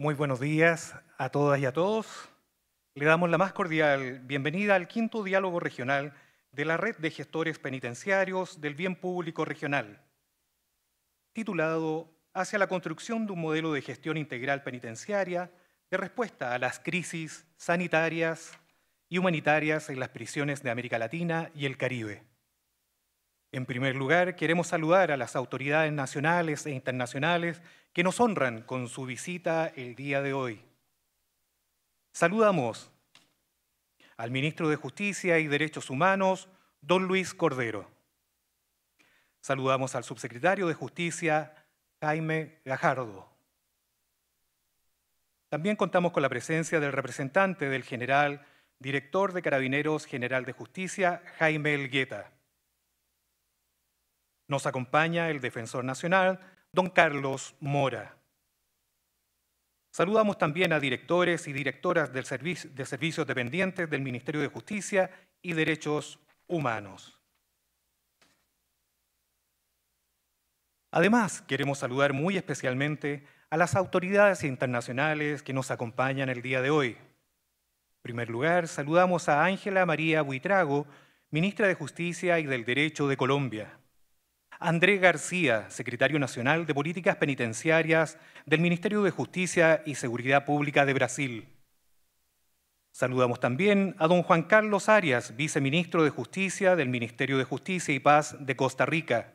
Muy buenos días a todas y a todos. Le damos la más cordial bienvenida al quinto diálogo regional de la Red de Gestores Penitenciarios del Bien Público Regional, titulado Hacia la construcción de un modelo de gestión integral penitenciaria de respuesta a las crisis sanitarias y humanitarias en las prisiones de América Latina y el Caribe. En primer lugar, queremos saludar a las autoridades nacionales e internacionales que nos honran con su visita el día de hoy. Saludamos al ministro de Justicia y Derechos Humanos, don Luis Cordero. Saludamos al subsecretario de Justicia, Jaime Gajardo. También contamos con la presencia del representante del general, director de Carabineros General de Justicia, Jaime Elgueta. Nos acompaña el defensor nacional, don Carlos Mora. Saludamos también a directores y directoras del servicio, de servicios dependientes del Ministerio de Justicia y Derechos Humanos. Además, queremos saludar muy especialmente a las autoridades internacionales que nos acompañan el día de hoy. En primer lugar, saludamos a Ángela María Buitrago, ministra de Justicia y del Derecho de Colombia. André García, secretario nacional de Políticas Penitenciarias del Ministerio de Justicia y Seguridad Pública de Brasil. Saludamos también a don Juan Carlos Arias, viceministro de Justicia del Ministerio de Justicia y Paz de Costa Rica.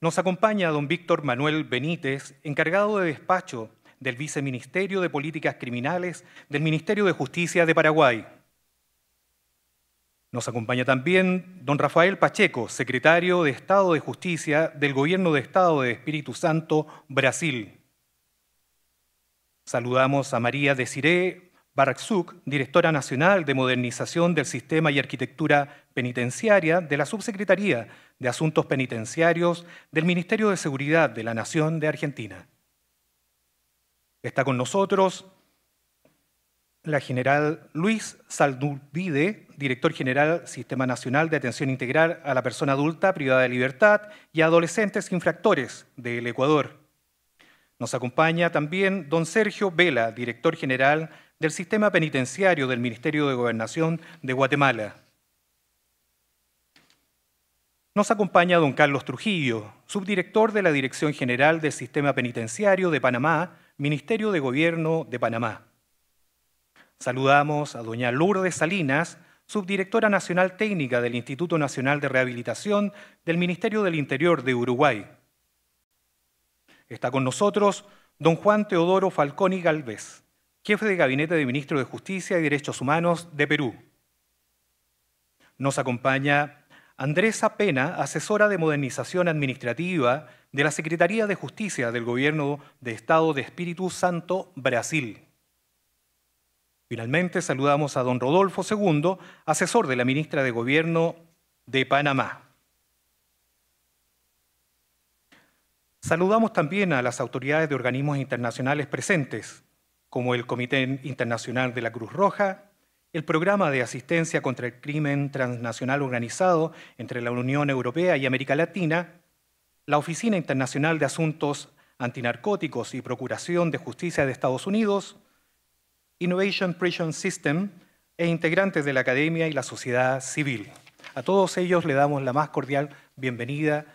Nos acompaña don Víctor Manuel Benítez, encargado de despacho del Viceministerio de Políticas Criminales del Ministerio de Justicia de Paraguay. Nos acompaña también don Rafael Pacheco, secretario de Estado de Justicia del Gobierno de Estado de Espíritu Santo, Brasil. Saludamos a María Desiré Barraxuc, directora nacional de Modernización del Sistema y Arquitectura Penitenciaria de la Subsecretaría de Asuntos Penitenciarios del Ministerio de Seguridad de la Nación de Argentina. Está con nosotros la general Luis Saldúvide, director general Sistema Nacional de Atención Integral a la Persona Adulta Privada de Libertad y Adolescentes Infractores del Ecuador. Nos acompaña también don Sergio Vela, director general del Sistema Penitenciario del Ministerio de Gobernación de Guatemala. Nos acompaña don Carlos Trujillo, subdirector de la Dirección General del Sistema Penitenciario de Panamá, Ministerio de Gobierno de Panamá. Saludamos a doña Lourdes Salinas, subdirectora nacional técnica del Instituto Nacional de Rehabilitación del Ministerio del Interior de Uruguay. Está con nosotros don Juan Teodoro Falconi Galvez, jefe de gabinete de ministro de Justicia y Derechos Humanos de Perú. Nos acompaña Andresa Pena, asesora de modernización administrativa de la Secretaría de Justicia del Gobierno de Estado de Espíritu Santo, Brasil. Finalmente, saludamos a don Rodolfo II, asesor de la ministra de Gobierno de Panamá. Saludamos también a las autoridades de organismos internacionales presentes, como el Comité Internacional de la Cruz Roja, el Programa de Asistencia contra el Crimen Transnacional Organizado entre la Unión Europea y América Latina, la Oficina Internacional de Asuntos Antinarcóticos y Procuración de Justicia de Estados Unidos, Innovation Prison System e integrantes de la academia y la sociedad civil. A todos ellos le damos la más cordial bienvenida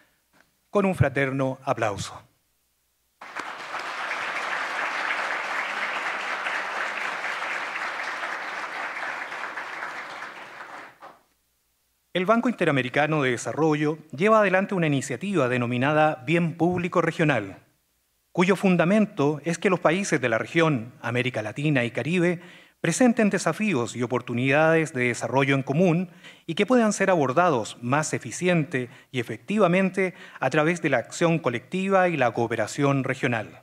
con un fraterno aplauso. El Banco Interamericano de Desarrollo lleva adelante una iniciativa denominada Bien Público Regional, cuyo fundamento es que los países de la región, América Latina y Caribe, presenten desafíos y oportunidades de desarrollo en común y que puedan ser abordados más eficiente y efectivamente a través de la acción colectiva y la cooperación regional.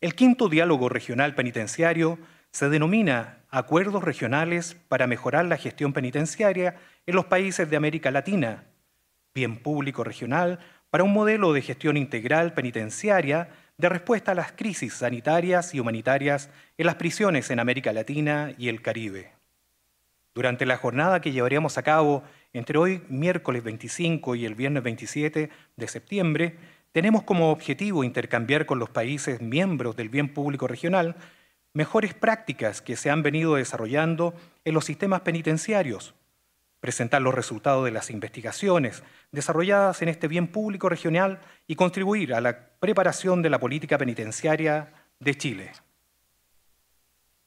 El quinto diálogo regional penitenciario se denomina Acuerdos Regionales para mejorar la gestión penitenciaria en los países de América Latina, Bien Público Regional para un modelo de gestión integral penitenciaria de respuesta a las crisis sanitarias y humanitarias en las prisiones en América Latina y el Caribe. Durante la jornada que llevaríamos a cabo entre hoy miércoles 25 y el viernes 27 de septiembre, tenemos como objetivo intercambiar con los países miembros del bien público regional mejores prácticas que se han venido desarrollando en los sistemas penitenciarios presentar los resultados de las investigaciones desarrolladas en este bien público regional y contribuir a la preparación de la política penitenciaria de Chile.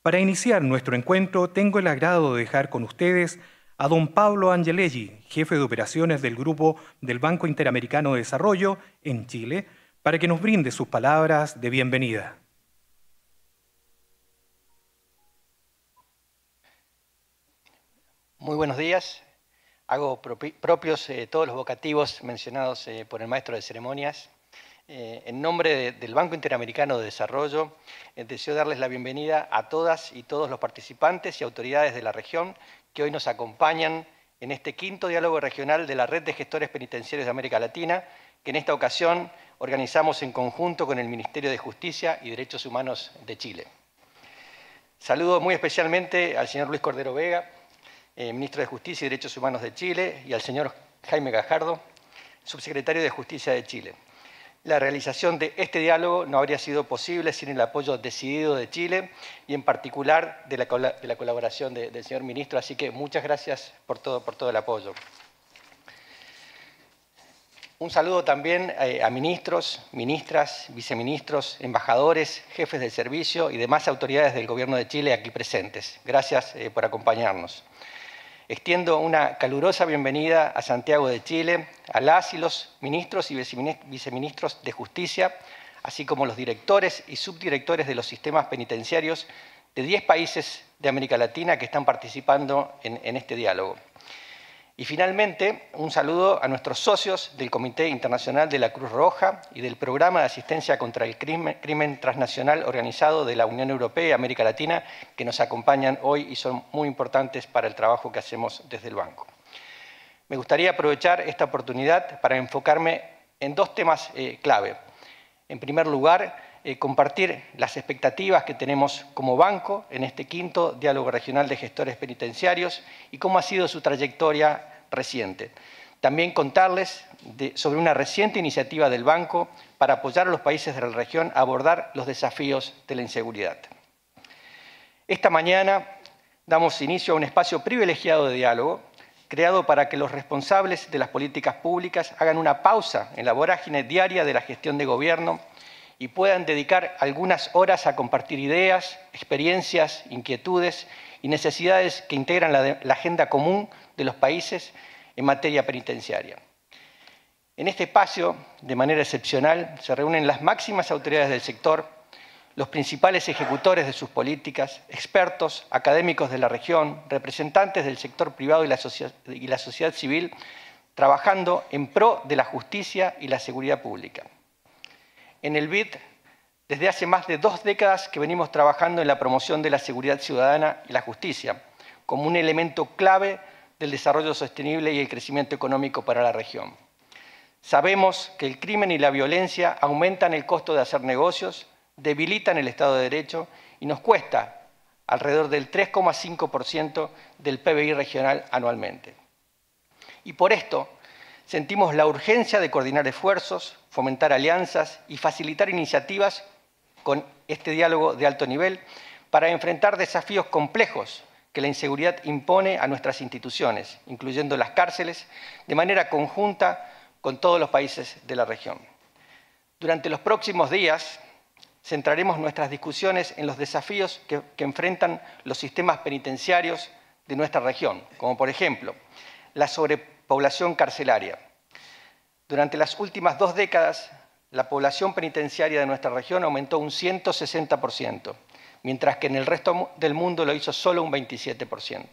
Para iniciar nuestro encuentro, tengo el agrado de dejar con ustedes a don Pablo Angelelli, jefe de operaciones del Grupo del Banco Interamericano de Desarrollo en Chile, para que nos brinde sus palabras de bienvenida. Muy buenos días, hago propios eh, todos los vocativos mencionados eh, por el maestro de ceremonias. Eh, en nombre del Banco Interamericano de Desarrollo, deseo darles la bienvenida a todas y todos los participantes y autoridades de la región que hoy nos acompañan en este quinto diálogo regional de la Red de Gestores Penitenciarios de América Latina, que en esta ocasión organizamos en conjunto con el Ministerio de Justicia y Derechos Humanos de Chile. Saludo muy especialmente al señor Luis Cordero Vega, eh, ministro de Justicia y Derechos Humanos de Chile, y al señor Jaime Gajardo, subsecretario de Justicia de Chile. La realización de este diálogo no habría sido posible sin el apoyo decidido de Chile y en particular de la, colaboración del señor ministro, así que muchas gracias por todo, por todo el apoyo. Un saludo también eh, a ministros, ministras, viceministros, embajadores, jefes de servicio y demás autoridades del Gobierno de Chile aquí presentes. Gracias eh, por acompañarnos. Extiendo una calurosa bienvenida a Santiago de Chile, a las y los ministros y viceministros de Justicia, así como los directores y subdirectores de los sistemas penitenciarios de 10 países de América Latina que están participando en este diálogo. Y finalmente, un saludo a nuestros socios del Comité Internacional de la Cruz Roja y del Programa de Asistencia contra el Crimen, Transnacional Organizado de la Unión Europea y América Latina, que nos acompañan hoy y son muy importantes para el trabajo que hacemos desde el banco. Me gustaría aprovechar esta oportunidad para enfocarme en dos temas eh, clave. En primer lugar, eh, compartir las expectativas que tenemos como banco en este quinto diálogo regional de gestores penitenciarios y cómo ha sido su trayectoria reciente. También contarles sobre una reciente iniciativa del banco para apoyar a los países de la región a abordar los desafíos de la inseguridad. Esta mañana damos inicio a un espacio privilegiado de diálogo creado para que los responsables de las políticas públicas hagan una pausa en la vorágine diaria de la gestión de gobierno y puedan dedicar algunas horas a compartir ideas, experiencias, inquietudes y necesidades que integran la, agenda común de los países en materia penitenciaria. En este espacio, de manera excepcional, se reúnen las máximas autoridades del sector, los principales ejecutores de sus políticas, expertos, académicos de la región, representantes del sector privado y la sociedad civil, trabajando en pro de la justicia y la seguridad pública. En el BID, desde hace más de dos décadas que venimos trabajando en la promoción de la seguridad ciudadana y la justicia como un elemento clave del desarrollo sostenible y el crecimiento económico para la región. Sabemos que el crimen y la violencia aumentan el costo de hacer negocios, debilitan el Estado de Derecho y nos cuesta alrededor del 3,5% del PBI regional anualmente. Y por esto sentimos la urgencia de coordinar esfuerzos, fomentar alianzas y facilitar iniciativas con este diálogo de alto nivel para enfrentar desafíos complejos que la inseguridad impone a nuestras instituciones, incluyendo las cárceles, de manera conjunta con todos los países de la región. Durante los próximos días centraremos nuestras discusiones en los desafíos que, enfrentan los sistemas penitenciarios de nuestra región, como por ejemplo la sobre población carcelaria. Durante las últimas dos décadas, la población penitenciaria de nuestra región aumentó un 160%, mientras que en el resto del mundo lo hizo solo un 27%.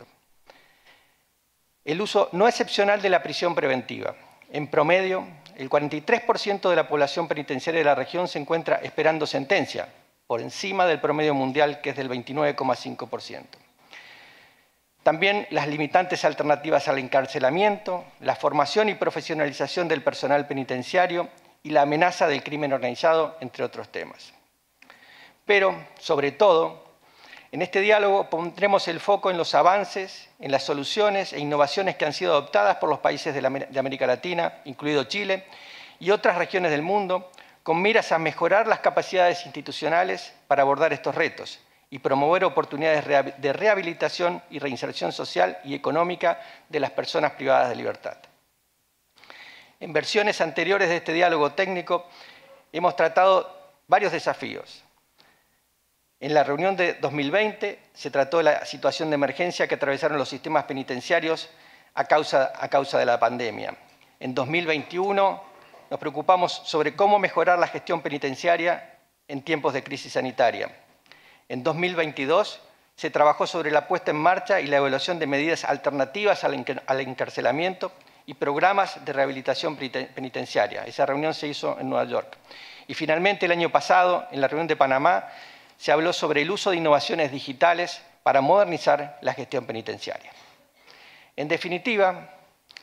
El uso no excepcional de la prisión preventiva. En promedio, el 43% de la población penitenciaria de la región se encuentra esperando sentencia, por encima del promedio mundial que es del 29,5%. También las limitantes alternativas al encarcelamiento, la formación y profesionalización del personal penitenciario y la amenaza del crimen organizado, entre otros temas. Pero, sobre todo, en este diálogo pondremos el foco en los avances, en las soluciones e innovaciones que han sido adoptadas por los países de, América Latina, incluido Chile, y otras regiones del mundo, con miras a mejorar las capacidades institucionales para abordar estos retos y promover oportunidades de rehabilitación y reinserción social y económica de las personas privadas de libertad. En versiones anteriores de este diálogo técnico hemos tratado varios desafíos. En la reunión de 2020 se trató de la situación de emergencia que atravesaron los sistemas penitenciarios a causa, a causa de la pandemia. En 2021 nos preocupamos sobre cómo mejorar la gestión penitenciaria en tiempos de crisis sanitaria en 2022 se trabajó sobre la puesta en marcha y la evaluación de medidas alternativas al encarcelamiento y programas de rehabilitación penitenciaria. Esa reunión se hizo en Nueva York. Y finalmente, el año pasado, en la reunión de Panamá, se habló sobre el uso de innovaciones digitales para modernizar la gestión penitenciaria. En definitiva,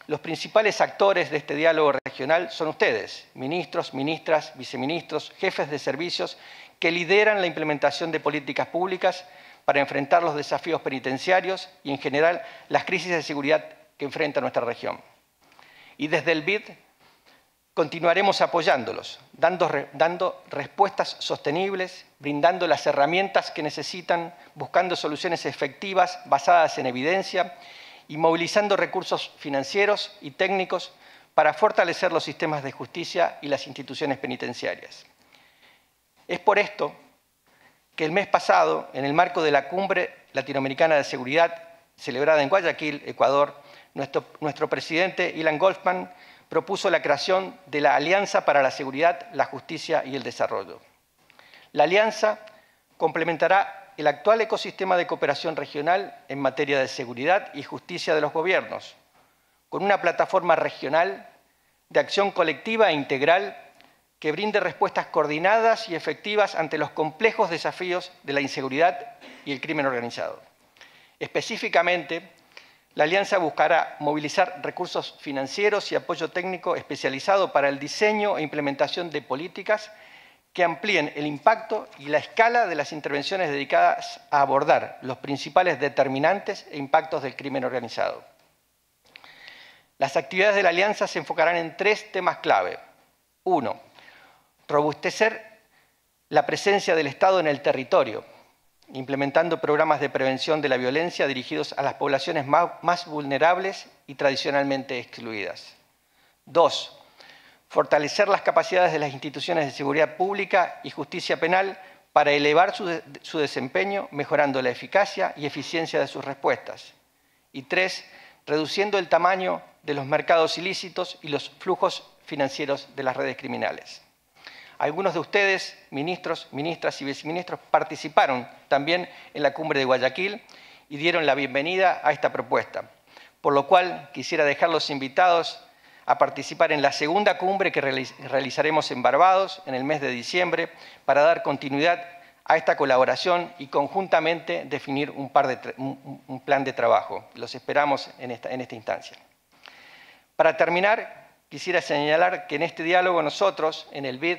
los principales actores de este diálogo regional son ustedes, ministros, ministras, viceministros, jefes de servicios que lideran la implementación de políticas públicas para enfrentar los desafíos penitenciarios y, en general, las crisis de seguridad que enfrenta nuestra región. Y desde el BID continuaremos apoyándolos, dando, dando respuestas sostenibles, brindando las herramientas que necesitan, buscando soluciones efectivas basadas en evidencia y movilizando recursos financieros y técnicos para fortalecer los sistemas de justicia y las instituciones penitenciarias. Es por esto que el mes pasado, en el marco de la Cumbre Latinoamericana de Seguridad celebrada en Guayaquil, Ecuador, nuestro, presidente Ilan Golfman propuso la creación de la Alianza para la Seguridad, la Justicia y el Desarrollo. La alianza complementará el actual ecosistema de cooperación regional en materia de seguridad y justicia de los gobiernos, con una plataforma regional de acción colectiva e integral que brinde respuestas coordinadas y efectivas ante los complejos desafíos de la inseguridad y el crimen organizado. Específicamente, la alianza buscará movilizar recursos financieros y apoyo técnico especializado para el diseño e implementación de políticas que amplíen el impacto y la escala de las intervenciones dedicadas a abordar los principales determinantes e impactos del crimen organizado. Las actividades de la alianza se enfocarán en tres temas clave. Uno, robustecer la presencia del Estado en el territorio, implementando programas de prevención de la violencia dirigidos a las poblaciones más vulnerables y tradicionalmente excluidas. Dos, fortalecer las capacidades de las instituciones de seguridad pública y justicia penal para elevar su, desempeño, mejorando la eficacia y eficiencia de sus respuestas. Y tres, reduciendo el tamaño de los mercados ilícitos y los flujos financieros de las redes criminales. Algunos de ustedes, ministros, ministras y viceministros, participaron también en la cumbre de Guayaquil y dieron la bienvenida a esta propuesta, por lo cual quisiera dejar los invitados a participar en la segunda cumbre que realizaremos en Barbados en el mes de diciembre para dar continuidad a esta colaboración y conjuntamente definir un, par de un plan de trabajo. Los esperamos en esta, en esta instancia. Para terminar, quisiera señalar que en este diálogo nosotros, en el BID,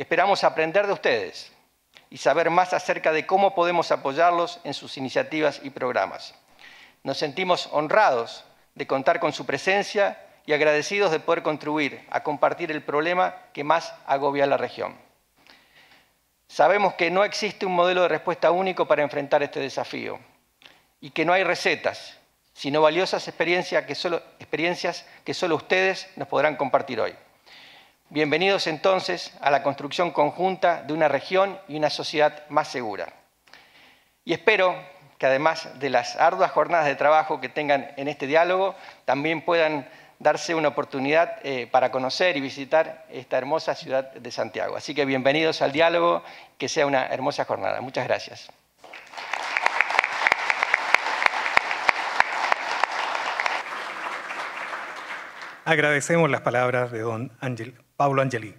Esperamos aprender de ustedes y saber más acerca de cómo podemos apoyarlos en sus iniciativas y programas. Nos sentimos honrados de contar con su presencia y agradecidos de poder contribuir a compartir el problema que más agobia a la región. Sabemos que no existe un modelo de respuesta único para enfrentar este desafío y que no hay recetas, sino valiosas experiencias que solo, experiencias que solo ustedes nos podrán compartir hoy. Bienvenidos entonces a la construcción conjunta de una región y una sociedad más segura. Y espero que además de las arduas jornadas de trabajo que tengan en este diálogo, también puedan darse una oportunidad eh, para conocer y visitar esta hermosa ciudad de Santiago. Así que bienvenidos al diálogo, que sea una hermosa jornada. Muchas gracias. Agradecemos las palabras de don Ángel Pablo Angelí.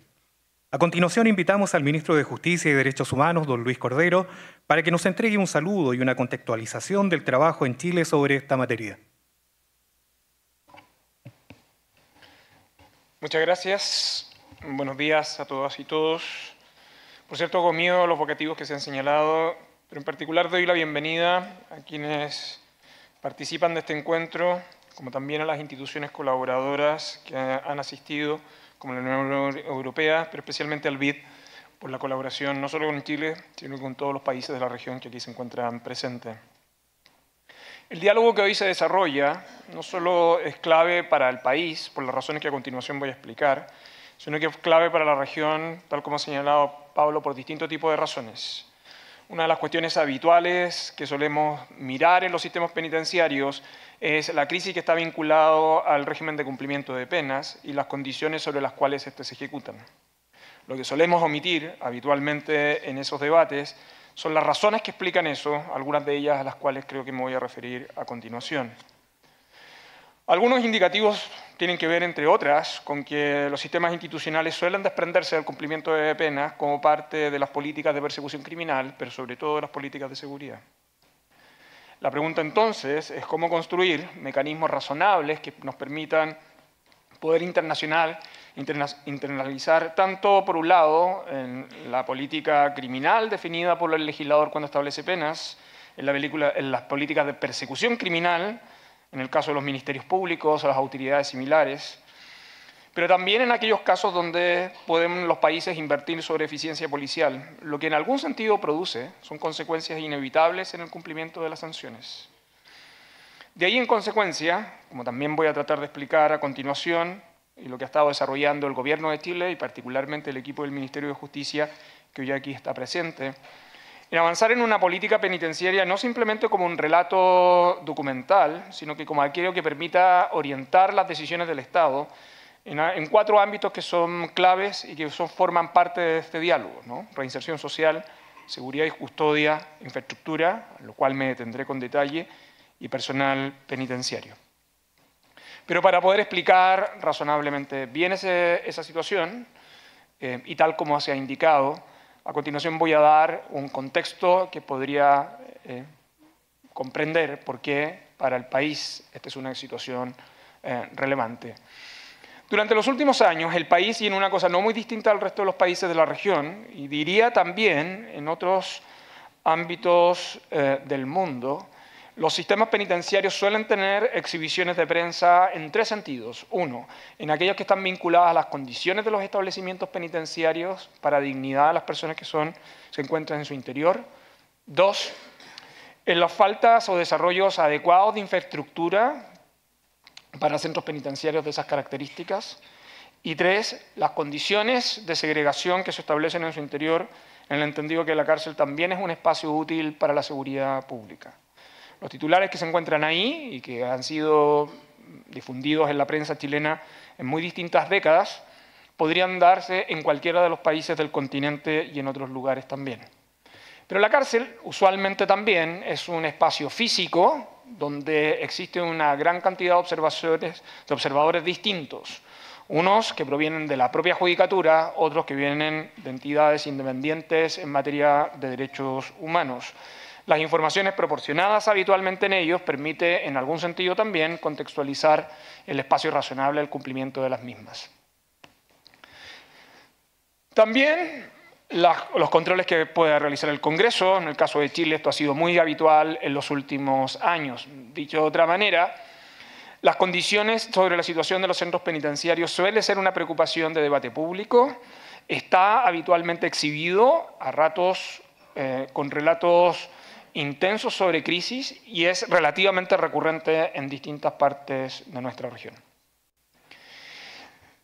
A continuación invitamos al ministro de Justicia y Derechos Humanos, don Luis Cordero, para que nos entregue un saludo y una contextualización del trabajo en Chile sobre esta materia. Muchas gracias. Buenos días a todas y todos. Por cierto, hago miedo a los vocativos que se han señalado, pero en particular doy la bienvenida a quienes participan de este encuentro, como también a las instituciones colaboradoras que han asistido como la Unión Europea, pero especialmente al BID, por la colaboración no solo con Chile, sino con todos los países de la región que aquí se encuentran presentes. El diálogo que hoy se desarrolla no solo es clave para el país, por las razones que a continuación voy a explicar, sino que es clave para la región, tal como ha señalado Pablo, por distintos tipos de razones. Una de las cuestiones habituales que solemos mirar en los sistemas penitenciarios es la crisis que está vinculado al régimen de cumplimiento de penas y las condiciones sobre las cuales éste se ejecutan. Lo que solemos omitir habitualmente en esos debates son las razones que explican eso, algunas de ellas a las cuales creo que me voy a referir a continuación. Algunos indicativos tienen que ver, entre otras, con que los sistemas institucionales suelen desprenderse del cumplimiento de penas como parte de las políticas de persecución criminal, pero sobre todo de las políticas de seguridad. La pregunta entonces es cómo construir mecanismos razonables que nos permitan poder internacional internalizar tanto, por un lado, en la política criminal definida por el legislador cuando establece penas, en, la película, en las políticas de persecución criminal, en el caso de los ministerios públicos o las autoridades similares, pero también en aquellos casos donde pueden los países invertir sobre eficiencia policial, lo que en algún sentido produce son consecuencias inevitables en el cumplimiento de las sanciones. De ahí en consecuencia, como también voy a tratar de explicar a continuación, y lo que ha estado desarrollando el Gobierno de Chile y particularmente el equipo del Ministerio de Justicia, que hoy aquí está presente, en avanzar en una política penitenciaria no simplemente como un relato documental, sino que como aquello que permita orientar las decisiones del Estado en, cuatro ámbitos que son claves y que son, forman parte de este diálogo, reinserción social, seguridad y custodia, infraestructura, lo cual me detendré con detalle, y personal penitenciario. Pero para poder explicar razonablemente bien esa situación, eh, y tal como se ha indicado, a continuación voy a dar un contexto que podría eh, comprender por qué para el país esta es una situación eh, relevante. Durante los últimos años, el país, y en una cosa no muy distinta al resto de los países de la región, y diría también en otros ámbitos eh, del mundo, los sistemas penitenciarios suelen tener exhibiciones de prensa en tres sentidos. Uno, en aquellos que están vinculadas a las condiciones de los establecimientos penitenciarios para dignidad de las personas que son, se encuentran en su interior. Dos, en las faltas o desarrollos adecuados de infraestructura para centros penitenciarios de esas características. Y tres, las condiciones de segregación que se establecen en su interior, en el entendido que la cárcel también es un espacio útil para la seguridad pública. Los titulares que se encuentran ahí y que han sido difundidos en la prensa chilena en muy distintas décadas, podrían darse en cualquiera de los países del continente y en otros lugares también. Pero la cárcel usualmente también es un espacio físico donde existe una gran cantidad de observadores, de observadores distintos, unos que provienen de la propia judicatura, otros que vienen de entidades independientes en materia de derechos humanos. Las informaciones proporcionadas habitualmente en ellos permite, en algún sentido también, contextualizar el espacio razonable del cumplimiento de las mismas. También los controles que pueda realizar el Congreso. En el caso de Chile esto ha sido muy habitual en los últimos años. Dicho de otra manera, las condiciones sobre la situación de los centros penitenciarios suele ser una preocupación de debate público. Está habitualmente exhibido a ratos eh, con relatos intensos sobre crisis y es relativamente recurrente en distintas partes de nuestra región.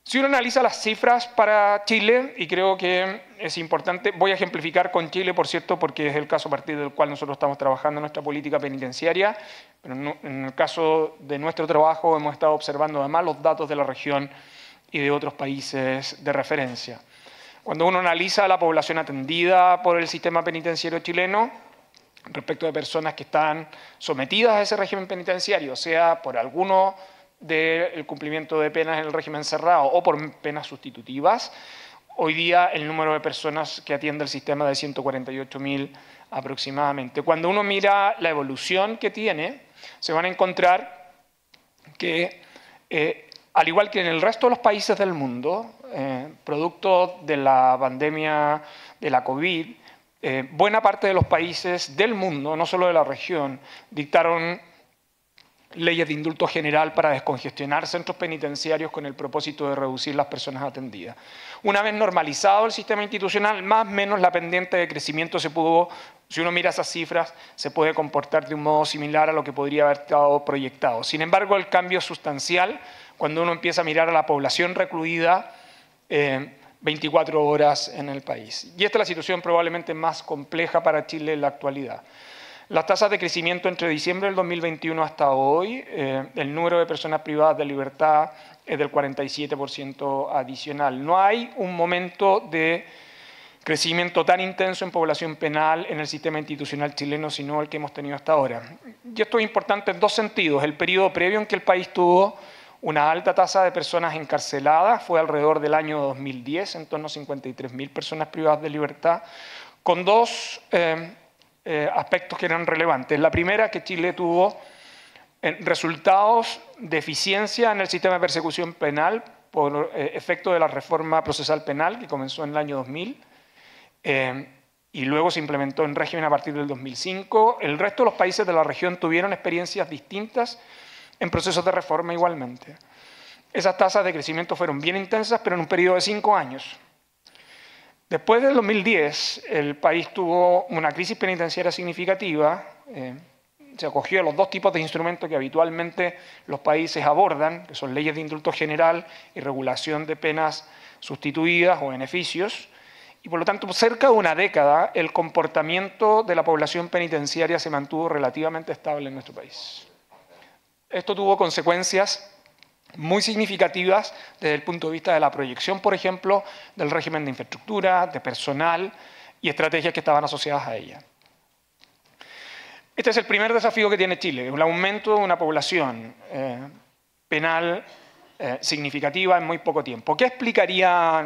Si uno analiza las cifras para Chile, y creo que es importante, voy a ejemplificar con Chile, por cierto, porque es el caso a partir del cual nosotros estamos trabajando nuestra política penitenciaria, pero en el caso de nuestro trabajo hemos estado observando además los datos de la región y de otros países de referencia. Cuando uno analiza la población atendida por el sistema penitenciario chileno, respecto de personas que están sometidas a ese régimen penitenciario, sea por alguno del cumplimiento de penas en el régimen cerrado o por penas sustitutivas. Hoy día el número de personas que atiende el sistema de 148.000 aproximadamente. Cuando uno mira la evolución que tiene, se van a encontrar que, eh, al igual que en el resto de los países del mundo, eh, producto de la pandemia de la COVID, eh, buena parte de los países del mundo, no solo de la región, dictaron leyes de indulto general para descongestionar centros penitenciarios con el propósito de reducir las personas atendidas. Una vez normalizado el sistema institucional, más o menos la pendiente de crecimiento se pudo, si uno mira esas cifras, se puede comportar de un modo similar a lo que podría haber estado proyectado. Sin embargo, el cambio es sustancial cuando uno empieza a mirar a la población recluida. 24 eh, horas en el país. Y esta es la situación probablemente más compleja para Chile en la actualidad. Las tasas de crecimiento entre diciembre del 2021 hasta hoy, eh, el número de personas privadas de libertad es del 47% adicional. No hay un momento de crecimiento tan intenso en población penal en el sistema institucional chileno, sino el que hemos tenido hasta ahora. Y esto es importante en dos sentidos. El periodo previo en que el país tuvo una alta tasa de personas encarceladas fue alrededor del año 2010, en torno a 53.000 personas privadas de libertad, con dos eh, eh, aspectos que eran relevantes. La primera, que Chile tuvo eh, resultados de eficiencia en el sistema de persecución penal por eh, efecto de la reforma procesal penal que comenzó en el año 2000 y luego se implementó en régimen a partir del 2005. El resto de los países de la región tuvieron experiencias distintas en procesos de reforma igualmente. Esas tasas de crecimiento fueron bien intensas, pero en un periodo de cinco años. Después del 2010, el país tuvo una crisis penitenciaria significativa. Eh, se acogió a los dos tipos de instrumentos que habitualmente los países abordan, que son leyes de indulto general y regulación de penas sustituidas o beneficios. Y por lo tanto, cerca de una década, el comportamiento de la población penitenciaria se mantuvo relativamente estable en nuestro país. Esto tuvo consecuencias muy significativas desde el punto de vista de la proyección, por ejemplo, del régimen de infraestructura, de personal y estrategias que estaban asociadas a ella. Este es el primer desafío que tiene Chile, un aumento de una población eh, penal eh, significativa en muy poco tiempo. ¿Qué explicaría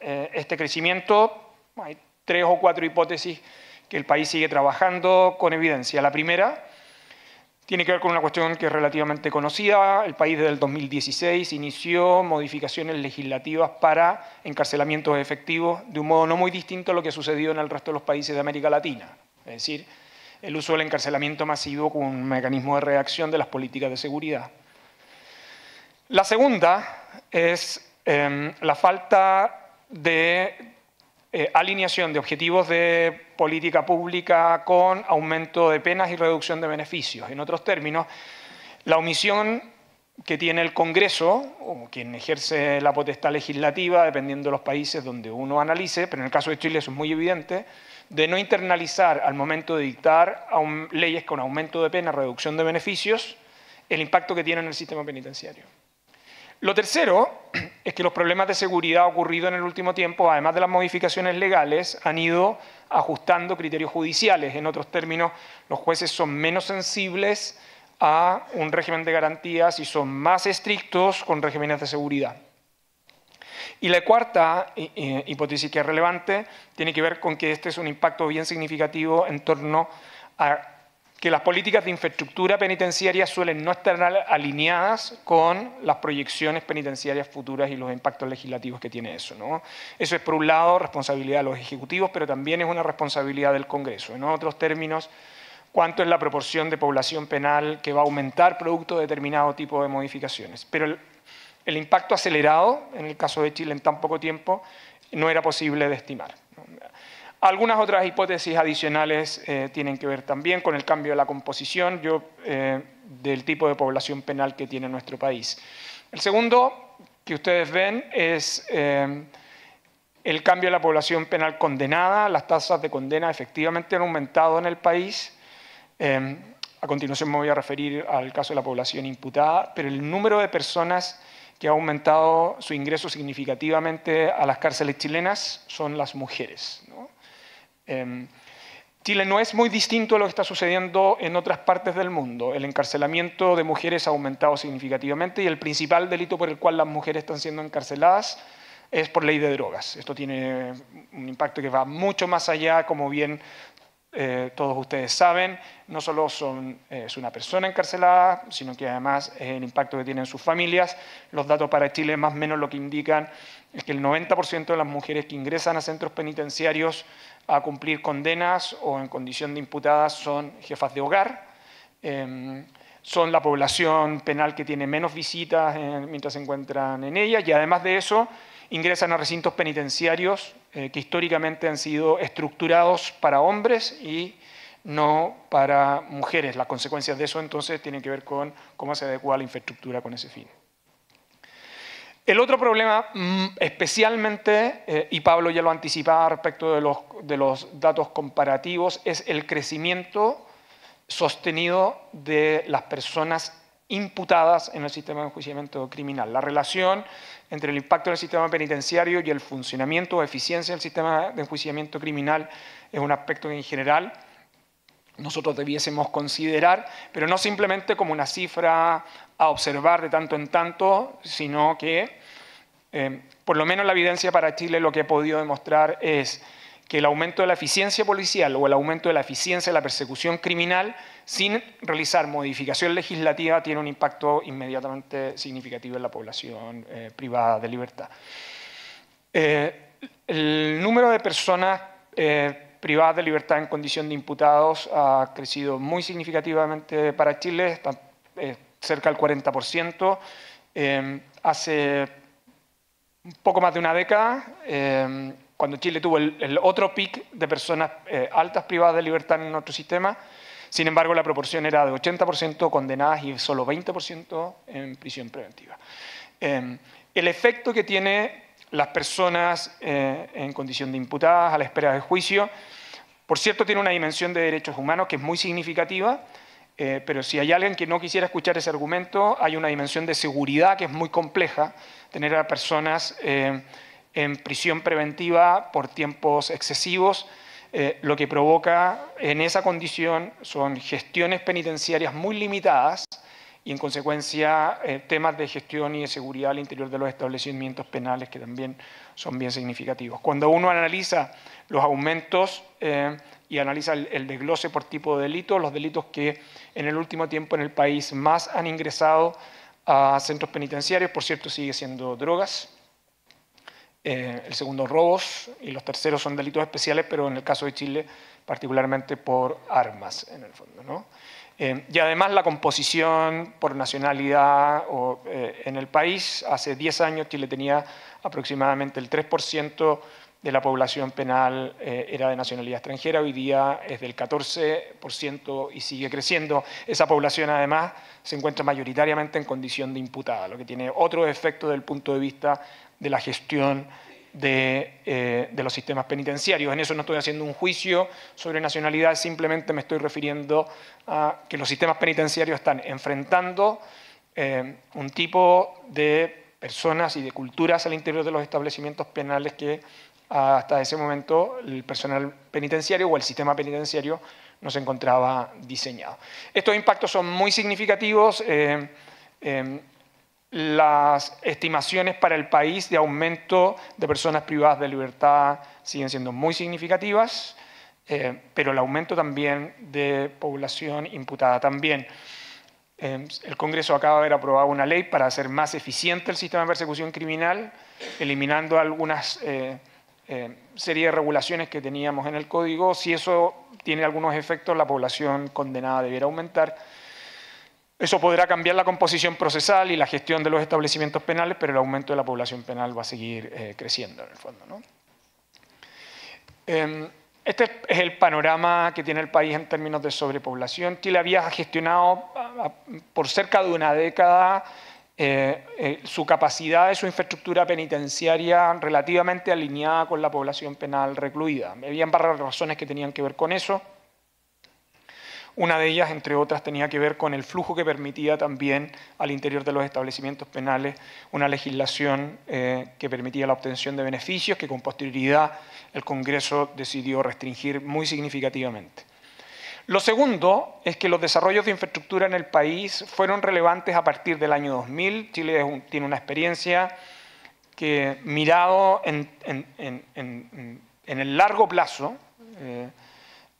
eh, este crecimiento? Hay tres o cuatro hipótesis que el país sigue trabajando con evidencia. La primera tiene que ver con una cuestión que es relativamente conocida. El país desde el 2016 inició modificaciones legislativas para encarcelamientos efectivos de un modo no muy distinto a lo que ha sucedido en el resto de los países de América Latina. Es decir, el uso del encarcelamiento masivo como un mecanismo de reacción de las políticas de seguridad. La segunda es em, la falta de eh, alineación de objetivos de política pública con aumento de penas y reducción de beneficios. En otros términos, la omisión que tiene el Congreso, o quien ejerce la potestad legislativa, dependiendo de los países donde uno analice, pero en el caso de Chile eso es muy evidente, de no internalizar al momento de dictar leyes con aumento de pena, reducción de beneficios, el impacto que tiene en el sistema penitenciario. Lo tercero es que los problemas de seguridad ocurridos en el último tiempo, además de las modificaciones legales, han ido ajustando criterios judiciales. En otros términos, los jueces son menos sensibles a un régimen de garantías y son más estrictos con regímenes de seguridad. Y la cuarta eh, eh, hipótesis que es relevante tiene que ver con que este es un impacto bien significativo en torno a que las políticas de infraestructura penitenciaria suelen no estar alineadas con las proyecciones penitenciarias futuras y los impactos legislativos que tiene eso. ¿no? Eso es, por un lado, responsabilidad de los ejecutivos, pero también es una responsabilidad del Congreso. En otros términos, cuánto es la proporción de población penal que va a aumentar producto de determinado tipo de modificaciones. Pero el, el impacto acelerado, en el caso de Chile en tan poco tiempo, no era posible de estimar. Algunas otras hipótesis adicionales eh, tienen que ver también con el cambio de la composición eh, del tipo de población penal que tiene nuestro país. El segundo que ustedes ven es eh, el cambio de la población penal condenada. Las tasas de condena efectivamente han aumentado en el país. a continuación me voy a referir al caso de la población imputada, pero el número de personas que ha aumentado su ingreso significativamente a las cárceles chilenas son las mujeres. Em, Chile no es muy distinto a lo que está sucediendo en otras partes del mundo. El encarcelamiento de mujeres ha aumentado significativamente y el principal delito por el cual las mujeres están siendo encarceladas es por ley de drogas. Esto tiene un impacto que va mucho más allá, como bien eh, todos ustedes saben, no solo son, eh, es una persona encarcelada, sino que además es el impacto que tienen sus familias. Los datos para Chile más o menos lo que indican es que el 90% de las mujeres que ingresan a centros penitenciarios a cumplir condenas o en condición de imputadas son jefas de hogar. Em, son la población penal que tiene menos visitas mientras se encuentran en ella y además de eso ingresan a recintos penitenciarios eh, que históricamente han sido estructurados para hombres y no para mujeres. Las consecuencias de eso entonces tienen que ver con cómo se adecua la infraestructura con ese fin. El otro problema, mm, especialmente, eh, y Pablo ya lo anticipaba respecto de los, de los datos comparativos, es el crecimiento sostenido de las personas imputadas en el sistema de enjuiciamiento criminal. La relación entre el impacto del sistema penitenciario y el funcionamiento o eficiencia del sistema de enjuiciamiento criminal es un aspecto que en general nosotros debiésemos considerar, pero no simplemente como una cifra a observar de tanto en tanto, sino que eh, por lo menos la evidencia para Chile lo que ha podido demostrar es que el aumento de la eficiencia policial o el aumento de la eficiencia de la persecución criminal sin realizar modificación legislativa, tiene un impacto inmediatamente significativo en la población eh, privada de libertad. Eh, el número de personas eh, privadas de libertad en condición de imputados ha crecido muy significativamente para Chile, cerca del 40%. hace un poco más de una década, cuando Chile tuvo el, otro pic de personas altas privadas de libertad en nuestro sistema, sin embargo, la proporción era de 80% condenadas y solo 20% en prisión preventiva. Em, el efecto que tiene las personas eh, en condición de imputadas a la espera de juicio, por cierto, tiene una dimensión de derechos humanos que es muy significativa, eh, pero si hay alguien que no quisiera escuchar ese argumento, hay una dimensión de seguridad que es muy compleja, tener a personas eh, en prisión preventiva por tiempos excesivos eh, lo que provoca en esa condición son gestiones penitenciarias muy limitadas y en consecuencia eh, temas de gestión y de seguridad al interior de los establecimientos penales que también son bien significativos. Cuando uno analiza los aumentos eh, y analiza el, desglose por tipo de delito, los delitos que en el último tiempo en el país más han ingresado a centros penitenciarios, por cierto, sigue siendo drogas, eh, el segundo robos y los terceros son delitos especiales, pero en el caso de Chile particularmente por armas, en el fondo. ¿no? Eh, y además la composición por nacionalidad eh, en el país, hace 10 años Chile tenía aproximadamente el 3% de la población penal era de nacionalidad extranjera, hoy día es del 14% y sigue creciendo. Esa población además se encuentra mayoritariamente en condición de imputada, lo que tiene otro efecto del punto de vista de la gestión eh, de, los sistemas penitenciarios. En eso no estoy haciendo un juicio sobre nacionalidad, simplemente me estoy refiriendo a que los sistemas penitenciarios están enfrentando eh, un tipo de personas y de culturas al interior de los establecimientos penales que hasta ese momento el personal penitenciario o el sistema penitenciario no se encontraba diseñado. Estos impactos son muy significativos. Eh, las estimaciones para el país de aumento de personas privadas de libertad siguen siendo muy significativas, eh, pero el aumento también de población imputada también. Eh, el Congreso acaba de haber aprobado una ley para hacer más eficiente el sistema de persecución criminal, eliminando algunas eh, serie de regulaciones que teníamos en el código. Si eso tiene algunos efectos, la población condenada debiera aumentar eso podrá cambiar la composición procesal y la gestión de los establecimientos penales, pero el aumento de la población penal va a seguir eh, creciendo en el fondo. Em, este es el panorama que tiene el país en términos de sobrepoblación. Chile había gestionado por cerca de una década eh, eh, su capacidad de su infraestructura penitenciaria relativamente alineada con la población penal recluida. Habían varias razones que tenían que ver con eso. Una de ellas, entre otras, tenía que ver con el flujo que permitía también al interior de los establecimientos penales una legislación eh, que permitía la obtención de beneficios que con posterioridad el Congreso decidió restringir muy significativamente. Lo segundo es que los desarrollos de infraestructura en el país fueron relevantes a partir del año 2000. Chile tiene una experiencia que mirado en, el largo plazo, eh,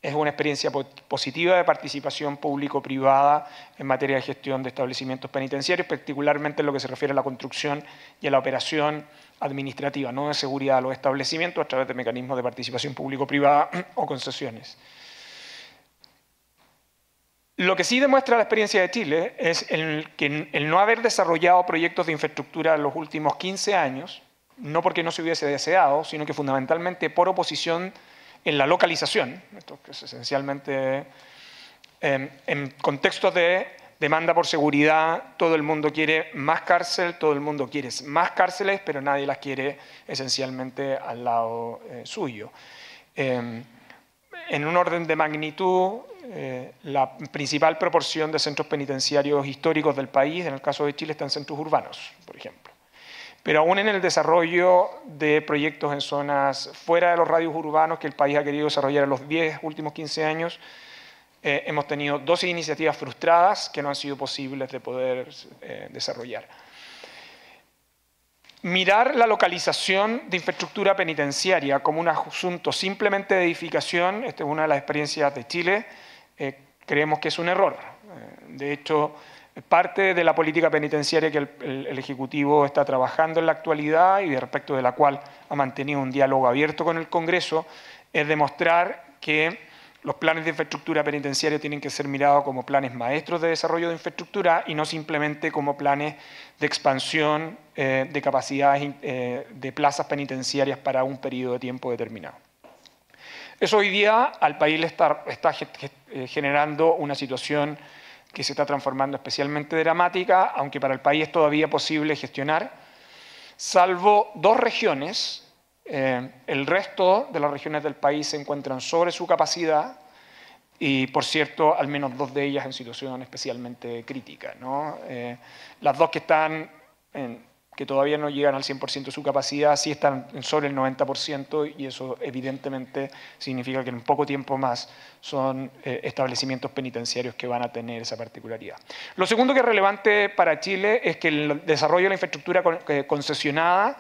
es una experiencia positiva de participación público-privada en materia de gestión de establecimientos penitenciarios, particularmente en lo que se refiere a la construcción y a la operación administrativa, no de seguridad de los establecimientos a través de mecanismos de participación público-privada o concesiones. Lo que sí demuestra la experiencia de Chile es el, que el no haber desarrollado proyectos de infraestructura en los últimos 15 años, no porque no se hubiese deseado, sino que fundamentalmente por oposición en la localización, esto es esencialmente em, en contextos de demanda por seguridad, todo el mundo quiere más cárcel, todo el mundo quiere más cárceles, pero nadie las quiere esencialmente al lado eh, suyo. Em, en un orden de magnitud, eh, la principal proporción de centros penitenciarios históricos del país, en el caso de Chile, están centros urbanos, por ejemplo pero aún en el desarrollo de proyectos en zonas fuera de los radios urbanos que el país ha querido desarrollar en los 10 últimos 15 años, eh, hemos tenido 12 iniciativas frustradas que no han sido posibles de poder eh, desarrollar. Mirar la localización de infraestructura penitenciaria como un asunto simplemente de edificación, esta es una de las experiencias de Chile, eh, creemos que es un error. de hecho, parte de la política penitenciaria que el, Ejecutivo está trabajando en la actualidad y de respecto de la cual ha mantenido un diálogo abierto con el Congreso, es demostrar que los planes de infraestructura penitenciaria tienen que ser mirados como planes maestros de desarrollo de infraestructura y no simplemente como planes de expansión eh, de capacidades eh, de plazas penitenciarias para un periodo de tiempo determinado. Eso hoy día al país le está, está eh, generando una situación que se está transformando especialmente dramática, aunque para el país es todavía posible gestionar, salvo dos regiones. Eh, el resto de las regiones del país se encuentran sobre su capacidad y, por cierto, al menos dos de ellas en situación especialmente crítica. Eh, las dos que están en que todavía no llegan al 100% de su capacidad, sí están sobre el 90% y eso evidentemente significa que en poco tiempo más son eh, establecimientos penitenciarios que van a tener esa particularidad. Lo segundo que es relevante para Chile es que el desarrollo de la infraestructura eh, concesionada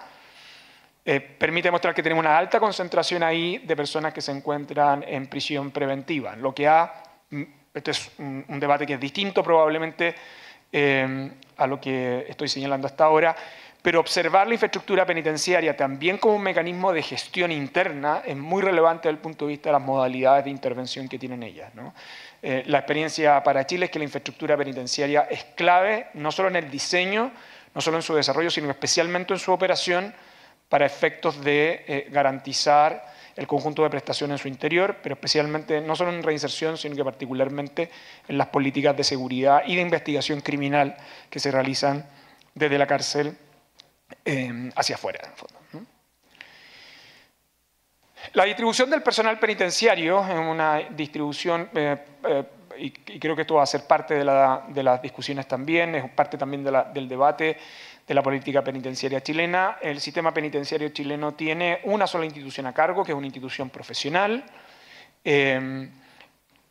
eh, permite mostrar que tenemos una alta concentración ahí de personas que se encuentran en prisión preventiva, lo que ha, mm, este es un, un debate que es distinto probablemente a lo que estoy señalando hasta ahora, pero observar la infraestructura penitenciaria también como un mecanismo de gestión interna es muy relevante desde el punto de vista de las modalidades de intervención que tienen ellas. Eh, la experiencia para Chile es que la infraestructura penitenciaria es clave no solo en el diseño, no solo en su desarrollo, sino especialmente en su operación para efectos de eh, garantizar el conjunto de prestaciones en su interior, pero especialmente no solo en reinserción, sino que particularmente en las políticas de seguridad y de investigación criminal que se realizan desde la cárcel Em, hacia afuera, en el fondo. La distribución del personal penitenciario es una distribución, eh, eh, y, creo que esto va a ser parte de, las discusiones también, es parte también del debate de la política penitenciaria chilena. El sistema penitenciario chileno tiene una sola institución a cargo, que es una institución profesional, em,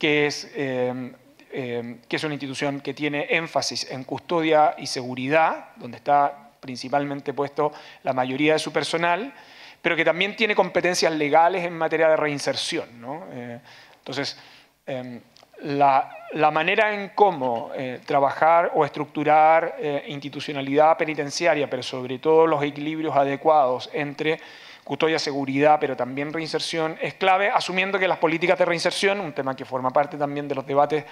em, que es una institución que tiene énfasis en custodia y seguridad, donde está principalmente puesto la mayoría de su personal, pero que también tiene competencias legales en materia de reinserción. Eh, entonces, em, la, manera en cómo eh, trabajar o estructurar eh, institucionalidad penitenciaria, pero sobre todo los equilibrios adecuados entre custodia, seguridad, pero también reinserción, es clave, asumiendo que las políticas de reinserción, un tema que forma parte también de los debates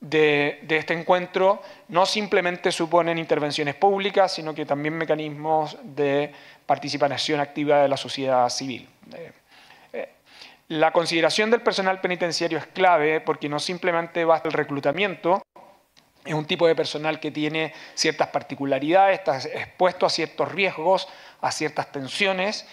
de, este encuentro no simplemente suponen intervenciones públicas, sino que también mecanismos de participación activa de la sociedad civil. Eh, eh, la consideración del personal penitenciario es clave porque no simplemente basta el reclutamiento, es un tipo de personal que tiene ciertas particularidades, está expuesto a ciertos riesgos, a ciertas tensiones,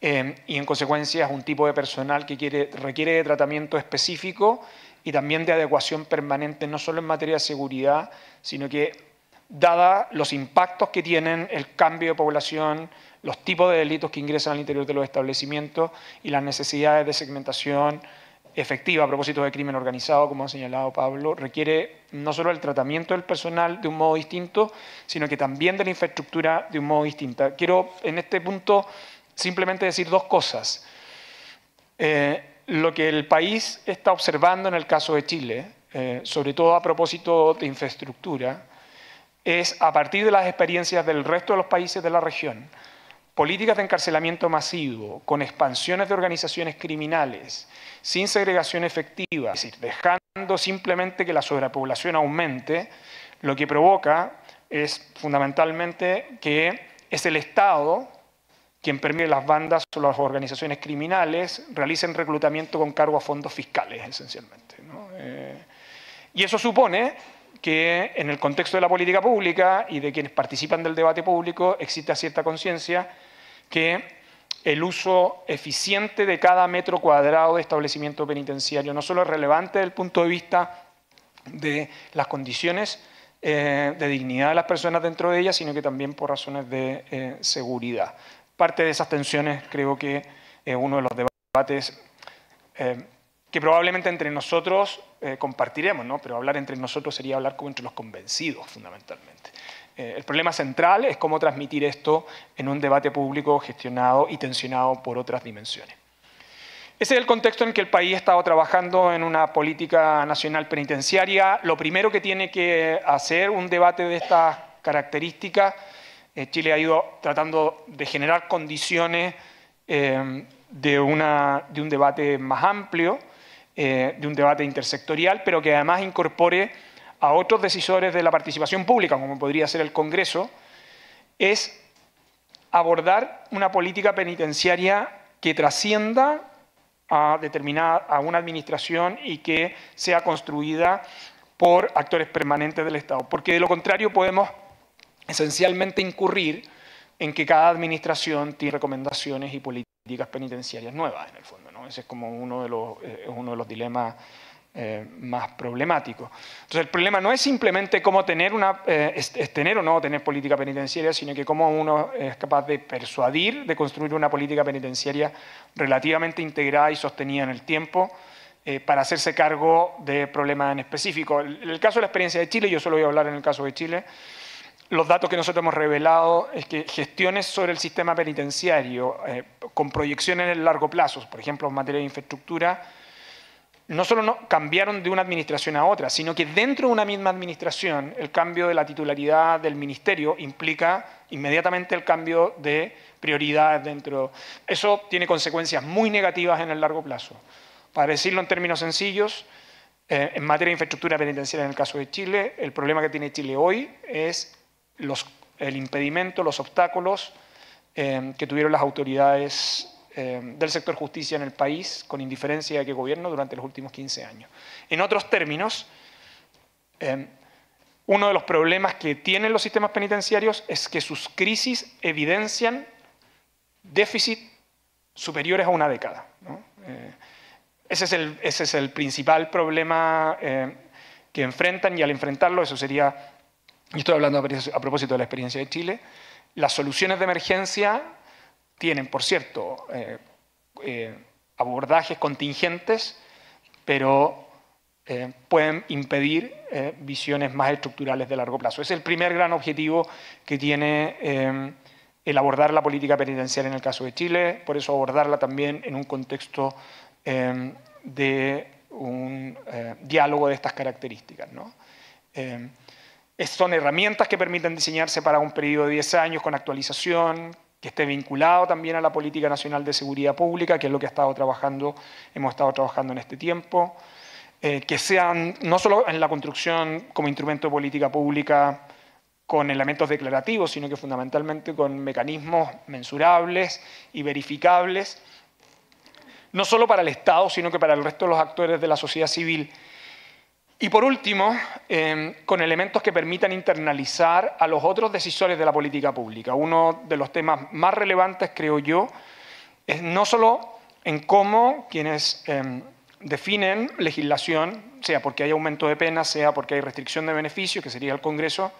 eh, y en consecuencia es un tipo de personal que requiere de tratamiento específico y también de adecuación permanente, no solo en materia de seguridad, sino que dada los impactos que tienen el cambio de población, los tipos de delitos que ingresan al interior de los establecimientos y las necesidades de segmentación efectiva a propósito de crimen organizado, como ha señalado Pablo, requiere no solo el tratamiento del personal de un modo distinto, sino que también de la infraestructura de un modo distinto. Quiero en este punto simplemente decir dos cosas. Eh, lo que el país está observando en el caso de Chile, eh, sobre todo a propósito de infraestructura, es a partir de las experiencias del resto de los países de la región, políticas de encarcelamiento masivo, con expansiones de organizaciones criminales, sin segregación efectiva, es decir, dejando simplemente que la sobrepoblación aumente, lo que provoca es fundamentalmente que es el Estado quien permite las bandas o las organizaciones criminales realicen reclutamiento con cargo a fondos fiscales, esencialmente. Eh, y eso supone que en el contexto de la política pública y de quienes participan del debate público existe cierta conciencia que el uso eficiente de cada metro cuadrado de establecimiento penitenciario no solo es relevante desde el punto de vista de las condiciones eh, de dignidad de las personas dentro de ellas, sino que también por razones de eh, seguridad parte de esas tensiones creo que es eh, uno de los debates eh, que probablemente entre nosotros eh, compartiremos, pero hablar entre nosotros sería hablar como entre los convencidos, fundamentalmente. el problema central es cómo transmitir esto en un debate público gestionado y tensionado por otras dimensiones. Ese es el contexto en que el país ha estado trabajando en una política nacional penitenciaria. Lo primero que tiene que hacer un debate de estas características Chile ha ido tratando de generar condiciones eh, de, un debate más amplio, eh, de un debate intersectorial, pero que además incorpore a otros decisores de la participación pública, como podría ser el Congreso, es abordar una política penitenciaria que trascienda a, determinada, a una administración y que sea construida por actores permanentes del Estado. Porque de lo contrario podemos esencialmente incurrir en que cada administración tiene recomendaciones y políticas penitenciarias nuevas, en el fondo. ¿no? Ese es como uno de los, eh, uno de los dilemas eh, más problemáticos. Entonces, el problema no es simplemente cómo tener, una, eh, tener o no tener política penitenciaria, sino que cómo uno es capaz de persuadir, de construir una política penitenciaria relativamente integrada y sostenida en el tiempo. para hacerse cargo de problemas en específico. En el caso de la experiencia de Chile, yo solo voy a hablar en el caso de Chile, los datos que nosotros hemos revelado es que gestiones sobre el sistema penitenciario eh, con proyecciones en el largo plazo, por ejemplo en materia de infraestructura, no solo no, cambiaron de una administración a otra, sino que dentro de una misma administración el cambio de la titularidad del ministerio implica inmediatamente el cambio de prioridades dentro. Eso tiene consecuencias muy negativas en el largo plazo. Para decirlo en términos sencillos, eh, en materia de infraestructura penitenciaria en el caso de Chile, el problema que tiene Chile hoy es el impedimento, los obstáculos em, que tuvieron las autoridades em, del sector justicia en el país, con indiferencia de qué gobierno, durante los últimos 15 años. En otros términos, em, uno de los problemas que tienen los sistemas penitenciarios es que sus crisis evidencian déficit superiores a una década. Eh, ese es, el, principal problema que enfrentan y al enfrentarlo eso sería y estoy hablando a propósito de la experiencia de Chile, las soluciones de emergencia tienen, por cierto, eh, eh, abordajes contingentes, pero eh, pueden impedir visiones más estructurales de largo plazo. Es el primer gran objetivo que tiene el abordar la política penitenciaria en el caso de Chile, por eso abordarla también en un contexto de un diálogo de estas características. ¿no? son herramientas que permiten diseñarse para un periodo de 10 años con actualización, que esté vinculado también a la Política Nacional de Seguridad Pública, que es lo que ha estado trabajando, hemos estado trabajando en este tiempo, eh, que sean no solo en la construcción como instrumento de política pública con elementos declarativos, sino que fundamentalmente con mecanismos mensurables y verificables, no solo para el Estado, sino que para el resto de los actores de la sociedad civil y por último, em, con elementos que permitan internalizar a los otros decisores de la política pública. Uno de los temas más relevantes, creo yo, es no solo en cómo quienes em, definen legislación, sea porque hay aumento de penas, sea porque hay restricción de beneficios, que sería el Congreso,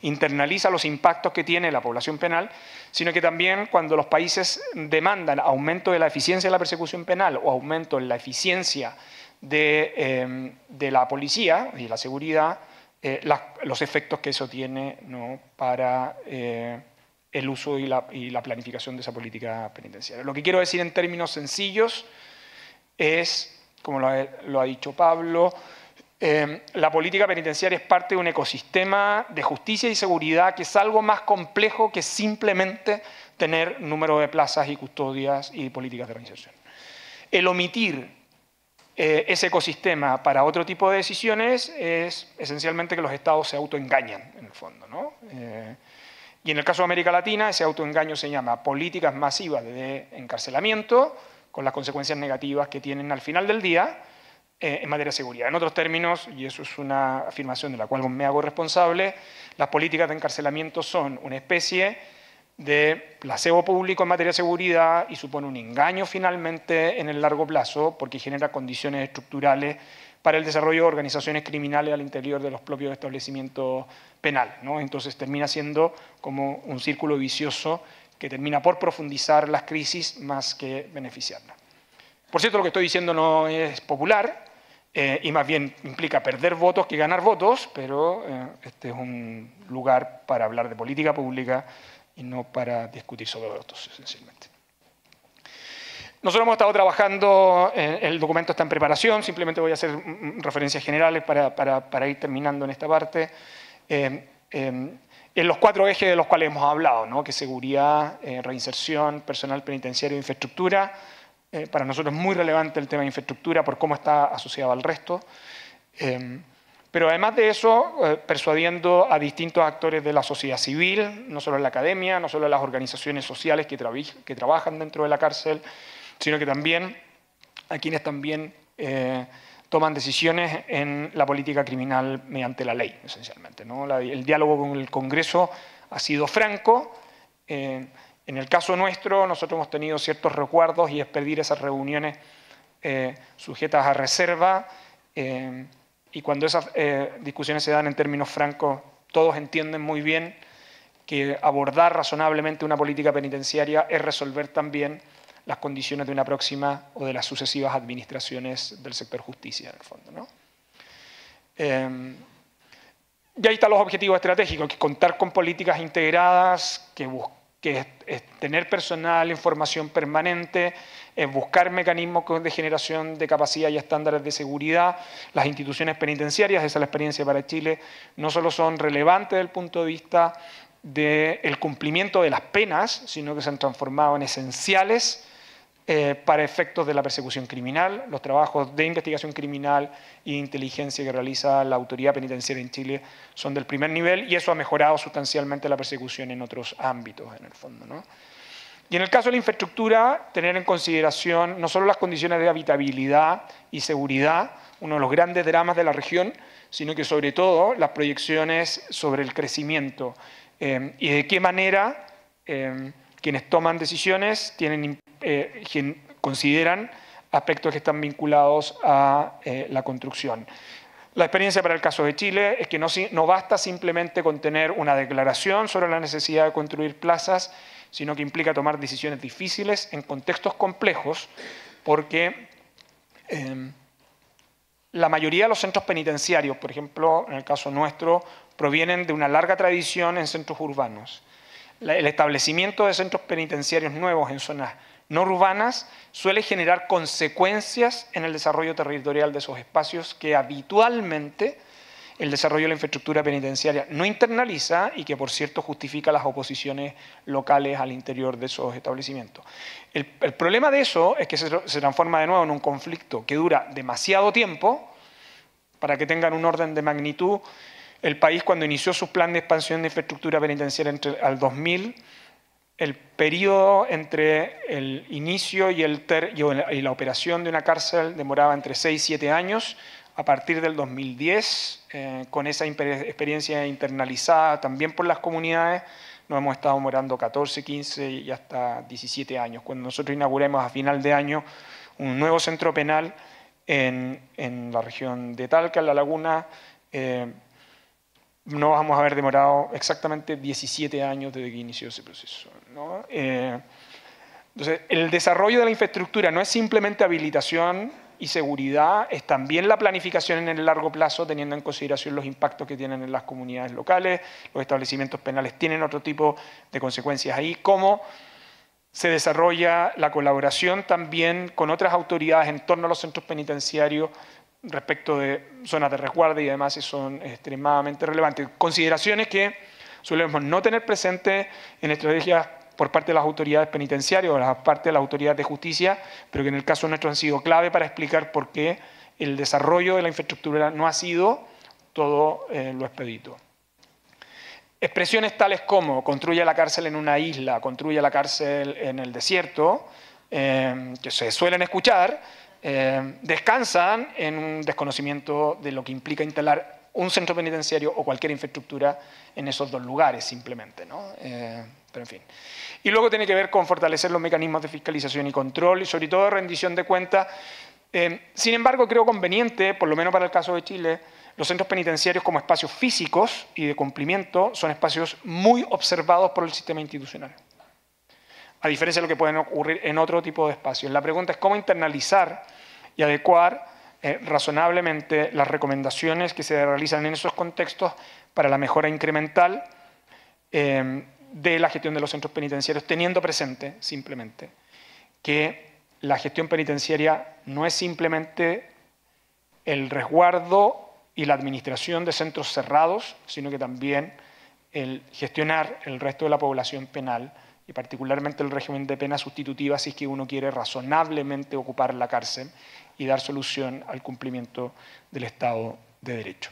internaliza los impactos que tiene la población penal, sino que también cuando los países demandan aumento de la eficiencia de la persecución penal o aumento en la eficiencia de, em, de la policía y la seguridad eh, los efectos que eso tiene ¿no? para eh, el uso y la, planificación de esa política penitenciaria. Lo que quiero decir en términos sencillos es, como lo ha, dicho Pablo, em, la política penitenciaria es parte de un ecosistema de justicia y seguridad que es algo más complejo que simplemente tener número de plazas y custodias y políticas de reinserción. El omitir eh, ese ecosistema para otro tipo de decisiones es esencialmente que los estados se autoengañan, en el fondo. Eh, y en el caso de América Latina, ese autoengaño se llama políticas masivas de encarcelamiento, con las consecuencias negativas que tienen al final del día eh, en materia de seguridad. En otros términos, y eso es una afirmación de la cual me hago responsable, las políticas de encarcelamiento son una especie de placebo público en materia de seguridad y supone un engaño finalmente en el largo plazo porque genera condiciones estructurales para el desarrollo de organizaciones criminales al interior de los propios establecimientos penales. ¿no? Entonces termina siendo como un círculo vicioso que termina por profundizar las crisis más que beneficiarlas. Por cierto, lo que estoy diciendo no es popular eh, y más bien implica perder votos que ganar votos, pero eh, este es un lugar para hablar de política pública y no para discutir sobre otros, esencialmente. Nosotros hemos estado trabajando, eh, el documento está en preparación, simplemente voy a hacer referencias generales para, ir terminando en esta parte. Eh, eh, en los cuatro ejes de los cuales hemos hablado, ¿no? que seguridad, reinserción, personal penitenciario, e infraestructura. para nosotros es muy relevante el tema de infraestructura por cómo está asociado al resto. Pero además de eso, eh, persuadiendo a distintos actores de la sociedad civil, no solo en la academia, no solo en las organizaciones sociales que, trabajan dentro de la cárcel, sino que también a quienes también eh, toman decisiones en la política criminal mediante la ley, esencialmente. el diálogo con el Congreso ha sido franco. Eh, en el caso nuestro, nosotros hemos tenido ciertos recuerdos y es pedir esas reuniones sujetas a reserva y cuando esas eh, discusiones se dan en términos francos, todos entienden muy bien que abordar razonablemente una política penitenciaria es resolver también las condiciones de una próxima o de las sucesivas administraciones del sector justicia, en el fondo. Em, y ahí están los objetivos estratégicos, que contar con políticas integradas, que, tener personal en formación permanente, buscar mecanismos de generación de capacidad y estándares de seguridad. Las instituciones penitenciarias, esa es la experiencia para Chile, no solo son relevantes desde el punto de vista del cumplimiento de las penas, sino que se han transformado en esenciales eh, para efectos de la persecución criminal. Los trabajos de investigación criminal e inteligencia que realiza la autoridad penitenciaria en Chile son del primer nivel y eso ha mejorado sustancialmente la persecución en otros ámbitos, en el fondo. Y en el caso de la infraestructura, tener en consideración no solo las condiciones de habitabilidad y seguridad, uno de los grandes dramas de la región, sino que sobre todo las proyecciones sobre el crecimiento eh, y de qué manera eh, quienes toman decisiones tienen, eh, consideran aspectos que están vinculados a la construcción. La experiencia para el caso de Chile es que no, no basta simplemente con tener una declaración sobre la necesidad de construir plazas, sino que implica tomar decisiones difíciles en contextos complejos, porque em, la mayoría de los centros penitenciarios, por ejemplo, en el caso nuestro, provienen de una larga tradición en centros urbanos. el establecimiento de centros penitenciarios nuevos en zonas no urbanas suele generar consecuencias en el desarrollo territorial de esos espacios que habitualmente el desarrollo de la infraestructura penitenciaria no internaliza y que, por cierto, justifica las oposiciones locales al interior de esos establecimientos. El, problema de eso es que se, transforma de nuevo en un conflicto que dura demasiado tiempo, para que tengan un orden de magnitud, el país cuando inició su plan de expansión de infraestructura penitenciaria entre, al 2000, el periodo entre el inicio y, y la operación de una cárcel demoraba entre 6 y 7 años, a partir del 2010, eh, con esa experiencia internalizada también por las comunidades, nos hemos estado morando 14, 15 y hasta 17 años. Cuando nosotros inauguremos a final de año un nuevo centro penal en, la región de Talca, en La Laguna, eh, no vamos a haber demorado exactamente 17 años desde que inició ese proceso. Eh, entonces, el desarrollo de la infraestructura no es simplemente habilitación, y seguridad es también la planificación en el largo plazo, teniendo en consideración los impactos que tienen en las comunidades locales. Los establecimientos penales tienen otro tipo de consecuencias ahí, Cómo se desarrolla la colaboración también con otras autoridades en torno a los centros penitenciarios respecto de zonas de resguardo y demás, son extremadamente relevantes. Consideraciones que solemos no tener presentes en estrategias por parte de las autoridades penitenciarias o por parte de las autoridades de justicia, pero que en el caso nuestro han sido clave para explicar por qué el desarrollo de la infraestructura no ha sido todo eh, lo expedito. Expresiones tales como construye la cárcel en una isla, construye la cárcel en el desierto, eh, que se suelen escuchar, eh, descansan en un desconocimiento de lo que implica instalar un centro penitenciario o cualquier infraestructura en esos dos lugares simplemente. pero en fin. Y luego tiene que ver con fortalecer los mecanismos de fiscalización y control y sobre todo rendición de cuentas. Eh, sin embargo, creo conveniente, por lo menos para el caso de Chile, los centros penitenciarios como espacios físicos y de cumplimiento son espacios muy observados por el sistema institucional, a diferencia de lo que pueden ocurrir en otro tipo de espacios. La pregunta es cómo internalizar y adecuar eh, razonablemente las recomendaciones que se realizan en esos contextos para la mejora incremental eh, de la gestión de los centros penitenciarios, teniendo presente simplemente que la gestión penitenciaria no es simplemente el resguardo y la administración de centros cerrados, sino que también el gestionar el resto de la población penal y particularmente el régimen de pena sustitutiva si es que uno quiere razonablemente ocupar la cárcel y dar solución al cumplimiento del Estado de Derecho.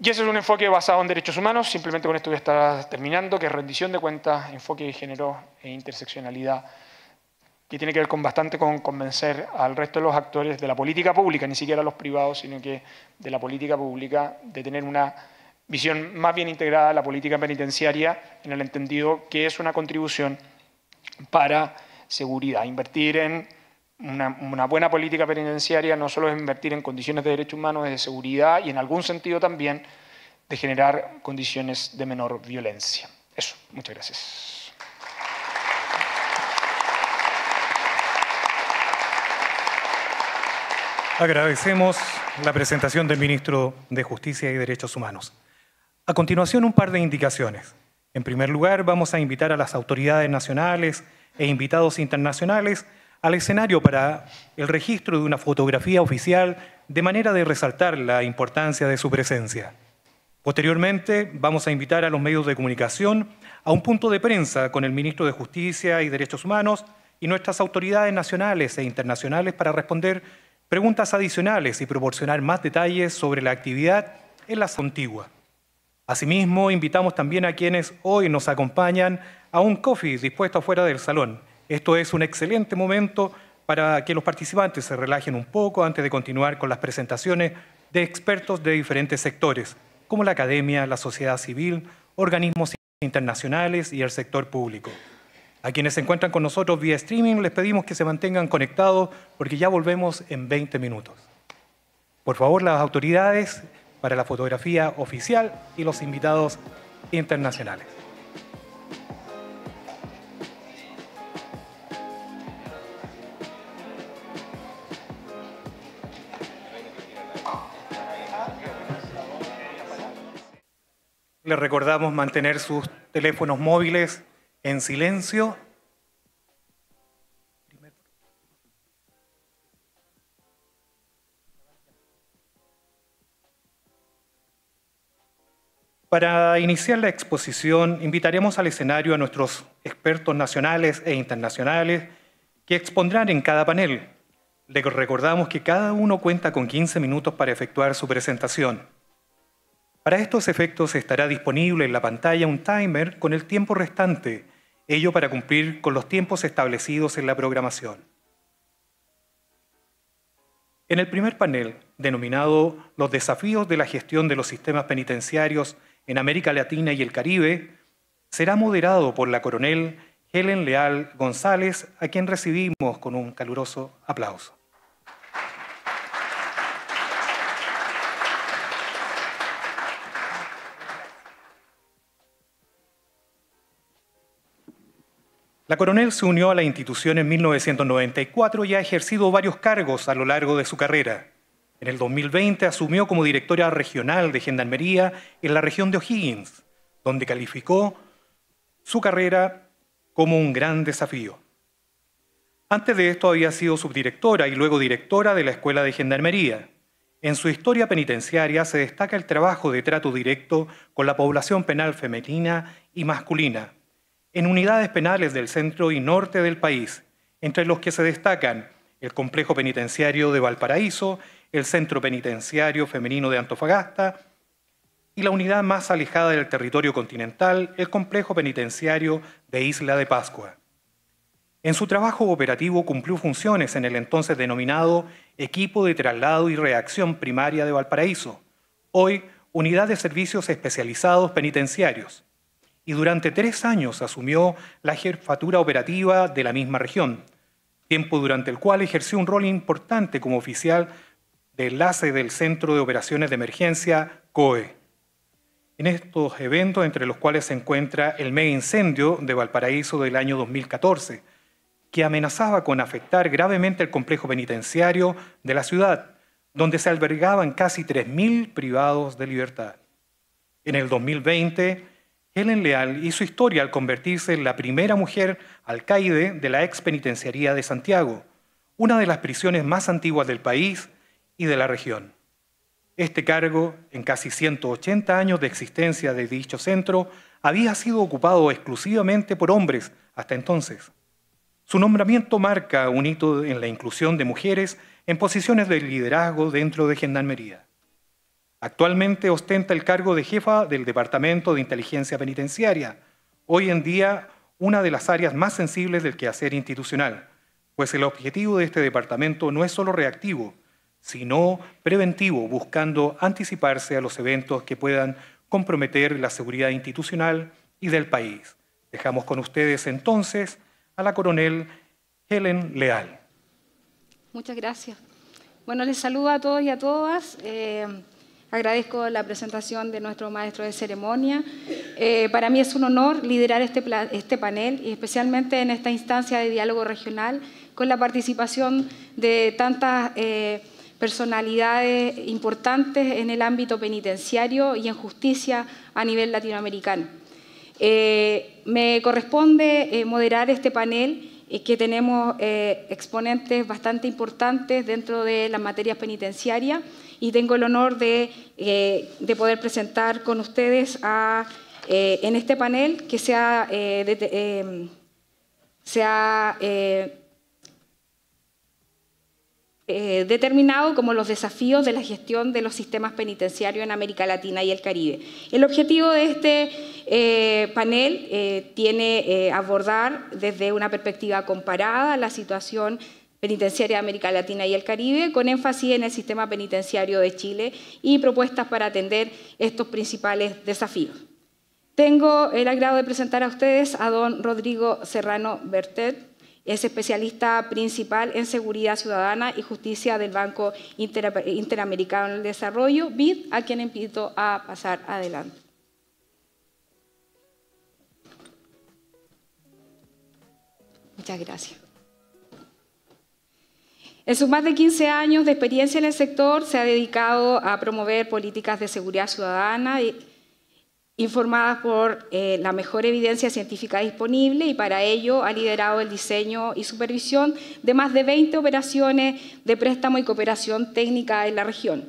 Y ese es un enfoque basado en derechos humanos, simplemente con esto voy a terminando, que es rendición de cuentas, enfoque de género e interseccionalidad, que tiene que ver con bastante con convencer al resto de los actores de la política pública, ni siquiera los privados, sino que de la política pública, de tener una visión más bien integrada a la política penitenciaria en el entendido que es una contribución para seguridad, invertir en una, buena política penitenciaria no solo es invertir en condiciones de derechos humanos, de seguridad y en algún sentido también de generar condiciones de menor violencia. Eso, muchas gracias. Agradecemos la presentación del ministro de Justicia y Derechos Humanos. A continuación, un par de indicaciones. En primer lugar, vamos a invitar a las autoridades nacionales e invitados internacionales al escenario para el registro de una fotografía oficial de manera de resaltar la importancia de su presencia. Posteriormente, vamos a invitar a los medios de comunicación a un punto de prensa con el ministro de Justicia y Derechos Humanos y nuestras autoridades nacionales e internacionales para responder preguntas adicionales y proporcionar más detalles sobre la actividad en la antigua. Asimismo, invitamos también a quienes hoy nos acompañan a un coffee dispuesto fuera del salón, esto es un excelente momento para que los participantes se relajen un poco antes de continuar con las presentaciones de expertos de diferentes sectores, como la academia, la sociedad civil, organismos internacionales y el sector público. A quienes se encuentran con nosotros vía streaming les pedimos que se mantengan conectados porque ya volvemos en 20 minutos. Por favor, las autoridades para la fotografía oficial y los invitados internacionales. Les recordamos mantener sus teléfonos móviles en silencio. Para iniciar la exposición, invitaremos al escenario a nuestros expertos nacionales e internacionales que expondrán en cada panel. Les recordamos que cada uno cuenta con 15 minutos para efectuar su presentación. Para estos efectos estará disponible en la pantalla un timer con el tiempo restante, ello para cumplir con los tiempos establecidos en la programación. En el primer panel, denominado Los desafíos de la gestión de los sistemas penitenciarios en América Latina y el Caribe, será moderado por la coronel Helen Leal González, a quien recibimos con un caluroso aplauso. La coronel se unió a la institución en 1994 y ha ejercido varios cargos a lo largo de su carrera. En el 2020 asumió como directora regional de Gendarmería en la región de O'Higgins, donde calificó su carrera como un gran desafío. Antes de esto había sido subdirectora y luego directora de la Escuela de Gendarmería. En su historia penitenciaria se destaca el trabajo de trato directo con la población penal femenina y masculina, en unidades penales del centro y norte del país, entre los que se destacan el complejo penitenciario de Valparaíso, el centro penitenciario femenino de Antofagasta y la unidad más alejada del territorio continental, el complejo penitenciario de Isla de Pascua. En su trabajo operativo cumplió funciones en el entonces denominado Equipo de Traslado y Reacción Primaria de Valparaíso, hoy Unidad de Servicios Especializados Penitenciarios, y durante tres años asumió la jefatura operativa de la misma región, tiempo durante el cual ejerció un rol importante como oficial de enlace del Centro de Operaciones de Emergencia, COE. En estos eventos, entre los cuales se encuentra el mega incendio de Valparaíso del año 2014, que amenazaba con afectar gravemente el complejo penitenciario de la ciudad, donde se albergaban casi 3.000 privados de libertad. En el 2020, Helen Leal hizo historia al convertirse en la primera mujer alcaide de la ex penitenciaría de Santiago, una de las prisiones más antiguas del país y de la región. Este cargo, en casi 180 años de existencia de dicho centro, había sido ocupado exclusivamente por hombres hasta entonces. Su nombramiento marca un hito en la inclusión de mujeres en posiciones de liderazgo dentro de Gendarmería. Actualmente ostenta el cargo de jefa del Departamento de Inteligencia Penitenciaria, hoy en día una de las áreas más sensibles del quehacer institucional, pues el objetivo de este departamento no es solo reactivo, sino preventivo, buscando anticiparse a los eventos que puedan comprometer la seguridad institucional y del país. Dejamos con ustedes entonces a la coronel Helen Leal. Muchas gracias. Bueno, les saludo a todos y a todas. Eh, Agradezco la presentación de nuestro maestro de ceremonia. Eh, para mí es un honor liderar este, este panel y especialmente en esta instancia de diálogo regional con la participación de tantas eh, personalidades importantes en el ámbito penitenciario y en justicia a nivel latinoamericano. Eh, me corresponde moderar este panel que tenemos eh, exponentes bastante importantes dentro de las materias penitenciarias y tengo el honor de, eh, poder presentar con ustedes a, eh, en este panel que se ha, se ha eh, determinado como los desafíos de la gestión de los sistemas penitenciarios en América Latina y el Caribe. El objetivo de este eh, panel eh, tiene abordar desde una perspectiva comparada la situación penitenciaria de América Latina y el Caribe, con énfasis en el sistema penitenciario de Chile y propuestas para atender estos principales desafíos. Tengo el agrado de presentar a ustedes a don Rodrigo Serrano Bertet, es especialista principal en Seguridad Ciudadana y Justicia del Banco Interamericano del Desarrollo, BID, a quien invito a pasar adelante. Muchas gracias. En sus más de 15 años de experiencia en el sector, se ha dedicado a promover políticas de seguridad ciudadana y informadas por eh, la mejor evidencia científica disponible y para ello ha liderado el diseño y supervisión de más de 20 operaciones de préstamo y cooperación técnica en la región,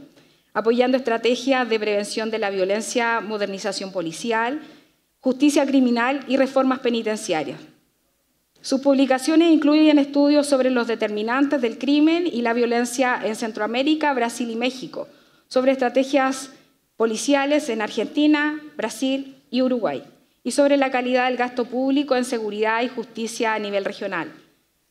apoyando estrategias de prevención de la violencia, modernización policial, justicia criminal y reformas penitenciarias. Sus publicaciones incluyen estudios sobre los determinantes del crimen y la violencia en Centroamérica, Brasil y México, sobre estrategias policiales en Argentina, Brasil y Uruguay, y sobre la calidad del gasto público en seguridad y justicia a nivel regional.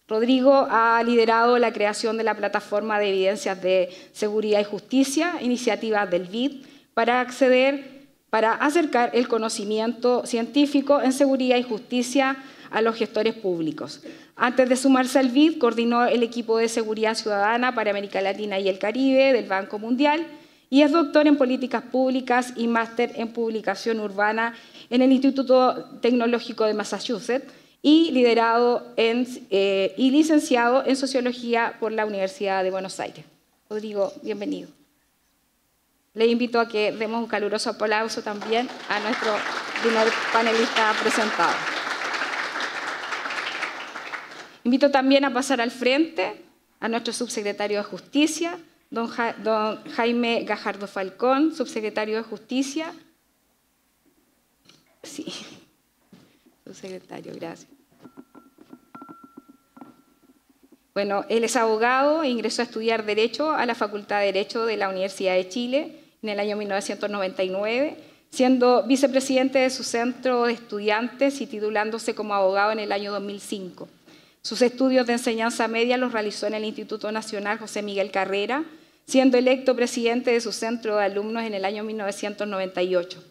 Rodrigo ha liderado la creación de la plataforma de evidencias de seguridad y justicia, iniciativa del BID, para acceder, para acercar el conocimiento científico en seguridad y justicia a los gestores públicos. Antes de sumarse al BID, coordinó el equipo de seguridad ciudadana para América Latina y el Caribe del Banco Mundial y es doctor en políticas públicas y máster en publicación urbana en el Instituto Tecnológico de Massachusetts y, liderado eh, licenciado en sociología por la Universidad de Buenos Aires. Rodrigo, bienvenido. Le invito a que demos un caluroso aplauso también a nuestro primer panelista presentado. Invito también a pasar al frente a nuestro subsecretario de Justicia, don, Jaime Gajardo Falcón, subsecretario de Justicia. Sí, subsecretario, gracias. Bueno, él es abogado e ingresó a estudiar Derecho a la Facultad de Derecho de la Universidad de Chile en el año 1999, siendo vicepresidente de su centro de estudiantes y titulándose como abogado en el año 2005. Sus estudios de enseñanza media los realizó en el Instituto Nacional José Miguel Carrera siendo electo presidente de su centro de alumnos en el año 1998.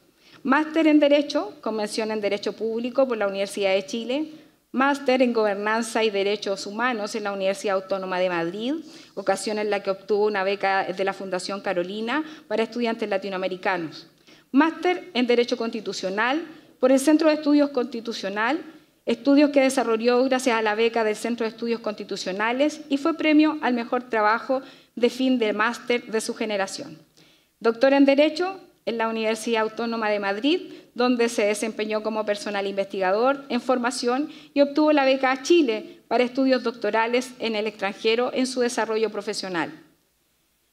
Máster en Derecho, Convención en Derecho Público por la Universidad de Chile, Máster en Gobernanza y Derechos Humanos en la Universidad Autónoma de Madrid, ocasión en la que obtuvo una beca de la Fundación Carolina para estudiantes latinoamericanos. Máster en Derecho Constitucional por el Centro de Estudios Constitucional, estudios que desarrolló gracias a la beca del Centro de Estudios Constitucionales y fue premio al mejor trabajo de fin de máster de su generación. doctor en Derecho en la Universidad Autónoma de Madrid, donde se desempeñó como personal investigador en formación y obtuvo la beca a Chile para estudios doctorales en el extranjero en su desarrollo profesional.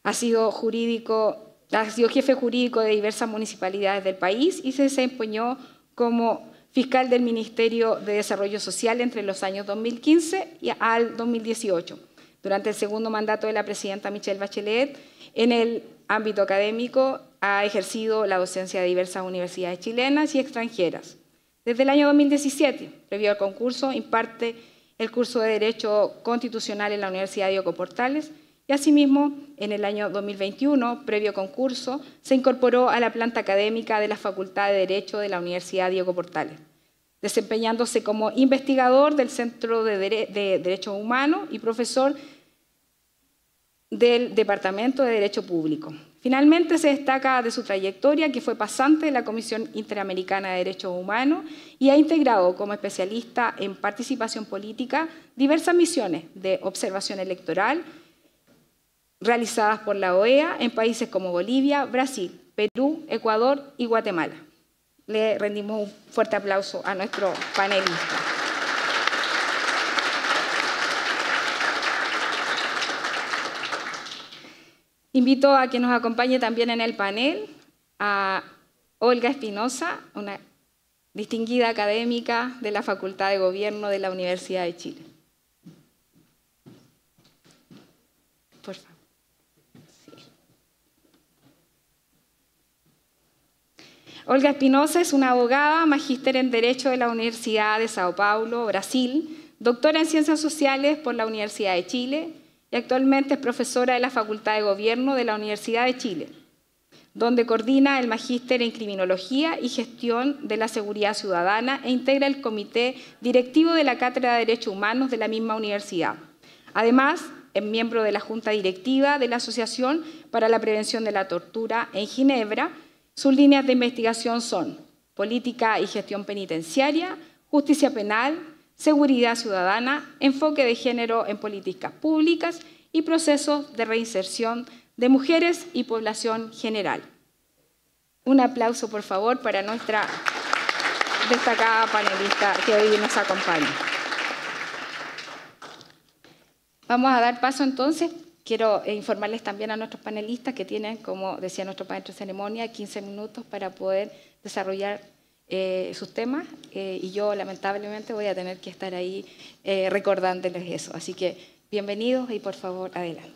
Ha sido jurídico sido jefe jurídico de diversas municipalidades del país y se desempeñó como fiscal del Ministerio de Desarrollo Social entre los años 2015 y al 2018 durante el segundo mandato de la presidenta Michelle Bachelet. En el ámbito académico ha ejercido la docencia de diversas universidades chilenas y extranjeras. Desde el año 2017, previo al concurso, imparte el curso de Derecho Constitucional en la Universidad de Portales y asimismo, en el año 2021, previo concurso, se incorporó a la planta académica de la Facultad de Derecho de la Universidad Diego Portales desempeñándose como investigador del Centro de, Derechos Humanos y profesor del Departamento de Derecho Público. Finalmente se destaca de su trayectoria que fue pasante de la Comisión Interamericana de Derechos Humanos y ha integrado como especialista en participación política diversas misiones de observación electoral realizadas por la OEA en países como Bolivia, Brasil, Perú, Ecuador y Guatemala. Le rendimos un fuerte aplauso a nuestro panelista. Invito a que nos acompañe también en el panel a Olga Espinosa, una distinguida académica de la Facultad de Gobierno de la Universidad de Chile. Olga Espinosa es una abogada, magíster en Derecho de la Universidad de Sao Paulo, Brasil, doctora en Ciencias Sociales por la Universidad de Chile y actualmente es profesora de la Facultad de Gobierno de la Universidad de Chile, donde coordina el magíster en Criminología y Gestión de la Seguridad Ciudadana e integra el Comité Directivo de la Cátedra de Derechos Humanos de la misma universidad. Además, es miembro de la Junta Directiva de la Asociación para la Prevención de la Tortura en Ginebra, sus líneas de investigación son política y gestión penitenciaria, justicia penal, seguridad ciudadana, enfoque de género en políticas públicas y procesos de reinserción de mujeres y población general. Un aplauso, por favor, para nuestra destacada panelista que hoy nos acompaña. Vamos a dar paso entonces Quiero eh, informarles también a nuestros panelistas que tienen, como decía nuestro maestro de ceremonia, 15 minutos para poder desarrollar eh, sus temas eh, y yo lamentablemente voy a tener que estar ahí recordándoles eso. Así que bienvenidos y por favor, adelante.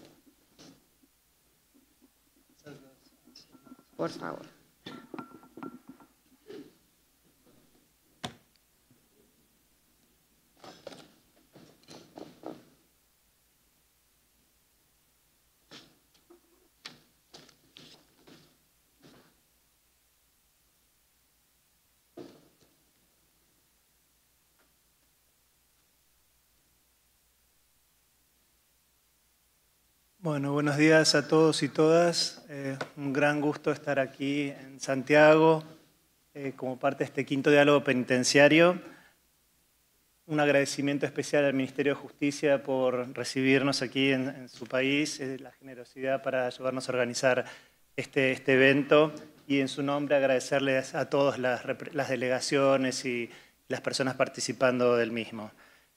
Por favor. Bueno, buenos días a todos y todas. Eh, un gran gusto estar aquí en Santiago eh, como parte de este quinto diálogo penitenciario. Un agradecimiento especial al Ministerio de Justicia por recibirnos aquí en, su país, eh, la generosidad para ayudarnos a organizar este, este, evento y en su nombre agradecerles a todas las delegaciones y las personas participando del mismo.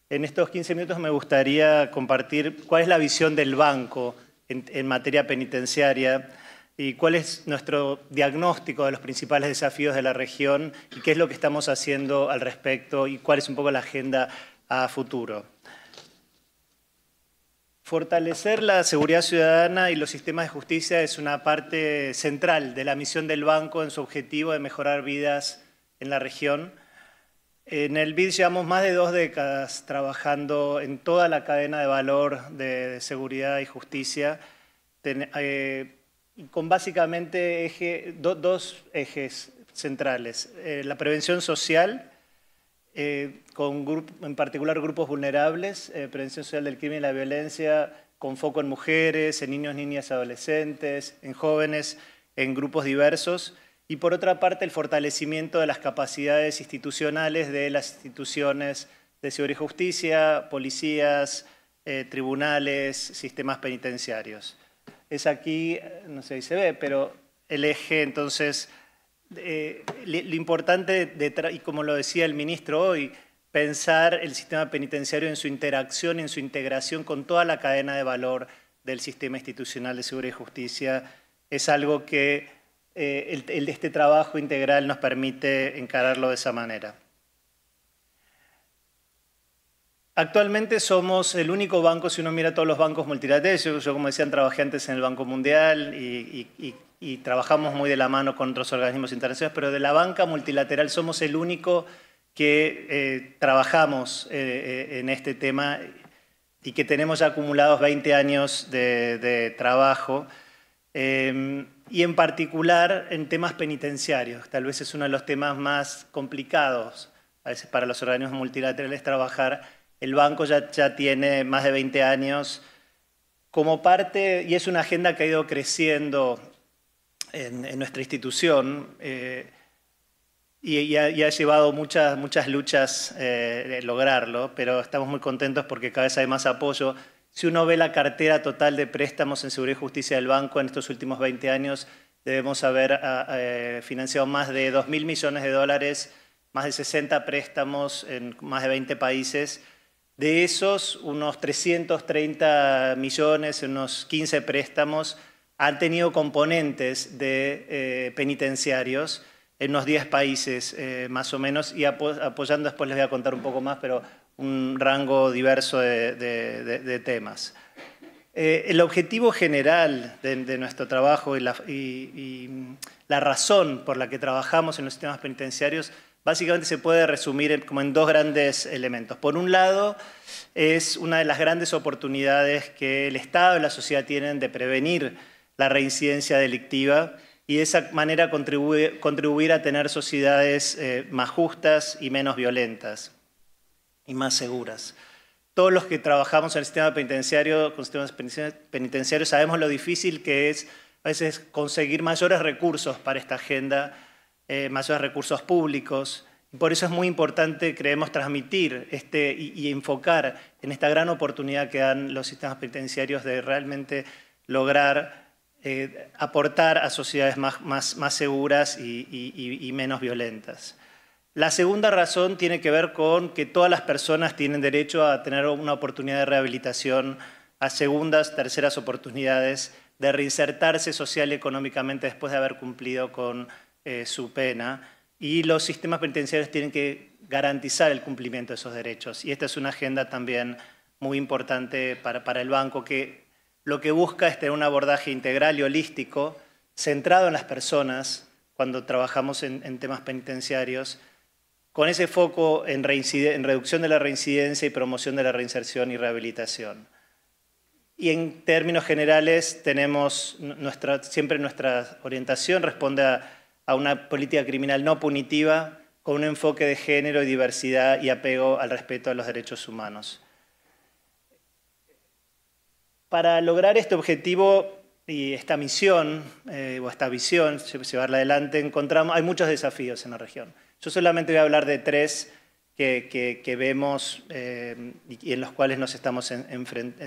En estos 15 minutos me gustaría compartir cuál es la visión del banco en, materia penitenciaria y cuál es nuestro diagnóstico de los principales desafíos de la región y qué es lo que estamos haciendo al respecto y cuál es un poco la agenda a futuro. Fortalecer la seguridad ciudadana y los sistemas de justicia es una parte central de la misión del banco en su objetivo de mejorar vidas en la región en el BID llevamos más de dos décadas trabajando en toda la cadena de valor de, seguridad y justicia, eh, con básicamente dos ejes centrales. Eh, la prevención social, eh, con en particular grupos vulnerables, prevención social del crimen y la violencia, con foco en mujeres, en niños, niñas, adolescentes, en jóvenes, en grupos diversos y por otra parte el fortalecimiento de las capacidades institucionales de las instituciones de seguridad y justicia, policías, eh, tribunales, sistemas penitenciarios. Es aquí, no sé si se ve, pero el eje entonces, eh, lo importante, de, y como lo decía el ministro hoy, pensar el sistema penitenciario en su interacción, en su integración con toda la cadena de valor del sistema institucional de seguridad y justicia, es algo que eh, el, de este trabajo integral nos permite encararlo de esa manera. Actualmente somos el único banco, si uno mira todos los bancos multilaterales, yo, como decían trabajé antes en el Banco Mundial y, trabajamos muy de la mano con otros organismos internacionales, pero de la banca multilateral somos el único que eh, trabajamos eh, en este tema y que tenemos ya acumulados 20 años de, trabajo. Em, y en particular en temas penitenciarios. Tal vez es uno de los temas más complicados para los organismos multilaterales trabajar. El banco ya, ya tiene más de 20 años como parte, y es una agenda que ha ido creciendo en, nuestra institución eh, y, ha, llevado muchas, muchas luchas eh, lograrlo, pero estamos muy contentos porque cada vez hay más apoyo. Si uno ve la cartera total de préstamos en seguridad y justicia del banco en estos últimos 20 años, debemos haber ah, eh, financiado más de 2.000 millones de dólares, más de 60 préstamos en más de 20 países. De esos, unos 330 millones, unos 15 préstamos, han tenido componentes de eh, penitenciarios en unos 10 países eh, más o menos, y apoyando, después les voy a contar un poco más, pero un rango diverso de, temas. Eh, el objetivo general de, nuestro trabajo y la, razón por la que trabajamos en los sistemas penitenciarios básicamente se puede resumir en, como en dos grandes elementos. Por un lado, es una de las grandes oportunidades que el Estado y la sociedad tienen de prevenir la reincidencia delictiva y de esa manera contribuir, a tener sociedades eh, más justas y menos violentas y más seguras. Todos los que trabajamos en el sistema penitenciario, con sistemas penitenciarios, sabemos lo difícil que es a veces conseguir mayores recursos para esta agenda, eh, mayores recursos públicos. Por eso es muy importante, creemos, transmitir este, y, enfocar en esta gran oportunidad que dan los sistemas penitenciarios de realmente lograr eh, aportar a sociedades más, más, más seguras y, y menos violentas. La segunda razón tiene que ver con que todas las personas tienen derecho a tener una oportunidad de rehabilitación, a segundas, terceras oportunidades, de reinsertarse social y económicamente después de haber cumplido con eh, su pena. Y los sistemas penitenciarios tienen que garantizar el cumplimiento de esos derechos. Y esta es una agenda también muy importante para, para el banco, que lo que busca es tener un abordaje integral y holístico, centrado en las personas, cuando trabajamos en temas penitenciarios, con ese foco en, reducción de la reincidencia y promoción de la reinserción y rehabilitación. Y en términos generales, tenemos siempre nuestra orientación responde a, una política criminal no punitiva con un enfoque de género y diversidad y apego al respeto a los derechos humanos. Para lograr este objetivo y esta misión eh, o esta visión, llevarla adelante, encontramos, hay muchos desafíos en la región. Yo solamente voy a hablar de tres que, vemos eh, y en los cuales nos estamos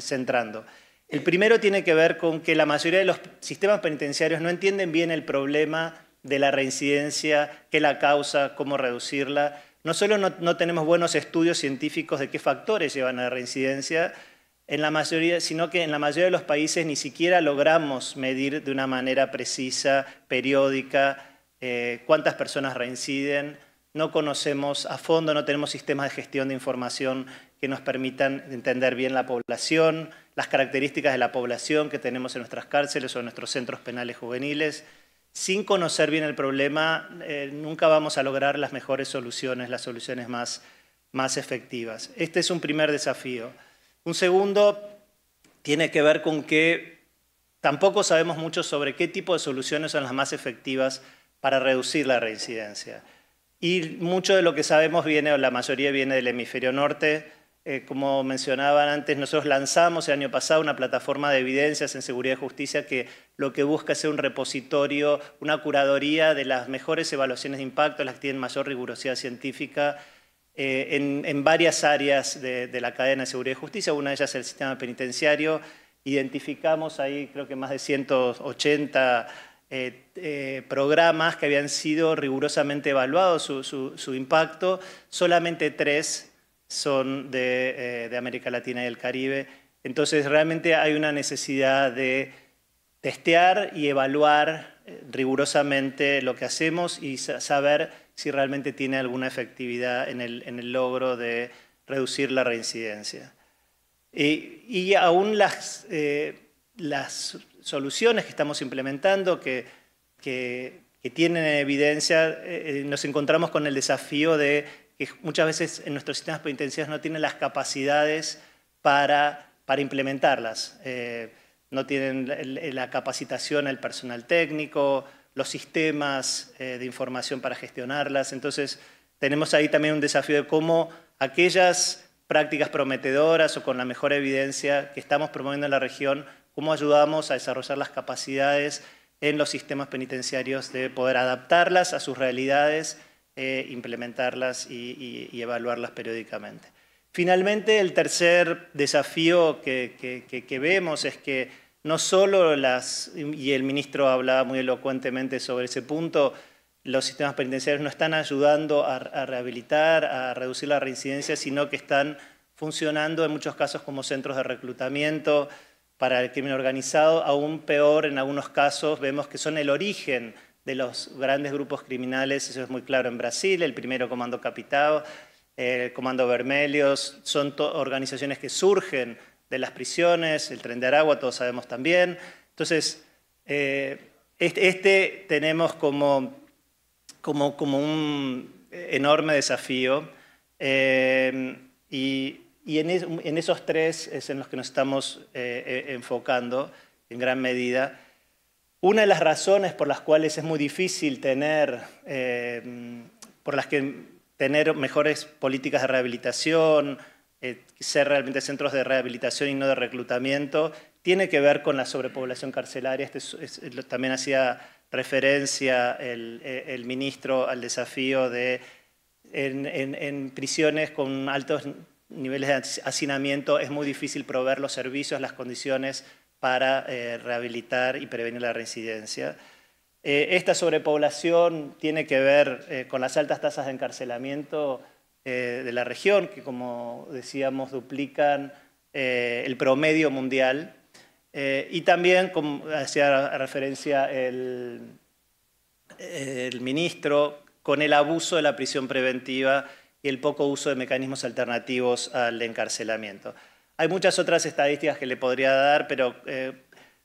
centrando. El primero tiene que ver con que la mayoría de los sistemas penitenciarios no entienden bien el problema de la reincidencia, qué la causa, cómo reducirla. No solo no, tenemos buenos estudios científicos de qué factores llevan a la reincidencia, sino que en la mayoría de los países ni siquiera logramos medir de una manera precisa, periódica, eh, cuántas personas reinciden, no conocemos a fondo, no tenemos sistemas de gestión de información que nos permitan entender bien la población, las características de la población que tenemos en nuestras cárceles o en nuestros centros penales juveniles. Sin conocer bien el problema, eh, nunca vamos a lograr las mejores soluciones, las soluciones más, más efectivas. Este es un primer desafío. Un segundo tiene que ver con que tampoco sabemos mucho sobre qué tipo de soluciones son las más efectivas para reducir la reincidencia. Y mucho de lo que sabemos viene, o la mayoría viene del hemisferio norte. Eh, como mencionaban antes, nosotros lanzamos el año pasado una plataforma de evidencias en seguridad y justicia que lo que busca es ser un repositorio, una curaduría de las mejores evaluaciones de impacto, las que tienen mayor rigurosidad científica eh, en, varias áreas de, de la cadena de seguridad y justicia. Una de ellas es el sistema penitenciario. Identificamos ahí creo que más de 180 eh, eh, programas que habían sido rigurosamente evaluados su, impacto, solamente tres son de, eh, América Latina y el Caribe. Entonces realmente hay una necesidad de testear y evaluar rigurosamente lo que hacemos y saber si realmente tiene alguna efectividad en el, en el logro de reducir la reincidencia. y aún las, las soluciones que estamos implementando que, que, tienen evidencia, eh, eh, nos encontramos con el desafío de que muchas veces en nuestros sistemas penitenciarios no tienen las capacidades para, para implementarlas. Eh, no tienen la capacitación el personal técnico, los sistemas de información para gestionarlas. Entonces, tenemos ahí también un desafío de cómo aquellas prácticas prometedoras o con la mejor evidencia que estamos promoviendo en la región cómo ayudamos a desarrollar las capacidades en los sistemas penitenciarios de poder adaptarlas a sus realidades, eh, implementarlas y, evaluarlas periódicamente. Finalmente, el tercer desafío que, vemos es que no solo las, y el ministro hablaba muy elocuentemente sobre ese punto, los sistemas penitenciarios no están ayudando a, a, rehabilitar, a reducir la reincidencia, sino que están funcionando en muchos casos como centros de reclutamiento, para el crimen organizado, aún peor en algunos casos vemos que son el origen de los grandes grupos criminales, eso es muy claro en Brasil, el primero Comando Capitado, el Comando Vermelhos, son organizaciones que surgen de las prisiones, el Tren de Aragua, todos sabemos también. Entonces, eh, este, este, tenemos como, como, como un enorme desafío eh, y y en, esos tres es en los que nos estamos eh, eh, enfocando en gran medida. Una de las razones por las cuales es muy difícil tener, eh, por las que tener mejores políticas de rehabilitación, ser realmente centros de rehabilitación y no de reclutamiento, tiene que ver con la sobrepoblación carcelaria. Este también hacía referencia el, ministro al desafío de en, en prisiones con altos niveles de hacinamiento, es muy difícil proveer los servicios, las condiciones para eh, rehabilitar y prevenir la reincidencia. Eh, esta sobrepoblación tiene que ver eh, con las altas tasas de encarcelamiento de la región, que como decíamos duplican el promedio mundial, y también, como hacía referencia el ministro, con el abuso de la prisión preventiva y el poco uso de mecanismos alternativos al encarcelamiento. Hay muchas otras estadísticas que le podría dar, pero eh,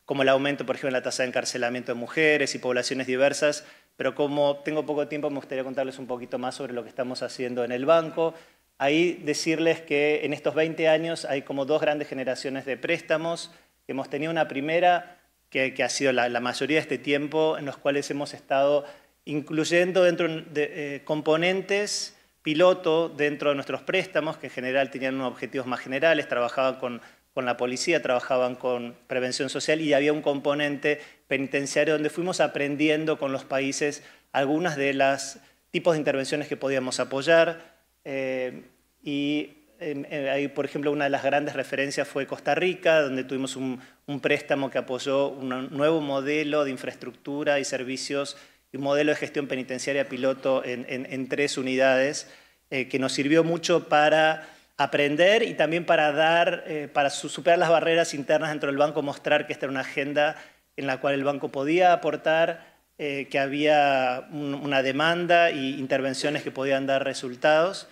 como el aumento, por ejemplo, en la tasa de encarcelamiento de mujeres y poblaciones diversas, pero como tengo poco tiempo me gustaría contarles un poquito más sobre lo que estamos haciendo en el banco. Ahí decirles que en estos 20 años hay como dos grandes generaciones de préstamos. Hemos tenido una primera que, ha sido la, mayoría de este tiempo, en los cuales hemos estado incluyendo dentro de eh, componentes piloto dentro de nuestros préstamos, que en general tenían unos objetivos más generales, trabajaban con, la policía, trabajaban con prevención social y había un componente penitenciario donde fuimos aprendiendo con los países algunas de las tipos de intervenciones que podíamos apoyar. Eh, y em, eh, ahí, por ejemplo, una de las grandes referencias fue Costa Rica, donde tuvimos un, un préstamo que apoyó un nuevo modelo de infraestructura y servicios modelo de gestión penitenciaria piloto en, tres unidades eh, que nos sirvió mucho para aprender y también para dar, eh, para superar las barreras internas dentro del banco, mostrar que esta era una agenda en la cual el banco podía aportar, eh, que había una demanda y intervenciones que podían dar resultados.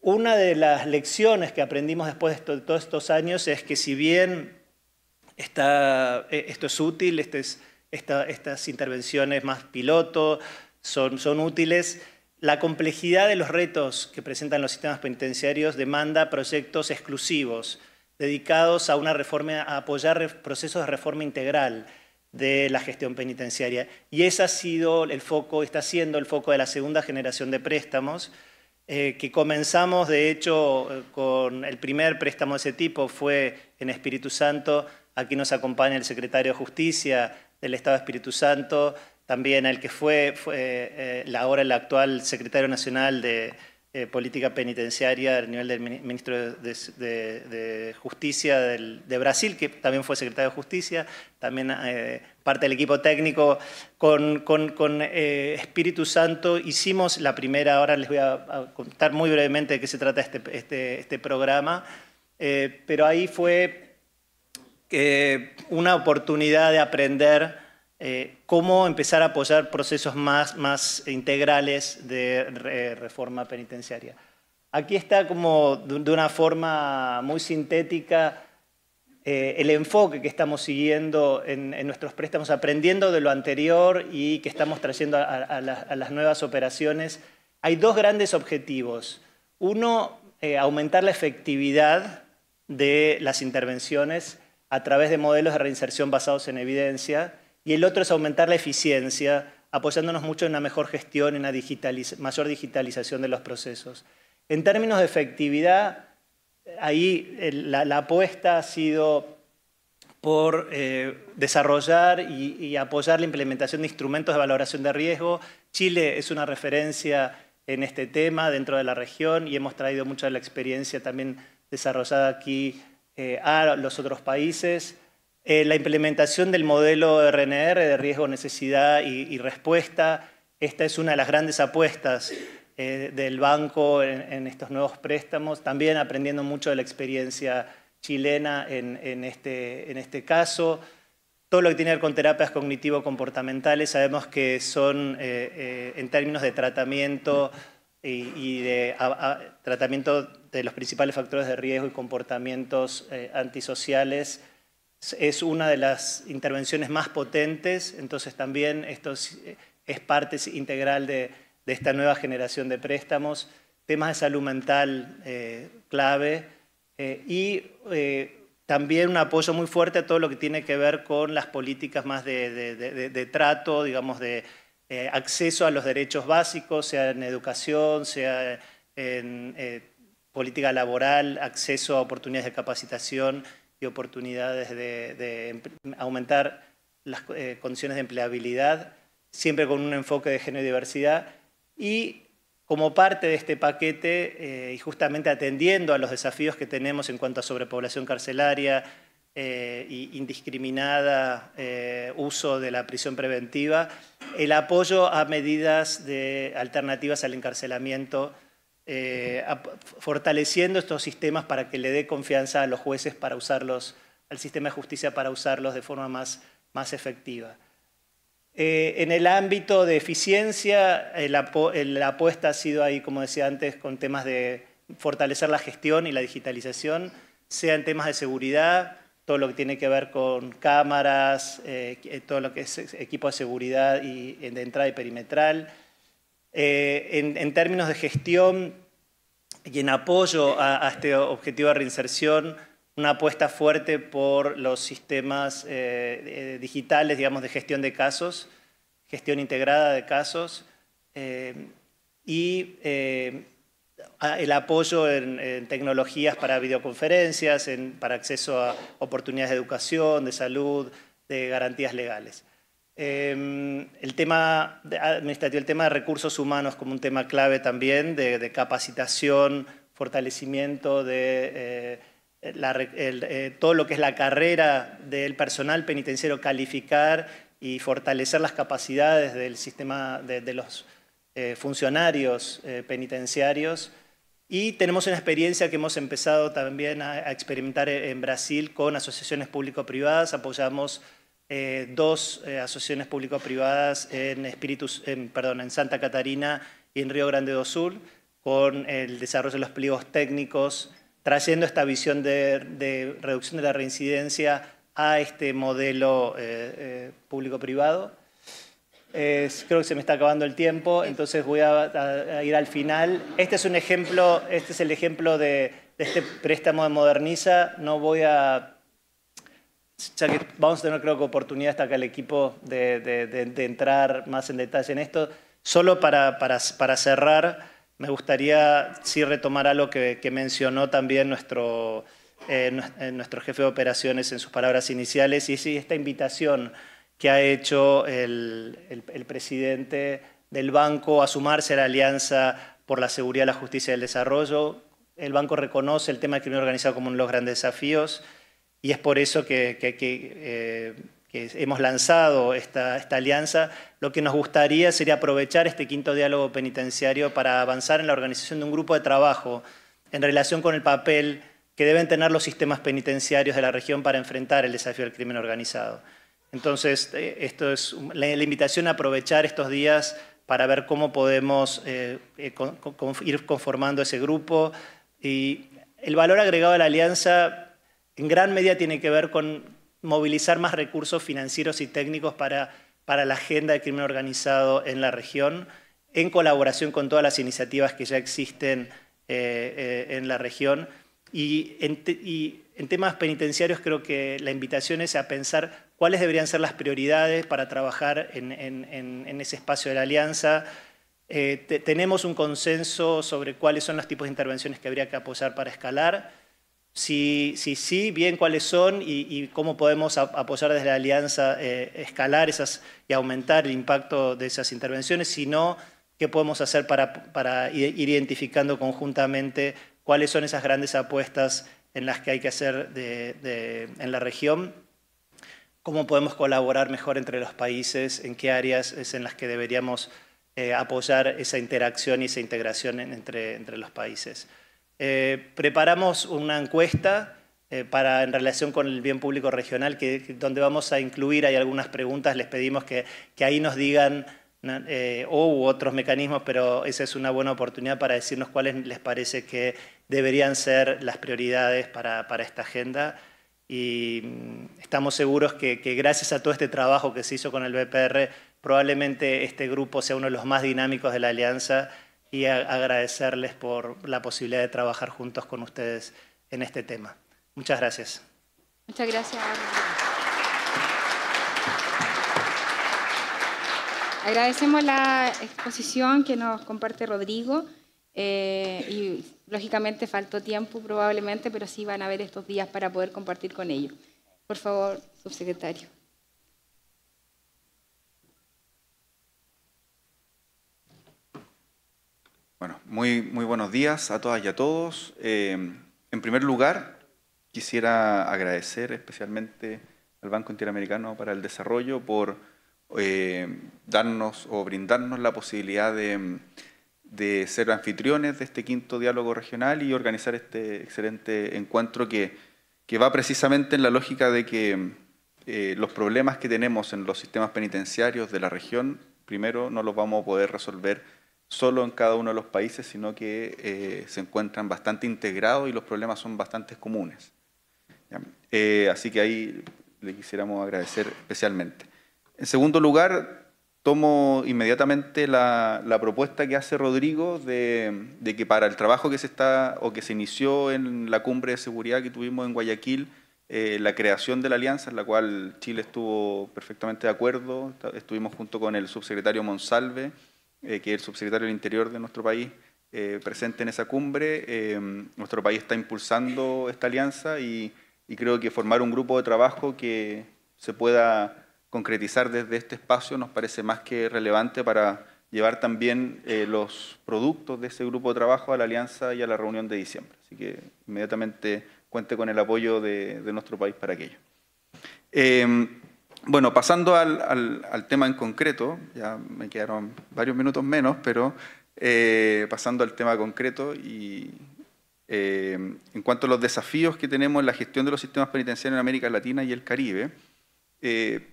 Una de las lecciones que aprendimos después de, todos estos años es que si bien está, esto es útil, esto es estas intervenciones más piloto son, útiles. La complejidad de los retos que presentan los sistemas penitenciarios demanda proyectos exclusivos dedicados a una reforma, a apoyar procesos de reforma integral de la gestión penitenciaria. Y ese ha sido el foco, está siendo el foco de la segunda generación de préstamos, eh, que comenzamos, de hecho, con el primer préstamo de ese tipo, fue en Espíritu Santo, aquí nos acompaña el secretario de Justicia, del Estado Espíritu Santo, también el que fue, eh, la ahora el actual secretario nacional de eh, Política Penitenciaria a nivel del ministro de, Justicia de Brasil, que también fue secretario de Justicia, también eh, parte del equipo técnico. Con, Espíritu Santo hicimos la primera, ahora les voy a, contar muy brevemente de qué se trata este, este, este programa, pero ahí fue eh, una oportunidad de aprender eh, cómo empezar a apoyar procesos más, más integrales de reforma penitenciaria. Aquí está como de una forma muy sintética eh, el enfoque que estamos siguiendo en, nuestros préstamos, aprendiendo de lo anterior y que estamos trayendo a, las, nuevas operaciones. Hay dos grandes objetivos. Uno, aumentar la efectividad de las intervenciones a través de modelos de reinserción basados en evidencia y el otro es aumentar la eficiencia apoyándonos mucho en una mejor gestión, en una mayor digitalización de los procesos. En términos de efectividad, ahí eh, la, apuesta ha sido por eh, desarrollar y, apoyar la implementación de instrumentos de valoración de riesgo. Chile es una referencia en este tema dentro de la región y hemos traído mucha de la experiencia también desarrollada aquí eh, a los otros países, eh, la implementación del modelo RNR de riesgo, necesidad y, respuesta. Esta es una de las grandes apuestas eh, del banco en, estos nuevos préstamos, también aprendiendo mucho de la experiencia chilena este, en, este, caso. Todo lo que tiene que ver con terapias cognitivo-comportamentales sabemos que son, en términos de tratamiento, y, de tratamiento de los principales factores de riesgo y comportamientos eh, antisociales es una de las intervenciones más potentes, entonces también esto es, parte integral de, esta nueva generación de préstamos, temas de salud mental eh, clave eh, y también un apoyo muy fuerte a todo lo que tiene que ver con las políticas más de trato, digamos, de, eh, acceso a los derechos básicos, sea en educación, sea en eh, política laboral, acceso a oportunidades de capacitación y oportunidades de, aumentar las eh, condiciones de empleabilidad, siempre con un enfoque de género y diversidad. Y como parte de este paquete, y justamente atendiendo a los desafíos que tenemos en cuanto a sobrepoblación carcelaria, eh, indiscriminada eh, uso de la prisión preventiva, el apoyo a medidas de alternativas al encarcelamiento, eh, fortaleciendo estos sistemas para que le dé confianza a los jueces para usarlos, al sistema de justicia para usarlos de forma más, más efectiva. Eh, en el ámbito de eficiencia, la apuesta ha sido ahí, como decía antes, con temas de fortalecer la gestión y la digitalización, sea en temas de seguridad, todo lo que tiene que ver con cámaras, eh, todo lo que es equipo de seguridad y eh, de entrada y perimetral. Eh, en, términos de gestión y en apoyo a, este objetivo de reinserción, una apuesta fuerte por los sistemas digitales, digamos, de gestión de casos, gestión integrada de casos, y el apoyo en, tecnologías para videoconferencias, para acceso a oportunidades de educación, de salud, de garantías legales. Em, el tema administrativo, el tema de recursos humanos como un tema clave también, de, capacitación, fortalecimiento de eh, eh, todo lo que es la carrera del personal penitenciario, calificar y fortalecer las capacidades del sistema de los eh, funcionarios penitenciarios y tenemos una experiencia que hemos empezado también a, experimentar e, en Brasil con asociaciones público-privadas. Apoyamos eh, dos eh, asociaciones público-privadas en, en Santa Catarina y en Río Grande do Sul con el desarrollo de los pliegos técnicos, trayendo esta visión de, reducción de la reincidencia a este modelo eh, público-privado creo que se me está acabando el tiempo, entonces voy a, ir al final. Este es un ejemplo, este es el ejemplo de, este préstamo de Moderniza. No voy a ya que vamos a tener creo que oportunidad hasta acá el equipo de, entrar más en detalle en esto. Solo para, para, cerrar, me gustaría sí retomar algo que, mencionó también nuestro, eh, eh, nuestro jefe de operaciones en sus palabras iniciales, y es esta invitación que ha hecho el, presidente del banco a sumarse a la Alianza por la Seguridad, la Justicia y el Desarrollo. El banco reconoce el tema del crimen organizado como uno de los grandes desafíos y es por eso eh, que, hemos lanzado esta, esta, alianza. Lo que nos gustaría sería aprovechar este quinto diálogo penitenciario para avanzar en la organización de un grupo de trabajo en relación con el papel que deben tener los sistemas penitenciarios de la región para enfrentar el desafío del crimen organizado. Entonces, eh, esto es la, invitación a aprovechar estos días para ver cómo podemos eh, eh, ir conformando ese grupo. Y el valor agregado de la alianza en gran medida tiene que ver con movilizar más recursos financieros y técnicos para, para la agenda de crimen organizado en la región, en colaboración con todas las iniciativas que ya existen en la región. Y, en temas penitenciarios creo que la invitación es a pensar cuáles deberían ser las prioridades para trabajar en, ese espacio de la alianza. Eh, tenemos un consenso sobre cuáles son los tipos de intervenciones que habría que apoyar para escalar. Si sí, si, bien cuáles son y, cómo podemos apoyar desde la alianza eh, escalar esas y aumentar el impacto de esas intervenciones. Si no, qué podemos hacer para, para ir identificando conjuntamente cuáles son esas grandes apuestas en las que hay que hacer en la región, cómo podemos colaborar mejor entre los países, en qué áreas es en las que deberíamos eh, apoyar esa interacción y esa integración entre, entre, los países. Eh, preparamos una encuesta eh, para, en relación con el bien público regional, donde vamos a incluir, hay algunas preguntas, les pedimos que, que ahí nos digan eh, o otros mecanismos, pero esa es una buena oportunidad para decirnos cuáles les parece que deberían ser las prioridades para, para esta agenda. Y mm, estamos seguros que, gracias a todo este trabajo que se hizo con el BPR, probablemente este grupo sea uno de los más dinámicos de la alianza y agradecerles por la posibilidad de trabajar juntos con ustedes en este tema. Muchas gracias. Muchas gracias. agradecemos la exposición que nos comparte Rodrigo. Eh, y lógicamente faltó tiempo probablemente, pero sí van a haber estos días para poder compartir con ellos. Por favor, subsecretario. Bueno, muy, muy buenos días a todas y a todos. Eh, en primer lugar, quisiera agradecer especialmente al Banco Interamericano para el Desarrollo por eh, darnos o brindarnos la posibilidad de, ser anfitriones de este quinto diálogo regional y organizar este excelente encuentro que, va precisamente en la lógica de que eh, los problemas que tenemos en los sistemas penitenciarios de la región, primero no los vamos a poder resolver solo en cada uno de los países, sino que eh, se encuentran bastante integrados y los problemas son bastante comunes. así que ahí le quisiéramos agradecer especialmente. En segundo lugar, tomo inmediatamente la, propuesta que hace Rodrigo de, que para el trabajo que se está o que se inició en la cumbre de seguridad que tuvimos en Guayaquil, eh, la creación de la alianza, en la cual Chile estuvo perfectamente de acuerdo, estuvimos junto con el subsecretario Monsalve, eh, que es el subsecretario del Interior de nuestro país, eh, presente en esa cumbre. nuestro país está impulsando esta alianza y creo que formar un grupo de trabajo que se pueda concretizar desde este espacio nos parece más que relevante para llevar también eh, los productos de ese grupo de trabajo a la alianza y a la reunión de diciembre. Así que inmediatamente cuente con el apoyo de, nuestro país para aquello. Em, bueno, pasando al, tema en concreto, ya me quedaron varios minutos menos, pero eh, pasando al tema concreto y em, en cuanto a los desafíos que tenemos en la gestión de los sistemas penitenciarios en América Latina y el Caribe, eh,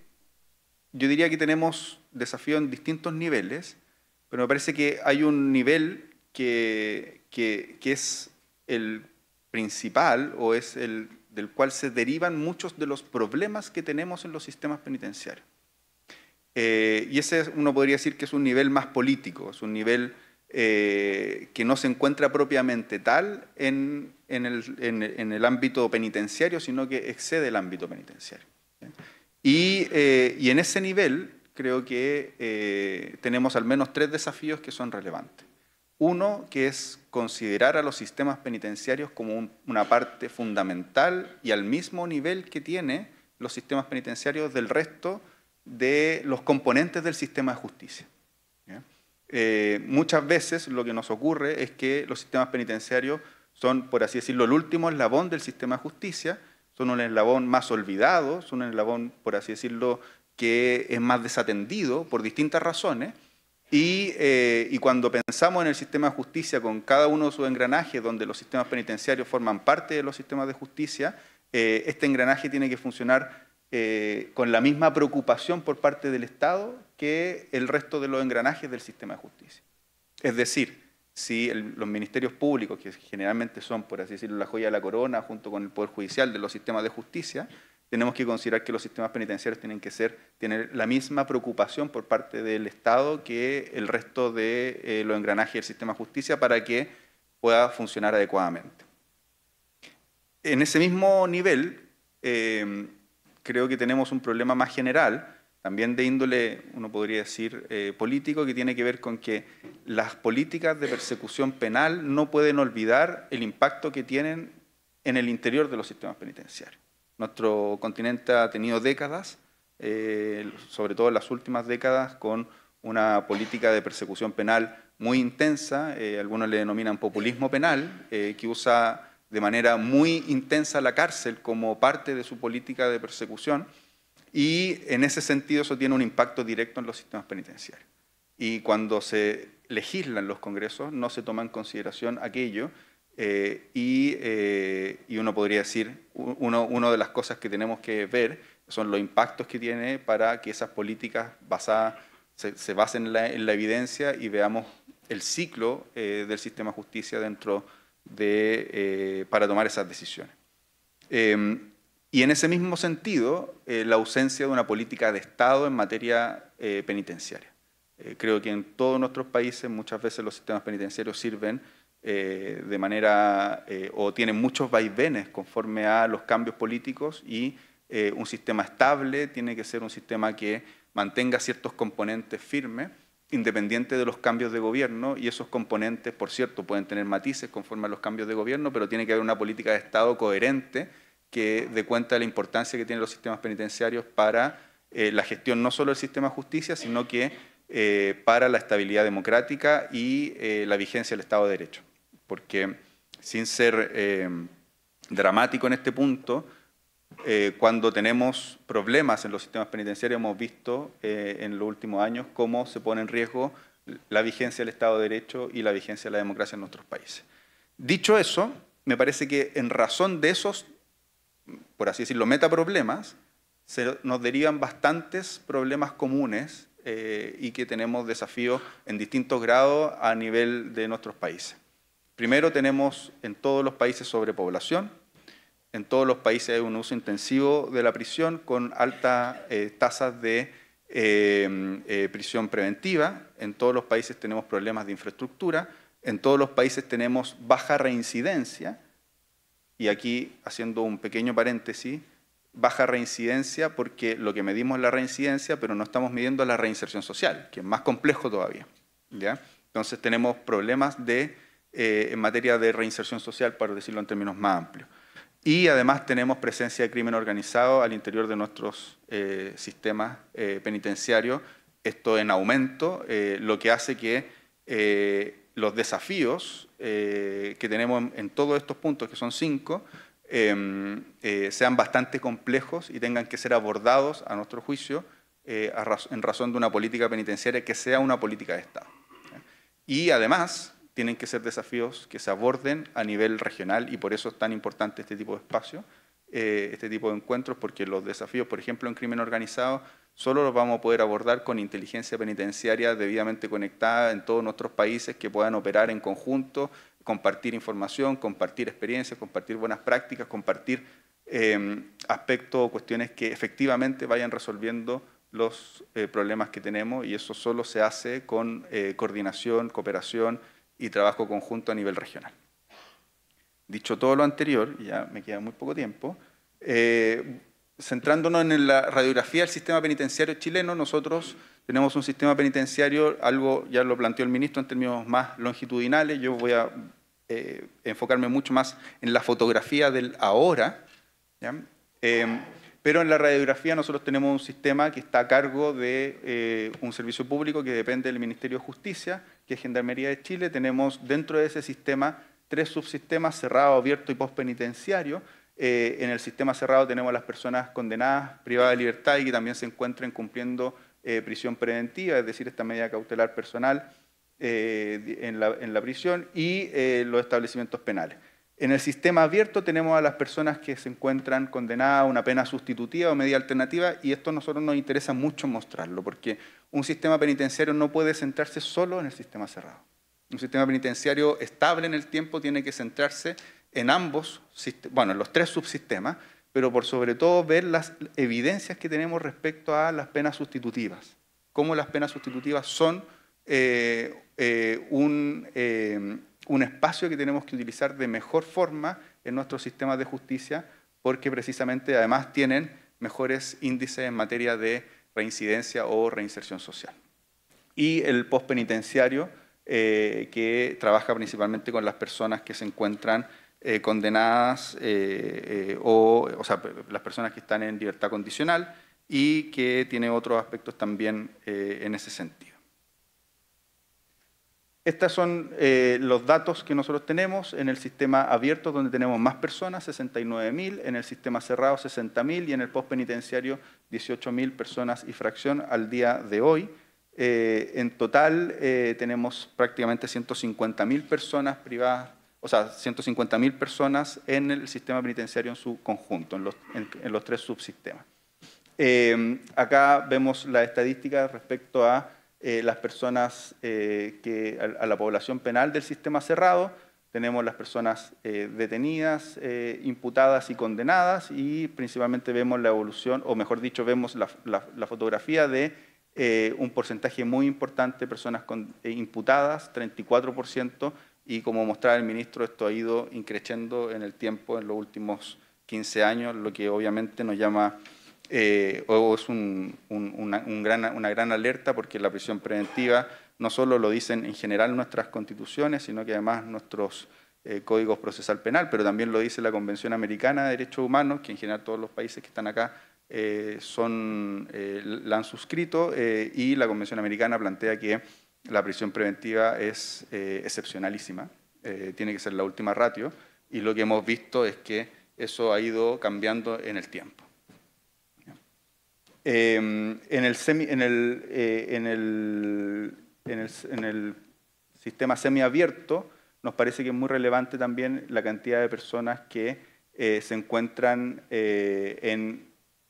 yo diría que tenemos desafíos en distintos niveles, pero me parece que hay un nivel que, que, es el principal o es el del cual se derivan muchos de los problemas que tenemos en los sistemas penitenciarios. Eh, y ese uno podría decir que es un nivel más político, es un nivel eh, que no se encuentra propiamente tal en, en, el, en, el, ámbito penitenciario, sino que excede el ámbito penitenciario. Eh, y, en ese nivel creo que eh, tenemos al menos tres desafíos que son relevantes. Uno, que es considerar a los sistemas penitenciarios como una parte fundamental y al mismo nivel que tiene los sistemas penitenciarios del resto de los componentes del sistema de justicia. Eh, muchas veces lo que nos ocurre es que los sistemas penitenciarios son, por así decirlo, el último eslabón del sistema de justicia son un eslabón más olvidado, son un eslabón, por así decirlo, que es más desatendido por distintas razones. Eh, y, cuando pensamos en el sistema de justicia con cada uno de sus engranajes, donde los sistemas penitenciarios forman parte de los sistemas de justicia, eh, este engranaje tiene que funcionar eh, con la misma preocupación por parte del Estado que el resto de los engranajes del sistema de justicia. Es decir, si los ministerios públicos, que generalmente son, por así decirlo, la joya de la corona junto con el Poder Judicial de los sistemas de justicia, tenemos que considerar que los sistemas penitenciarios tienen que ser, tener la misma preocupación por parte del Estado que el resto de eh, los engranajes del sistema de justicia para que pueda funcionar adecuadamente. En ese mismo nivel, eh, creo que tenemos un problema más general, también de índole, uno podría decir, eh, político, que tiene que ver con que las políticas de persecución penal no pueden olvidar el impacto que tienen en el interior de los sistemas penitenciarios. Nuestro continente ha tenido décadas, eh, sobre todo en las últimas décadas, con una política de persecución penal muy intensa, eh, algunos le denominan populismo penal, que usa de manera muy intensa la cárcel como parte de su política de persecución. Y en ese sentido eso tiene un impacto directo en los sistemas penitenciarios. Y cuando se legislan los congresos no se toma en consideración aquello eh, eh, y, uno podría decir, uno, una de las cosas que tenemos que ver son los impactos que tiene para que esas políticas basadas, se, basen en la, evidencia y veamos el ciclo eh, del sistema de justicia dentro de, para tomar esas decisiones. Em, y en ese mismo sentido, eh, la ausencia de una política de Estado en materia eh, penitenciaria. Eh, creo que en todos nuestros países muchas veces los sistemas penitenciarios sirven de manera o tienen muchos vaivenes conforme a los cambios políticos y un sistema estable tiene que ser un sistema que mantenga ciertos componentes firmes independiente de los cambios de gobierno, y esos componentes, por cierto, pueden tener matices conforme a los cambios de gobierno, pero tiene que haber una política de Estado coherente que dé cuenta de la importancia que tienen los sistemas penitenciarios para eh, la gestión no solo del sistema de justicia, sino que eh, para la estabilidad democrática y eh, la vigencia del Estado de Derecho. Porque sin ser dramático en este punto, cuando tenemos problemas en los sistemas penitenciarios, hemos visto en los últimos años cómo se pone en riesgo la vigencia del Estado de Derecho y la vigencia de la democracia en nuestros países. Dicho eso, me parece que en razón de esos por así decirlo, metaproblemas, problemas nos derivan bastantes problemas comunes eh, y que tenemos desafíos en distintos grados a nivel de nuestros países. Primero tenemos en todos los países sobrepoblación, en todos los países hay un uso intensivo de la prisión con altas eh, tasas de eh, prisión preventiva, en todos los países tenemos problemas de infraestructura, en todos los países tenemos baja reincidencia, y aquí, haciendo un pequeño paréntesis, baja reincidencia porque lo que medimos es la reincidencia, pero no estamos midiendo la reinserción social, que es más complejo todavía. ¿ya? Entonces tenemos problemas de, eh, en materia de reinserción social, para decirlo en términos más amplios. Y además tenemos presencia de crimen organizado al interior de nuestros eh, sistemas eh, penitenciarios, esto en aumento, lo que hace que los desafíos eh, que tenemos en, todos estos puntos, que son cinco, em, eh, sean bastante complejos y tengan que ser abordados, a nuestro juicio, eh, en razón de una política penitenciaria que sea una política de Estado. Y además, tienen que ser desafíos que se aborden a nivel regional y por eso es tan importante este tipo de espacio, este tipo de encuentros, porque los desafíos, por ejemplo, en crimen organizado, Solo los vamos a poder abordar con inteligencia penitenciaria debidamente conectada en todos nuestros países que puedan operar en conjunto, compartir información, compartir experiencias, compartir buenas prácticas, compartir em, aspectos o cuestiones que efectivamente vayan resolviendo los eh, problemas que tenemos y eso solo se hace con eh, coordinación, cooperación y trabajo conjunto a nivel regional. Dicho todo lo anterior, ya me queda muy poco tiempo, eh, centrándonos en la radiografía del sistema penitenciario chileno, nosotros tenemos un sistema penitenciario, algo ya lo planteó el ministro en términos más longitudinales, yo voy a eh, enfocarme mucho más en la fotografía del ahora, em, pero en la radiografía nosotros tenemos un sistema que está a cargo de eh, un servicio público que depende del Ministerio de Justicia, que es Gendarmería de Chile, tenemos dentro de ese sistema tres subsistemas, cerrado, abierto y postpenitenciario, eh, en el sistema cerrado tenemos a las personas condenadas, privadas de libertad y que también se encuentren cumpliendo eh, prisión preventiva, es decir, esta medida cautelar personal eh, en, la, en, prisión y los establecimientos penales. En el sistema abierto tenemos a las personas que se encuentran condenadas a una pena sustitutiva o medida alternativa y esto a nosotros nos interesa mucho mostrarlo porque un sistema penitenciario no puede centrarse solo en el sistema cerrado. Un sistema penitenciario estable en el tiempo tiene que centrarse en ambos, bueno, en los tres subsistemas, pero por sobre todo ver las evidencias que tenemos respecto a las penas sustitutivas, cómo las penas sustitutivas son eh, eh, eh, un, espacio que tenemos que utilizar de mejor forma en nuestros sistemas de justicia, porque precisamente además tienen mejores índices en materia de reincidencia o reinserción social. Y el postpenitenciario, que trabaja principalmente con las personas que se encuentran eh, condenadas eh, eh, o, sea, las personas que están en libertad condicional y que tiene otros aspectos también en ese sentido. Estos son los datos que nosotros tenemos en el sistema abierto, donde tenemos más personas, 69.000, en el sistema cerrado, 60.000, y en el postpenitenciario, 18.000 personas y fracción al día de hoy. en total, tenemos prácticamente 150.000 personas privadas o sea, 150.000 personas en el sistema penitenciario en su conjunto, en los, tres subsistemas. Eh, acá vemos la estadística respecto a eh, las personas eh, que, a, la población penal del sistema cerrado, tenemos las personas detenidas, imputadas y condenadas, y principalmente vemos la evolución, o mejor dicho, vemos la, fotografía de un porcentaje muy importante de personas imputadas, 34%, y como mostraba el ministro, esto ha ido increciendo en el tiempo, en los últimos 15 años, lo que obviamente nos llama, eh, o es una, gran, alerta porque la prisión preventiva no solo lo dicen en general nuestras constituciones, sino que además nuestros eh, códigos procesal penal, pero también lo dice la Convención Americana de Derechos Humanos, que en general todos los países que están acá eh, son, la han suscrito, y la Convención Americana plantea que la prisión preventiva es eh, excepcionalísima, eh, tiene que ser la última ratio, y lo que hemos visto es que eso ha ido cambiando en el tiempo. en, el sistema semiabierto nos parece que es muy relevante también la cantidad de personas que eh, se encuentran en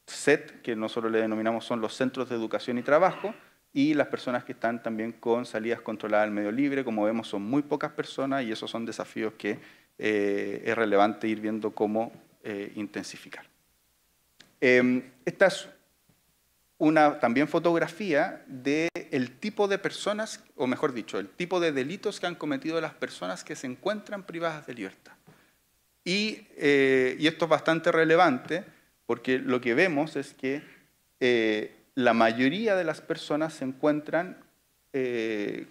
SET, que nosotros le denominamos son los Centros de Educación y Trabajo, y las personas que están también con salidas controladas al medio libre, como vemos son muy pocas personas y esos son desafíos que eh, es relevante ir viendo cómo eh, intensificar. Em, esta es una también fotografía del el tipo de personas, o mejor dicho, el tipo de delitos que han cometido las personas que se encuentran privadas de libertad. Y, eh, y esto es bastante relevante porque lo que vemos es que la mayoría de las personas se encuentran eh,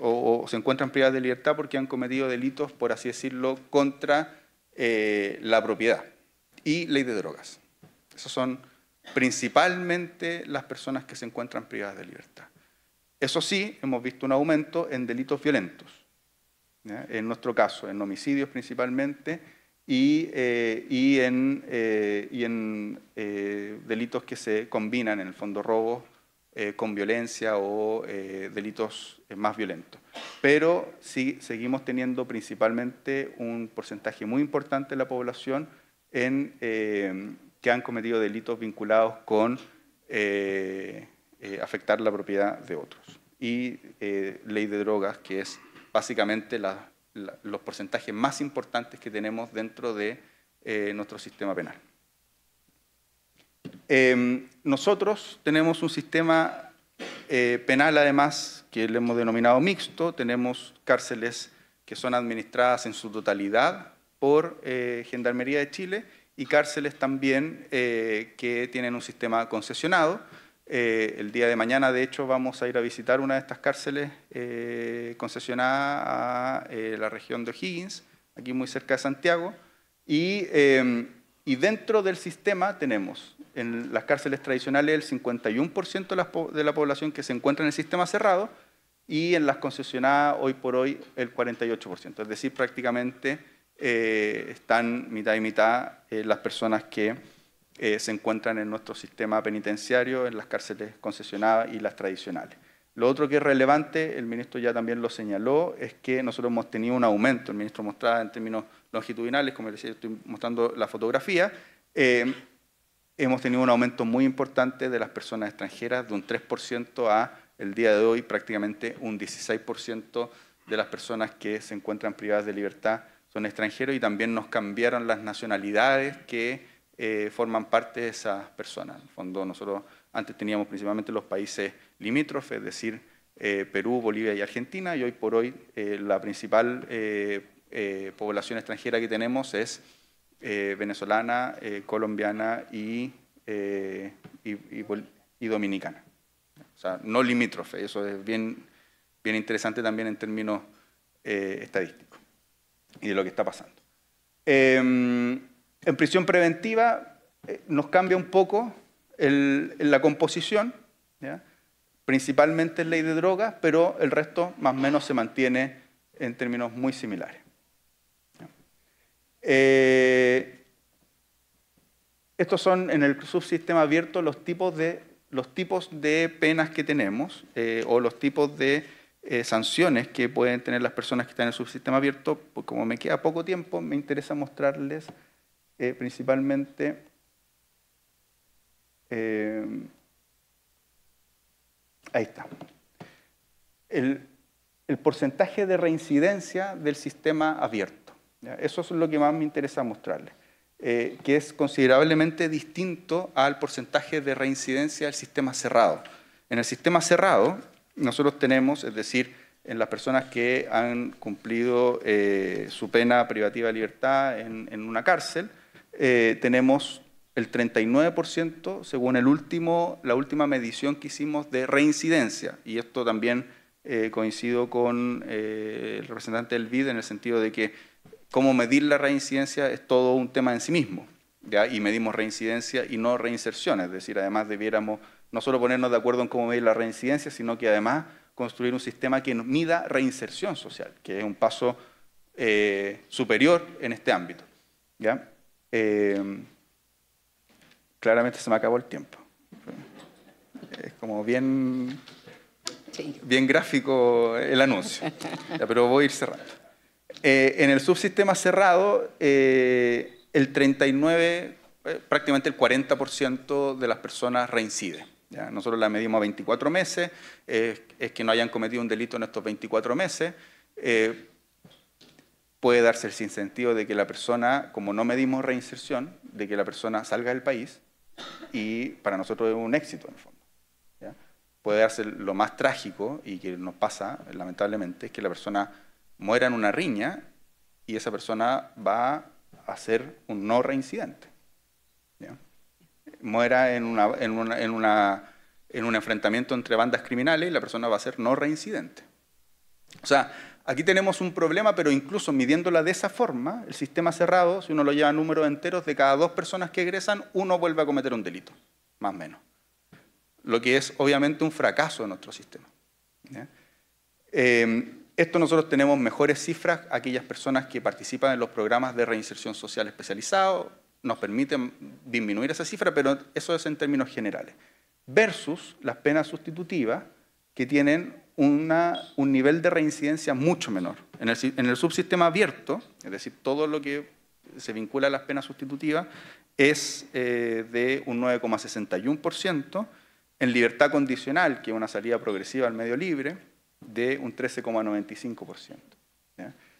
o, se encuentran privadas de libertad porque han cometido delitos, por así decirlo, contra eh, la propiedad y ley de drogas. Esas son principalmente las personas que se encuentran privadas de libertad. Eso sí, hemos visto un aumento en delitos violentos. En nuestro caso, en homicidios principalmente, eh, y, en, eh, eh, delitos que se combinan, en el fondo robos con violencia o delitos más violentos. Pero sí, seguimos teniendo principalmente un porcentaje muy importante de la población en, que han cometido delitos vinculados con afectar la propiedad de otros. Y ley de drogas, que es básicamente la los porcentajes más importantes que tenemos dentro de eh, nuestro sistema penal. Em, nosotros tenemos un sistema eh, penal, además, que le hemos denominado mixto. Tenemos cárceles que son administradas en su totalidad por eh, Gendarmería de Chile y cárceles también que tienen un sistema concesionado eh, el día de mañana, de hecho, vamos a ir a visitar una de estas cárceles eh, concesionadas concesionada a eh, la región de O'Higgins, aquí muy cerca de Santiago. Y, dentro del sistema tenemos en las cárceles tradicionales el 51% de la población que se encuentra en el sistema cerrado y en las concesionadas hoy por hoy el 48%. Es decir, prácticamente están mitad y mitad las personas que eh, se encuentran en nuestro sistema penitenciario, en las cárceles concesionadas y las tradicionales. Lo otro que es relevante, el ministro ya también lo señaló, es que nosotros hemos tenido un aumento, el ministro mostraba en términos longitudinales, como les decía, estoy mostrando la fotografía, eh, hemos tenido un aumento muy importante de las personas extranjeras, de un 3% a el día de hoy prácticamente un 16% de las personas que se encuentran privadas de libertad son extranjeros y también nos cambiaron las nacionalidades que eh, forman parte de esas personas. En fondo, nosotros antes teníamos principalmente los países limítrofes, es decir, eh, Perú, Bolivia y Argentina, y hoy por hoy eh, la principal población extranjera que tenemos es venezolana, colombiana y, dominicana. O sea, no limítrofe, eso es bien, bien interesante también en términos estadísticos y de lo que está pasando. Em, en prisión preventiva eh, nos cambia un poco la composición, principalmente en ley de drogas, pero el resto más o menos se mantiene en términos muy similares. Eh, estos son en el subsistema abierto los tipos de, los tipos de penas que tenemos eh, o los tipos de sanciones que pueden tener las personas que están en el subsistema abierto. Pues como me queda poco tiempo, me interesa mostrarles eh, principalmente eh, ahí está. El, porcentaje de reincidencia del sistema abierto. Eso es lo que más me interesa mostrarles, eh, que es considerablemente distinto al porcentaje de reincidencia del sistema cerrado. En el sistema cerrado, nosotros tenemos, es decir, en las personas que han cumplido su pena privativa de libertad en una cárcel, eh, tenemos el 39% según el último, la última medición que hicimos de reincidencia. Y esto también eh, coincido con eh, el representante del BID en el sentido de que cómo medir la reincidencia es todo un tema en sí mismo. Y medimos reincidencia y no reinserción. Es decir, además debiéramos no solo ponernos de acuerdo en cómo medir la reincidencia, sino que además construir un sistema que mida reinserción social, que es un paso superior en este ámbito. ¿ya? Em, claramente se me acabó el tiempo. Es como bien, bien gráfico el anuncio, pero voy a ir cerrando. Eh, en el subsistema cerrado, eh, el 39, eh, prácticamente el 40% de las personas reincide. Nosotros la medimos a 24 meses, es que no hayan cometido un delito en estos 24 meses puede darse el sentido de que la persona, como no medimos reinserción, de que la persona salga del país y para nosotros es un éxito en el fondo. Puede darse lo más trágico y que nos pasa, lamentablemente, es que la persona muera en una riña y esa persona va a ser un no reincidente. Muera en, una, en, una, en, en un enfrentamiento entre bandas criminales y la persona va a ser no reincidente. O sea, Aquí tenemos un problema, pero incluso midiéndola de esa forma, el sistema cerrado, si uno lo lleva a números enteros, de cada dos personas que egresan, uno vuelve a cometer un delito, más o menos. Lo que es obviamente un fracaso de nuestro sistema. Em, esto nosotros tenemos mejores cifras, aquellas personas que participan en los programas de reinserción social especializado, nos permiten disminuir esa cifra, pero eso es en términos generales. Versus las penas sustitutivas que tienen un nivel de reincidencia mucho menor. En el, subsistema abierto, es decir, todo lo que se vincula a las penas sustitutivas, es eh, de un 9,61%, en libertad condicional, que es una salida progresiva al medio libre, de un 13,95%.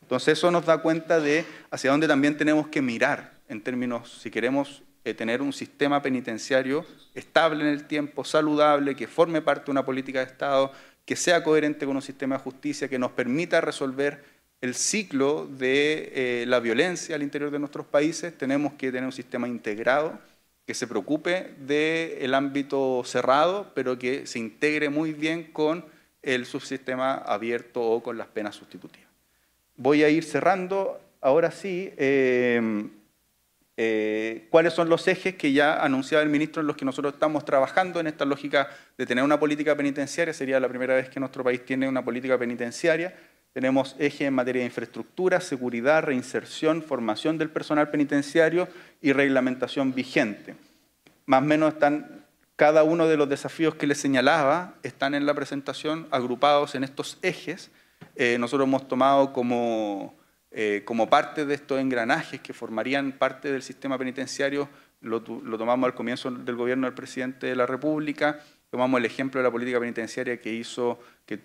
Entonces eso nos da cuenta de hacia dónde también tenemos que mirar en términos, si queremos eh, tener un sistema penitenciario estable en el tiempo, saludable, que forme parte de una política de Estado, que sea coherente con un sistema de justicia que nos permita resolver el ciclo de eh, la violencia al interior de nuestros países. Tenemos que tener un sistema integrado que se preocupe del ámbito cerrado, pero que se integre muy bien con el subsistema abierto o con las penas sustitutivas. Voy a ir cerrando. Ahora sí. Eh, eh, cuáles son los ejes que ya anunciaba el ministro en los que nosotros estamos trabajando en esta lógica de tener una política penitenciaria. Sería la primera vez que nuestro país tiene una política penitenciaria. Tenemos ejes en materia de infraestructura, seguridad, reinserción, formación del personal penitenciario y reglamentación vigente. Más o menos están cada uno de los desafíos que les señalaba, están en la presentación agrupados en estos ejes. Eh, nosotros hemos tomado como eh, como parte de estos engranajes que formarían parte del sistema penitenciario, lo, tomamos al comienzo del gobierno del presidente de la República, tomamos el ejemplo de la política penitenciaria que hizo, que,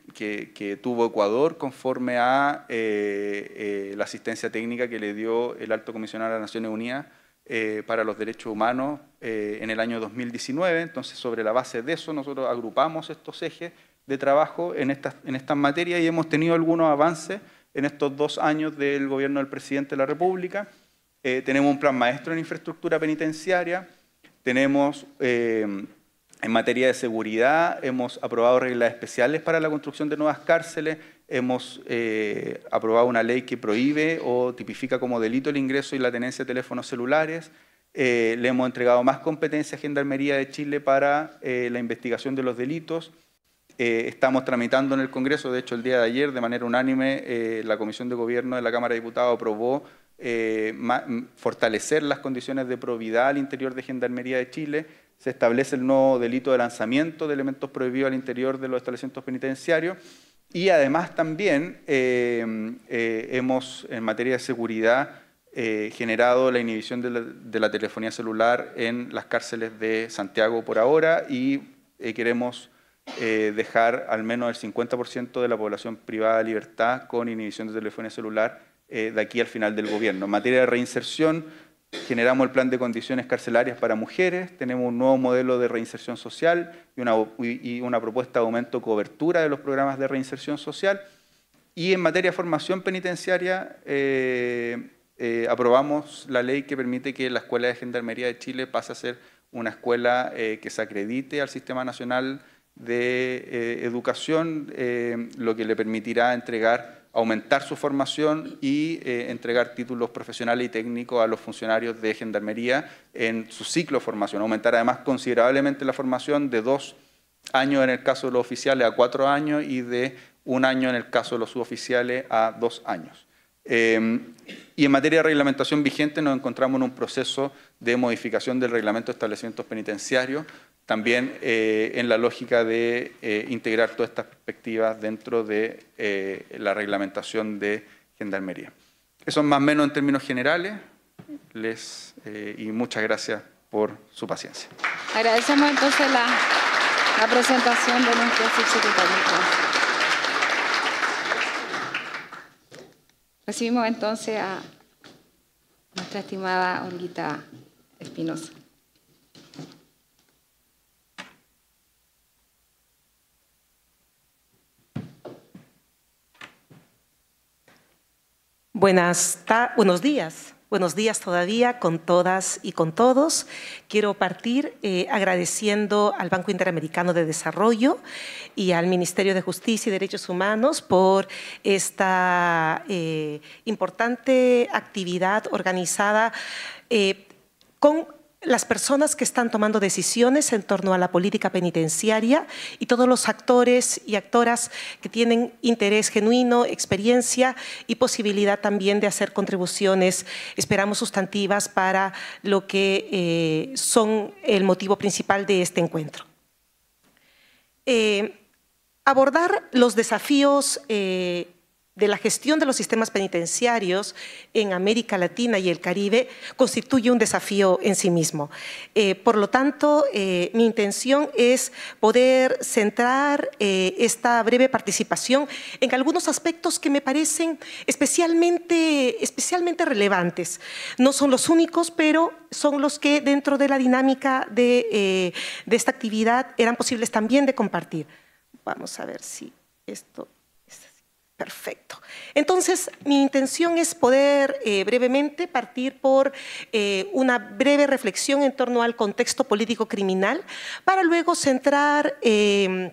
que, tuvo Ecuador conforme a eh, eh, la asistencia técnica que le dio el alto comisionado de las Naciones Unidas para los Derechos Humanos en el año 2019. Entonces, sobre la base de eso, nosotros agrupamos estos ejes de trabajo en estas en esta materias y hemos tenido algunos avances en estos dos años del gobierno del presidente de la República. Eh, tenemos un plan maestro en infraestructura penitenciaria. Tenemos, eh, en materia de seguridad, hemos aprobado reglas especiales para la construcción de nuevas cárceles. Hemos eh, aprobado una ley que prohíbe o tipifica como delito el ingreso y la tenencia de teléfonos celulares. le hemos entregado más competencia a Gendarmería de Chile para la investigación de los delitos. Eh, estamos tramitando en el Congreso, de hecho el día de ayer, de manera unánime, eh, la Comisión de Gobierno de la Cámara de Diputados aprobó eh, fortalecer las condiciones de probidad al interior de Gendarmería de Chile, se establece el nuevo delito de lanzamiento de elementos prohibidos al interior de los establecimientos penitenciarios y además también hemos, en materia de seguridad, generado la inhibición de la, telefonía celular en las cárceles de Santiago por ahora y queremos eh, dejar al menos el 50% de la población privada de libertad con inhibición de telefonía celular eh, de aquí al final del gobierno. En materia de reinserción, generamos el plan de condiciones carcelarias para mujeres, tenemos un nuevo modelo de reinserción social y una, y una propuesta de aumento cobertura de los programas de reinserción social. Y en materia de formación penitenciaria, eh, aprobamos la ley que permite que la Escuela de Gendarmería de Chile pase a ser una escuela que se acredite al Sistema Nacional de eh, educación, eh, lo que le permitirá entregar, aumentar su formación y eh, entregar títulos profesionales y técnicos a los funcionarios de Gendarmería en su ciclo de formación. Aumentar además considerablemente la formación de dos años en el caso de los oficiales a cuatro años y de un año en el caso de los suboficiales a dos años. Em, y en materia de reglamentación vigente nos encontramos en un proceso de modificación del reglamento de establecimientos penitenciarios también eh, en la lógica de eh, integrar todas estas perspectivas dentro de eh, la reglamentación de Gendarmería. Eso más o menos en términos generales. Les, y muchas gracias por su paciencia. Agradecemos entonces la, presentación de nuestro subsecretario. Recibimos entonces a nuestra estimada Olguita Espinosa. Buenas buenos días. Buenos días todavía con todas y con todos. Quiero partir eh, agradeciendo al Banco Interamericano de Desarrollo y al Ministerio de Justicia y Derechos Humanos por esta eh, importante actividad organizada eh, con las personas que están tomando decisiones en torno a la política penitenciaria y todos los actores y actoras que tienen interés genuino, experiencia y posibilidad también de hacer contribuciones, esperamos, sustantivas para lo que eh, son el motivo principal de este encuentro. Eh, abordar los desafíos eh, de la gestión de los sistemas penitenciarios en América Latina y el Caribe constituye un desafío en sí mismo. Eh, por lo tanto, eh, mi intención es poder centrar eh, esta breve participación en algunos aspectos que me parecen especialmente, especialmente relevantes. No son los únicos, pero son los que dentro de la dinámica de esta actividad eran posibles también de compartir. Vamos a ver si esto Perfecto. Entonces, mi intención es poder eh, brevemente partir por eh, una breve reflexión en torno al contexto político criminal para luego centrar... Em,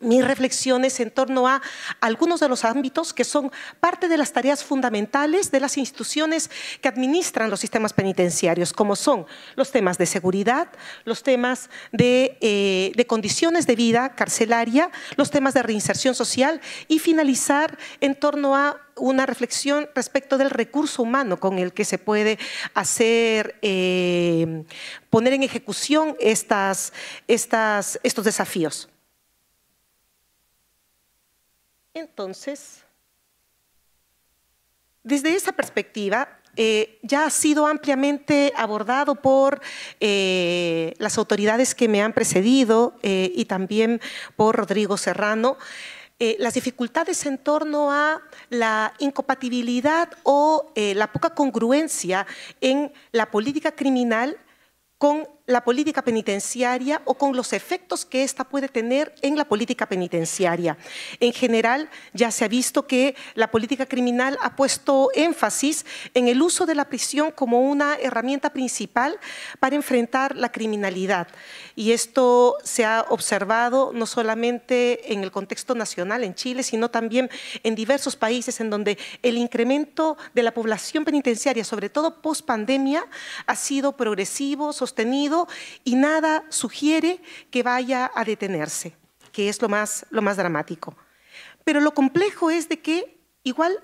mis reflexiones en torno a algunos de los ámbitos que son parte de las tareas fundamentales de las instituciones que administran los sistemas penitenciarios, como son los temas de seguridad, los temas de, eh, condiciones de vida carcelaria, los temas de reinserción social y finalizar en torno a una reflexión respecto del recurso humano con el que se puede hacer, eh, poner en ejecución estos desafíos. Entonces, desde esa perspectiva, eh, ya ha sido ampliamente abordado por eh, las autoridades que me han precedido eh, y también por Rodrigo Serrano, las dificultades en torno a la incompatibilidad o la poca congruencia en la política criminal con la política penitenciaria o con los efectos que ésta puede tener en la política penitenciaria. En general, ya se ha visto que la política criminal ha puesto énfasis en el uso de la prisión como una herramienta principal para enfrentar la criminalidad. Y esto se ha observado no solamente en el contexto nacional en Chile, sino también en diversos países en donde el incremento de la población penitenciaria, sobre todo post pandemia, ha sido progresivo, sostenido y nada sugiere que vaya a detenerse, que es lo más, lo más dramático. Pero lo complejo es de que igual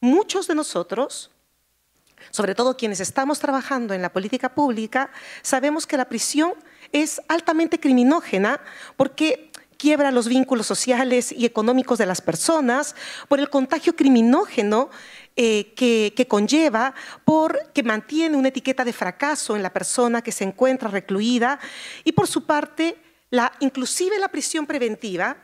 muchos de nosotros, sobre todo quienes estamos trabajando en la política pública, sabemos que la prisión es altamente criminógena porque quiebra los vínculos sociales y económicos de las personas por el contagio criminógeno eh, que, conlleva, por que mantiene una etiqueta de fracaso en la persona que se encuentra recluida y por su parte, inclusive la prisión preventiva,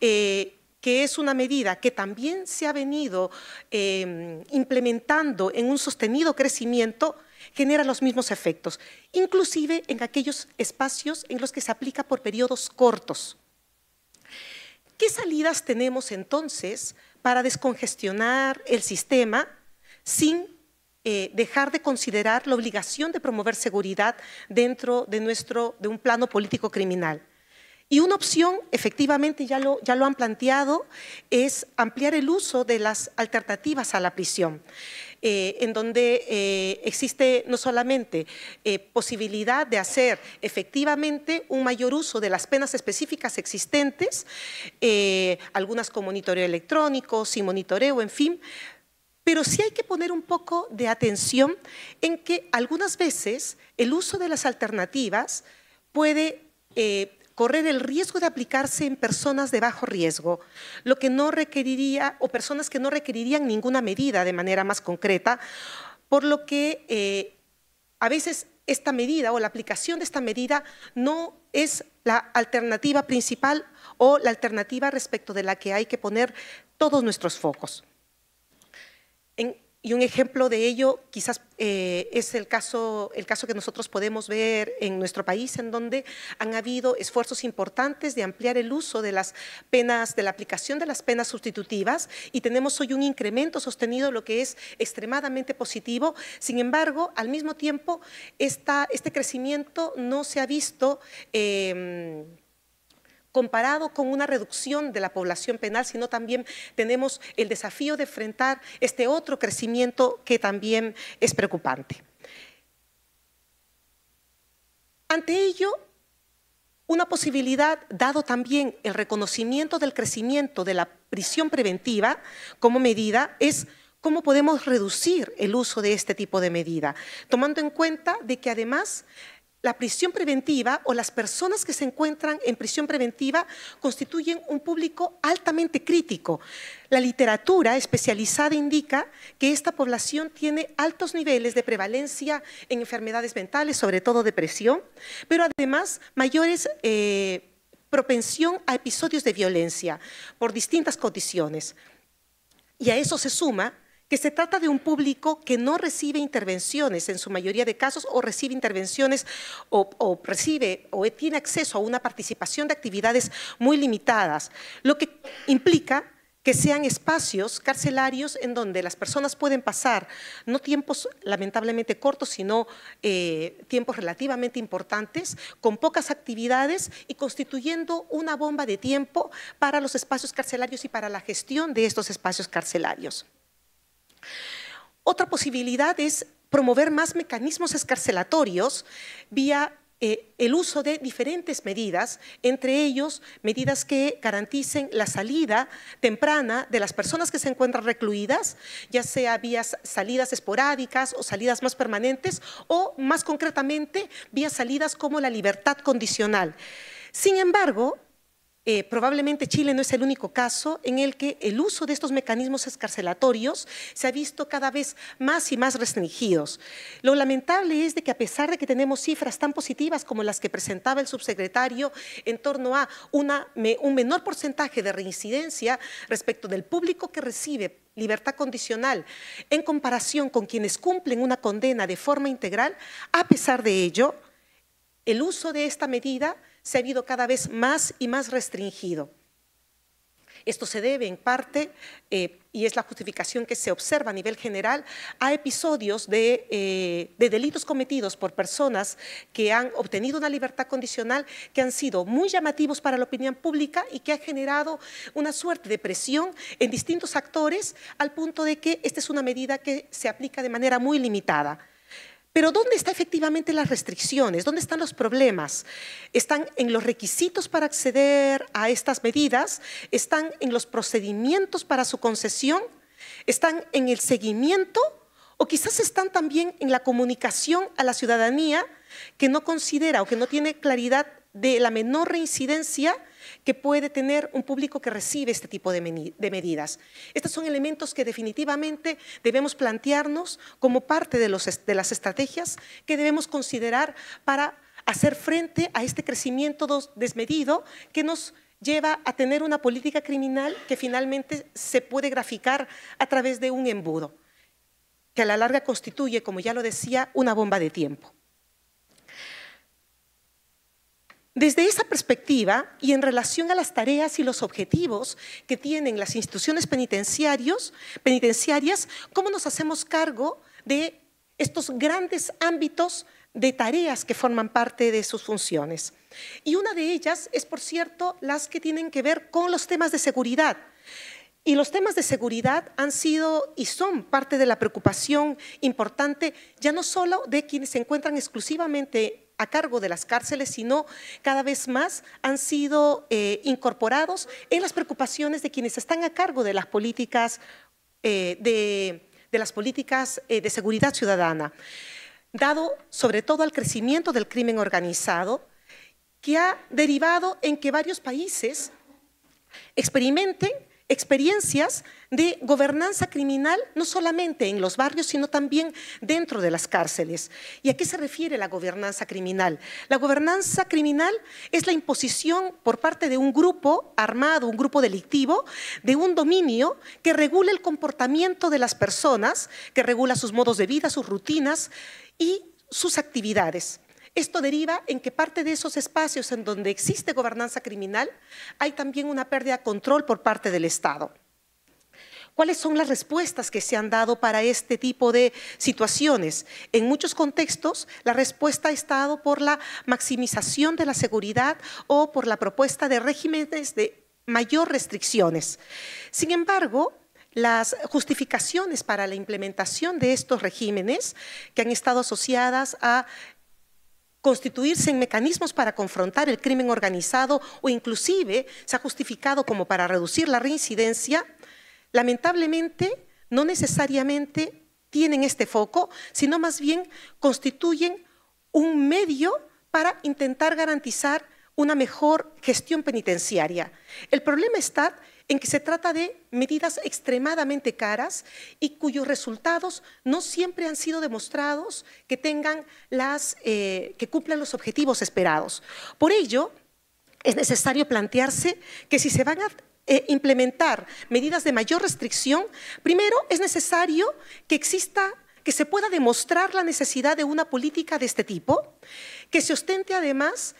eh, que es una medida que también se ha venido em, implementando en un sostenido crecimiento, genera los mismos efectos, inclusive en aquellos espacios en los que se aplica por periodos cortos. ¿Qué salidas tenemos entonces para descongestionar el sistema sin eh, dejar de considerar la obligación de promover seguridad dentro de, nuestro, de un plano político criminal. Y una opción, efectivamente, ya lo, ya lo han planteado, es ampliar el uso de las alternativas a la prisión. Eh, en donde eh, existe no solamente eh, posibilidad de hacer efectivamente un mayor uso de las penas específicas existentes, algunas con monitoreo electrónico, sin monitoreo, en fin, pero sí hay que poner un poco de atención en que algunas veces el uso de las alternativas puede correr el riesgo de aplicarse en personas de bajo riesgo, lo que no requeriría o personas que no requerirían ninguna medida de manera más concreta, por lo que eh, a veces esta medida o la aplicación de esta medida no es la alternativa principal o la alternativa respecto de la que hay que poner todos nuestros focos. En, y un ejemplo de ello quizás eh, es el caso, el caso que nosotros podemos ver en nuestro país, en donde han habido esfuerzos importantes de ampliar el uso de las penas, de la aplicación de las penas sustitutivas y tenemos hoy un incremento sostenido, lo que es extremadamente positivo. Sin embargo, al mismo tiempo, esta, este crecimiento no se ha visto... Em, comparado con una reducción de la población penal, sino también tenemos el desafío de enfrentar este otro crecimiento que también es preocupante. Ante ello, una posibilidad, dado también el reconocimiento del crecimiento de la prisión preventiva como medida, es cómo podemos reducir el uso de este tipo de medida, tomando en cuenta de que además la prisión preventiva o las personas que se encuentran en prisión preventiva constituyen un público altamente crítico. La literatura especializada indica que esta población tiene altos niveles de prevalencia en enfermedades mentales, sobre todo depresión, pero además mayores... Eh, propensión a episodios de violencia por distintas condiciones. Y a eso se suma que se trata de un público que no recibe intervenciones en su mayoría de casos o recibe intervenciones o, recibe o tiene acceso a una participación de actividades muy limitadas, lo que implica que sean espacios carcelarios en donde las personas pueden pasar no tiempos lamentablemente cortos, sino eh, tiempos relativamente importantes, con pocas actividades y constituyendo una bomba de tiempo para los espacios carcelarios y para la gestión de estos espacios carcelarios. Otra posibilidad es promover más mecanismos escarcelatorios vía eh, el uso de diferentes medidas, entre ellos medidas que garanticen la salida temprana de las personas que se encuentran recluidas, ya sea vía salidas esporádicas o salidas más permanentes, o más concretamente vía salidas como la libertad condicional. Sin embargo, eh, probablemente Chile no es el único caso en el que el uso de estos mecanismos escarcelatorios se ha visto cada vez más y más restringidos. Lo lamentable es de que a pesar de que tenemos cifras tan positivas como las que presentaba el subsecretario en torno a un menor porcentaje de reincidencia respecto del público que recibe libertad condicional en comparación con quienes cumplen una condena de forma integral, a pesar de ello, el uso de esta medida se ha visto cada vez más y más restringido. Esto se debe en parte, eh, y es la justificación que se observa a nivel general, a episodios de, eh, de, delitos cometidos por personas que han obtenido una libertad condicional que han sido muy llamativos para la opinión pública y que ha generado una suerte de presión en distintos actores al punto de que esta es una medida que se aplica de manera muy limitada. Pero ¿dónde están efectivamente las restricciones? ¿Dónde están los problemas? ¿Están en los requisitos para acceder a estas medidas? ¿Están en los procedimientos para su concesión? ¿Están en el seguimiento? ¿O quizás están también en la comunicación a la ciudadanía que no considera o que no tiene claridad de la menor reincidencia que puede tener un público que recibe este tipo de, medidas. Estos son elementos que definitivamente debemos plantearnos como parte de las estrategias que debemos considerar para hacer frente a este crecimiento desmedido que nos lleva a tener una política criminal que finalmente se puede graficar a través de un embudo, que a la larga constituye, como ya lo decía, una bomba de tiempo. Desde esa perspectiva y en relación a las tareas y los objetivos que tienen las instituciones penitenciarias, ¿cómo nos hacemos cargo de estos grandes ámbitos de tareas que forman parte de sus funciones? Y una de ellas es, por cierto, las que tienen que ver con los temas de seguridad. Y los temas de seguridad han sido y son parte de la preocupación importante ya no solo de quienes se encuentran exclusivamente a cargo de las cárceles, sino cada vez más han sido eh, incorporados en las preocupaciones de quienes están a cargo de las políticas eh, de, las políticas eh, de seguridad ciudadana, dado sobre todo al crecimiento del crimen organizado, que ha derivado en que varios países experimenten experiencias de gobernanza criminal, no solamente en los barrios, sino también dentro de las cárceles. ¿Y a qué se refiere la gobernanza criminal? La gobernanza criminal es la imposición por parte de un grupo armado, un grupo delictivo, de un dominio que regula el comportamiento de las personas, que regula sus modos de vida, sus rutinas y sus actividades. Esto deriva en que parte de esos espacios en donde existe gobernanza criminal hay también una pérdida de control por parte del Estado. ¿Cuáles son las respuestas que se han dado para este tipo de situaciones? En muchos contextos, la respuesta ha estado por la maximización de la seguridad o por la propuesta de regímenes de mayor restricciones. Sin embargo, las justificaciones para la implementación de estos regímenes que han estado asociadas a constituirse en mecanismos para confrontar el crimen organizado o inclusive se ha justificado como para reducir la reincidencia, lamentablemente no necesariamente tienen este foco, sino más bien constituyen un medio para intentar garantizar una mejor gestión penitenciaria. El problema está en que se trata de medidas extremadamente caras y cuyos resultados no siempre han sido demostrados que tengan las eh, que cumplan los objetivos esperados. Por ello, es necesario plantearse que si se van a eh, implementar medidas de mayor restricción, primero es necesario que exista que se pueda demostrar la necesidad de una política de este tipo, que se ostente además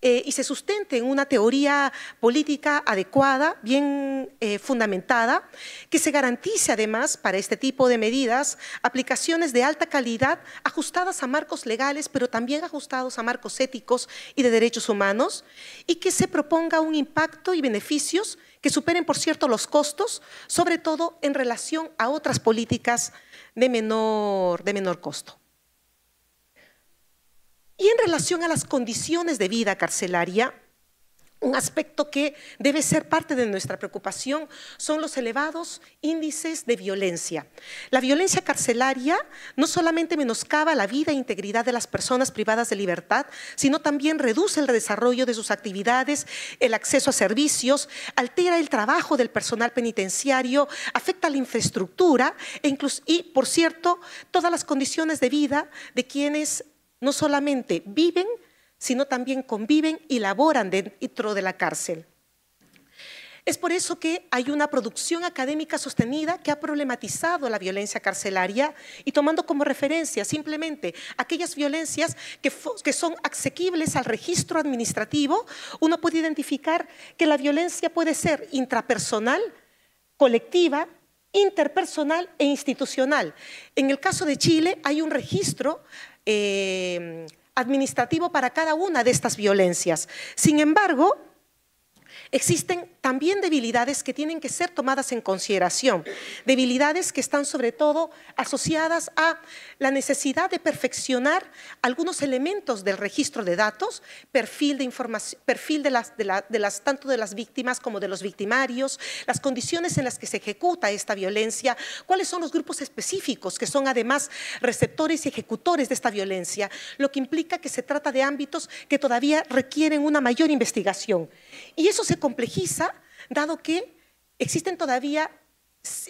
eh, y se sustente en una teoría política adecuada, bien eh, fundamentada, que se garantice además para este tipo de medidas aplicaciones de alta calidad ajustadas a marcos legales, pero también ajustados a marcos éticos y de derechos humanos, y que se proponga un impacto y beneficios que superen, por cierto, los costos, sobre todo en relación a otras políticas de menor, de menor costo. Y en relación a las condiciones de vida carcelaria, un aspecto que debe ser parte de nuestra preocupación son los elevados índices de violencia. La violencia carcelaria no solamente menoscaba la vida e integridad de las personas privadas de libertad, sino también reduce el desarrollo de sus actividades, el acceso a servicios, altera el trabajo del personal penitenciario, afecta la infraestructura e incluso, y, por cierto, todas las condiciones de vida de quienes no solamente viven, sino también conviven y laboran dentro de la cárcel. Es por eso que hay una producción académica sostenida que ha problematizado la violencia carcelaria y tomando como referencia simplemente aquellas violencias que, son asequibles al registro administrativo, uno puede identificar que la violencia puede ser intrapersonal, colectiva, interpersonal e institucional. En el caso de Chile hay un registro eh, administrativo para cada una de estas violencias. Sin embargo, existen también debilidades que tienen que ser tomadas en consideración, debilidades que están sobre todo asociadas a la necesidad de perfeccionar algunos elementos del registro de datos, perfil de información, perfil de las, de, las tanto de las víctimas como de los victimarios, las condiciones en las que se ejecuta esta violencia, cuáles son los grupos específicos que son además receptores y ejecutores de esta violencia, lo que implica que se trata de ámbitos que todavía requieren una mayor investigación. Y eso se complejiza dado que existen todavía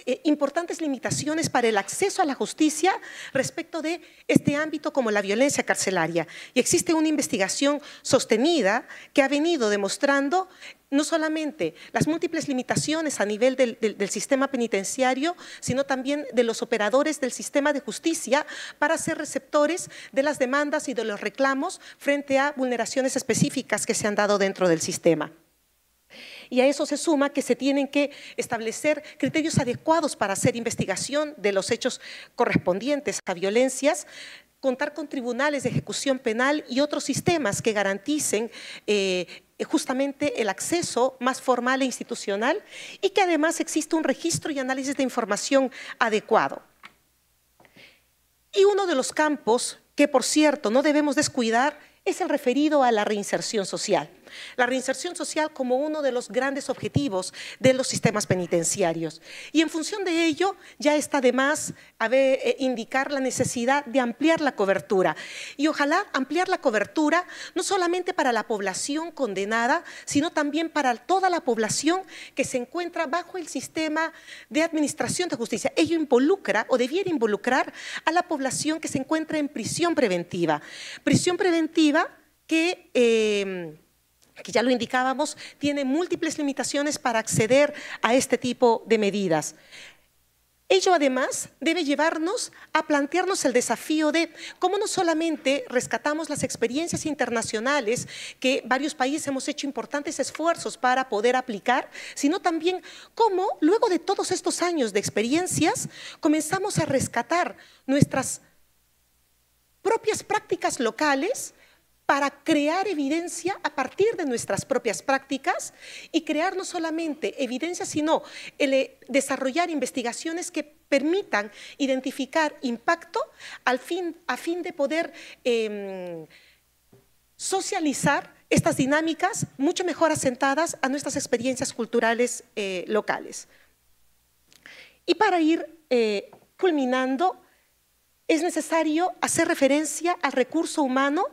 eh, importantes limitaciones para el acceso a la justicia respecto de este ámbito como la violencia carcelaria. Y existe una investigación sostenida que ha venido demostrando no solamente las múltiples limitaciones a nivel del, sistema penitenciario, sino también de los operadores del sistema de justicia para ser receptores de las demandas y de los reclamos frente a vulneraciones específicas que se han dado dentro del sistema y a eso se suma que se tienen que establecer criterios adecuados para hacer investigación de los hechos correspondientes a violencias contar con tribunales de ejecución penal y otros sistemas que garanticen eh, justamente el acceso más formal e institucional y que además existe un registro y análisis de información adecuado. Y uno de los campos que, por cierto, no debemos descuidar es el referido a la reinserción social la reinserción social como uno de los grandes objetivos de los sistemas penitenciarios. Y en función de ello, ya está de más eh, indicar la necesidad de ampliar la cobertura. Y ojalá ampliar la cobertura no solamente para la población condenada, sino también para toda la población que se encuentra bajo el sistema de administración de justicia. Ello involucra o debiera involucrar a la población que se encuentra en prisión preventiva. Prisión preventiva que... Eh, que ya lo indicábamos, tiene múltiples limitaciones para acceder a este tipo de medidas. Ello además debe llevarnos a plantearnos el desafío de cómo no solamente rescatamos las experiencias internacionales que varios países hemos hecho importantes esfuerzos para poder aplicar, sino también cómo luego de todos estos años de experiencias comenzamos a rescatar nuestras propias prácticas locales para crear evidencia a partir de nuestras propias prácticas y crear no solamente evidencia, sino eh, desarrollar investigaciones que permitan identificar impacto al fin, a fin de poder em, socializar estas dinámicas mucho mejor asentadas a nuestras experiencias culturales eh, locales. Y para ir eh, culminando, es necesario hacer referencia al recurso humano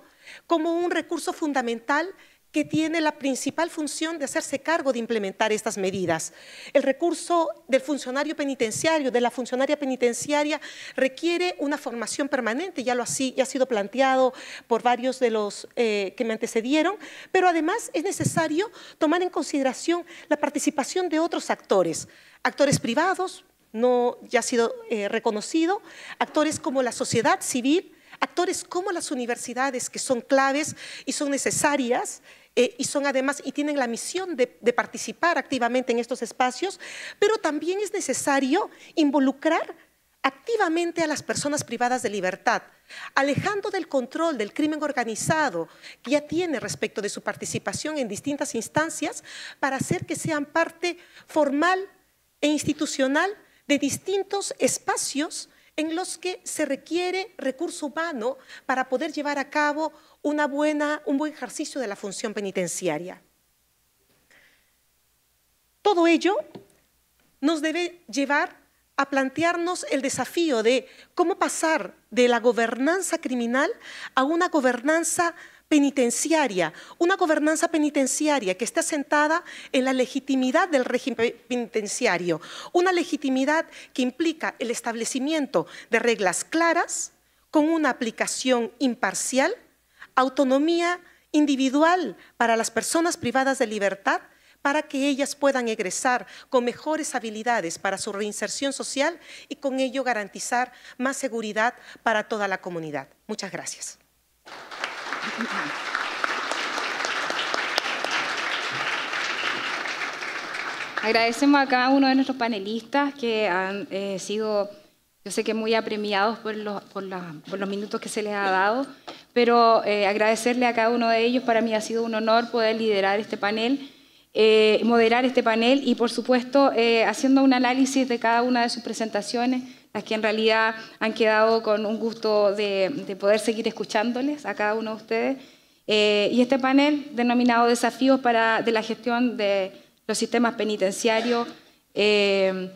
como un recurso fundamental que tiene la principal función de hacerse cargo de implementar estas medidas. El recurso del funcionario penitenciario, de la funcionaria penitenciaria, requiere una formación permanente, ya lo así, ya ha sido planteado por varios de los eh, que me antecedieron, pero además es necesario tomar en consideración la participación de otros actores, actores privados, no ya ha sido eh, reconocido, actores como la sociedad civil, actores como las universidades que son claves y son necesarias eh, y son además y tienen la misión de, de, participar activamente en estos espacios, pero también es necesario involucrar activamente a las personas privadas de libertad, alejando del control del crimen organizado que ya tiene respecto de su participación en distintas instancias para hacer que sean parte formal e institucional de distintos espacios en los que se requiere recurso humano para poder llevar a cabo una buena, un buen ejercicio de la función penitenciaria. Todo ello nos debe llevar a plantearnos el desafío de cómo pasar de la gobernanza criminal a una gobernanza penitenciaria, una gobernanza penitenciaria que está sentada en la legitimidad del régimen penitenciario, una legitimidad que implica el establecimiento de reglas claras con una aplicación imparcial, autonomía individual para las personas privadas de libertad para que ellas puedan egresar con mejores habilidades para su reinserción social y con ello garantizar más seguridad para toda la comunidad. Muchas gracias. Agradecemos a cada uno de nuestros panelistas que han eh, sido, yo sé que muy apremiados por los, por, los minutos que se les ha dado, pero eh, agradecerle a cada uno de ellos. Para mí ha sido un honor poder liderar este panel, eh, moderar este panel y, por supuesto, haciendo un análisis de cada una de sus presentaciones las que en realidad han quedado con un gusto de, poder seguir escuchándoles a cada uno de ustedes. Eh, y este panel denominado Desafíos para, de la gestión de los sistemas penitenciarios. Eh,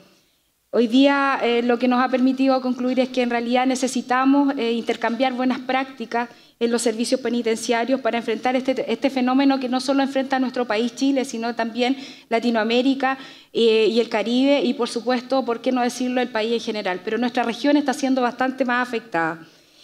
hoy día eh, lo que nos ha permitido concluir es que en realidad necesitamos intercambiar buenas prácticas en los servicios penitenciarios para enfrentar este, este, fenómeno que no solo enfrenta a nuestro país Chile, sino también Latinoamérica eh, y el Caribe y por supuesto, ¿por qué no decirlo?, el país en general. Pero nuestra región está siendo bastante más afectada.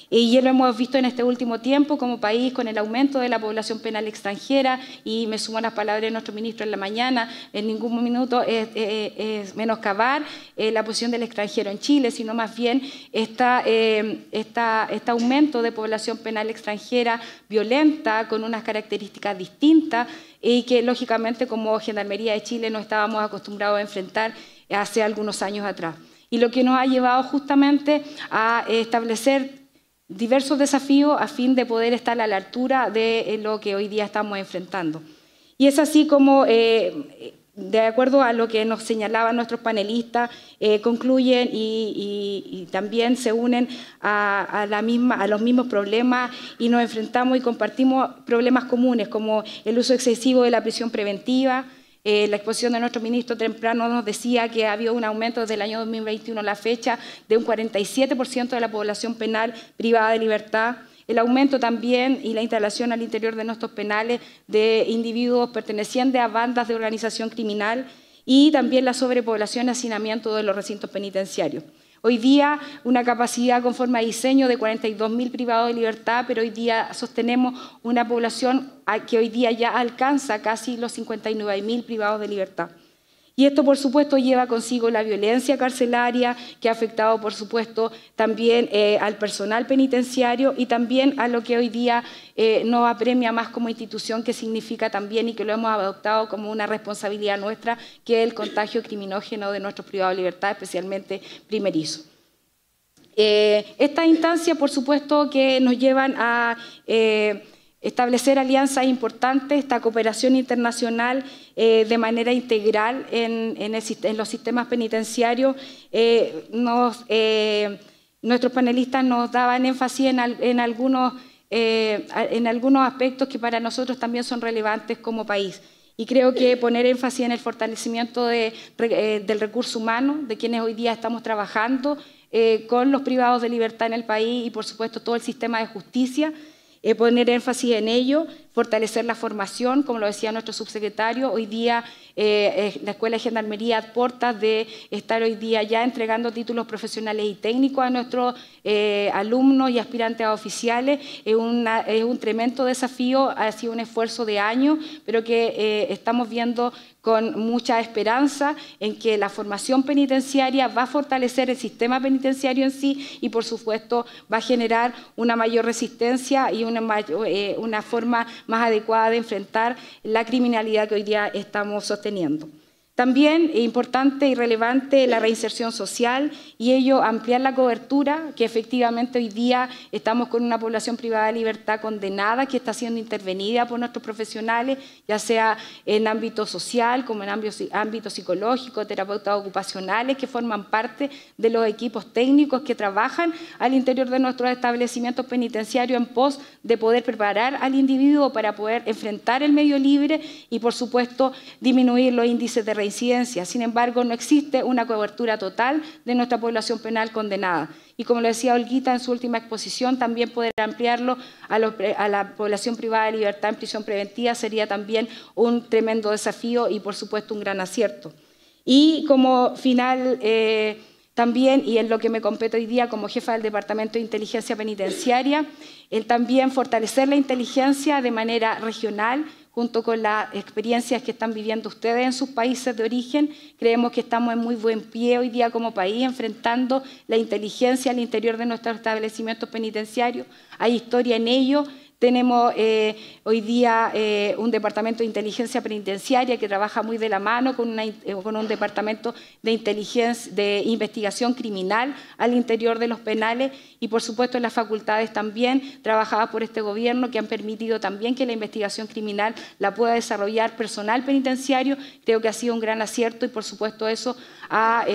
Y ya lo hemos visto en este último tiempo como país con el aumento de la población penal extranjera y me sumo a las palabras de nuestro ministro en la mañana, en ningún minuto es, es, menoscabar eh, la posición del extranjero en Chile, sino más bien eh, este aumento de población penal extranjera violenta con unas características distintas y que lógicamente como Gendarmería de Chile no estábamos acostumbrados a enfrentar hace algunos años atrás. Y lo que nos ha llevado justamente a establecer diversos desafíos a fin de poder estar a la altura de eh, lo que hoy día estamos enfrentando. Y es así como, eh, de acuerdo a lo que nos señalaban nuestros panelistas, eh, concluyen y, también se unen a los mismos problemas y nos enfrentamos y compartimos problemas comunes como el uso excesivo de la prisión preventiva, eh, la exposición de nuestro ministro temprano nos decía que ha habido un aumento desde el año 2021 a la fecha de un 47% de la población penal privada de libertad el aumento también y la instalación al interior de nuestros penales de individuos pertenecientes a bandas de organización criminal y también la sobrepoblación y hacinamiento de los recintos penitenciarios. Hoy día una capacidad con forma de diseño de 42.000 privados de libertad, pero hoy día sostenemos una población que hoy día ya alcanza casi los 59.000 privados de libertad. Y esto, por supuesto, lleva consigo la violencia carcelaria, que ha afectado, por supuesto, también eh, al personal penitenciario y también a lo que hoy día eh, nos apremia más como institución, que significa también y que lo hemos adoptado como una responsabilidad nuestra, que es el contagio criminógeno de nuestros privados de libertad, especialmente primerizo. Eh, Estas instancias, por supuesto, que nos llevan a establecer alianzas importantes, esta cooperación internacional eh, de manera integral en, los sistemas penitenciarios. Eh, eh, nuestros panelistas nos daban énfasis en, algunos, aspectos que para nosotros también son relevantes como país. Y creo que poner énfasis en el fortalecimiento del recurso humano, de quienes hoy día estamos trabajando con los privados de libertad en el país y, por supuesto, todo el sistema de justicia, eh, poner énfasis en ello, fortalecer la formación, como lo decía nuestro subsecretario, hoy día eh, la Escuela de Gendarmería aporta de estar hoy día ya entregando títulos profesionales y técnicos a nuestros eh, alumnos y aspirantes a oficiales. Es, un tremendo desafío, ha sido un esfuerzo de años, pero que eh, estamos viendo con mucha esperanza en que la formación penitenciaria va a fortalecer el sistema penitenciario en sí y, por supuesto, va a generar una mayor resistencia y una, una forma más adecuada de enfrentar la criminalidad que hoy día estamos teniendo. También es importante y relevante la reinserción social y ello ampliar la cobertura, que efectivamente hoy día estamos con una población privada de libertad condenada que está siendo intervenida por nuestros profesionales, ya sea en ámbito social como en ámbito, ámbito psicológico, terapeutas ocupacionales que forman parte de los equipos técnicos que trabajan al interior de nuestros establecimientos penitenciarios en pos de poder preparar al individuo para poder enfrentar el medio libre y por supuesto disminuir los índices de reinserción incidencia. Sin embargo, no existe una cobertura total de nuestra población penal condenada. Y como lo decía Olguita en su última exposición, también poder ampliarlo a, la población privada de libertad en prisión preventiva sería también un tremendo desafío y, por supuesto, un gran acierto. Y como final... Eh, también, y en lo que me compete hoy día como jefa del Departamento de Inteligencia Penitenciaria, el también fortalecer la inteligencia de manera regional, junto con las experiencias que están viviendo ustedes en sus países de origen, creemos que estamos en muy buen pie hoy día como país enfrentando la inteligencia al interior de nuestros establecimientos penitenciarios. Hay historia en ello tenemos eh, hoy día eh, un departamento de inteligencia penitenciaria que trabaja muy de la mano eh, con, un departamento de, inteligencia, de investigación criminal al interior de los penales y, por supuesto, las facultades también trabajadas por este gobierno que han permitido también que la investigación criminal la pueda desarrollar personal penitenciario. Creo que ha sido un gran acierto y, por supuesto, eso ha...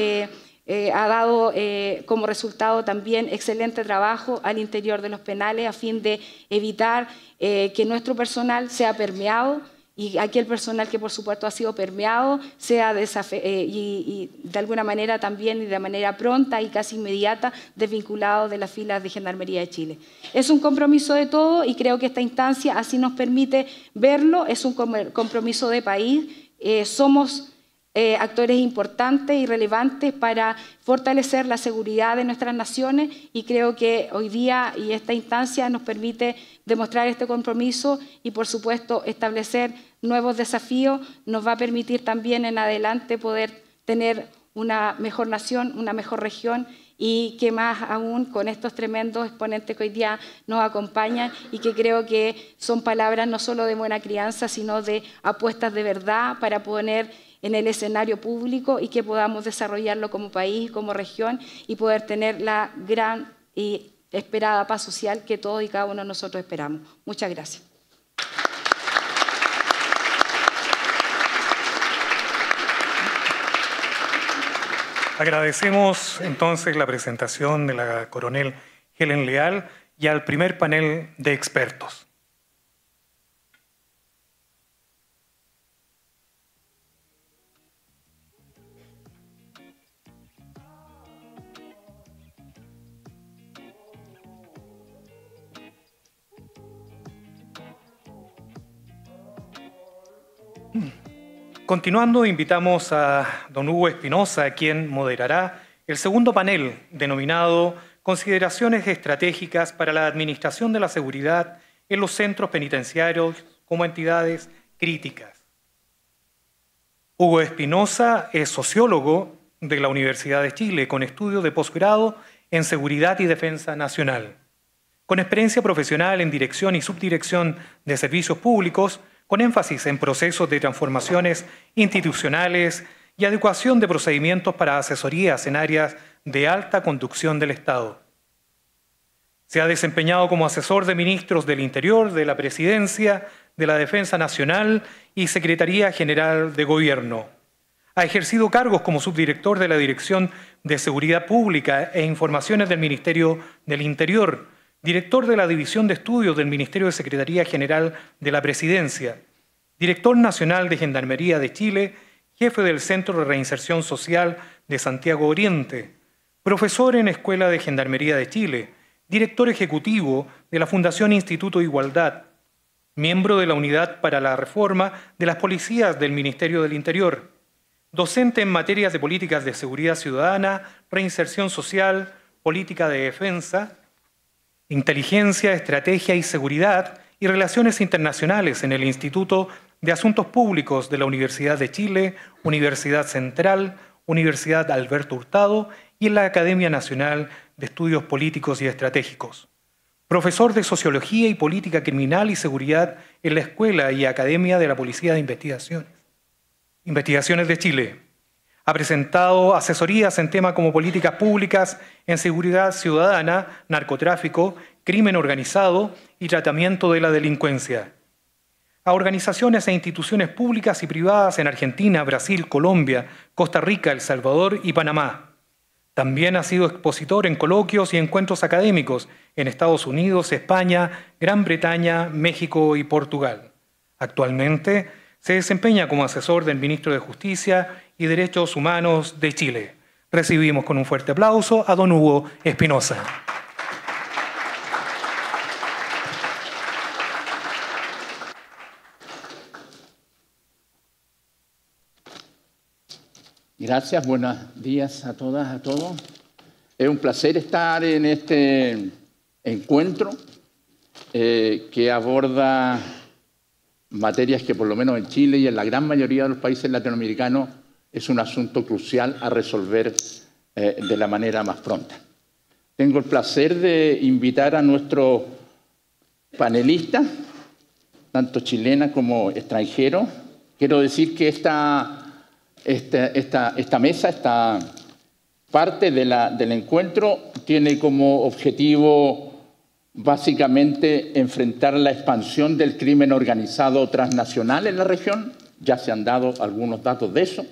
Eh, ha dado eh, como resultado también excelente trabajo al interior de los penales a fin de evitar eh, que nuestro personal sea permeado y aquel personal que por supuesto ha sido permeado sea y, de alguna manera también y de manera pronta y casi inmediata desvinculado de las filas de Gendarmería de Chile. Es un compromiso de todo y creo que esta instancia así nos permite verlo, es un compromiso de país, somos eh, actores importantes y relevantes para fortalecer la seguridad de nuestras naciones y creo que hoy día y esta instancia nos permite demostrar este compromiso y por supuesto establecer nuevos desafíos nos va a permitir también en adelante poder tener una mejor nación, una mejor región y que más aún con estos tremendos exponentes que hoy día nos acompañan y que creo que son palabras no solo de buena crianza, sino de apuestas de verdad para poner en el escenario público y que podamos desarrollarlo como país, como región y poder tener la gran y esperada paz social que todos y cada uno de nosotros esperamos. Muchas gracias. Agradecemos entonces la presentación de la coronel Helen Leal y al primer panel de expertos. Continuando, invitamos a don Hugo Espinosa, quien moderará el segundo panel denominado Consideraciones estratégicas para la administración de la seguridad en los centros penitenciarios como entidades críticas. Hugo Espinosa es sociólogo de la Universidad de Chile con estudios de posgrado en Seguridad y Defensa Nacional. Con experiencia profesional en dirección y subdirección de servicios públicos, con énfasis en procesos de transformaciones institucionales y adecuación de procedimientos para asesorías en áreas de alta conducción del Estado. Se ha desempeñado como asesor de ministros del Interior, de la Presidencia, de la Defensa Nacional y Secretaría General de Gobierno. Ha ejercido cargos como subdirector de la Dirección de Seguridad Pública e Informaciones del Ministerio del Interior, director de la División de Estudios del Ministerio de Secretaría General de la Presidencia, director nacional de Gendarmería de Chile, jefe del Centro de Reinserción Social de Santiago Oriente, profesor en Escuela de Gendarmería de Chile, director ejecutivo de la Fundación Instituto Igualdad, miembro de la Unidad para la Reforma de las Policías del Ministerio del Interior, docente en materias de políticas de seguridad ciudadana, reinserción social, política de defensa, Inteligencia, Estrategia y Seguridad y Relaciones Internacionales en el Instituto de Asuntos Públicos de la Universidad de Chile, Universidad Central, Universidad Alberto Hurtado y en la Academia Nacional de Estudios Políticos y Estratégicos. Profesor de Sociología y Política Criminal y Seguridad en la Escuela y Academia de la Policía de Investigaciones. Investigaciones de Chile, ha presentado asesorías en temas como políticas públicas en seguridad ciudadana, narcotráfico, crimen organizado y tratamiento de la delincuencia. A organizaciones e instituciones públicas y privadas en Argentina, Brasil, Colombia, Costa Rica, El Salvador y Panamá. También ha sido expositor en coloquios y encuentros académicos en Estados Unidos, España, Gran Bretaña, México y Portugal. Actualmente se desempeña como asesor del ministro de Justicia y Derechos Humanos de Chile. Recibimos con un fuerte aplauso a don Hugo Espinosa. Gracias, buenos días a todas, a todos. Es un placer estar en este encuentro eh, que aborda materias que por lo menos en Chile y en la gran mayoría de los países latinoamericanos es un asunto crucial a resolver eh, de la manera más pronta. Tengo el placer de invitar a nuestro panelista, tanto chilena como extranjero. Quiero decir que esta, mesa, esta parte del encuentro, tiene como objetivo básicamente enfrentar la expansión del crimen organizado transnacional en la región. Ya se han dado algunos datos de eso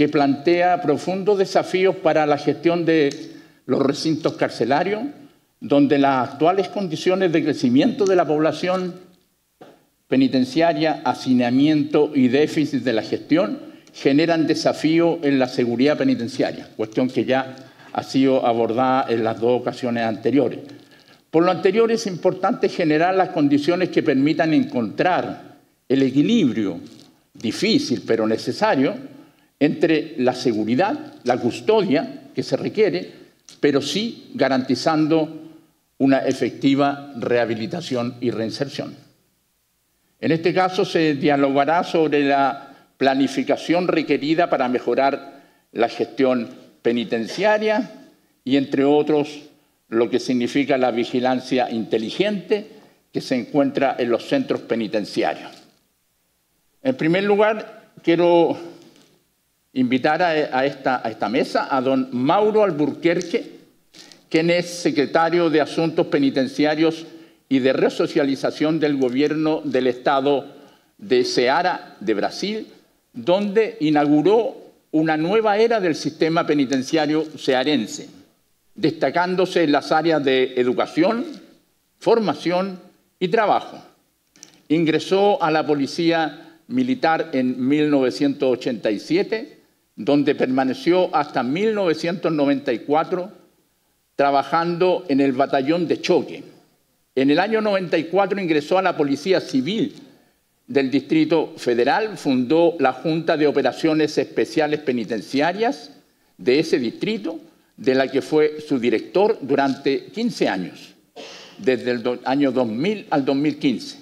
que plantea profundos desafíos para la gestión de los recintos carcelarios, donde las actuales condiciones de crecimiento de la población penitenciaria, hacinamiento y déficit de la gestión generan desafíos en la seguridad penitenciaria, cuestión que ya ha sido abordada en las dos ocasiones anteriores. Por lo anterior es importante generar las condiciones que permitan encontrar el equilibrio difícil pero necesario entre la seguridad, la custodia que se requiere, pero sí garantizando una efectiva rehabilitación y reinserción. En este caso se dialogará sobre la planificación requerida para mejorar la gestión penitenciaria y, entre otros, lo que significa la vigilancia inteligente que se encuentra en los centros penitenciarios. En primer lugar, quiero invitar a, esta, esta mesa a don Mauro Alburquerque, quien es secretario de Asuntos Penitenciarios y de Resocialización del Gobierno del Estado de Ceará, de Brasil, donde inauguró una nueva era del sistema penitenciario cearense, destacándose en las áreas de educación, formación y trabajo. Ingresó a la Policía Militar en 1987 donde permaneció hasta 1994 trabajando en el batallón de choque. En el año 94 ingresó a la Policía Civil del Distrito Federal, fundó la Junta de Operaciones Especiales Penitenciarias de ese distrito, de la que fue su director durante 15 años, desde el año 2000 al 2015.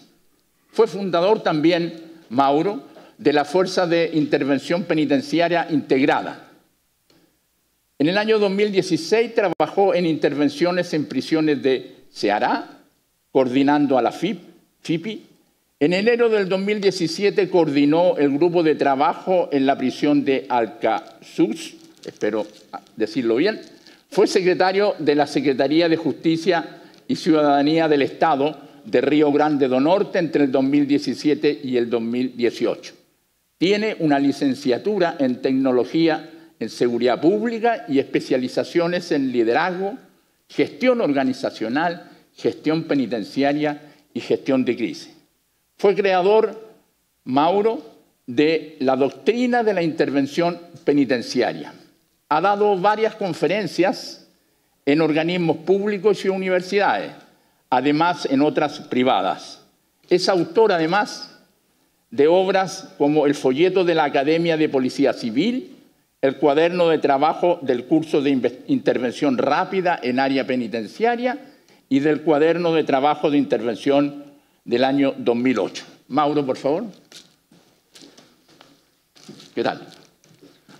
Fue fundador también, Mauro, de la Fuerza de Intervención Penitenciaria Integrada. En el año 2016 trabajó en intervenciones en prisiones de Ceará, coordinando a la FIP, FIPI. En enero del 2017 coordinó el grupo de trabajo en la prisión de Alcazuz, espero decirlo bien. Fue secretario de la Secretaría de Justicia y Ciudadanía del Estado de Río Grande do Norte entre el 2017 y el 2018. Tiene una licenciatura en tecnología en seguridad pública y especializaciones en liderazgo, gestión organizacional, gestión penitenciaria y gestión de crisis. Fue creador, Mauro, de la doctrina de la intervención penitenciaria. Ha dado varias conferencias en organismos públicos y universidades, además en otras privadas. Es autor, además, de obras como el folleto de la Academia de Policía Civil, el cuaderno de trabajo del curso de intervención rápida en área penitenciaria y del cuaderno de trabajo de intervención del año 2008. Mauro, por favor. ¿Qué tal?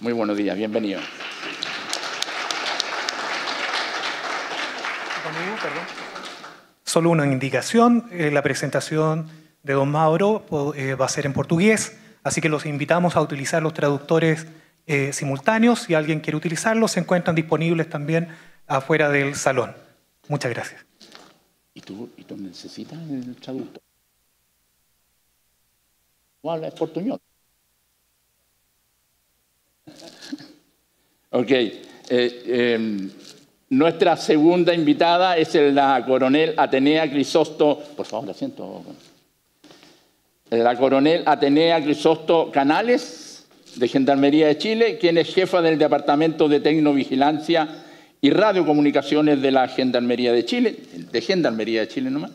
Muy buenos días, bienvenido. Solo una indicación, eh, la presentación Don Mauro eh, va a ser en portugués, así que los invitamos a utilizar los traductores eh, simultáneos. Si alguien quiere utilizarlos, se encuentran disponibles también afuera del salón. Muchas gracias. ¿Y tú, necesitas el traductor? ¿Habla Es portuñol? ok. Eh, em, nuestra segunda invitada es la coronel Atenea Crisosto. Por favor, asiento la coronel Atenea Crisosto Canales, de Gendarmería de Chile, quien es jefa del Departamento de Tecnovigilancia y Radiocomunicaciones de la Gendarmería de Chile, de Gendarmería de Chile nomás,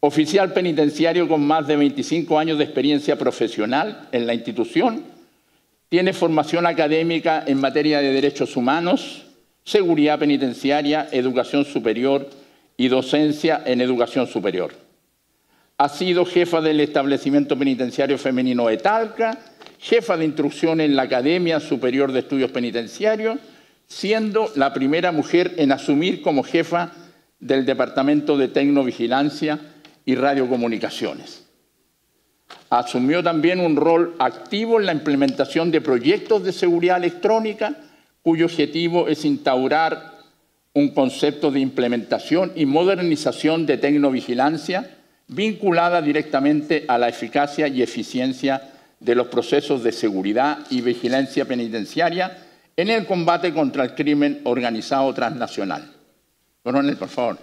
oficial penitenciario con más de 25 años de experiencia profesional en la institución, tiene formación académica en materia de derechos humanos, seguridad penitenciaria, educación superior y docencia en educación superior ha sido jefa del establecimiento penitenciario femenino Etalca, jefa de instrucción en la Academia Superior de Estudios Penitenciarios, siendo la primera mujer en asumir como jefa del Departamento de Tecnovigilancia y Radiocomunicaciones. Asumió también un rol activo en la implementación de proyectos de seguridad electrónica, cuyo objetivo es instaurar un concepto de implementación y modernización de tecnovigilancia vinculada directamente a la eficacia y eficiencia de los procesos de seguridad y vigilancia penitenciaria en el combate contra el crimen organizado transnacional. Coronel, por favor.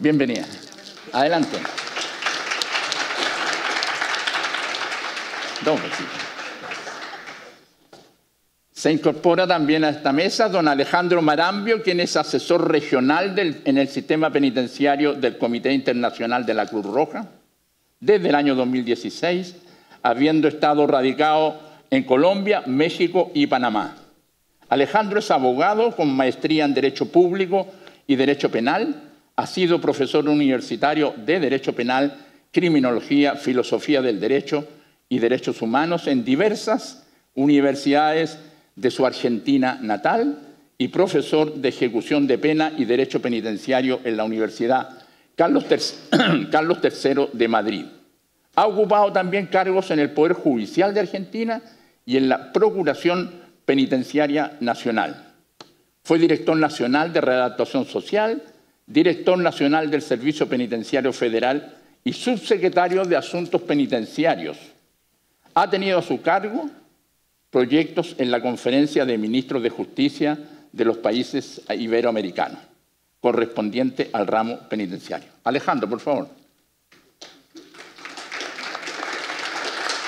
Bienvenida. Adelante. Dos se incorpora también a esta mesa don Alejandro Marambio, quien es asesor regional en el sistema penitenciario del Comité Internacional de la Cruz Roja desde el año 2016, habiendo estado radicado en Colombia, México y Panamá. Alejandro es abogado con maestría en Derecho Público y Derecho Penal, ha sido profesor universitario de Derecho Penal, Criminología, Filosofía del Derecho y Derechos Humanos en diversas universidades de su Argentina natal y profesor de ejecución de pena y derecho penitenciario en la Universidad Carlos, III, de Madrid. Ha ocupado también cargos en el Poder Judicial de Argentina y en la Procuración Penitenciaria Nacional. Fue director nacional de Redactación Social, director nacional del Servicio Penitenciario Federal y subsecretario de Asuntos Penitenciarios. Ha tenido a su cargo proyectos en la Conferencia de Ministros de Justicia de los países iberoamericanos, correspondiente al ramo penitenciario. Alejandro, por favor.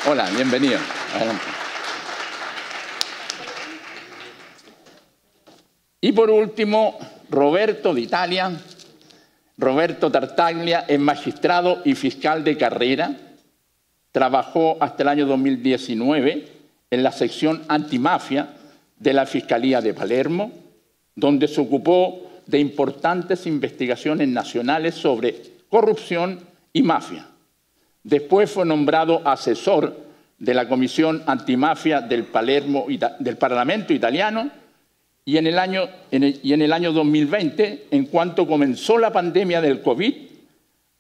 Hola, bienvenido. Y por último, Roberto de Italia, Roberto Tartaglia es magistrado y fiscal de carrera. Trabajó hasta el año 2019 en la sección antimafia de la Fiscalía de Palermo, donde se ocupó de importantes investigaciones nacionales sobre corrupción y mafia. Después fue nombrado asesor de la Comisión Antimafia del, Palermo, del Parlamento italiano y en, el año, y en el año 2020, en cuanto comenzó la pandemia del COVID,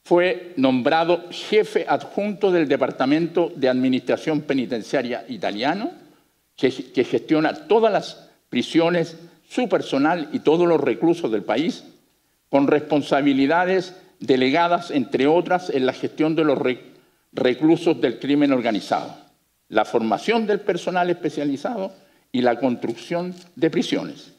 fue nombrado jefe adjunto del Departamento de Administración Penitenciaria italiano, que, gestiona todas las prisiones, su personal y todos los reclusos del país, con responsabilidades delegadas, entre otras, en la gestión de los reclusos del crimen organizado, la formación del personal especializado y la construcción de prisiones.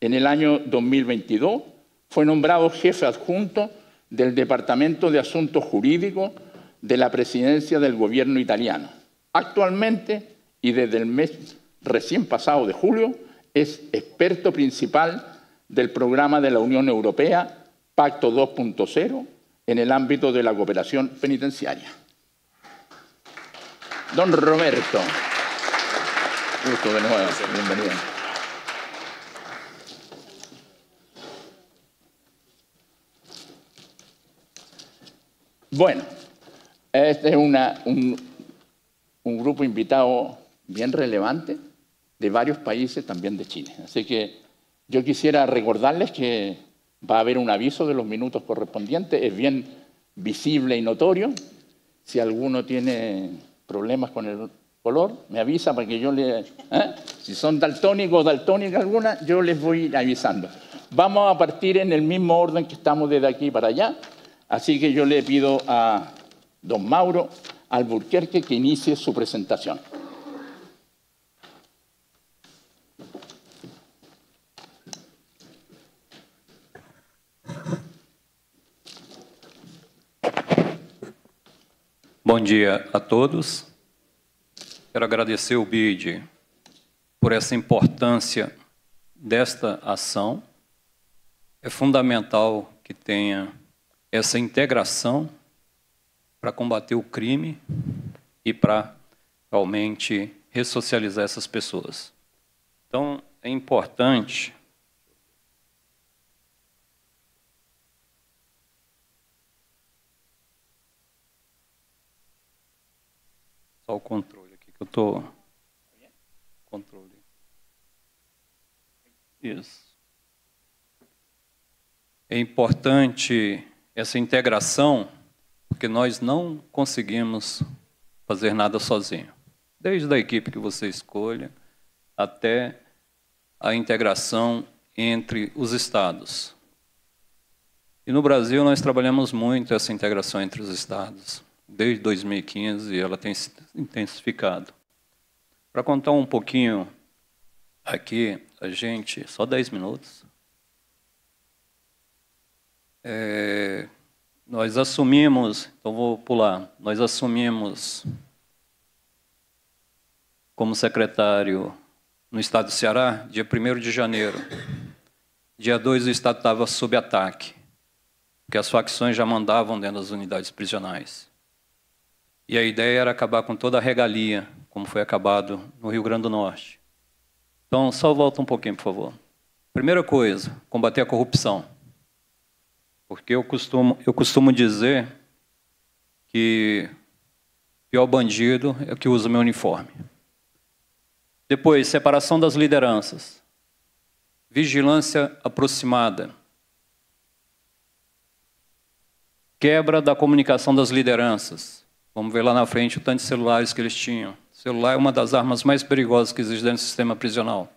En el año 2022 fue nombrado jefe adjunto del Departamento de Asuntos Jurídicos de la Presidencia del Gobierno italiano. Actualmente, y desde el mes recién pasado de julio, es experto principal del programa de la Unión Europea, Pacto 2.0, en el ámbito de la cooperación penitenciaria. Don Roberto. Gusto de nuevo. Bienvenido. Bueno, este es un, grupo invitado bien relevante de varios países, también de Chile. Así que yo quisiera recordarles que va a haber un aviso de los minutos correspondientes, es bien visible y notorio. Si alguno tiene problemas con el color, me avisa para que yo le... ¿eh? Si son daltónicos o daltónicas alguna, yo les voy avisando. Vamos a partir en el mismo orden que estamos desde aquí para allá. Así que yo le pido a don Mauro Alburquerque que inicie su presentación. Bom dia a todos. Quero agradecer o BID por essa importância desta ação. É fundamental que tenha essa integração para combater o crime e para realmente ressocializar essas pessoas. Então, é importante Só o controle aqui que eu tô controle. Isso. É importante essa integração, porque nós não conseguimos fazer nada sozinho. Desde a equipe que você escolha até a integração entre os estados. E no Brasil nós trabalhamos muito essa integração entre os estados. Desde 2015 ela tem se intensificado. Para contar um pouquinho aqui, a gente, só 10 minutos. É, nós assumimos, então vou pular, nós assumimos como secretário no estado do Ceará, dia 1 de janeiro. Dia 2 o estado estava sob ataque, porque as facções já mandavam dentro das unidades prisionais. E a ideia era acabar com toda a regalia, como foi acabado no Rio Grande do Norte. Então, só volta um pouquinho, por favor. Primeira coisa, combater a corrupção. Porque eu costumo, eu costumo dizer que o pior bandido é o que usa meu uniforme. Depois, separação das lideranças. Vigilância aproximada. Quebra da comunicação das lideranças. Vamos ver lá na frente o tanto de celulares que eles tinham. O celular é uma das armas mais perigosas que existe dentro do sistema prisional.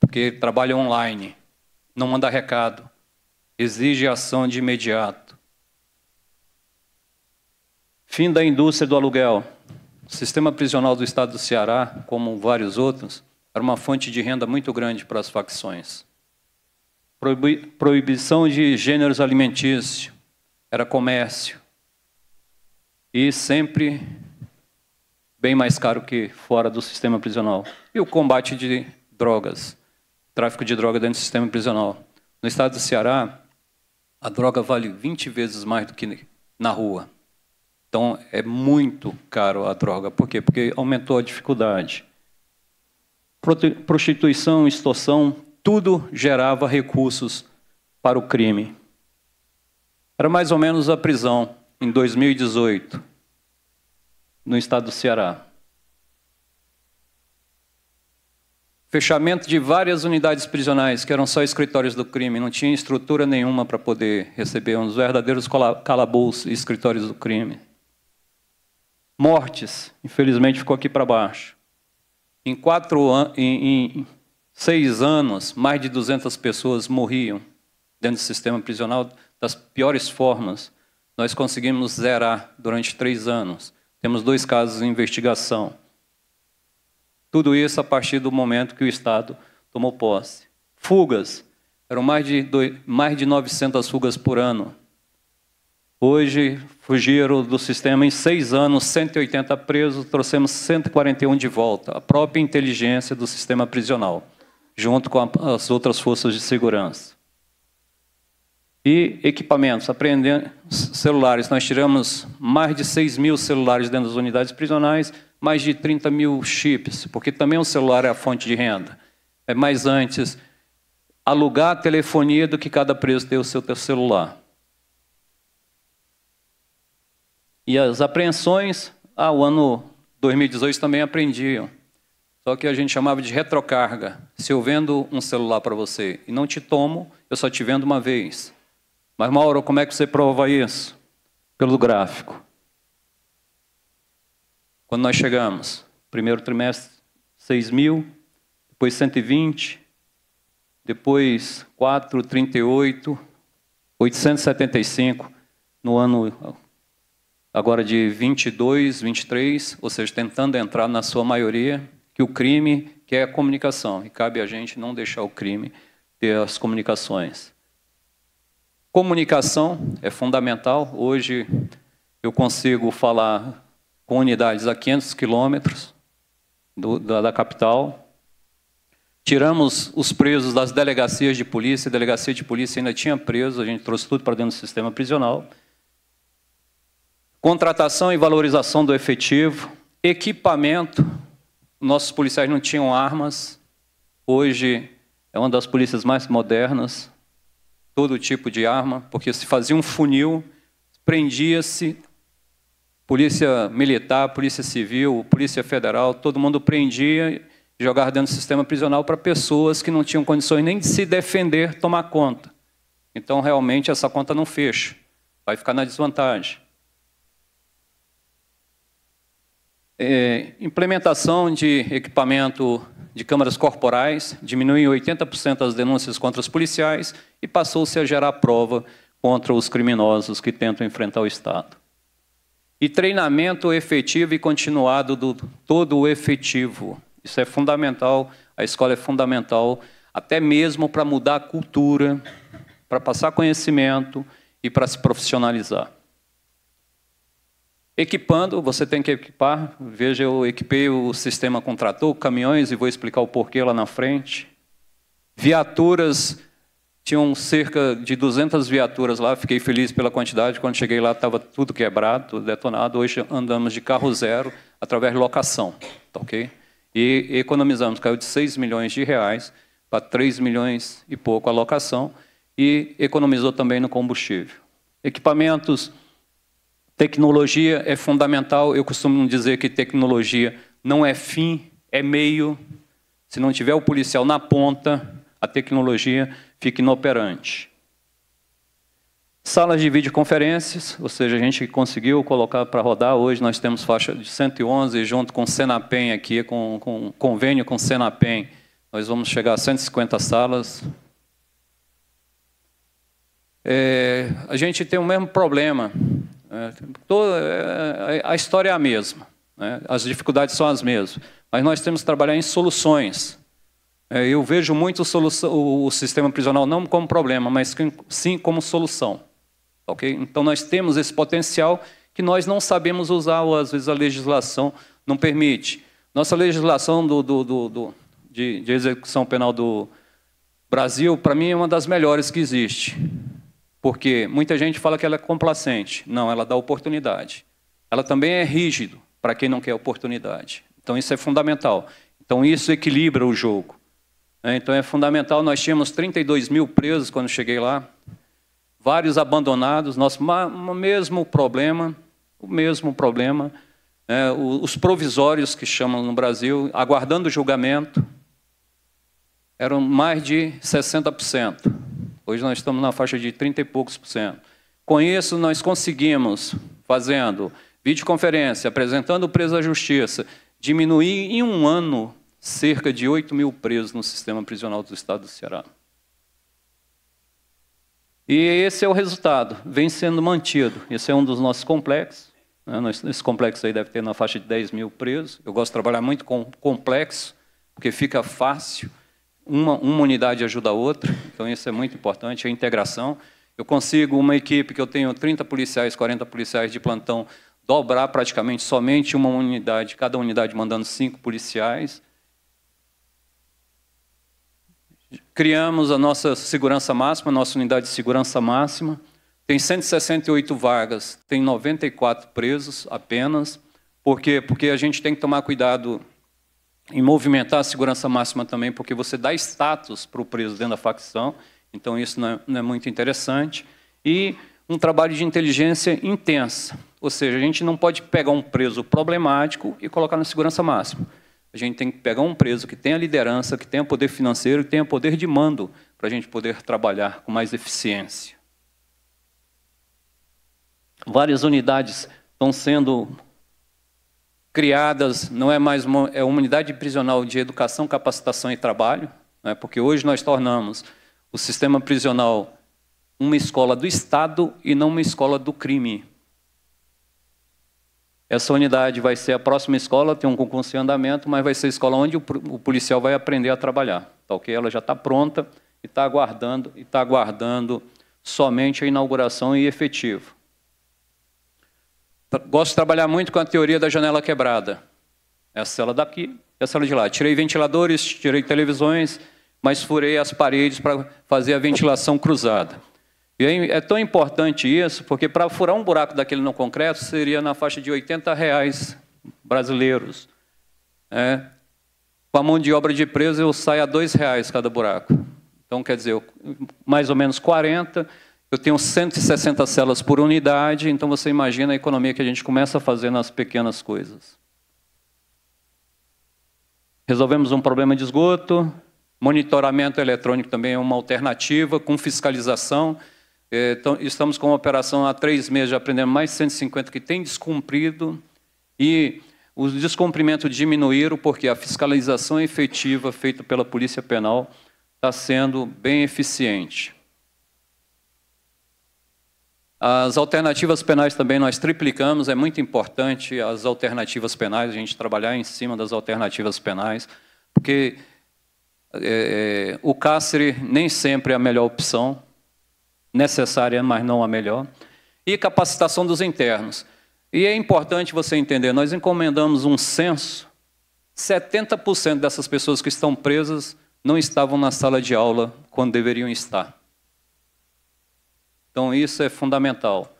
Porque trabalha online, não manda recado, exige ação de imediato. Fim da indústria do aluguel. O sistema prisional do estado do Ceará, como vários outros, era uma fonte de renda muito grande para as facções. Proibi proibição de gêneros alimentícios, era comércio. E sempre bem mais caro que fora do sistema prisional. E o combate de drogas, tráfico de droga dentro do sistema prisional. No estado do Ceará, a droga vale 20 vezes mais do que na rua. Então é muito caro a droga. Por quê? Porque aumentou a dificuldade. Prostituição, extorsão, tudo gerava recursos para o crime. Era mais ou menos a prisão em 2018 no estado do Ceará. Fechamento de várias unidades prisionais, que eram só escritórios do crime, não tinha estrutura nenhuma para poder receber, uns verdadeiros calabouços e escritórios do crime. Mortes, infelizmente ficou aqui para baixo. Em, quatro em, em seis anos, mais de 200 pessoas morriam dentro do sistema prisional das piores formas. Nós conseguimos zerar durante três anos. Temos dois casos em investigação. Tudo isso a partir do momento que o Estado tomou posse. Fugas. Eram mais de, dois, mais de 900 fugas por ano. Hoje, fugiram do sistema em seis anos, 180 presos, trouxemos 141 de volta. A própria inteligência do sistema prisional, junto com as outras forças de segurança. E equipamentos, apreendendo celulares, nós tiramos mais de 6 mil celulares dentro das unidades prisionais, mais de 30 mil chips, porque também o celular é a fonte de renda. É mais antes alugar a telefonia do que cada preso ter o seu celular. E as apreensões, ah, o ano 2018 também apreendiam. Só que a gente chamava de retrocarga. Se eu vendo um celular para você e não te tomo, eu só te vendo uma vez. Mas, Mauro, como é que você prova isso? Pelo gráfico. Quando nós chegamos, primeiro trimestre, 6 mil, depois 120, depois 438, 875 no ano agora de 22, 23, ou seja, tentando entrar na sua maioria que o crime quer é a comunicação e cabe a gente não deixar o crime ter as comunicações. Comunicação é fundamental. Hoje eu consigo falar com unidades a 500 quilômetros da, da capital, Tiramos os presos das delegacias de polícia, a delegacia de polícia ainda tinha presos, a gente trouxe tudo para dentro do sistema prisional. Contratação e valorização do efetivo, equipamento, nossos policiais não tinham armas, hoje é uma das polícias mais modernas, todo tipo de arma, porque se fazia um funil, prendia-se polícia militar, polícia civil, polícia federal, todo mundo prendia e jogava dentro do sistema prisional para pessoas que não tinham condições nem de se defender, tomar conta. Então, realmente, essa conta não fecha. Vai ficar na desvantagem. É, implementação de equipamento de câmaras corporais, diminuiu 80% as denúncias contra os policiais e passou-se a gerar prova contra os criminosos que tentam enfrentar o Estado. E treinamento efetivo e continuado do todo o efetivo. Isso é fundamental, a escola é fundamental, até mesmo para mudar a cultura, para passar conhecimento e para se profissionalizar. Equipando, você tem que equipar. Veja, eu equipei o sistema com trator, caminhões, e vou explicar o porquê lá na frente. Viaturas, tinham cerca de 200 viaturas lá, fiquei feliz pela quantidade. Quando cheguei lá, estava tudo quebrado, tudo detonado. Hoje andamos de carro zero através de locação, tá ok? E economizamos, caiu de 6 milhões de reais para 3 milhões e pouco a locação e economizou também no combustível. Equipamentos, Tecnologia é fundamental. Eu costumo dizer que tecnologia não é fim, é meio. Se não tiver o policial na ponta, a tecnologia fica inoperante. Salas de videoconferências, ou seja, a gente conseguiu colocar para rodar. Hoje nós temos faixa de 111, junto com o Senapem aqui, com, com convênio com o Senapem. Nós vamos chegar a 150 salas. É, a gente tem o mesmo problema é, toda, é, é, a história é a mesma, né? as dificuldades são as mesmas, mas nós temos que trabalhar em soluções. eu vejo muito o, sistema prisional não como problema, mas sim como solução. Então nós temos esse potencial que nós não sabemos usar, ou às vezes a legislação não permite. Nossa legislação do, do, do, de, de execução penal do Brasil, para mim, é uma das melhores que existe. Porque muita gente fala que ela é complacente. Não, ela dá oportunidade. Ela também é rígido para quem não quer oportunidade. Então isso é fundamental. Então isso equilibra o jogo. Né? Então é fundamental. Nós tínhamos 32 mil presos quando cheguei lá, vários abandonados. Nosso mesmo problema, o mesmo problema. É, os provisórios que chamam no Brasil, aguardando julgamento, eram mais de 60%. Hoje nós estamos na faixa de 30 e poucos por cento. Com isso, nós conseguimos, fazendo videoconferência, apresentando o preso à justiça, diminuir em um ano cerca de 8 mil presos no sistema prisional do Estado do Ceará. E esse é o resultado, vem sendo mantido. Esse é um dos nossos complexos. Né? Esse complexo aí deve ter na faixa de 10 mil presos. Eu gosto de trabalhar muito com complexo, porque fica fácil uma, uma unidade ajuda a outra, então isso é muito importante, a integração. Eu consigo uma equipe que eu tenho 30 policiais, 40 policiais de plantão, dobrar praticamente somente uma unidade, cada unidade mandando cinco policiais. Criamos a nossa segurança máxima, nossa unidade de segurança máxima. Tem 168 vagas, tem 94 presos apenas. Por quê? Porque a gente tem que tomar cuidado em movimentar a segurança máxima também, porque você dá status para o preso dentro da facção, então isso não é, não é muito interessante. E um trabalho de inteligência intensa, ou seja, a gente não pode pegar um preso problemático e colocar na segurança máxima. A gente tem que pegar um preso que tenha liderança, que tenha poder financeiro, que tenha poder de mando, para a gente poder trabalhar com mais eficiência. Várias unidades estão sendo criadas, não é mais uma, é uma unidade prisional de educação, capacitação e trabalho, né, porque hoje nós tornamos o sistema prisional uma escola do Estado e não uma escola do crime. Essa unidade vai ser a próxima escola, tem um concurso em andamento, mas vai ser a escola onde o, o policial vai aprender a trabalhar. Tá, ok? Ela já está pronta e está aguardando, e está aguardando somente a inauguração e efetivo. Gosto de trabalhar muito com a teoria da janela quebrada. Essa é cela daqui, essa cela de lá. Tirei ventiladores, tirei televisões, mas furei as paredes para fazer a ventilação cruzada. E é tão importante isso, porque para furar um buraco daquele no concreto seria na faixa de 80 reais brasileiros. É. Com a mão de obra de preso eu saio a 2 reais cada buraco. Então, quer dizer, mais ou menos 40 eu tenho 160 células por unidade, então você imagina a economia que a gente começa a fazer nas pequenas coisas. Resolvemos um problema de esgoto, monitoramento eletrônico também é uma alternativa, com fiscalização. É, então, estamos com uma operação há três meses, já aprendemos mais 150 que tem descumprido, e os descumprimentos diminuíram porque a fiscalização efetiva feita pela Polícia Penal está sendo bem eficiente. As alternativas penais também nós triplicamos, é muito importante as alternativas penais, a gente trabalhar em cima das alternativas penais, porque é, é, o cárcere nem sempre é a melhor opção, necessária, mas não a melhor, e capacitação dos internos. E é importante você entender, nós encomendamos um censo, 70% dessas pessoas que estão presas não estavam na sala de aula quando deveriam estar. Então, isso é fundamental,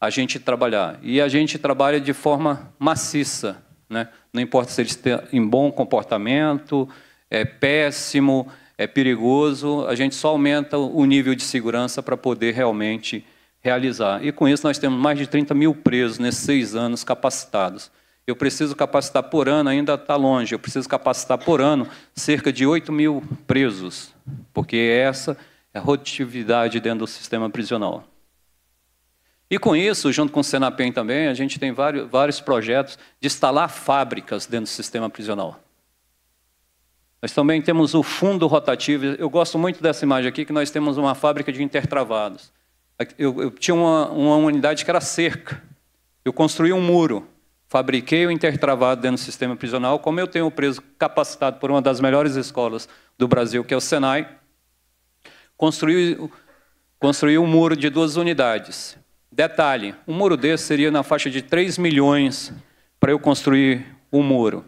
a gente trabalhar. E a gente trabalha de forma maciça, né? não importa se eles têm em bom comportamento, é péssimo, é perigoso, a gente só aumenta o nível de segurança para poder realmente realizar. E com isso nós temos mais de 30 mil presos nesses seis anos capacitados. Eu preciso capacitar por ano, ainda está longe, eu preciso capacitar por ano cerca de 8 mil presos, porque é essa é rotatividade dentro do sistema prisional. E com isso, junto com o Senapem também, a gente tem vários, vários projetos de instalar fábricas dentro do sistema prisional. Nós também temos o fundo rotativo. Eu gosto muito dessa imagem aqui, que nós temos uma fábrica de intertravados. Eu, eu tinha uma, uma unidade que era cerca. Eu construí um muro, fabriquei o intertravado dentro do sistema prisional. Como eu tenho o preso capacitado por uma das melhores escolas do Brasil, que é o Senai, construiu, construiu um muro de duas unidades. Detalhe, um muro desse seria na faixa de 3 milhões para eu construir um muro.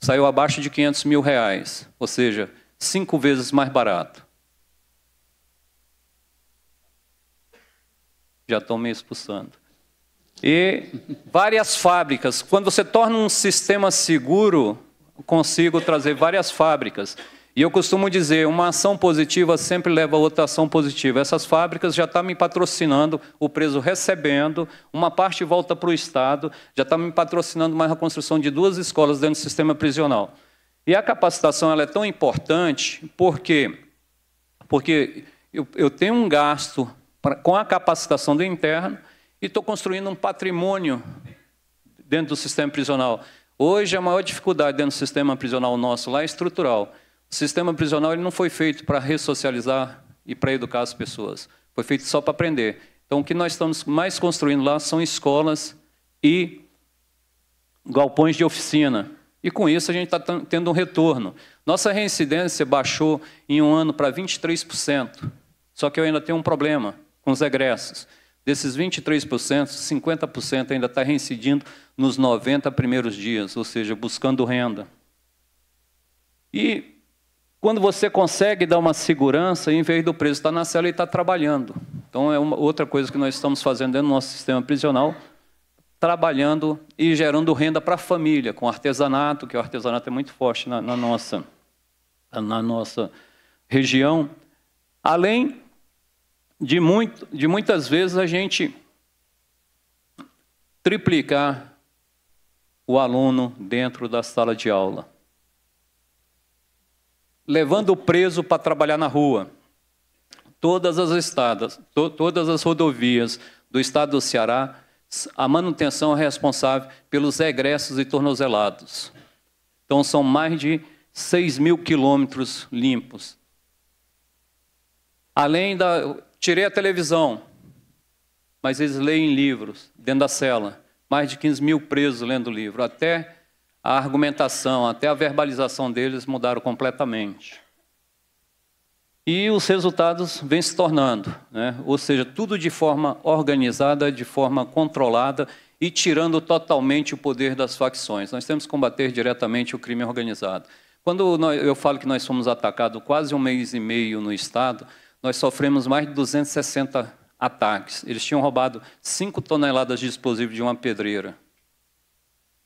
Saiu abaixo de 500 mil reais, ou seja, cinco vezes mais barato. Já estão me expulsando. E várias fábricas. Quando você torna um sistema seguro, consigo trazer várias fábricas. E eu costumo dizer, uma ação positiva sempre leva a outra ação positiva. Essas fábricas já estão tá me patrocinando, o preso recebendo, uma parte volta para o Estado, já está me patrocinando mais a construção de duas escolas dentro do sistema prisional. E a capacitação ela é tão importante porque, porque eu, eu tenho um gasto pra, com a capacitação do interno e estou construindo um patrimônio dentro do sistema prisional. Hoje, a maior dificuldade dentro do sistema prisional nosso lá é estrutural. O sistema prisional ele não foi feito para ressocializar e para educar as pessoas. Foi feito só para aprender. Então, o que nós estamos mais construindo lá são escolas e galpões de oficina. E com isso a gente está tendo um retorno. Nossa reincidência baixou em um ano para 23%. Só que eu ainda tenho um problema com os egressos. Desses 23%, 50% ainda está reincidindo nos 90 primeiros dias, ou seja, buscando renda. E quando você consegue dar uma segurança, em vez do preso estar na cela, ele está trabalhando. Então, é uma, outra coisa que nós estamos fazendo dentro do nosso sistema prisional, trabalhando e gerando renda para a família, com artesanato, que o artesanato é muito forte na, na nossa, na nossa região. Além de, muito, de muitas vezes a gente triplicar o aluno dentro da sala de aula levando o preso para trabalhar na rua. Todas as estradas, to, todas as rodovias do estado do Ceará, a manutenção é responsável pelos egressos e tornozelados. Então, são mais de 6 mil quilômetros limpos. Além da. Tirei a televisão, mas eles leem livros dentro da cela. Mais de 15 mil presos lendo livro. Até a argumentação, até a verbalização deles mudaram completamente. E os resultados vêm se tornando, né? ou seja, tudo de forma organizada, de forma controlada e tirando totalmente o poder das facções. Nós temos que combater diretamente o crime organizado. Quando eu falo que nós fomos atacados quase um mês e meio no Estado, nós sofremos mais de 260 ataques. Eles tinham roubado 5 toneladas de explosivo de uma pedreira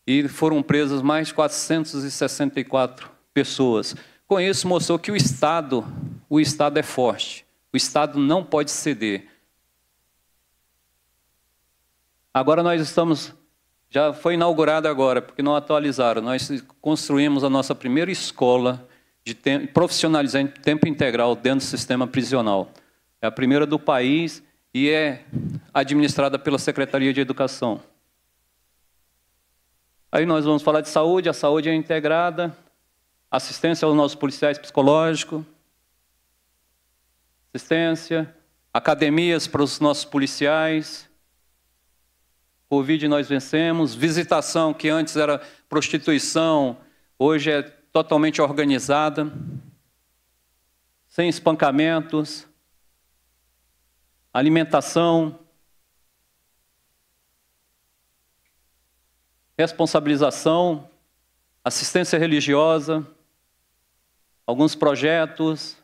e foram presas mais 464 pessoas. Com isso mostrou que o Estado, o Estado é forte. O Estado não pode ceder. Agora nós estamos já foi inaugurado agora, porque não atualizaram. Nós construímos a nossa primeira escola de tempo, profissionalizante tempo integral dentro do sistema prisional. É a primeira do país e é administrada pela Secretaria de Educação. Aí nós vamos falar de saúde, a saúde é integrada, assistência aos nossos policiais psicológicos, assistência, academias para os nossos policiais. Covid nós vencemos, visitação que antes era prostituição, hoje é totalmente organizada, sem espancamentos, alimentação, responsabilização, assistência religiosa, alguns projetos,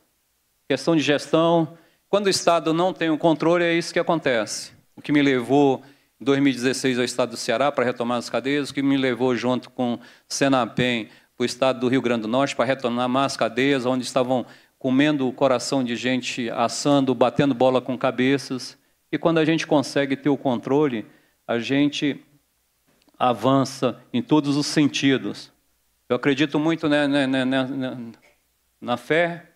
questão de gestão. Quando o Estado não tem o controle, é isso que acontece. O que me levou em 2016 ao Estado do Ceará para retomar as cadeias, o que me levou junto com Senapem para o Estado do Rio Grande do Norte para retomar as cadeias, onde estavam comendo o coração de gente, assando, batendo bola com cabeças. E quando a gente consegue ter o controle, a gente avança em todos os sentidos. Eu acredito muito na, né, né, né, na fé,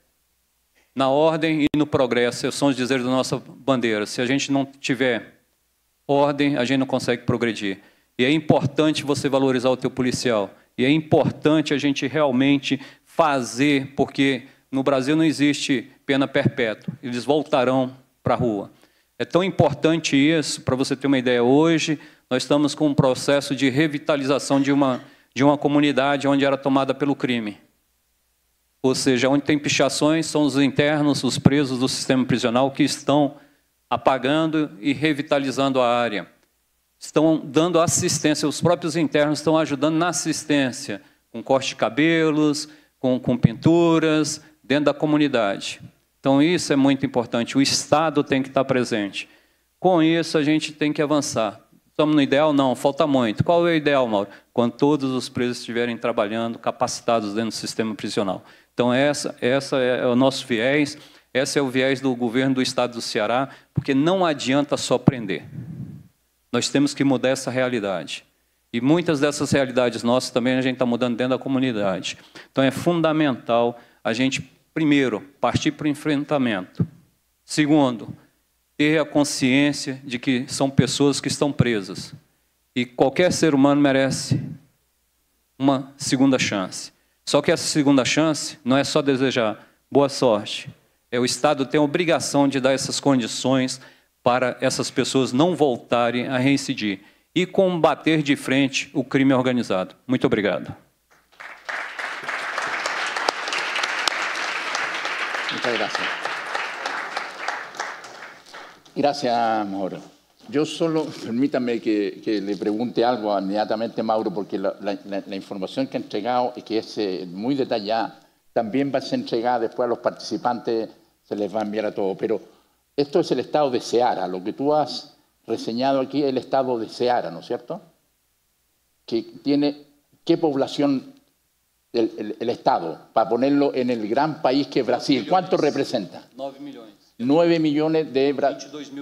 na ordem e no progresso. São os dizeres da nossa bandeira. Se a gente não tiver ordem, a gente não consegue progredir. E é importante você valorizar o teu policial. E é importante a gente realmente fazer, porque no Brasil não existe pena perpétua. Eles voltarão para a rua. É tão importante isso, para você ter uma ideia hoje, nós estamos com um processo de revitalização de uma, de uma comunidade onde era tomada pelo crime. Ou seja, onde tem pichações são os internos, os presos do sistema prisional que estão apagando e revitalizando a área. Estão dando assistência, os próprios internos estão ajudando na assistência, com corte de cabelos, com, com pinturas, dentro da comunidade. Então, isso é muito importante. O Estado tem que estar presente. Com isso, a gente tem que avançar. Estamos no ideal? Não, falta muito. Qual é o ideal, Mauro? Quando todos os presos estiverem trabalhando, capacitados dentro do sistema prisional. Então, essa, essa é o nosso viés, esse é o viés do governo do estado do Ceará, porque não adianta só prender. Nós temos que mudar essa realidade. E muitas dessas realidades nossas também a gente está mudando dentro da comunidade. Então, é fundamental a gente, primeiro, partir para o enfrentamento. Segundo, ter a consciência de que são pessoas que estão presas. E qualquer ser humano merece uma segunda chance. Só que essa segunda chance não é só desejar boa sorte. É o Estado tem a obrigação de dar essas condições para essas pessoas não voltarem a reincidir e combater de frente o crime organizado. Muito obrigado. Muito obrigado. Gracias, Mauro. Yo solo, permítame que, le pregunte algo inmediatamente Mauro, porque la, información que ha entregado y que es eh, muy detallada, también va a ser entregada después a los participantes, se les va a enviar a todos. Pero esto es el estado de Seara, lo que tú has reseñado aquí es el estado de Seara, ¿no es cierto? Que tiene, ¿qué población el, el estado? Para ponerlo en el gran país que es Brasil, ¿cuánto representa? 9 millones. 9 millones de brasileños.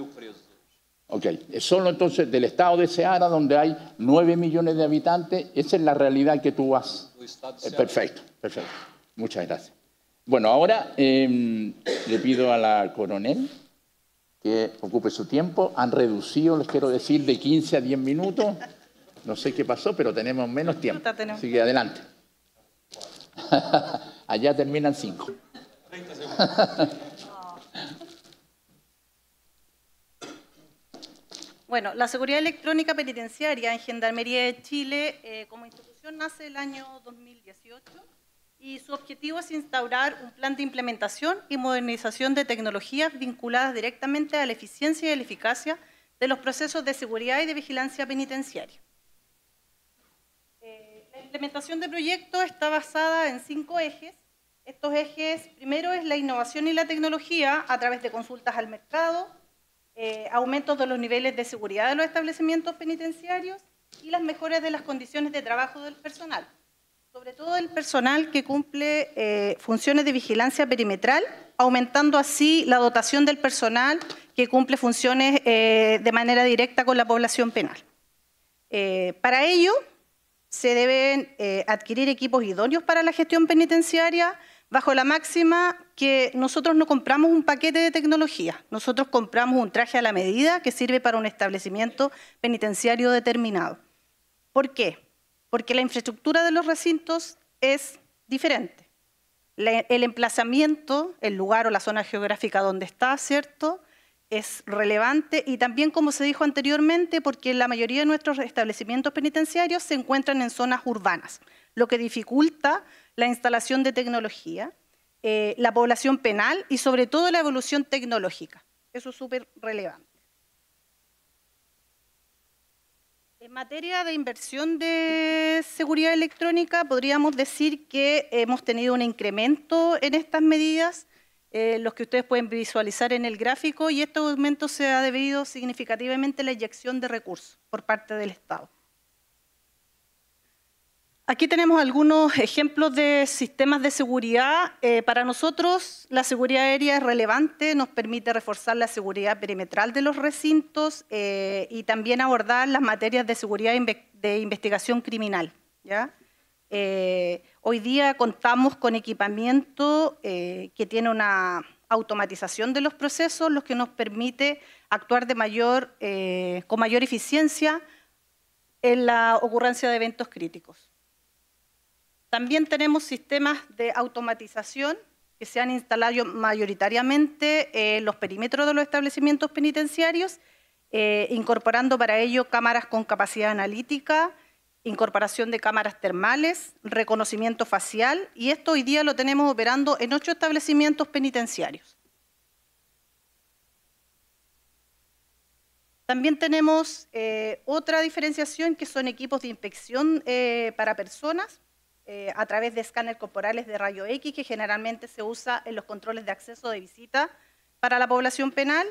Ok, solo entonces del estado de seara donde hay 9 millones de habitantes, esa es la realidad que tú vas. Eh, perfecto, perfecto. Muchas gracias. Bueno, ahora em, le pido a la coronel que ocupe su tiempo. Han reducido, les quiero decir, de 15 a 10 minutos. No sé qué pasó, pero tenemos menos tiempo. Así que adelante. Allá terminan 5. Bueno, la seguridad electrónica penitenciaria en Gendarmería de Chile eh, como institución nace el año 2018 y su objetivo es instaurar un plan de implementación y modernización de tecnologías vinculadas directamente a la eficiencia y la eficacia de los procesos de seguridad y de vigilancia penitenciaria. Eh, la implementación del proyecto está basada en cinco ejes. Estos ejes, primero es la innovación y la tecnología a través de consultas al mercado, eh, aumentos de los niveles de seguridad de los establecimientos penitenciarios y las mejoras de las condiciones de trabajo del personal, sobre todo el personal que cumple eh, funciones de vigilancia perimetral, aumentando así la dotación del personal que cumple funciones eh, de manera directa con la población penal. para ello, se deben adquirir equipos idóneos para la gestión penitenciaria, bajo la máxima que nosotros no compramos un paquete de tecnología, nosotros compramos un traje a la medida que sirve para un establecimiento penitenciario determinado. ¿Por qué? Porque la infraestructura de los recintos es diferente. el emplazamiento, el lugar o la zona geográfica donde está, ¿cierto? Es relevante y también, como se dijo anteriormente, porque la mayoría de nuestros establecimientos penitenciarios se encuentran en zonas urbanas, lo que dificulta la instalación de tecnología, eh, la población penal y sobre todo la evolución tecnológica. Eso es súper relevante. En materia de inversión de seguridad electrónica, podríamos decir que hemos tenido un incremento en estas medidas, eh, los que ustedes pueden visualizar en el gráfico, y este aumento se ha debido significativamente a la inyección de recursos por parte del Estado. Aquí tenemos algunos ejemplos de sistemas de seguridad. Eh, para nosotros la seguridad aérea es relevante, nos permite reforzar la seguridad perimetral de los recintos eh, y también abordar las materias de seguridad de investigación criminal. Eh, hoy día contamos con equipamiento que tiene una automatización de los procesos, lo que nos permite actuar de mayor, con mayor eficiencia en la ocurrencia de eventos críticos. También tenemos sistemas de automatización que se han instalado mayoritariamente en eh, los perímetros de los establecimientos penitenciarios, eh, incorporando para ello cámaras con capacidad analítica, incorporación de cámaras termales, reconocimiento facial, y esto hoy día lo tenemos operando en ocho establecimientos penitenciarios. También tenemos eh, otra diferenciación que son equipos de inspección para personas, eh, a través de escáner corporales de rayo X, que generalmente se usa en los controles de acceso de visita para la población penal,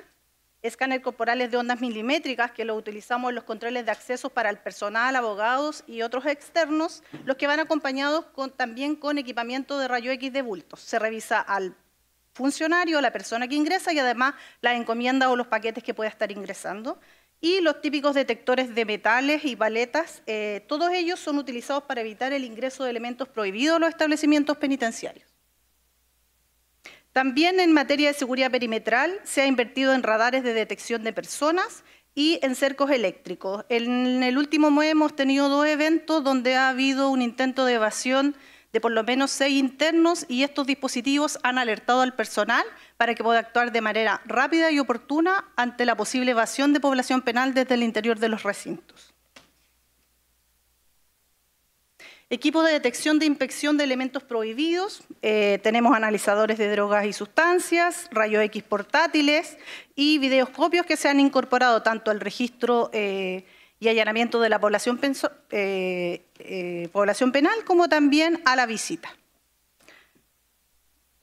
escáner corporales de ondas milimétricas, que lo utilizamos en los controles de acceso para el personal, abogados y otros externos, los que van acompañados también con equipamiento de rayo X de bultos. Se revisa al funcionario, la persona que ingresa y además la encomienda o los paquetes que pueda estar ingresando y los típicos detectores de metales y paletas, eh, todos ellos son utilizados para evitar el ingreso de elementos prohibidos a los establecimientos penitenciarios. También en materia de seguridad perimetral se ha invertido en radares de detección de personas y en cercos eléctricos. En el último mes hemos tenido dos eventos donde ha habido un intento de evasión de por lo menos seis internos y estos dispositivos han alertado al personal para que pueda actuar de manera rápida y oportuna ante la posible evasión de población penal desde el interior de los recintos. Equipo de detección de inspección de elementos prohibidos. Eh, tenemos analizadores de drogas y sustancias, rayos X portátiles y videoscopios que se han incorporado tanto al registro eh, y allanamiento de la eh, población penal como también a la visita.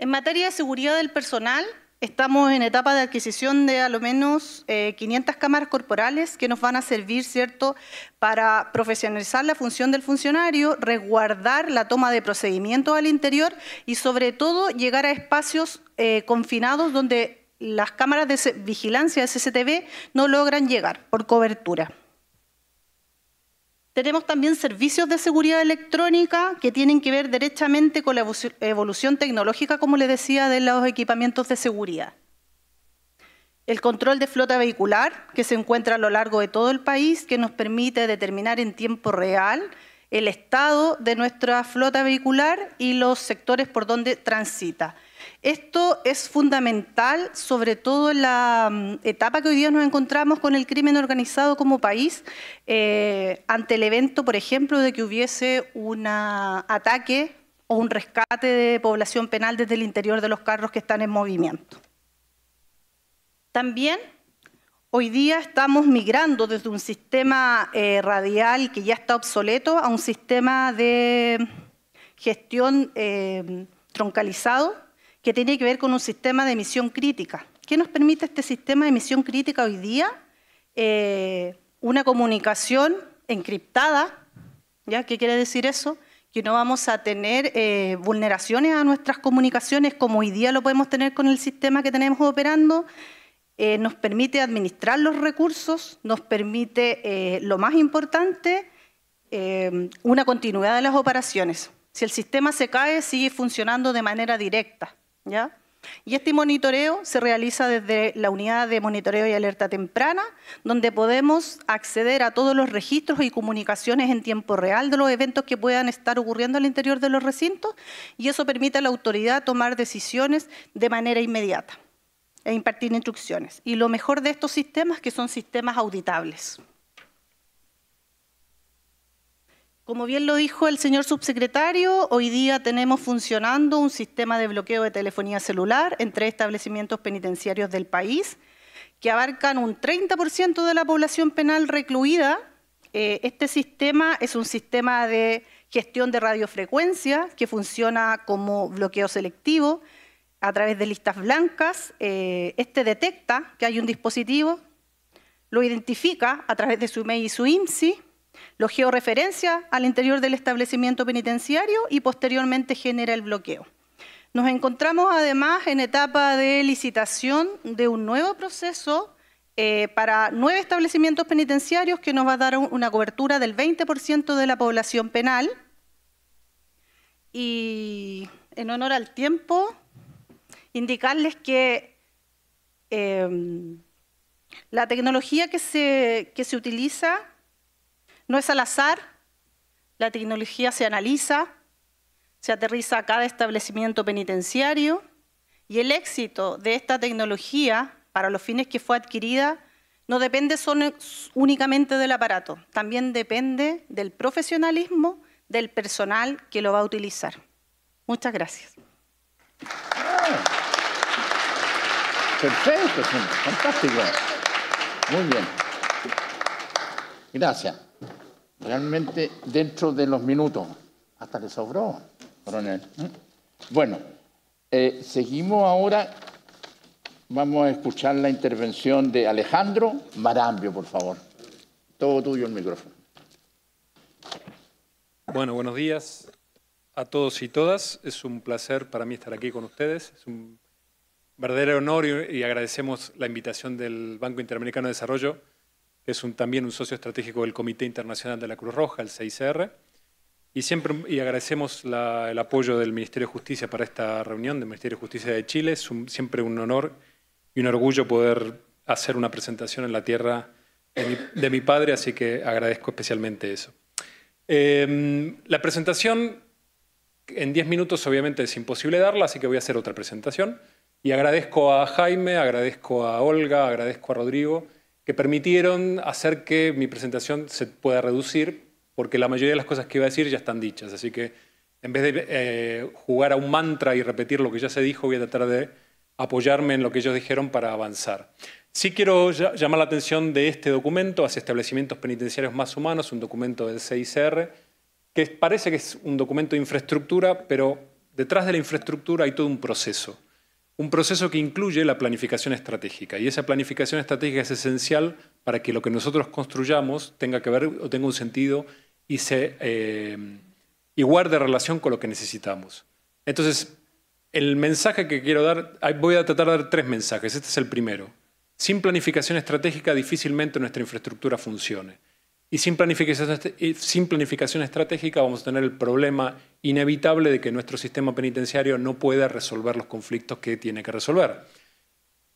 En materia de seguridad del personal, estamos en etapa de adquisición de al menos 500 eh, cámaras corporales que nos van a servir, ¿cierto?, para profesionalizar la función del funcionario, resguardar la toma de procedimientos al interior y, sobre todo, llegar a espacios eh, confinados donde las cámaras de vigilancia de CCTV no logran llegar por cobertura. Tenemos también servicios de seguridad electrónica que tienen que ver directamente con la evolución tecnológica, como les decía, de los equipamientos de seguridad. El control de flota vehicular, que se encuentra a lo largo de todo el país, que nos permite determinar en tiempo real el estado de nuestra flota vehicular y los sectores por donde transita. Esto es fundamental, sobre todo en la mm, etapa que hoy día nos encontramos con el crimen organizado como país, eh, ante el evento, por ejemplo, de que hubiese un ah, ataque o un rescate de población penal desde el interior de los carros que están en movimiento. También Hoy día estamos migrando desde un sistema eh, radial que ya está obsoleto a un sistema de gestión eh, troncalizado, que tiene que ver con un sistema de emisión crítica. ¿Qué nos permite este sistema de emisión crítica hoy día? Eh, una comunicación encriptada, ¿ya? ¿Qué quiere decir eso? Que no vamos a tener eh, vulneraciones a nuestras comunicaciones como hoy día lo podemos tener con el sistema que tenemos operando. Eh, nos permite administrar los recursos, nos permite, lo más importante, una continuidad de las operaciones. Si el sistema se cae, sigue funcionando de manera directa. Y este monitoreo se realiza desde la unidad de monitoreo y alerta temprana, donde podemos acceder a todos los registros y comunicaciones en tiempo real de los eventos que puedan estar ocurriendo al interior de los recintos y eso permite a la autoridad tomar decisiones de manera inmediata e impartir instrucciones. Y lo mejor de estos sistemas que son sistemas auditables. Como bien lo dijo el señor subsecretario, hoy día tenemos funcionando un sistema de bloqueo de telefonía celular entre establecimientos penitenciarios del país, que abarcan un 30% de la población penal recluida. Eh, este sistema es un sistema de gestión de radiofrecuencia que funciona como bloqueo selectivo a través de listas blancas. Eh, este detecta que hay un dispositivo, lo identifica a través de su email y su IMSI lo georreferencia al interior del establecimiento penitenciario y posteriormente genera el bloqueo. Nos encontramos además en etapa de licitación de un nuevo proceso eh, para nueve establecimientos penitenciarios que nos va a dar una cobertura del 20% de la población penal. Y en honor al tiempo, indicarles que eh, la tecnología que se, que se utiliza no es al azar, la tecnología se analiza, se aterriza a cada establecimiento penitenciario y el éxito de esta tecnología para los fines que fue adquirida no depende únicamente del aparato, también depende del profesionalismo del personal que lo va a utilizar. Muchas gracias. Perfecto, fantástico. Muy bien. Gracias realmente dentro de los minutos. Hasta le sobró, coronel. ¿Mm? Bueno, eh, seguimos ahora. Vamos a escuchar la intervención de Alejandro Marambio, por favor. Todo tuyo el micrófono. Bueno, buenos días a todos y todas. Es un placer para mí estar aquí con ustedes. Es un verdadero honor y agradecemos la invitación del Banco Interamericano de Desarrollo es también un socio estratégico del Comité Internacional de la Cruz Roja, el CICR, y siempre y agradecemos el apoyo del Ministerio de Justicia para esta reunión, del Ministerio de Justicia de Chile. Es siempre un honor y un orgullo poder hacer una presentación en la tierra de mi, padre, así que agradezco especialmente eso. Em, la presentación en diez minutos obviamente es imposible darla, así que voy a hacer otra presentación. Y agradezco a Jaime, agradezco a Olga, agradezco a Rodrigo que permitieron hacer que mi presentación se pueda reducir, porque la mayoría de las cosas que iba a decir ya están dichas. Así que en vez de eh, jugar a un mantra y repetir lo que ya se dijo, voy a tratar de apoyarme en lo que ellos dijeron para avanzar. Sí quiero llamar la atención de este documento hacia establecimientos penitenciarios más humanos, un documento del CICR, que parece que es un documento de infraestructura, pero detrás de la infraestructura hay todo un proceso un proceso que incluye la planificación estratégica. Y esa planificación estratégica es esencial para que lo que nosotros construyamos tenga que ver o tenga un sentido y, se, eh, y guarde relación con lo que necesitamos. Entonces, el mensaje que quiero dar, voy a tratar de dar tres mensajes. Este es el primero. Sin planificación estratégica difícilmente nuestra infraestructura funcione. Este, y sin planificación, estratégica vamos a tener el problema inevitable de que nuestro sistema penitenciario no pueda resolver los conflictos que tiene que resolver.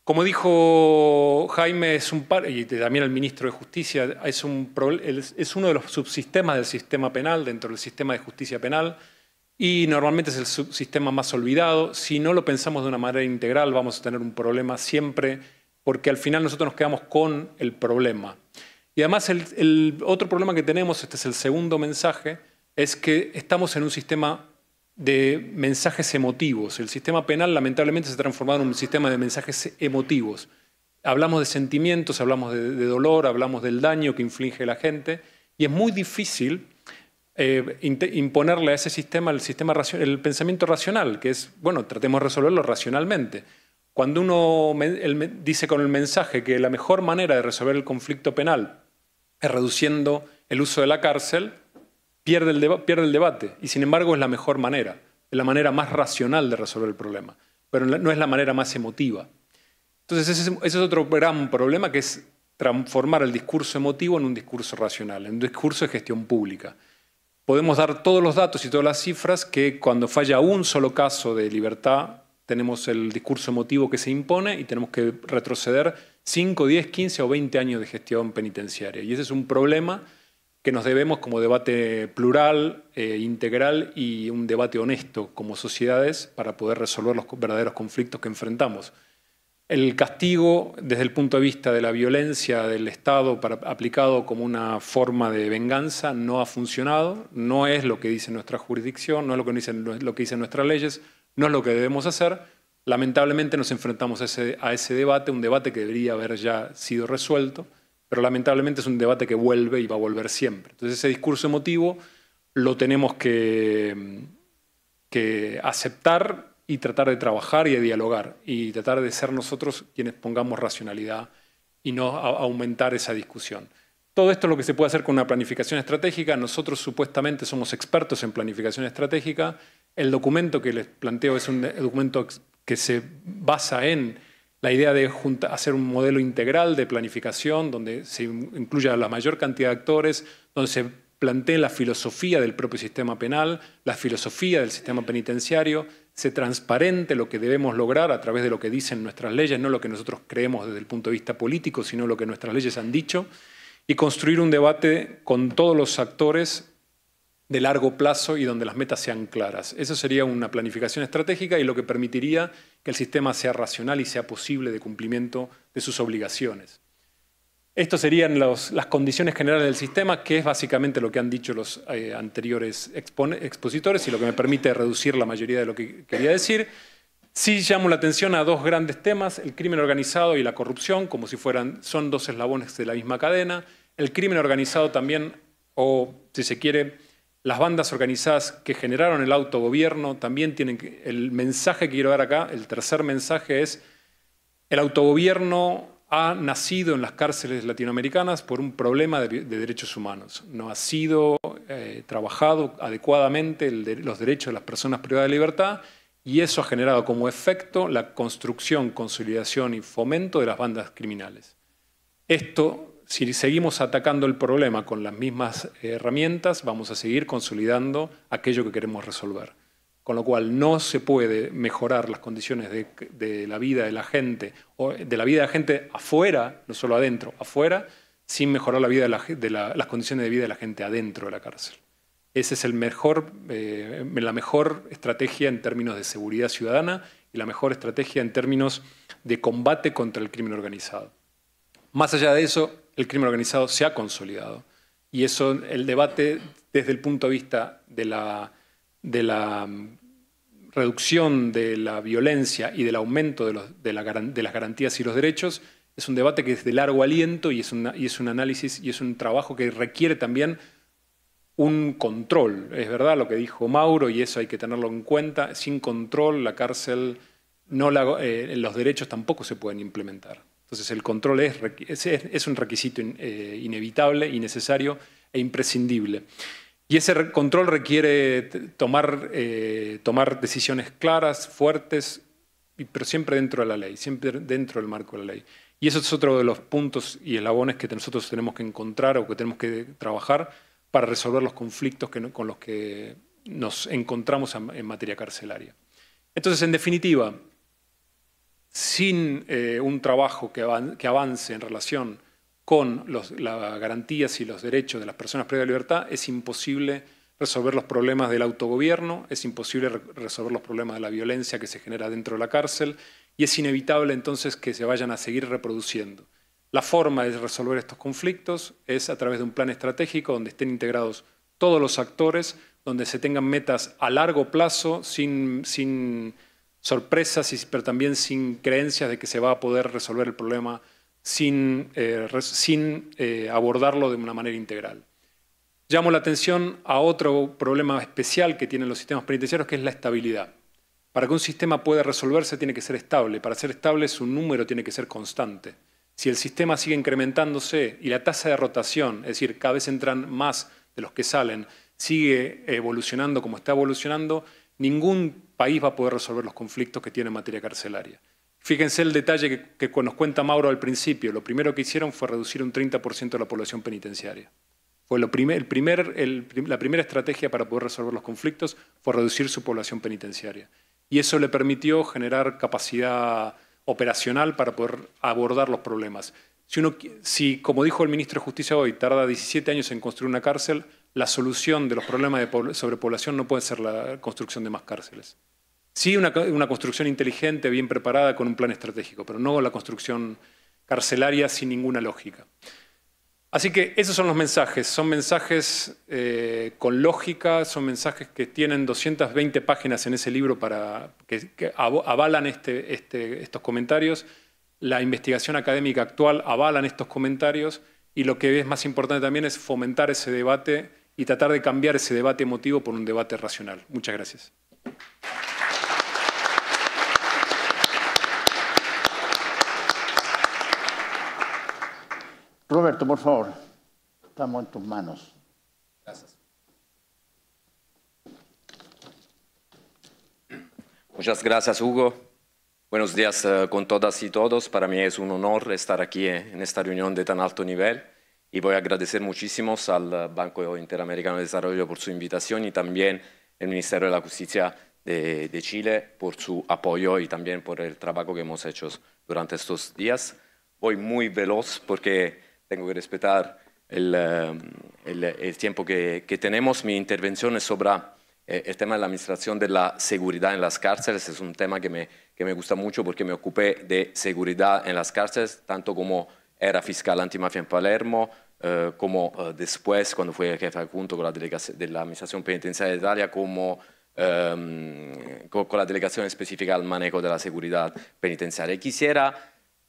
Como dijo Jaime, y también el ministro de Justicia, es, un, es uno de los subsistemas del sistema penal, dentro del sistema de justicia penal, y normalmente es el subsistema más olvidado. Si no lo pensamos de una manera integral, vamos a tener un problema siempre, porque al final nosotros nos quedamos con el problema. Y además el, otro problema que tenemos, este es el segundo mensaje, es que estamos en un sistema de mensajes emotivos. El sistema penal lamentablemente se ha transformado en un sistema de mensajes emotivos. Hablamos de sentimientos, hablamos de, dolor, hablamos del daño que inflige la gente y es muy difícil eh, imponerle a ese sistema el, sistema el pensamiento racional, que es, bueno, tratemos de resolverlo racionalmente. Cuando uno dice con el mensaje que la mejor manera de resolver el conflicto penal reduciendo el uso de la cárcel, pierde el, debate y sin embargo es la mejor manera, es la manera más racional de resolver el problema, pero no es la manera más emotiva. Entonces ese es, ese es otro gran problema que es transformar el discurso emotivo en un discurso racional, en un discurso de gestión pública. Podemos dar todos los datos y todas las cifras que cuando falla un solo caso de libertad, tenemos el discurso emotivo que se impone y tenemos que retroceder 5, 10, 15 o 20 años de gestión penitenciaria. Y ese es un problema que nos debemos como debate plural, eh, integral y un debate honesto como sociedades para poder resolver los verdaderos conflictos que enfrentamos. El castigo desde el punto de vista de la violencia del Estado aplicado como una forma de venganza no ha funcionado, no es lo que dice nuestra jurisdicción, no es lo lo que dicen nuestras leyes, no es lo que debemos hacer Lamentablemente nos enfrentamos a ese, debate, un debate que debería haber ya sido resuelto, pero lamentablemente es un debate que vuelve y va a volver siempre. Entonces ese discurso emotivo lo tenemos que, que aceptar y tratar de trabajar y de dialogar y tratar de ser nosotros quienes pongamos racionalidad y no aumentar esa discusión. Todo esto es lo que se puede hacer con una planificación estratégica. Nosotros supuestamente somos expertos en planificación estratégica. El documento que les planteo es un documento que se basa en la idea de hacer un modelo integral de planificación donde se incluya la mayor cantidad de actores, donde se plantee la filosofía del propio sistema penal, la filosofía del sistema penitenciario, se transparente lo que debemos lograr a través de lo que dicen nuestras leyes, no lo que nosotros creemos desde el punto de vista político, sino lo que nuestras leyes han dicho, y construir un debate con todos los actores de largo plazo y donde las metas sean claras. Eso sería una planificación estratégica y lo que permitiría que el sistema sea racional y sea posible de cumplimiento de sus obligaciones. Estas serían las condiciones generales del sistema, que es básicamente lo que han dicho los eh, anteriores expositores y lo que me permite reducir la mayoría de lo que quería decir. Sí llamo la atención a dos grandes temas, el crimen organizado y la corrupción, como si fueran, son dos eslabones de la misma cadena. El crimen organizado también, o si se quiere, las bandas organizadas que generaron el autogobierno también tienen que, el mensaje que quiero dar acá, el tercer mensaje es, el autogobierno ha nacido en las cárceles latinoamericanas por un problema de, derechos humanos. No ha sido eh, trabajado adecuadamente los derechos de las personas privadas de libertad y eso ha generado como efecto la construcción, consolidación y fomento de las bandas criminales. Esto si seguimos atacando el problema con las mismas herramientas, vamos a seguir consolidando aquello que queremos resolver. Con lo cual, no se puede mejorar las condiciones de, la vida de la gente, o de la vida de la gente afuera, no solo adentro, afuera, sin mejorar la vida de, las condiciones de vida de la gente adentro de la cárcel. Esa es eh, la mejor estrategia en términos de seguridad ciudadana y la mejor estrategia en términos de combate contra el crimen organizado. Más allá de eso, el crimen organizado se ha consolidado. Y eso, el debate desde el punto de vista de la, de la mm, reducción de la violencia y del aumento de, las garantías y los derechos, es un debate que es de largo aliento y es, y es un análisis y es un trabajo que requiere también un control. Es verdad lo que dijo Mauro y eso hay que tenerlo en cuenta. Sin control la cárcel, no la, eh, los derechos tampoco se pueden implementar. Entonces el control es, un requisito eh, inevitable, innecesario e imprescindible. Y ese control requiere eh, tomar, decisiones claras, fuertes, pero siempre dentro de la ley, siempre dentro del marco de la ley. Y eso es otro de los puntos y eslabones que nosotros tenemos que encontrar o que tenemos que trabajar para resolver los conflictos con los que nos encontramos en materia carcelaria. Entonces, en definitiva, sin eh, un trabajo que, avance en relación con las garantías y los derechos de las personas privadas de libertad, es imposible resolver los problemas del autogobierno, es imposible resolver los problemas de la violencia que se genera dentro de la cárcel y es inevitable entonces que se vayan a seguir reproduciendo. La forma de resolver estos conflictos es a través de un plan estratégico donde estén integrados todos los actores, donde se tengan metas a largo plazo sin sorpresas, pero también sin creencias de que se va a poder resolver el problema sin, eh, eh, abordarlo de una manera integral. Llamo la atención a otro problema especial que tienen los sistemas penitenciarios, que es la estabilidad. Para que un sistema pueda resolverse tiene que ser estable. Para ser estable su número tiene que ser constante. Si el sistema sigue incrementándose y la tasa de rotación, es decir, cada vez entran más de los que salen, sigue evolucionando como está evolucionando, ningún país va a poder resolver los conflictos que tiene en materia carcelaria. Fíjense el detalle que, nos cuenta Mauro al principio. Lo primero que hicieron fue reducir un 30% de la población penitenciaria. Fue la primera estrategia para poder resolver los conflictos fue reducir su población penitenciaria. Y eso le permitió generar capacidad operacional para poder abordar los problemas. Si, si como dijo el ministro de Justicia hoy, tarda 17 años en construir una cárcel, la solución de los problemas de sobrepoblación no puede ser la construcción de más cárceles. Sí, una, construcción inteligente, bien preparada, con un plan estratégico, pero no la construcción carcelaria sin ninguna lógica. Así que esos son los mensajes. Son mensajes eh, con lógica, son mensajes que tienen 220 páginas en ese libro para, que, avalan este, este, estos comentarios. La investigación académica actual avalan estos comentarios y lo que es más importante también es fomentar ese debate y tratar de cambiar ese debate emotivo por un debate racional. Muchas gracias. Roberto, por favor, estamos en tus manos. Gracias. Muchas gracias, Hugo. Buenos días eh, con todas y todos. Para mí es un honor estar aquí eh, en esta reunión de tan alto nivel. Y voy a agradecer muchísimo al eh, Banco Interamericano de Desarrollo por su invitación y también al Ministerio de la Justicia de, Chile por su apoyo y también por el trabajo que hemos hecho durante estos días. Voy muy veloz porque tengo que respetar el, eh, el, tiempo que, tenemos. Mi intervención es sobre eh, el tema de la administración de la seguridad en las cárceles. Es un tema que me, que me gusta mucho porque me ocupé de seguridad en las cárceles, tanto como era fiscal antimafia in Palermo, eh, como eh, después, cuando fue jefa junto con la delegazione de la Administración Penitenciaria Italia, ehm, con, con, la delegazione specifica al maneco della sicurezza penitenziaria. Quisiera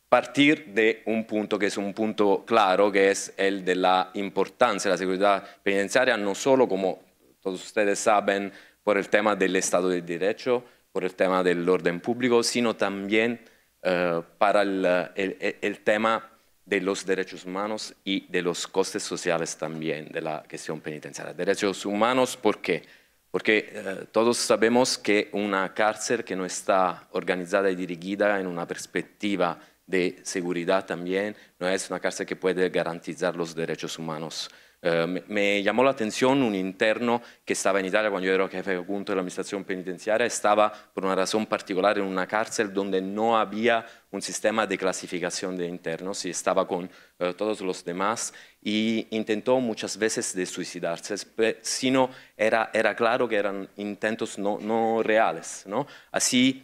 partire da un punto che è un punto claro, che è il de la importancia de la seguridad penitenciaria, solo, come tutti ustedes saben, por el tema del Estado de Derecho, por el tema del orden público, sino anche eh, para el, el, el tema de los derechos humanos y de los costes sociales también de la gestión penitenciaria. Derechos humanos, ¿por qué? Porque eh, todos sabemos que una cárcel que no está organizada y dirigida en una perspectiva de seguridad también, no es una cárcel que puede garantizar los derechos humanos eh, me, llamó la atención un interno que estaba en Italia cuando yo era jefe de la administración penitenciaria, estaba por una razón particular en una cárcel donde no había un sistema de clasificación de internos y estaba con eh, todos los demás y intentó muchas veces de suicidarse, sino era, era claro que eran intentos no, reales. ¿no? Así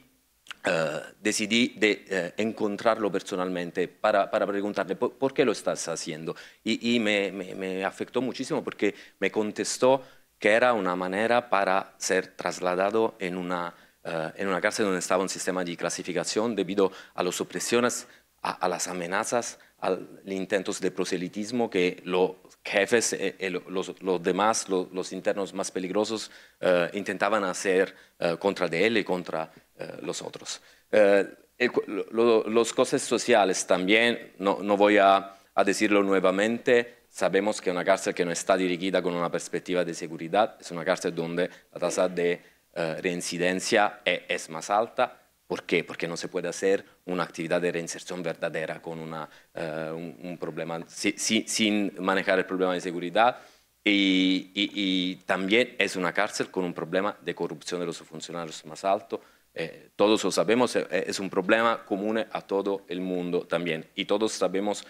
eh, decidí de, eh, encontrarlo personalmente para, para preguntarle por, qué lo estás haciendo. Y, me, afectó muchísimo porque me contestó que era una manera para ser trasladado en una, eh, en una cárcel donde estaba un sistema de clasificación debido a las opresiones, a, a las amenazas, a los intentos de proselitismo que lo jefes, y eh, eh, los, los, demás, los, internos más peligrosos, eh, intentaban hacer contra de él y contra los otros. los costes sociales también, no, voy a, a, decirlo nuevamente, sabemos que una cárcel que no está dirigida con una perspectiva de seguridad es una cárcel donde la tasa de reincidencia es más alta, ¿Por qué? Porque no se puede hacer una actividad de reinserción verdadera con una, eh, un, problema, sin manejar el problema de seguridad. Y, también es una cárcel con un problema de corrupción de los funcionarios más alto. Eh, todos lo sabemos, eh, es un problema común a todo el mundo también. Y todos sabemos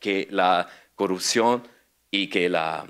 que la corrupción y que la,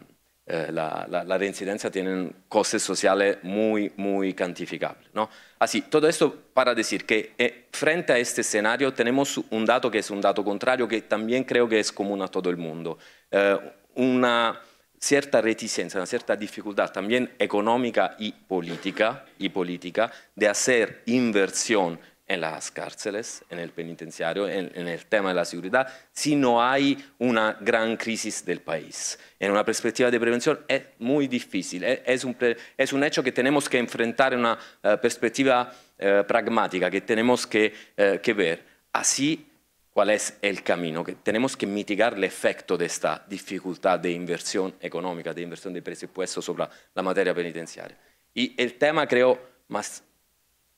eh, la, la, la, reincidencia tiene costes sociales muy, muy cuantificables. ¿no? Así, todo esto para decir que eh, frente a este escenario tenemos un dato que es un dato contrario, que también creo que es común a todo el mundo. Eh, una cierta reticencia, una cierta dificultad también económica y política, y política de hacer inversión en las cárceles, en el penitenciario, en, el tema de la seguridad, si no hay una gran crisis del país. En una perspectiva de prevención es muy difícil, e, es, un, un hecho que tenemos que enfrentar en una eh, perspectiva eh, pragmática, que tenemos eh, que, ver así cuál es el camino, que tenemos que mitigar el efecto de esta dificultad de inversión económica, de inversión de presupuesto sobre la materia penitenciaria. Y el tema creo más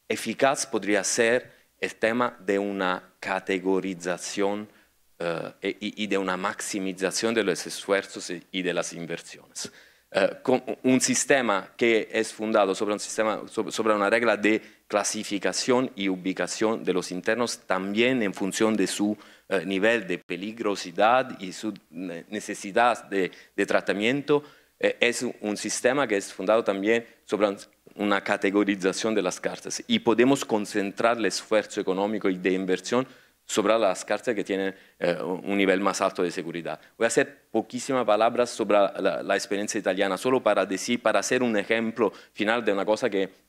eficaz podría ser el tema de una categorización eh, y, de una maximización de los esfuerzos y de las inversiones. Eh, un sistema que es fundado sobre, un sistema, sobre una regla de clasificación y ubicación de los internos también en función de su eh, nivel de peligrosidad y su necesidad de, de tratamiento, es un sistema que es fundado también sobre una categorización de las cartas y podemos concentrar el esfuerzo económico y de inversión sobre las cartas que tienen eh, un nivel más alto de seguridad. Voy a hacer poquísimas palabras sobre la, experiencia italiana, solo para decir, para hacer un ejemplo final de una cosa que,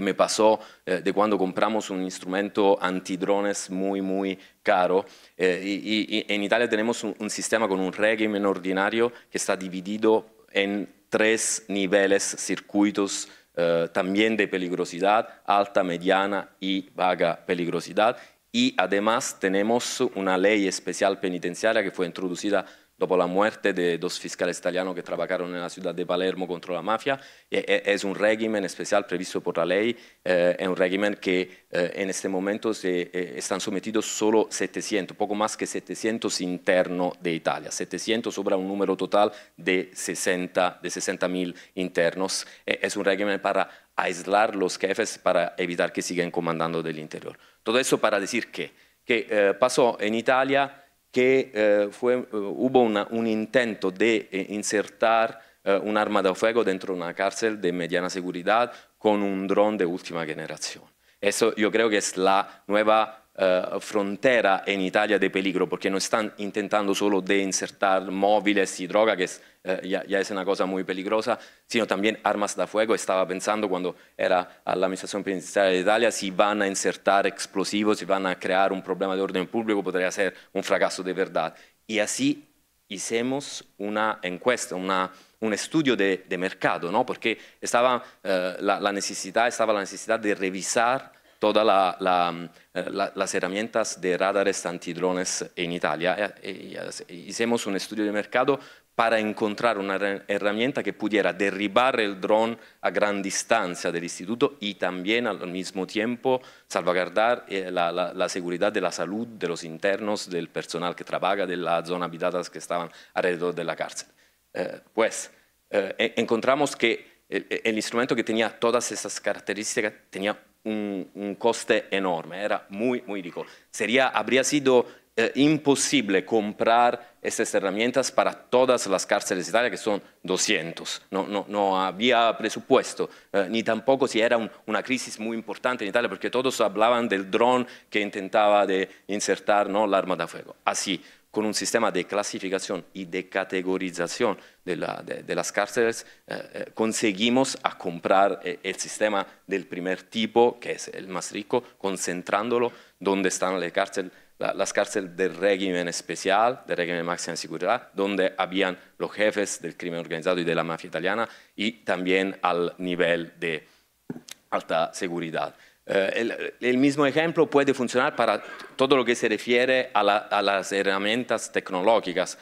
me pasó eh, de cuando compramos un instrumento antidrones muy, muy caro. Eh, en Italia tenemos un sistema con un régimen ordinario que está dividido en tres niveles, circuitos eh, también de peligrosidad, alta, mediana y vaga peligrosidad. Y además tenemos una ley especial penitenciaria que fue introducida dopo la muerte de dos fiscales italianos que trabajaron en la ciudad de Palermo contra la mafia. Es e, un régimen especial previsto por la ley, es eh, un régimen que en eh, este momento se, eh, están sometidos solo 700, poco más que 700 internos de Italia, 700 sobre un número total de 60 de 60.000 internos. E, es un régimen para aislar los jefes para evitar que sigan comandando del interior. Todo eso para decir que, que pasó en Italia que eh, eh, hubo un intento de eh, insertar un arma de fuego dentro de una cárcel de mediana seguridad con un dron de última generación. Eso yo creo que es la nueva eh, frontera en Italia de peligro, porque no están intentando solo de insertar móviles y droga, que eh, ya, es una cosa muy peligrosa, sino también armas de fuego. Estaba pensando cuando era a la Administración Penitenciaria de Italia, si van a insertar explosivos, si van a crear un problema de orden público, podría ser un fracaso de verdad. Y así hicimos una encuesta, una, un estudio de, de mercado, ¿no? porque estaba, eh, la, necesidad, estaba la necesidad de revisar todas mm, eh, la, las herramientas de radares antidrones en Italia. Eh, eh, hicimos un estudio de mercado para encontrar una herramienta que pudiera derribar el dron a gran distancia del instituto y también al mismo tiempo salvaguardar la, seguridad de la salud de los internos, del personal que trabaja, de la zona habitadas que estaban alrededor de la cárcel. pues e-, encontramos que el, e-, el, instrumento que tenía todas esas características tenía un, coste enorme, era muy, muy rico. Sería, habría sido eh, imposible comprar estas herramientas para todas las cárceles de Italia, que son 200. No, no, no había presupuesto, eh, ni tampoco si era una crisis muy importante en Italia, porque todos hablaban del dron que intentaba de insertar ¿no? el arma de fuego. Así, con un sistema de clasificación y de categorización de, las cárceles, eh, eh, conseguimos a comprar eh, el sistema del primer tipo, que es el más rico, concentrándolo donde están las cárceles las cárceles del régimen especial, del régimen de máxima seguridad, donde habían los jefes del crimen organizado y de la mafia italiana y también al nivel de alta seguridad. Eh, el, mismo ejemplo puede funcionar para todo lo que se refiere a, las herramientas tecnológicas,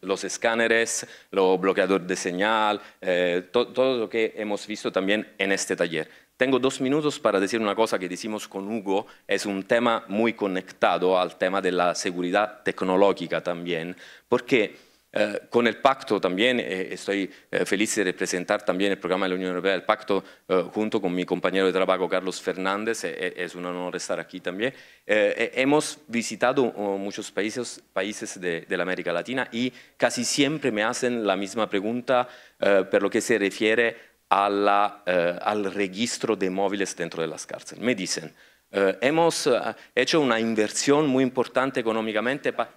los, escáneres, los bloqueadores de señal, eh, todo lo que hemos visto también en este taller. Tengo dos minutos para decir una cosa que decimos con Hugo, es un tema muy conectado al tema de la seguridad tecnológica también, porque eh, con el pacto también, eh, estoy eh, feliz de representar también el programa de la Unión Europea, el pacto, junto con mi compañero de trabajo Carlos Fernández, es un honor estar aquí también. hemos visitado muchos países, de, América Latina y casi siempre me hacen la misma pregunta por lo que se refiere al registro de móviles dentro de las cárceles. Me dicen, hemos hecho una inversión muy importante económicamente para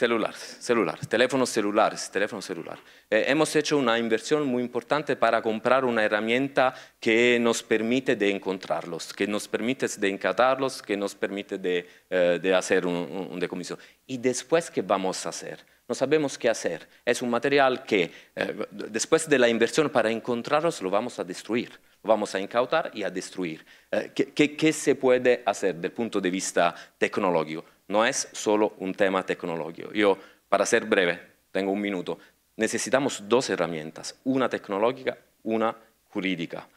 Celulares, celulares, teléfonos celulares, teléfonos celulares. Eh, hemos hecho una inversión muy importante para comprar una herramienta que nos permite de encontrarlos, que nos permite de encatarlos, que nos permite de, eh, hacer un, decomiso. ¿Y después qué vamos a hacer? No sabemos qué hacer. Es un material que eh, después de la inversión para encontrarlos lo vamos a destruir vamos a incautar y a destruir. ¿Qué, qué se puede hacer desde el punto de vista tecnológico? No es solo un tema tecnológico. Yo, para ser breve, tengo un minuto, necesitamos dos herramientas, una tecnológica, una jurídica.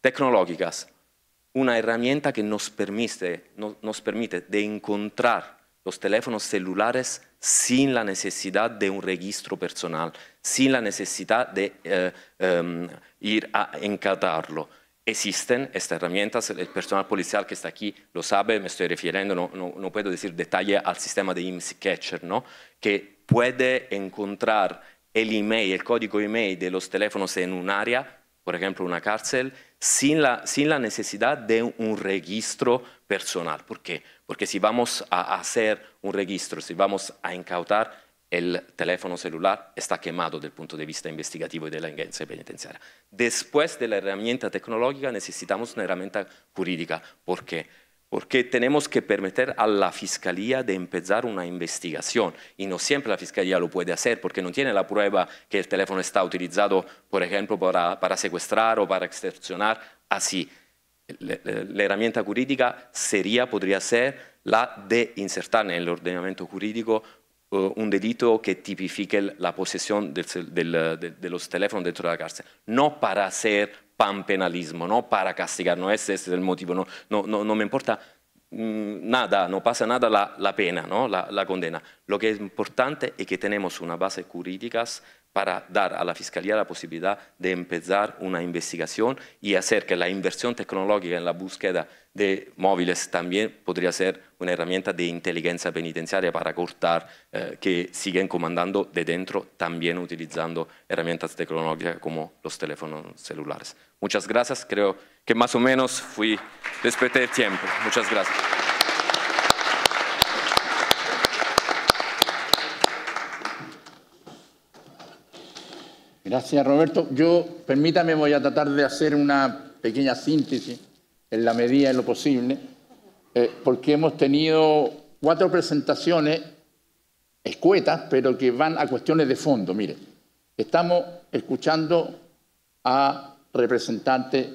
Tecnológicas, una herramienta que nos permite, de encontrar los teléfonos celulares sin la necesidad de un registro personal, sin la necesidad de eh, em, ir a encatarlo existen estas herramientas, el personal policial que está aquí lo sabe, me estoy refiriendo, no, puedo decir detalle al sistema de IMSI Catcher, ¿no? que puede encontrar el email, el código email de los teléfonos en un área, por ejemplo una cárcel, sin la, sin la necesidad de un registro personal. ¿Por qué? Porque si vamos a hacer un registro, si vamos a incautar el teléfono celular está quemado desde el punto de vista investigativo y de la agencia penitenciaria. Después de la herramienta tecnológica necesitamos una herramienta jurídica. ¿Por qué? Porque tenemos que permitir a la fiscalía de empezar una investigación. Y no siempre la fiscalía lo puede hacer porque no tiene la prueba que el teléfono está utilizado, por ejemplo, para, para secuestrar o para extorsionar. Así, la, herramienta jurídica sería, podría ser, la de insertar en el ordenamiento jurídico eh, un delito que tipifique la posesión del, del, eh, de, los teléfonos dentro de la cárcel. No para hacer panpenalismo, no para castigar, no ese es el motivo, no, no, no, me importa mm, nada, no pasa nada la, la pena, ¿no? la, la, condena. Lo que es importante es que tenemos una base jurídica para dar a la Fiscalía la posibilidad de empezar una investigación y hacer que la inversión tecnológica en la búsqueda de móviles también podría ser una herramienta de inteligencia penitenciaria para cortar eh, que siguen comandando de dentro, también utilizando herramientas tecnológicas como los teléfonos celulares. Muchas gracias, creo que más o menos fui, respeté el tiempo. Muchas gracias. Gracias, Roberto. Yo, permítame, voy a tratar de hacer una pequeña síntesis en la medida de lo posible, eh, porque hemos tenido cuatro presentaciones escuetas, pero que van a cuestiones de fondo. Mire, estamos escuchando a representantes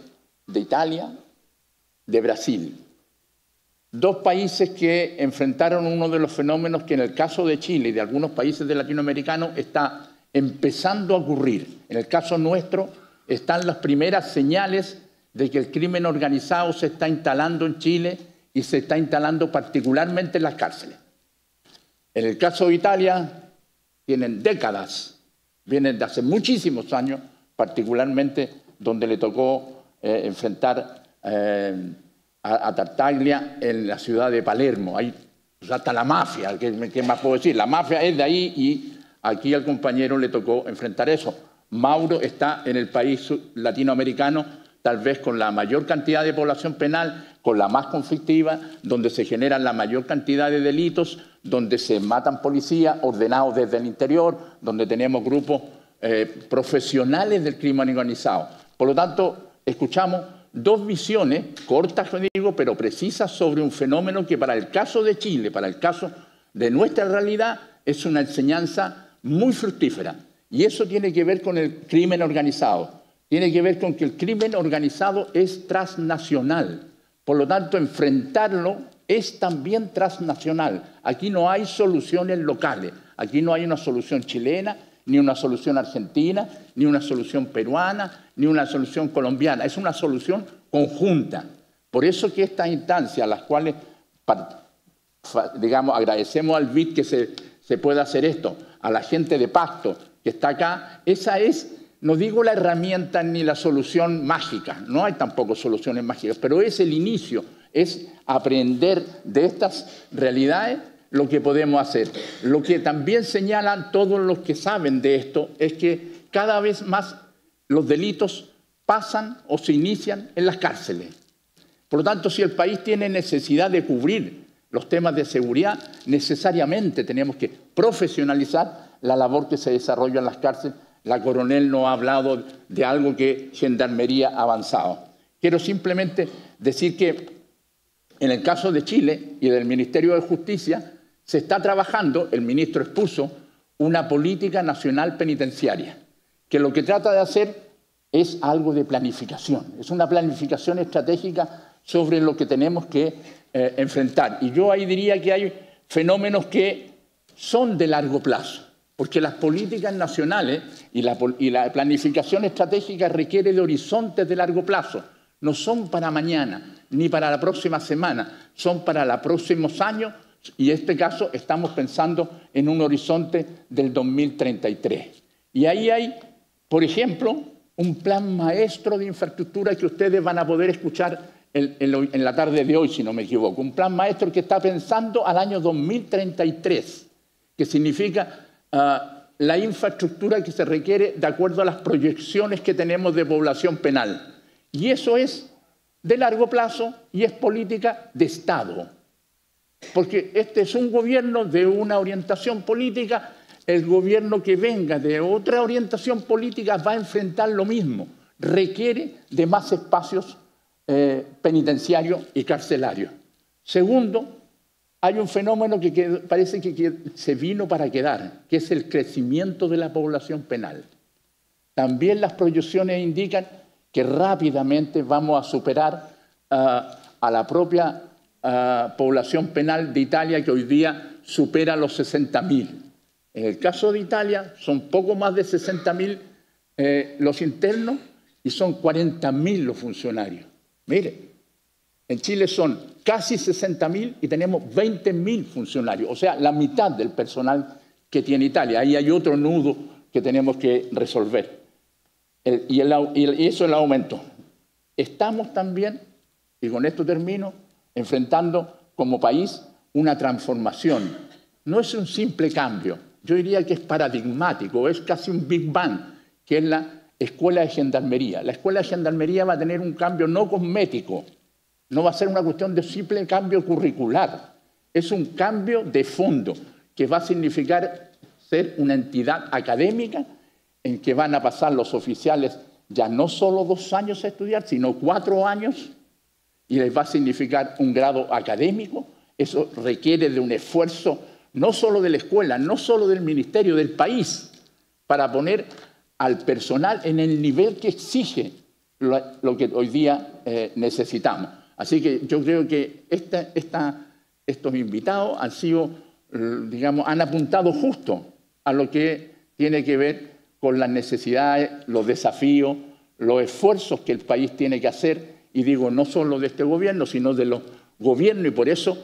de Italia, de Brasil, dos países que enfrentaron uno de los fenómenos que en el caso de Chile y de algunos países de latinoamericanos está empezando a ocurrir. En el caso nuestro están las primeras señales de que el crimen organizado se está instalando en Chile y se está instalando particularmente en las cárceles. En el caso de Italia, tienen décadas, vienen de hace muchísimos años, particularmente donde le tocó eh, enfrentar eh, a, Tartaglia en la ciudad de Palermo. Ahí está la mafia, ¿qué, más puedo decir? La mafia es de ahí y aquí al compañero le tocó enfrentar eso. Mauro está en el país latinoamericano tal vez con la mayor cantidad de población penal, con la más conflictiva, donde se generan la mayor cantidad de delitos, donde se matan policías ordenados desde el interior, donde tenemos grupos eh, profesionales del crimen organizado. Por lo tanto, escuchamos dos visiones, cortas, digo, pero precisas sobre un fenómeno que para el caso de Chile, para el caso de nuestra realidad, es una enseñanza muy fructífera. Y eso tiene que ver con el crimen organizado tiene que ver con que el crimen organizado es transnacional. Por lo tanto, enfrentarlo es también transnacional. Aquí no hay soluciones locales. Aquí no hay una solución chilena, ni una solución argentina, ni una solución peruana, ni una solución colombiana. Es una solución conjunta. Por eso que estas instancias, las cuales, digamos, agradecemos al BID que se, se pueda hacer esto, a la gente de Pacto que está acá, esa es no digo la herramienta ni la solución mágica, no hay tampoco soluciones mágicas, pero es el inicio, es aprender de estas realidades lo que podemos hacer. Lo que también señalan todos los que saben de esto es que cada vez más los delitos pasan o se inician en las cárceles. Por lo tanto, si el país tiene necesidad de cubrir los temas de seguridad, necesariamente tenemos que profesionalizar la labor que se desarrolla en las cárceles la coronel no ha hablado de algo que Gendarmería ha avanzado. Quiero simplemente decir que en el caso de Chile y del Ministerio de Justicia se está trabajando, el ministro expuso, una política nacional penitenciaria, que lo que trata de hacer es algo de planificación, es una planificación estratégica sobre lo que tenemos que eh, enfrentar. Y yo ahí diría que hay fenómenos que son de largo plazo porque las políticas nacionales y la, planificación estratégica requiere de horizontes de largo plazo. No son para mañana ni para la próxima semana, son para los próximos años y en este caso estamos pensando en un horizonte del 2033. Y ahí hay, por ejemplo, un plan maestro de infraestructura que ustedes van a poder escuchar en, en la tarde de hoy, si no me equivoco. Un plan maestro que está pensando al año 2033, que significa Ah, la infraestructura que se requiere de acuerdo a las proyecciones que tenemos de población penal. Y eso es de largo plazo y es política de Estado. Porque este es un gobierno de una orientación política, el gobierno que venga de otra orientación política va a enfrentar lo mismo, requiere de más espacios eh, penitenciarios y carcelarios. Segundo, hay un fenómeno que, parece que, se vino para quedar, que es el crecimiento de la población penal. También las proyecciones indican que rápidamente vamos a superar ah, a la propia ah, población penal de Italia, que hoy día supera los 60.000. En el caso de Italia, son poco más de 60.000 eh, los internos y son 40.000 los funcionarios. Mire, en Chile son casi 60.000 y tenemos 20.000 funcionarios, o sea, la mitad del personal que tiene Italia. Ahí hay otro nudo que tenemos que resolver. y, y eso es el aumento. Estamos también, y con esto termino, enfrentando como país una transformación. No es un simple cambio, yo diría que es paradigmático, es casi un Big Bang, que es la escuela de gendarmería. La escuela de gendarmería va a tener un cambio no cosmético, no va a ser una cuestión de simple cambio curricular, es un cambio de fondo que va a significar ser una entidad académica en que van a pasar los oficiales ya no solo dos años a estudiar, sino cuatro años, y les va a significar un grado académico. Eso requiere de un esfuerzo no solo de la escuela, no solo del ministerio, del país, para poner al personal en el nivel que exige lo, que hoy día eh, necesitamos. Así que yo creo que estos invitados han sido, digamos, han apuntado justo a lo que tiene que ver con las necesidades, los desafíos, los esfuerzos que el país tiene que hacer, y digo, no solo de este gobierno, sino de los gobiernos, y por eso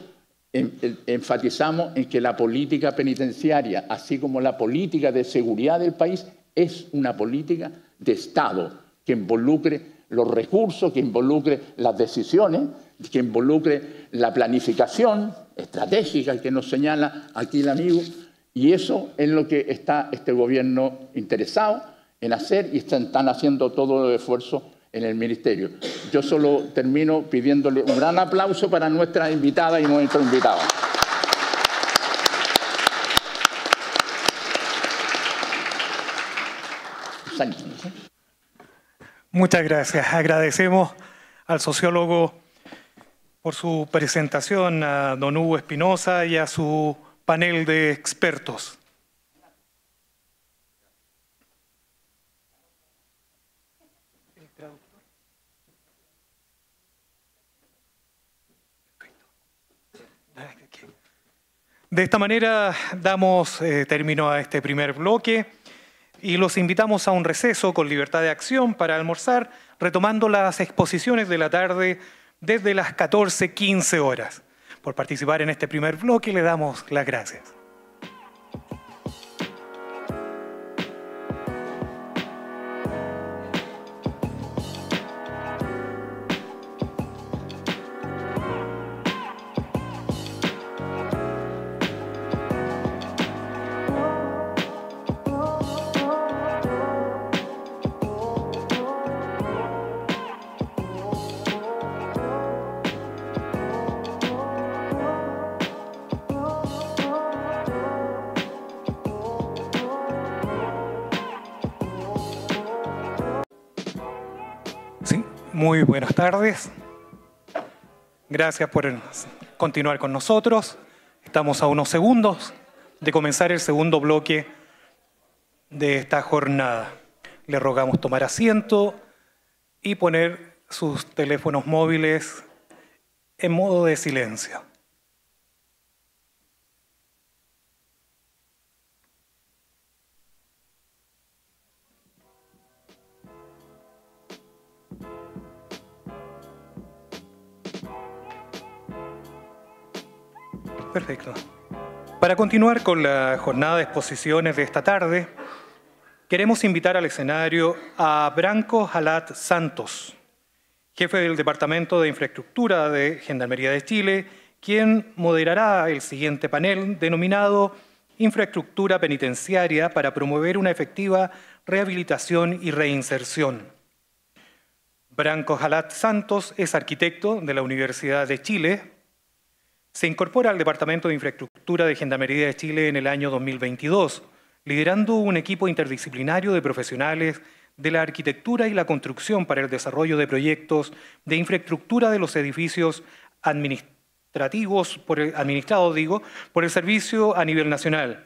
enfatizamos en que la política penitenciaria, así como la política de seguridad del país, es una política de Estado que involucre los recursos, que involucre las decisiones, que involucre la planificación estratégica que nos señala aquí el amigo. Y eso es lo que está este gobierno interesado en hacer y están haciendo todo el esfuerzo en el ministerio. Yo solo termino pidiéndole un gran aplauso para nuestra invitada y nuestro invitado. Muchas gracias. Agradecemos al sociólogo por su presentación, a don Hugo Espinosa y a su panel de expertos. De esta manera damos eh, término a este primer bloque y los invitamos a un receso con libertad de acción para almorzar, retomando las exposiciones de la tarde desde las 14.15 horas. Por participar en este primer bloque le damos las gracias. buenas tardes. Gracias por continuar con nosotros. Estamos a unos segundos de comenzar el segundo bloque de esta jornada. Le rogamos tomar asiento y poner sus teléfonos móviles en modo de silencio. perfecto. Para continuar con la jornada de exposiciones de esta tarde, queremos invitar al escenario a Branco Jalat Santos, jefe del Departamento de Infraestructura de Gendarmería de Chile, quien moderará el siguiente panel denominado Infraestructura Penitenciaria para promover una efectiva rehabilitación y reinserción. Branco Jalat Santos es arquitecto de la Universidad de Chile, se incorpora al Departamento de Infraestructura de Gendarmería de Chile en el año 2022, liderando un equipo interdisciplinario de profesionales de la arquitectura y la construcción para el desarrollo de proyectos de infraestructura de los edificios administrativos, por administrados digo, por el servicio a nivel nacional.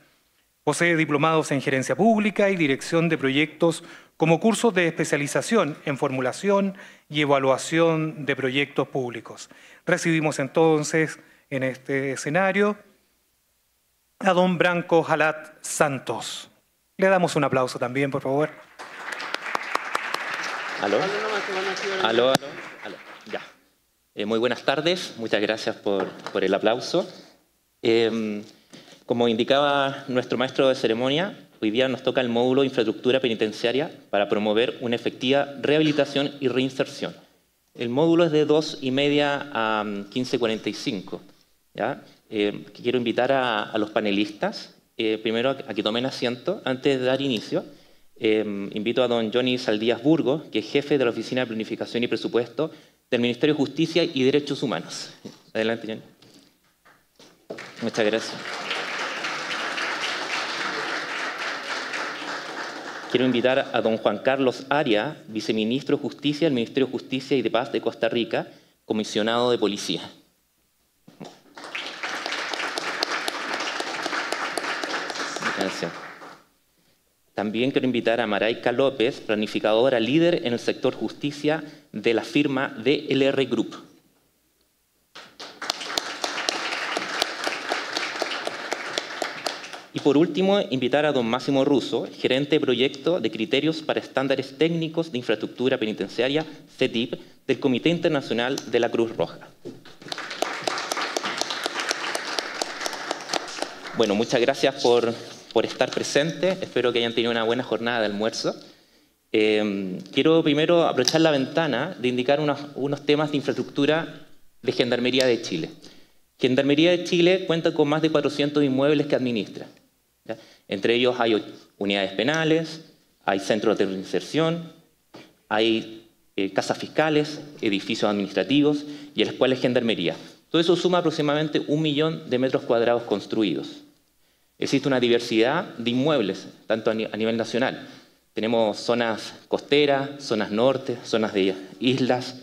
Posee diplomados en gerencia pública y dirección de proyectos como cursos de especialización en formulación y evaluación de proyectos públicos. Recibimos entonces en este escenario a don Branco Jalat Santos. Le damos un aplauso también, por favor. Aló. Aló, aló. Ya. Eh, muy buenas tardes. Muchas gracias por, el aplauso. Em, como indicaba nuestro maestro de ceremonia, hoy día nos toca el módulo Infraestructura Penitenciaria para promover una efectiva rehabilitación y reinserción. El módulo es de dos y media a 15.45. Eh, quiero invitar a, los panelistas, eh, primero a, que tomen asiento. Antes de dar inicio, eh, invito a don Johnny Saldías Burgos, que es jefe de la Oficina de Planificación y Presupuesto del Ministerio de Justicia y Derechos Humanos. Adelante, Johnny. Muchas gracias. Quiero invitar a don Juan Carlos Aria, viceministro de Justicia del Ministerio de Justicia y de Paz de Costa Rica, comisionado de Policía. También quiero invitar a Maraica López, planificadora líder en el sector justicia de la firma DLR Group. Y por último, invitar a don Máximo Russo, gerente de proyecto de criterios para estándares técnicos de infraestructura penitenciaria, CETIP, del Comité Internacional de la Cruz Roja. Bueno, muchas gracias por por estar presentes. Espero que hayan tenido una buena jornada de almuerzo. Em, quiero primero aprovechar la ventana de indicar unos, temas de infraestructura de Gendarmería de Chile. Gendarmería de Chile cuenta con más de 400 inmuebles que administra. Entre ellos hay unidades penales, hay centros de reinserción, hay eh, casas fiscales, edificios administrativos y a las cuales gendarmería. Todo eso suma aproximadamente un millón de metros cuadrados construidos. Existe una diversidad de inmuebles, tanto a nivel nacional. Tenemos zonas costeras, zonas norte, zonas de islas,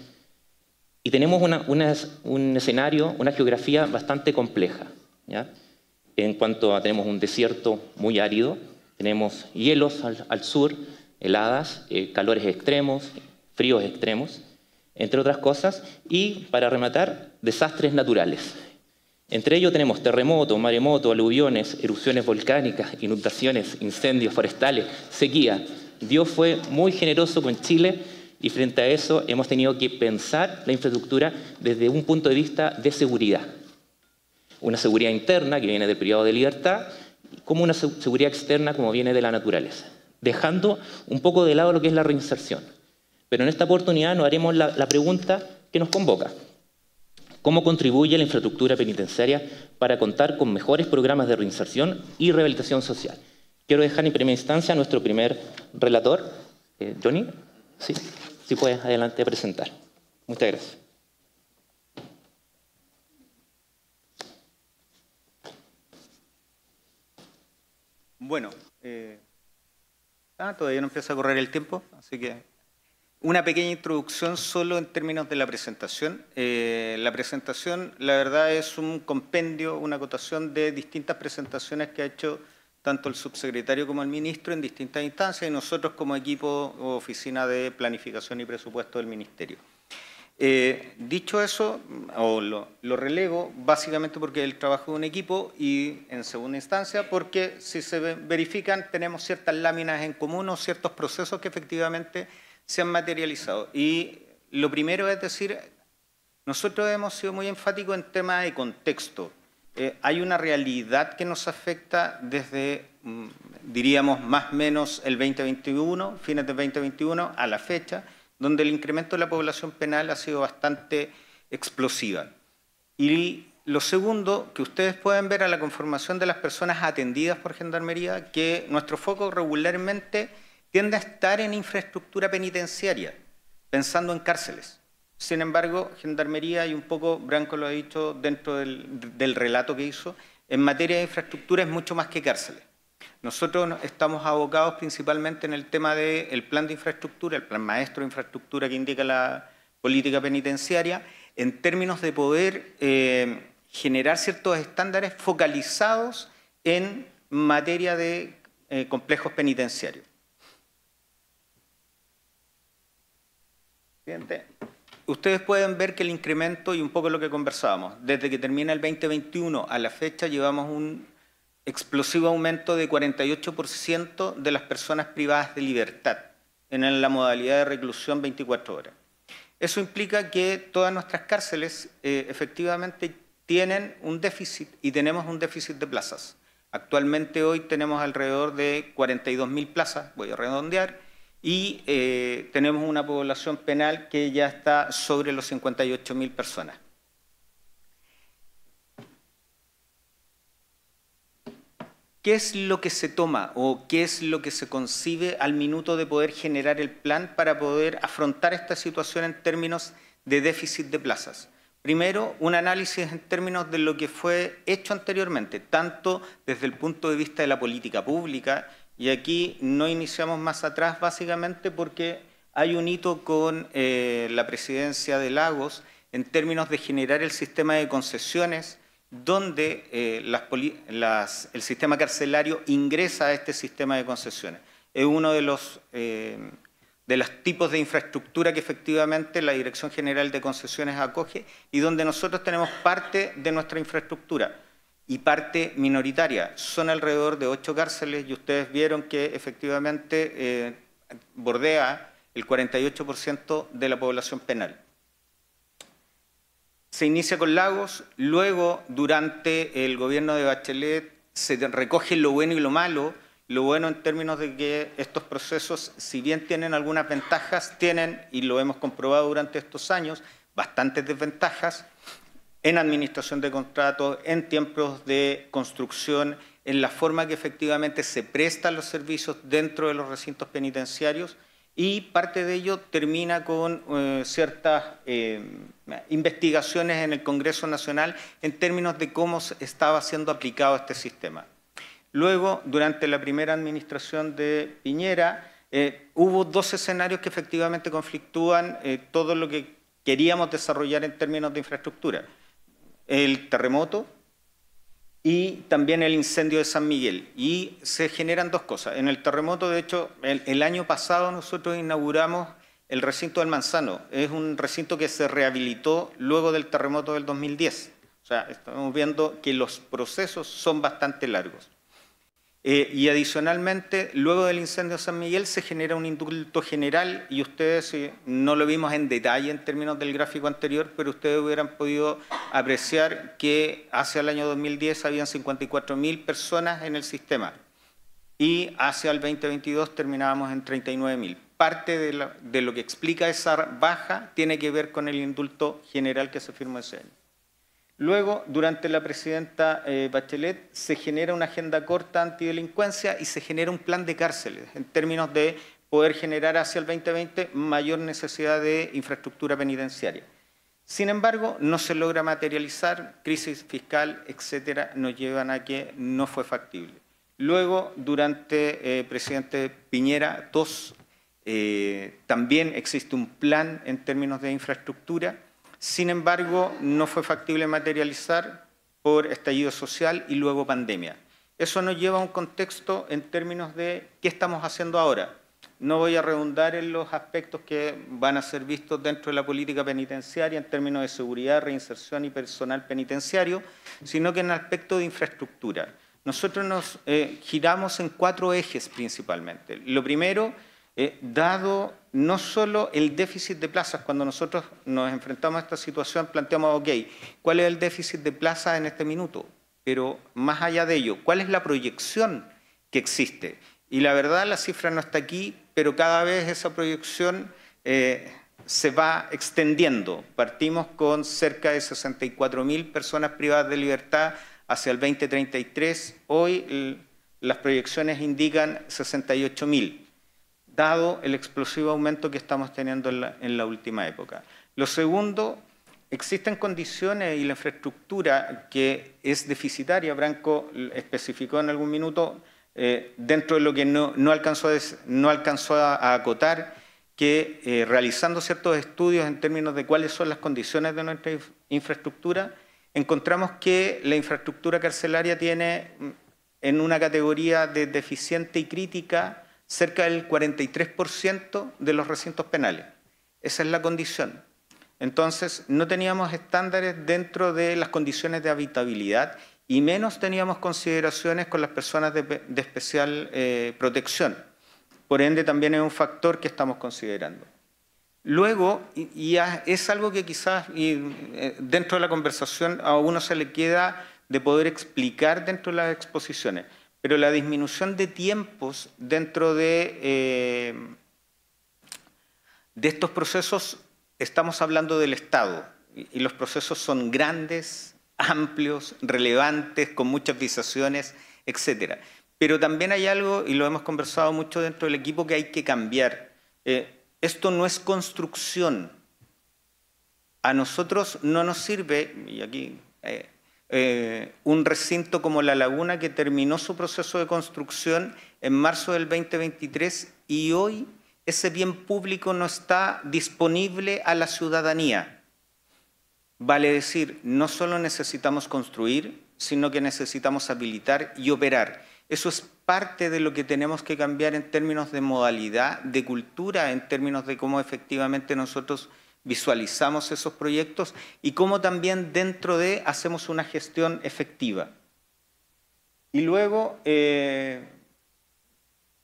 y tenemos un escenario, una geografía bastante compleja. En cuanto a, tenemos un desierto muy árido, tenemos hielos al, sur, heladas, eh, calores extremos, fríos extremos, entre otras cosas, y para rematar, desastres naturales. Entre ellos tenemos terremotos, maremotos, aluviones, erupciones volcánicas, inundaciones, incendios forestales, sequía. Dios fue muy generoso con Chile y frente a eso hemos tenido que pensar la infraestructura desde un punto de vista de seguridad. Una seguridad interna que viene del privado de libertad, como una seguridad externa como viene de la naturaleza, dejando un poco de lado lo que es la reinserción. Pero en esta oportunidad nos haremos la pregunta que nos convoca cómo contribuye la infraestructura penitenciaria para contar con mejores programas de reinserción y rehabilitación social. Quiero dejar en primera instancia a nuestro primer relator, eh, Johnny. Sí, si puedes, adelante a presentar. Muchas gracias. Bueno, eh, ah, todavía no empieza a correr el tiempo, así que una pequeña introducción solo en términos de la presentación. Eh, la presentación, la verdad, es un compendio, una acotación de distintas presentaciones que ha hecho tanto el subsecretario como el ministro en distintas instancias y nosotros como equipo o oficina de planificación y presupuesto del ministerio. Eh, dicho eso, o lo, lo, relevo, básicamente porque es el trabajo de un equipo y en segunda instancia porque si se verifican tenemos ciertas láminas en común o ciertos procesos que efectivamente se han materializado. Y lo primero es decir, nosotros hemos sido muy enfáticos en temas de contexto. Eh, hay una realidad que nos afecta desde, mm, diríamos, más o menos el 2021, fines del 2021, a la fecha, donde el incremento de la población penal ha sido bastante explosiva. Y lo segundo, que ustedes pueden ver a la conformación de las personas atendidas por Gendarmería, que nuestro foco regularmente tiende a estar en infraestructura penitenciaria, pensando en cárceles. Sin embargo, Gendarmería, y un poco Branco lo ha dicho dentro del, relato que hizo, en materia de infraestructura es mucho más que cárceles. Nosotros estamos abocados principalmente en el tema del plan de infraestructura, el plan maestro de infraestructura que indica la política penitenciaria, en términos de poder eh, generar ciertos estándares focalizados en materia de eh, complejos penitenciarios. Ustedes pueden ver que el incremento, y un poco lo que conversábamos, desde que termina el 2021 a la fecha llevamos un explosivo aumento de 48% de las personas privadas de libertad en la modalidad de reclusión 24 horas. Eso implica que todas nuestras cárceles eh, efectivamente tienen un déficit y tenemos un déficit de plazas. Actualmente hoy tenemos alrededor de 42.000 plazas, voy a redondear, y eh, tenemos una población penal que ya está sobre los 58.000 personas. ¿Qué es lo que se toma o qué es lo que se concibe al minuto de poder generar el plan para poder afrontar esta situación en términos de déficit de plazas? Primero, un análisis en términos de lo que fue hecho anteriormente, tanto desde el punto de vista de la política pública y aquí no iniciamos más atrás básicamente porque hay un hito con eh, la presidencia de Lagos en términos de generar el sistema de concesiones donde eh, el sistema carcelario ingresa a este sistema de concesiones. Es uno de los, eh, de los tipos de infraestructura que efectivamente la Dirección General de Concesiones acoge y donde nosotros tenemos parte de nuestra infraestructura y parte minoritaria. Son alrededor de ocho cárceles y ustedes vieron que efectivamente eh, bordea el 48% de la población penal. Se inicia con Lagos, luego durante el gobierno de Bachelet se recoge lo bueno y lo malo, lo bueno en términos de que estos procesos, si bien tienen algunas ventajas, tienen, y lo hemos comprobado durante estos años, bastantes desventajas, en administración de contratos, en tiempos de construcción, en la forma que efectivamente se prestan los servicios dentro de los recintos penitenciarios y parte de ello termina con eh, ciertas eh, investigaciones en el Congreso Nacional en términos de cómo estaba siendo aplicado este sistema. Luego, durante la primera administración de Piñera, eh, hubo dos escenarios que efectivamente conflictúan todo lo que queríamos desarrollar en términos de infraestructura el terremoto y también el incendio de San Miguel. Y se generan dos cosas. En el terremoto, de hecho, el, año pasado nosotros inauguramos el recinto del Manzano. Es un recinto que se rehabilitó luego del terremoto del 2010. O sea, estamos viendo que los procesos son bastante largos. Eh, y adicionalmente, luego del incendio de San Miguel se genera un indulto general y ustedes, eh, no lo vimos en detalle en términos del gráfico anterior, pero ustedes hubieran podido apreciar que hacia el año 2010 habían 54.000 personas en el sistema y hacia el 2022 terminábamos en 39.000. Parte de, de lo que explica esa baja tiene que ver con el indulto general que se firmó ese año. Luego, durante la presidenta eh, Bachelet, se genera una agenda corta antidelincuencia y se genera un plan de cárceles en términos de poder generar hacia el 2020 mayor necesidad de infraestructura penitenciaria. Sin embargo, no se logra materializar, crisis fiscal, etcétera, nos llevan a que no fue factible. Luego, durante el eh, presidente Piñera, II, eh, también existe un plan en términos de infraestructura sin embargo, no fue factible materializar por estallido social y luego pandemia. Eso nos lleva a un contexto en términos de qué estamos haciendo ahora. No voy a redundar en los aspectos que van a ser vistos dentro de la política penitenciaria en términos de seguridad, reinserción y personal penitenciario, sino que en aspecto de infraestructura. Nosotros nos eh, giramos en cuatro ejes principalmente. Lo primero, eh, dado no solo el déficit de plazas, cuando nosotros nos enfrentamos a esta situación planteamos, ok, ¿cuál es el déficit de plazas en este minuto? Pero más allá de ello, ¿cuál es la proyección que existe? Y la verdad, la cifra no está aquí, pero cada vez esa proyección eh, se va extendiendo. Partimos con cerca de 64.000 personas privadas de libertad hacia el 2033. Hoy las proyecciones indican 68.000 dado el explosivo aumento que estamos teniendo en la, última época. Lo segundo, existen condiciones y la infraestructura que es deficitaria, Branco especificó en algún minuto, eh, dentro de lo que no, alcanzó, a, no alcanzó a, acotar, que eh, realizando ciertos estudios en términos de cuáles son las condiciones de nuestra infraestructura, encontramos que la infraestructura carcelaria tiene mm, en una categoría de deficiente y crítica cerca del 43% de los recintos penales. Esa es la condición. Entonces, no teníamos estándares dentro de las condiciones de habitabilidad y menos teníamos consideraciones con las personas de, especial eh, protección. Por ende, también es un factor que estamos considerando. Luego, y, es algo que quizás eh, dentro de la conversación a uno se le queda de poder explicar dentro de las exposiciones pero la disminución de tiempos dentro de, eh, de estos procesos, estamos hablando del Estado, y los procesos son grandes, amplios, relevantes, con muchas visaciones, etc. Pero también hay algo, y lo hemos conversado mucho dentro del equipo, que hay que cambiar. Eh, esto no es construcción. A nosotros no nos sirve, y aquí eh, eh, un recinto como La Laguna que terminó su proceso de construcción en marzo del 2023 y hoy ese bien público no está disponible a la ciudadanía. Vale decir, no solo necesitamos construir, sino que necesitamos habilitar y operar. Eso es parte de lo que tenemos que cambiar en términos de modalidad, de cultura, en términos de cómo efectivamente nosotros visualizamos esos proyectos y cómo también dentro de hacemos una gestión efectiva. Y luego, eh,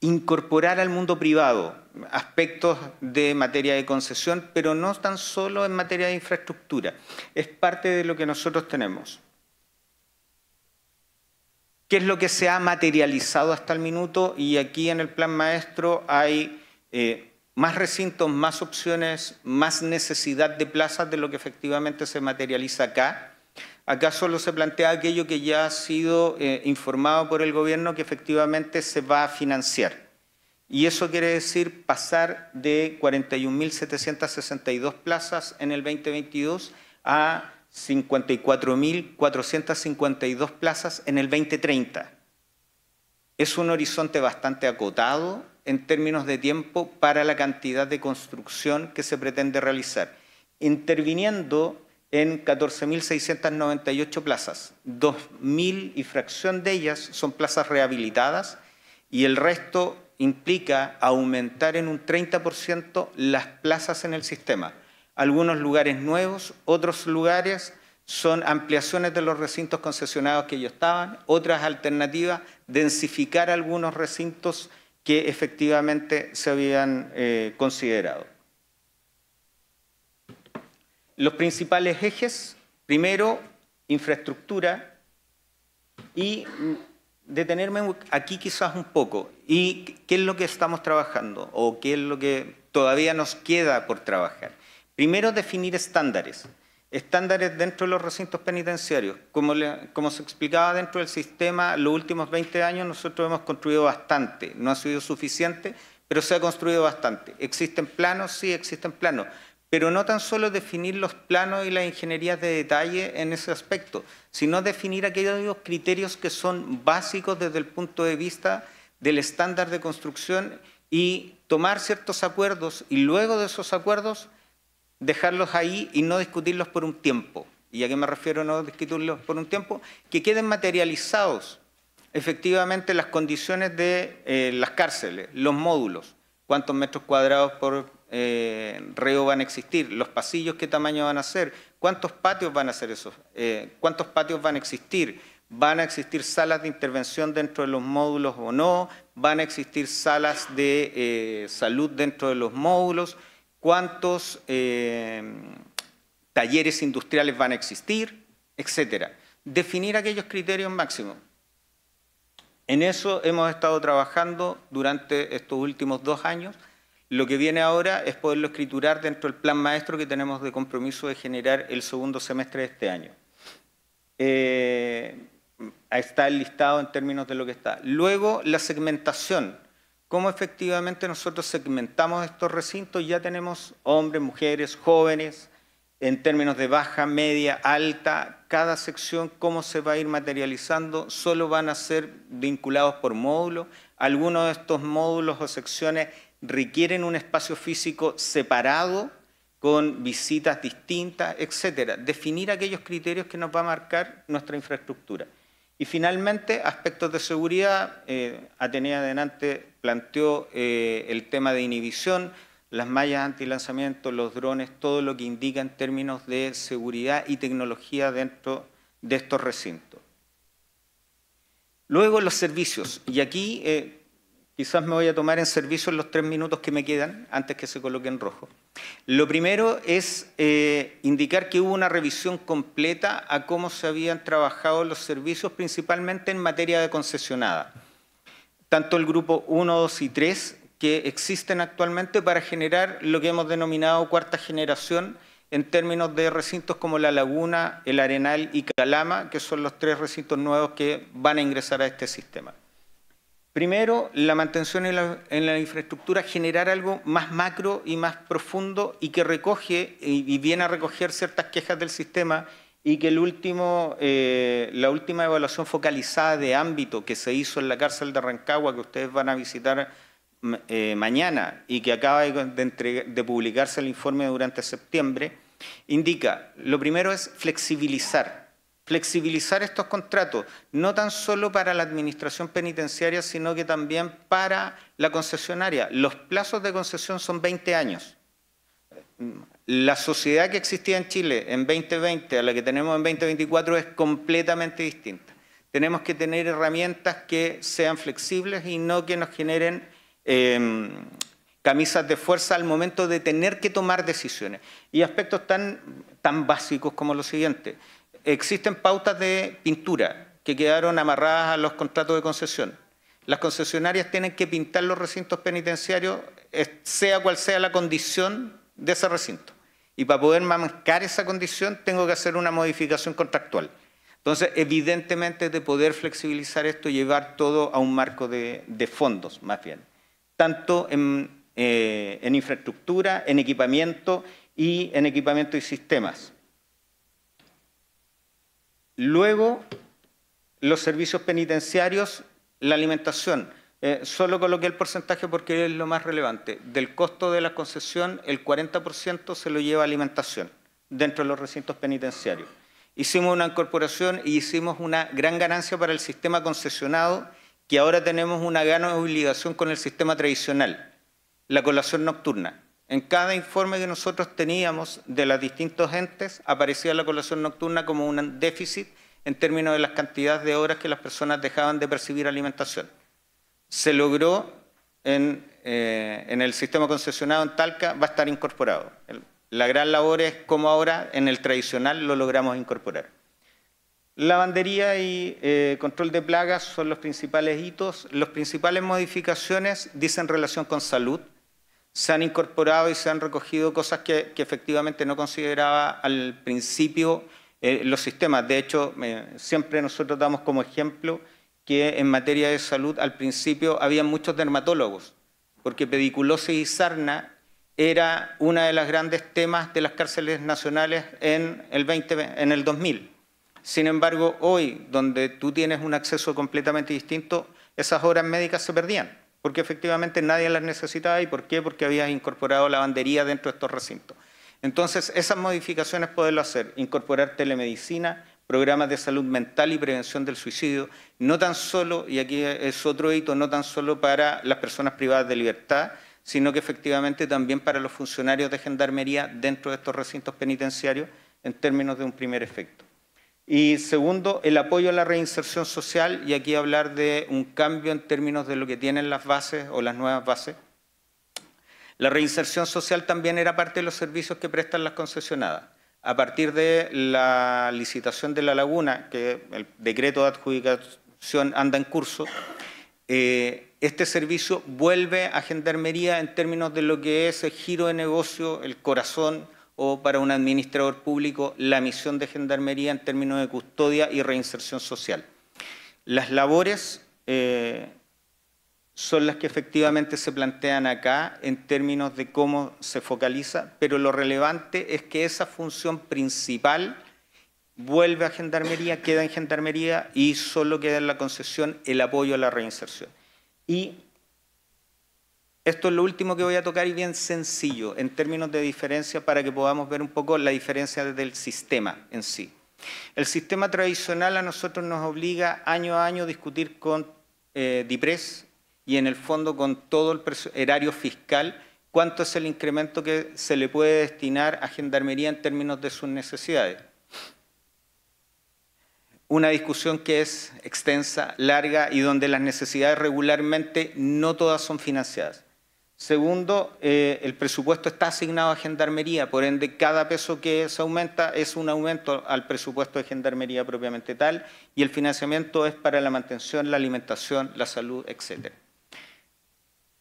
incorporar al mundo privado aspectos de materia de concesión, pero no tan solo en materia de infraestructura. Es parte de lo que nosotros tenemos. ¿Qué es lo que se ha materializado hasta el minuto? Y aquí en el plan maestro hay... Eh, más recintos, más opciones, más necesidad de plazas de lo que efectivamente se materializa acá. Acá solo se plantea aquello que ya ha sido eh, informado por el gobierno que efectivamente se va a financiar. Y eso quiere decir pasar de 41.762 plazas en el 2022 a 54.452 plazas en el 2030. Es un horizonte bastante acotado, en términos de tiempo para la cantidad de construcción que se pretende realizar, interviniendo en 14.698 plazas. 2.000 y fracción de ellas son plazas rehabilitadas y el resto implica aumentar en un 30% las plazas en el sistema. Algunos lugares nuevos, otros lugares son ampliaciones de los recintos concesionados que ellos estaban, otras alternativas, densificar algunos recintos que efectivamente se habían eh, considerado. Los principales ejes, primero, infraestructura y mm, detenerme aquí quizás un poco. ¿Y qué es lo que estamos trabajando o qué es lo que todavía nos queda por trabajar? Primero, definir estándares estándares dentro de los recintos penitenciarios. Como, se explicaba dentro del sistema, los últimos 20 años nosotros hemos construido bastante, no ha sido suficiente, pero se ha construido bastante. ¿Existen planos? Sí, existen planos, pero no tan solo definir los planos y las ingenierías de detalle en ese aspecto, sino definir aquellos criterios que son básicos desde el punto de vista del estándar de construcción y tomar ciertos acuerdos y luego de esos acuerdos dejarlos ahí y no discutirlos por un tiempo. ¿Y a qué me refiero no discutirlos por un tiempo? Que queden materializados efectivamente las condiciones de eh, las cárceles, los módulos, cuántos metros cuadrados por eh, reo van a existir, los pasillos, qué tamaño van a ser, cuántos patios van a ser esos, eh, cuántos patios van a existir, van a existir salas de intervención dentro de los módulos o no, van a existir salas de salud dentro de los módulos, cuántos eh, talleres industriales van a existir, etcétera. Definir aquellos criterios máximos. En eso hemos estado trabajando durante estos últimos dos años. Lo que viene ahora es poderlo escriturar dentro del plan maestro que tenemos de compromiso de generar el segundo semestre de este año. Eh, está el listado en términos de lo que está. Luego, la segmentación cómo efectivamente nosotros segmentamos estos recintos. Ya tenemos hombres, mujeres, jóvenes, en términos de baja, media, alta. Cada sección, cómo se va a ir materializando, solo van a ser vinculados por módulo. Algunos de estos módulos o secciones requieren un espacio físico separado con visitas distintas, etcétera. Definir aquellos criterios que nos va a marcar nuestra infraestructura. Y finalmente, aspectos de seguridad. Eh, Atenea adelante planteó eh, el tema de inhibición, las mallas antilanzamiento, los drones, todo lo que indica en términos de seguridad y tecnología dentro de estos recintos. Luego los servicios. Y aquí eh, quizás me voy a tomar en servicio los tres minutos que me quedan antes que se coloque en rojo. Lo primero es eh, indicar que hubo una revisión completa a cómo se habían trabajado los servicios, principalmente en materia de concesionada. Tanto el grupo 1, 2 y 3 que existen actualmente para generar lo que hemos denominado cuarta generación en términos de recintos como La Laguna, El Arenal y Calama, que son los tres recintos nuevos que van a ingresar a este sistema. Primero, la mantención en la, infraestructura, generar algo más macro y más profundo y que recoge y, viene a recoger ciertas quejas del sistema y que el último, eh, la última evaluación focalizada de ámbito que se hizo en la cárcel de Rancagua, que ustedes van a visitar eh, mañana y que acaba de publicarse el informe durante septiembre, indica, lo primero es flexibilizar flexibilizar estos contratos, no tan solo para la administración penitenciaria, sino que también para la concesionaria. Los plazos de concesión son 20 años. La sociedad que existía en Chile en 2020 a la que tenemos en 2024 es completamente distinta. Tenemos que tener herramientas que sean flexibles y no que nos generen em, camisas de fuerza al momento de tener que tomar decisiones. Y aspectos tan, tan básicos como lo siguiente existen pautas de pintura que quedaron amarradas a los contratos de concesión. Las concesionarias tienen que pintar los recintos penitenciarios, sea cual sea la condición de ese recinto. Y para poder marcar esa condición, tengo que hacer una modificación contractual. Entonces, evidentemente, de poder flexibilizar esto y llevar todo a un marco de, fondos, más bien. Tanto eh, en infraestructura, en equipamiento y en equipamiento y sistemas. Luego, los servicios penitenciarios, la alimentación. Eh, solo coloqué el porcentaje porque es lo más relevante. Del costo de la concesión, el 40% se lo lleva alimentación dentro de los recintos penitenciarios. Hicimos una incorporación y e hicimos una gran ganancia para el sistema concesionado, que ahora tenemos una gran obligación con el sistema tradicional, la colación nocturna. En cada informe que nosotros teníamos de las distintas entes aparecía la colación nocturna como un déficit en términos de las cantidades de horas que las personas dejaban de percibir alimentación. Se logró en, eh, el sistema concesionado en Talca, va a estar incorporado. la gran labor es como ahora en el tradicional lo logramos incorporar. Lavandería y eh, control de plagas son los principales hitos. Las principales modificaciones dicen relación con salud se han incorporado y se han recogido cosas que, efectivamente no consideraba al principio eh, los sistemas. De hecho, siempre nosotros damos como ejemplo que en materia de salud al principio había muchos dermatólogos, porque pediculosis y sarna era uno de los grandes temas de las cárceles nacionales en el, en el 2000. Sin embargo, hoy, donde tú tienes un acceso completamente distinto, esas horas médicas se perdían porque efectivamente nadie las necesitaba. ¿Y por qué? Porque habías incorporado lavandería dentro de estos recintos. Entonces, esas modificaciones poderlo hacer, incorporar telemedicina, programas de salud mental y prevención del suicidio, no tan solo, y aquí es otro hito, no tan solo para las personas privadas de libertad, sino que efectivamente también para los funcionarios de gendarmería dentro de estos recintos penitenciarios en términos de un primer efecto. Y segundo, el apoyo a la reinserción social, y aquí hablar de un cambio en términos de lo que tienen las bases o las nuevas bases. La reinserción social también era parte de los servicios que prestan las concesionadas. A partir de la licitación de la laguna, que el decreto de adjudicación anda en curso, eh, este servicio vuelve a Gendarmería en términos de lo que es el giro de negocio, el corazón, o para un administrador público la misión de gendarmería en términos de custodia y reinserción social. Las labores eh, son las que efectivamente se plantean acá en términos de cómo se focaliza, pero lo relevante es que esa función principal vuelve a Gendarmería, queda en Gendarmería y solo queda en la concesión el apoyo a la reinserción. Y esto es lo último que voy a tocar y bien sencillo, en términos de diferencia, para que podamos ver un poco la diferencia del sistema en sí. El sistema tradicional a nosotros nos obliga año a año a discutir con eh, DIPRES y en el fondo con todo el erario fiscal cuánto es el incremento que se le puede destinar a Gendarmería en términos de sus necesidades. Una discusión que es extensa, larga y donde las necesidades regularmente no todas son financiadas. Segundo, eh, el presupuesto está asignado a Gendarmería, por ende cada peso que se aumenta es un aumento al presupuesto de Gendarmería propiamente tal y el financiamiento es para la mantención, la alimentación, la salud, etc.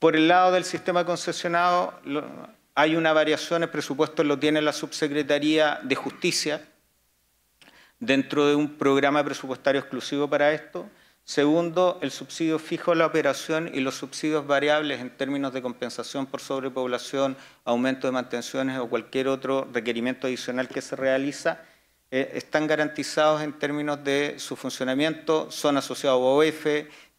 Por el lado del sistema concesionado hay una variación, el presupuesto lo tiene la Subsecretaría de Justicia dentro de un programa presupuestario exclusivo para esto, Segundo, el subsidio fijo a la operación y los subsidios variables en términos de compensación por sobrepoblación, aumento de mantenciones o cualquier otro requerimiento adicional que se realiza, eh, están garantizados en términos de su funcionamiento, son asociados a OEF,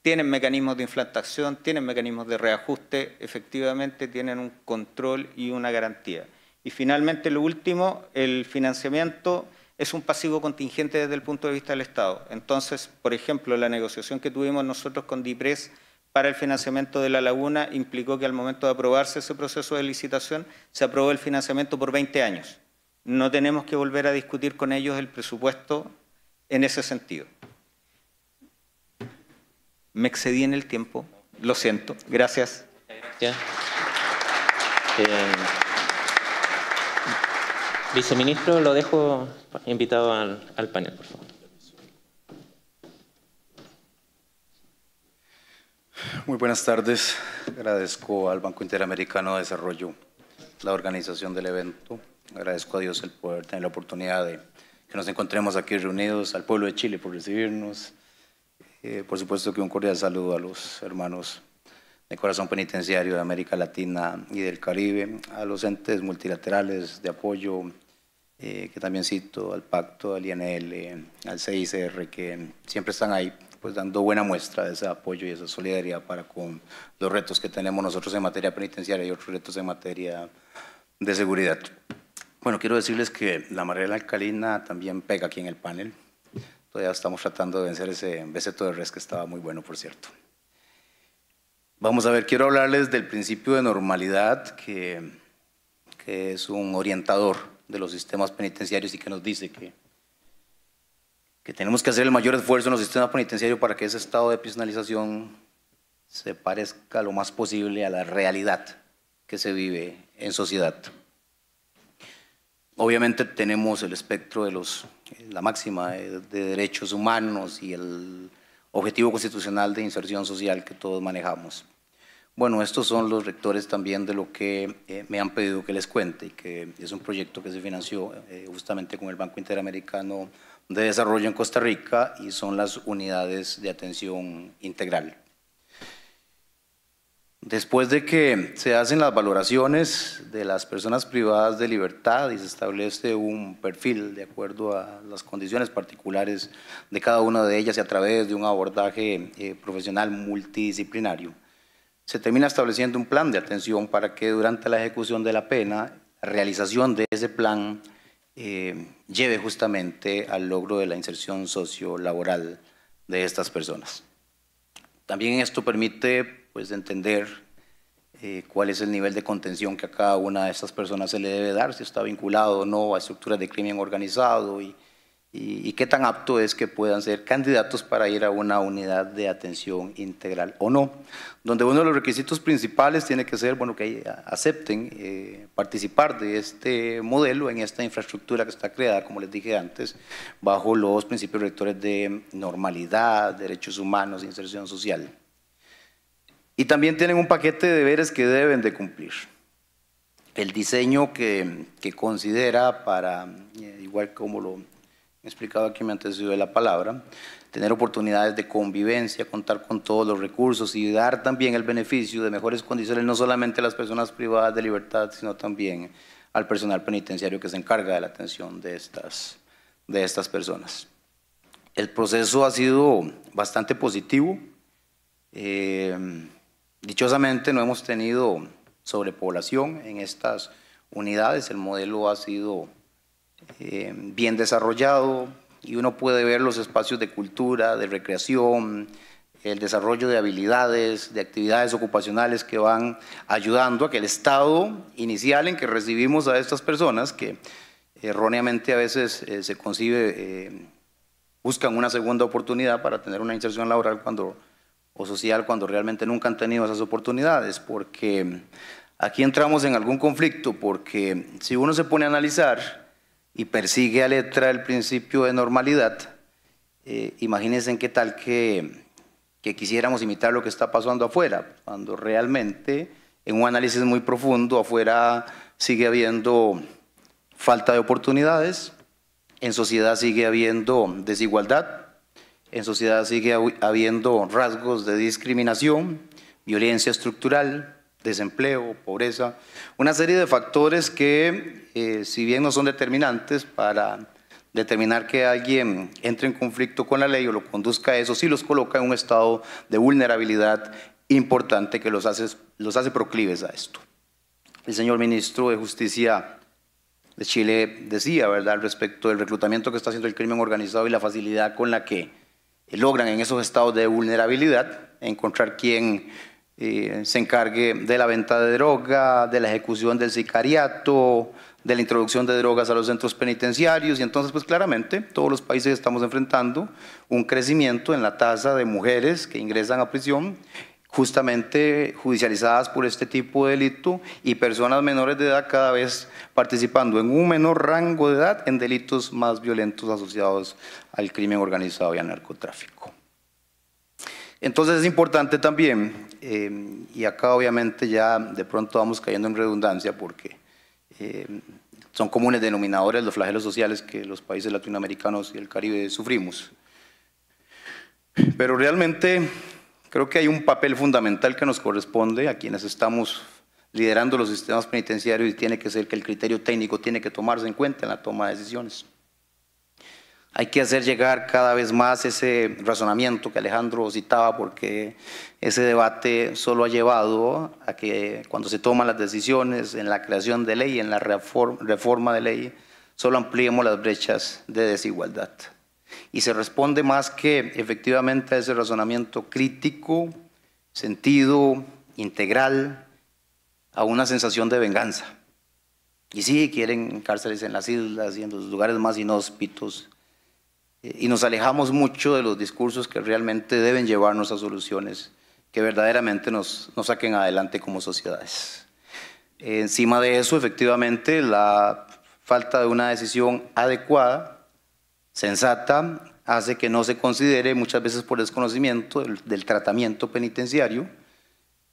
tienen mecanismos de inflantación, tienen mecanismos de reajuste, efectivamente tienen un control y una garantía. Y finalmente, lo último, el financiamiento es un pasivo contingente desde el punto de vista del Estado. Entonces, por ejemplo, la negociación que tuvimos nosotros con DIPRES para el financiamiento de la laguna implicó que al momento de aprobarse ese proceso de licitación se aprobó el financiamiento por 20 años. No tenemos que volver a discutir con ellos el presupuesto en ese sentido. Me excedí en el tiempo, lo siento. Gracias. Viceministro, lo dejo invitado al, panel, por favor. Muy buenas tardes. Agradezco al Banco Interamericano de Desarrollo la organización del evento. Agradezco a Dios el poder tener la oportunidad de que nos encontremos aquí reunidos, al pueblo de Chile por recibirnos. Eh, por supuesto que un cordial saludo a los hermanos de Corazón Penitenciario de América Latina y del Caribe, a los entes multilaterales de apoyo eh, que también cito, al Pacto, al INL, al CICR, que siempre están ahí pues dando buena muestra de ese apoyo y esa solidaridad para con los retos que tenemos nosotros en materia penitenciaria y otros retos en materia de seguridad. Bueno, quiero decirles que la marea alcalina también pega aquí en el panel. Todavía estamos tratando de vencer ese beseto de res que estaba muy bueno, por cierto. Vamos a ver, quiero hablarles del principio de normalidad, que, que es un orientador de los sistemas penitenciarios y que nos dice que, que tenemos que hacer el mayor esfuerzo en los sistemas penitenciarios para que ese estado de personalización se parezca lo más posible a la realidad que se vive en sociedad. Obviamente tenemos el espectro de los, la máxima de derechos humanos y el objetivo constitucional de inserción social que todos manejamos. Bueno, estos son los rectores también de lo que eh, me han pedido que les cuente, y que es un proyecto que se financió eh, justamente con el Banco Interamericano de Desarrollo en Costa Rica y son las unidades de atención integral. Después de que se hacen las valoraciones de las personas privadas de libertad y se establece un perfil de acuerdo a las condiciones particulares de cada una de ellas y a través de un abordaje eh, profesional multidisciplinario, se termina estableciendo un plan de atención para que durante la ejecución de la pena, realización de ese plan eh, lleve justamente al logro de la inserción sociolaboral de estas personas. También esto permite pues, entender eh, cuál es el nivel de contención que a cada una de estas personas se le debe dar, si está vinculado o no a estructuras de crimen organizado y y, qué tan apto es que puedan ser candidatos para ir a una unidad de atención integral o no, donde uno de los requisitos principales tiene que ser bueno, que acepten eh, participar de este modelo en esta infraestructura que está creada, como les dije antes, bajo los principios rectores de normalidad, derechos humanos, inserción social. Y también tienen un paquete de deberes que deben de cumplir el diseño que, que, considera para, eh, igual como lo explicado aquí antes de la palabra, tener oportunidades de convivencia, contar con todos los recursos y dar también el beneficio de mejores condiciones, no solamente a las personas privadas de libertad, sino también al personal penitenciario que se encarga de la atención de estas, de estas personas. El proceso ha sido bastante positivo. Eh, dichosamente no hemos tenido sobrepoblación en estas unidades. El modelo ha sido eh, bien desarrollado y uno puede ver los espacios de cultura, de recreación, el desarrollo de habilidades, de actividades ocupacionales que van ayudando a que el estado inicial en que recibimos a estas personas, que erróneamente a veces eh, se concibe, eh, buscan una segunda oportunidad para tener una inserción laboral cuando, o social cuando realmente nunca han tenido esas oportunidades, porque aquí entramos en algún conflicto, porque si uno se pone a analizar, y persigue a letra el principio de normalidad, eh, imagínense en qué tal que quisiéramos imitar lo que está pasando afuera, cuando realmente en un análisis muy profundo afuera sigue habiendo falta de oportunidades, en sociedad sigue habiendo desigualdad, en sociedad sigue habiendo rasgos de discriminación, violencia estructural, desempleo, pobreza, una serie de factores que, eh, si bien no son determinantes para determinar que alguien entre en conflicto con la ley o lo conduzca a eso, sí los coloca en un estado de vulnerabilidad importante que los hace, los hace proclives a esto. El señor ministro de Justicia de Chile decía, ¿verdad?, respecto del reclutamiento que está haciendo el crimen organizado y la facilidad con la que logran en esos estados de vulnerabilidad encontrar quién se encargue de la venta de droga, de la ejecución del sicariato, de la introducción de drogas a los centros penitenciarios. Y entonces, pues claramente, todos los países estamos enfrentando un crecimiento en la tasa de mujeres que ingresan a prisión justamente judicializadas por este tipo de delito y personas menores de edad cada vez participando en un menor rango de edad en delitos más violentos asociados al crimen organizado y al narcotráfico. Entonces es importante también Em, y acá obviamente ya de pronto vamos cayendo en redundancia porque em, son comunes denominadores los flagelos sociales que los países latinoamericanos y el Caribe sufrimos. Pero realmente creo que hay un papel fundamental que nos corresponde a quienes estamos liderando los sistemas penitenciarios y tiene que ser que el criterio técnico tiene que tomarse en cuenta en la toma de decisiones. Hay que hacer llegar cada vez más ese razonamiento que Alejandro citaba, porque ese debate solo ha llevado a que cuando se toman las decisiones en la creación de ley, en la reforma de ley, solo ampliemos las brechas de desigualdad. Y se responde más que efectivamente a ese razonamiento crítico, sentido, integral, a una sensación de venganza. Y sí, quieren cárceles en las islas y en los lugares más inhóspitos, y nos alejamos mucho de los discursos que realmente deben llevarnos a soluciones que verdaderamente nos, nos saquen adelante como sociedades. Encima de eso, efectivamente, la falta de una decisión adecuada, sensata, hace que no se considere, muchas veces por desconocimiento del, del tratamiento penitenciario,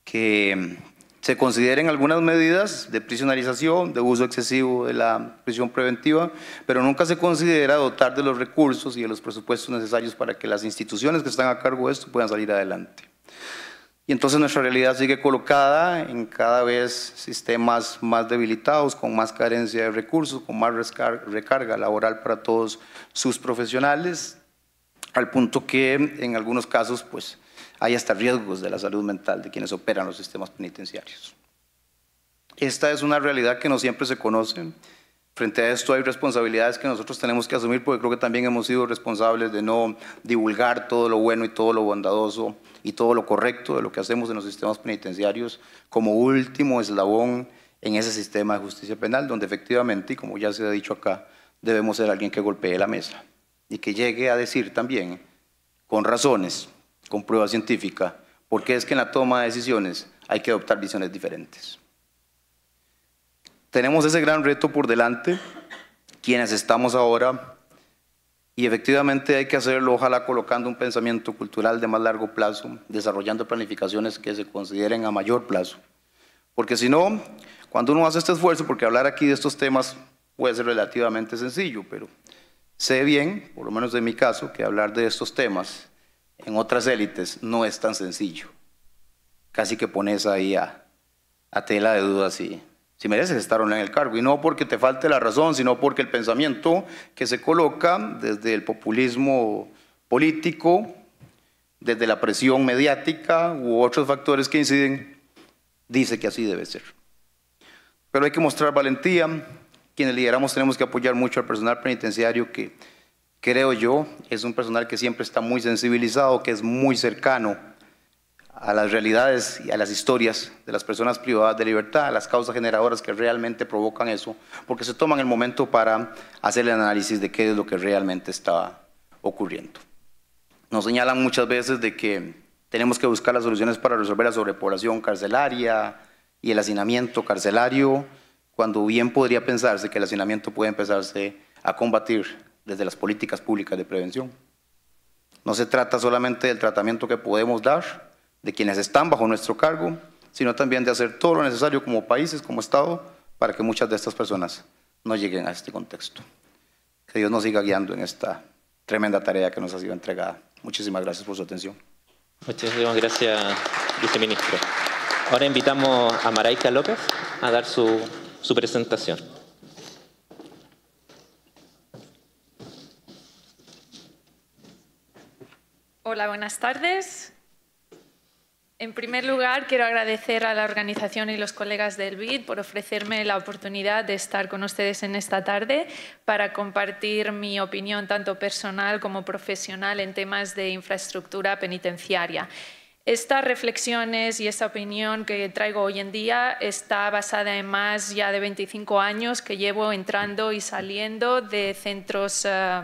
que se consideren algunas medidas de prisionalización, de uso excesivo de la prisión preventiva, pero nunca se considera dotar de los recursos y de los presupuestos necesarios para que las instituciones que están a cargo de esto puedan salir adelante. Y entonces nuestra realidad sigue colocada en cada vez sistemas más debilitados, con más carencia de recursos, con más recarga laboral para todos sus profesionales, al punto que en algunos casos pues hay hasta riesgos de la salud mental de quienes operan los sistemas penitenciarios. Esta es una realidad que no siempre se conoce. Frente a esto hay responsabilidades que nosotros tenemos que asumir porque creo que también hemos sido responsables de no divulgar todo lo bueno y todo lo bondadoso y todo lo correcto de lo que hacemos en los sistemas penitenciarios como último eslabón en ese sistema de justicia penal donde efectivamente, y como ya se ha dicho acá, debemos ser alguien que golpee la mesa y que llegue a decir también con razones con prueba científica, porque es que en la toma de decisiones hay que adoptar visiones diferentes. Tenemos ese gran reto por delante, quienes estamos ahora, y efectivamente hay que hacerlo, ojalá colocando un pensamiento cultural de más largo plazo, desarrollando planificaciones que se consideren a mayor plazo. Porque si no, cuando uno hace este esfuerzo, porque hablar aquí de estos temas puede ser relativamente sencillo, pero sé bien, por lo menos en mi caso, que hablar de estos temas en otras élites no es tan sencillo. Casi que pones ahí a, tela de duda si, si mereces estar o no en el cargo. Y no porque te falte la razón, sino porque el pensamiento que se coloca desde el populismo político, desde la presión mediática u otros factores que inciden, dice que así debe ser. Pero hay que mostrar valentía. Quienes lideramos tenemos que apoyar mucho al personal penitenciario que creo yo, es un personal que siempre está muy sensibilizado, que es muy cercano a las realidades y a las historias de las personas privadas de libertad, a las causas generadoras que realmente provocan eso, porque se toman el momento para hacer el análisis de qué es lo que realmente está ocurriendo. Nos señalan muchas veces de que tenemos que buscar las soluciones para resolver la sobrepoblación carcelaria y el hacinamiento carcelario, cuando bien podría pensarse que el hacinamiento puede empezarse a combatir desde las políticas públicas de prevención. No se trata solamente del tratamiento que podemos dar de quienes están bajo nuestro cargo, sino también de hacer todo lo necesario como países, como Estado, para que muchas de estas personas no lleguen a este contexto. Que Dios nos siga guiando en esta tremenda tarea que nos ha sido entregada. Muchísimas gracias por su atención. Muchísimas gracias, viceministro. Ahora invitamos a Maraica López a dar su, su presentación. Hola, buenas tardes. En primer lugar, quiero agradecer a la organización y los colegas del BID por ofrecerme la oportunidad de estar con ustedes en esta tarde para compartir mi opinión tanto personal como profesional en temas de infraestructura penitenciaria. Estas reflexiones y esta opinión que traigo hoy en día está basada en más ya de 25 años que llevo entrando y saliendo de centros eh,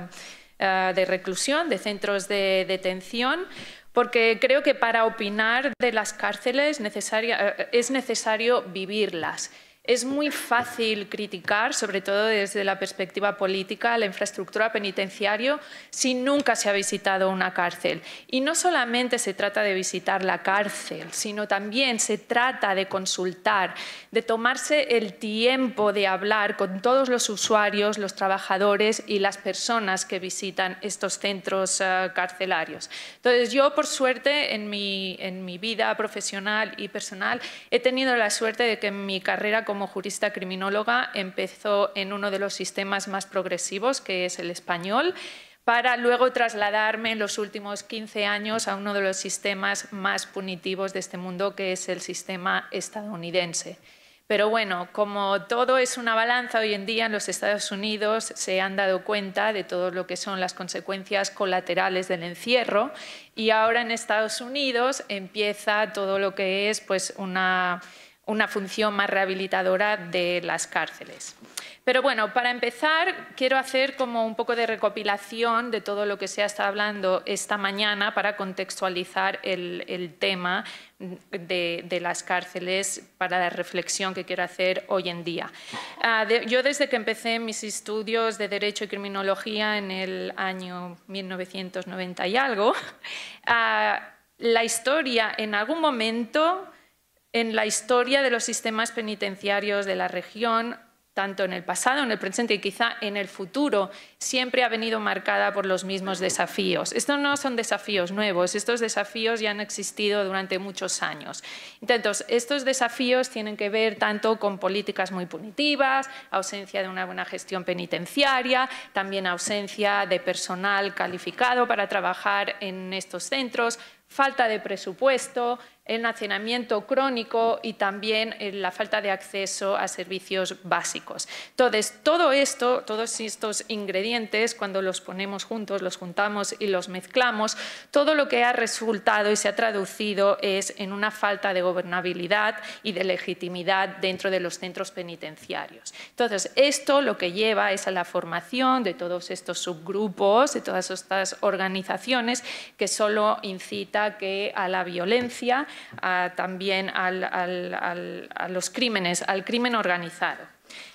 eh, de reclusión, de centros de detención, porque creo que para opinar de las cárceles eh, es necesario vivirlas. Es muy fácil criticar, sobre todo desde la perspectiva política, la infraestructura penitenciaria si nunca se ha visitado una cárcel. Y no solamente se trata de visitar la cárcel, sino también se trata de consultar, de tomarse el tiempo de hablar con todos los usuarios, los trabajadores y las personas que visitan estos centros eh, carcelarios. Entonces, yo, por suerte, en mi, en mi vida profesional y personal, he tenido la suerte de que en mi carrera como como jurista criminóloga empezó en uno de los sistemas más progresivos, que es el español, para luego trasladarme en los últimos 15 años a uno de los sistemas más punitivos de este mundo, que es el sistema estadounidense. Pero bueno, como todo es una balanza, hoy en día en los Estados Unidos se han dado cuenta de todo lo que son las consecuencias colaterales del encierro y ahora en Estados Unidos empieza todo lo que es pues una una función más rehabilitadora de las cárceles. Pero bueno, para empezar, quiero hacer como un poco de recopilación de todo lo que se ha estado hablando esta mañana para contextualizar el, tema de, las cárceles para la reflexión que quiero hacer hoy en día. Ah, yo desde que empecé mis estudios de Derecho y Criminología en el año 1990 y algo, ah, la historia en algún momento en la historia de los sistemas penitenciarios de la región, tanto en el pasado, en el presente y quizá en el futuro, siempre ha venido marcada por los mismos desafíos. Estos no son desafíos nuevos, estos desafíos ya han existido durante muchos años. Entonces, estos desafíos tienen que ver tanto con políticas muy punitivas, ausencia de una buena gestión penitenciaria, también ausencia de personal calificado para trabajar en estos centros, falta de presupuesto, el hacinamiento crónico y también eh, la falta de acceso a servicios básicos. Entonces, todo esto, todos estos ingredientes, cuando los ponemos juntos, los juntamos y los mezclamos, todo lo que ha resultado y se ha traducido es en una falta de gobernabilidad y de legitimidad dentro de los centros penitenciarios. Entonces, esto lo que lleva es a la formación de todos estos subgrupos, de todas estas organizaciones que solo incita que a la violencia también a los crímenes, al crimen organizado.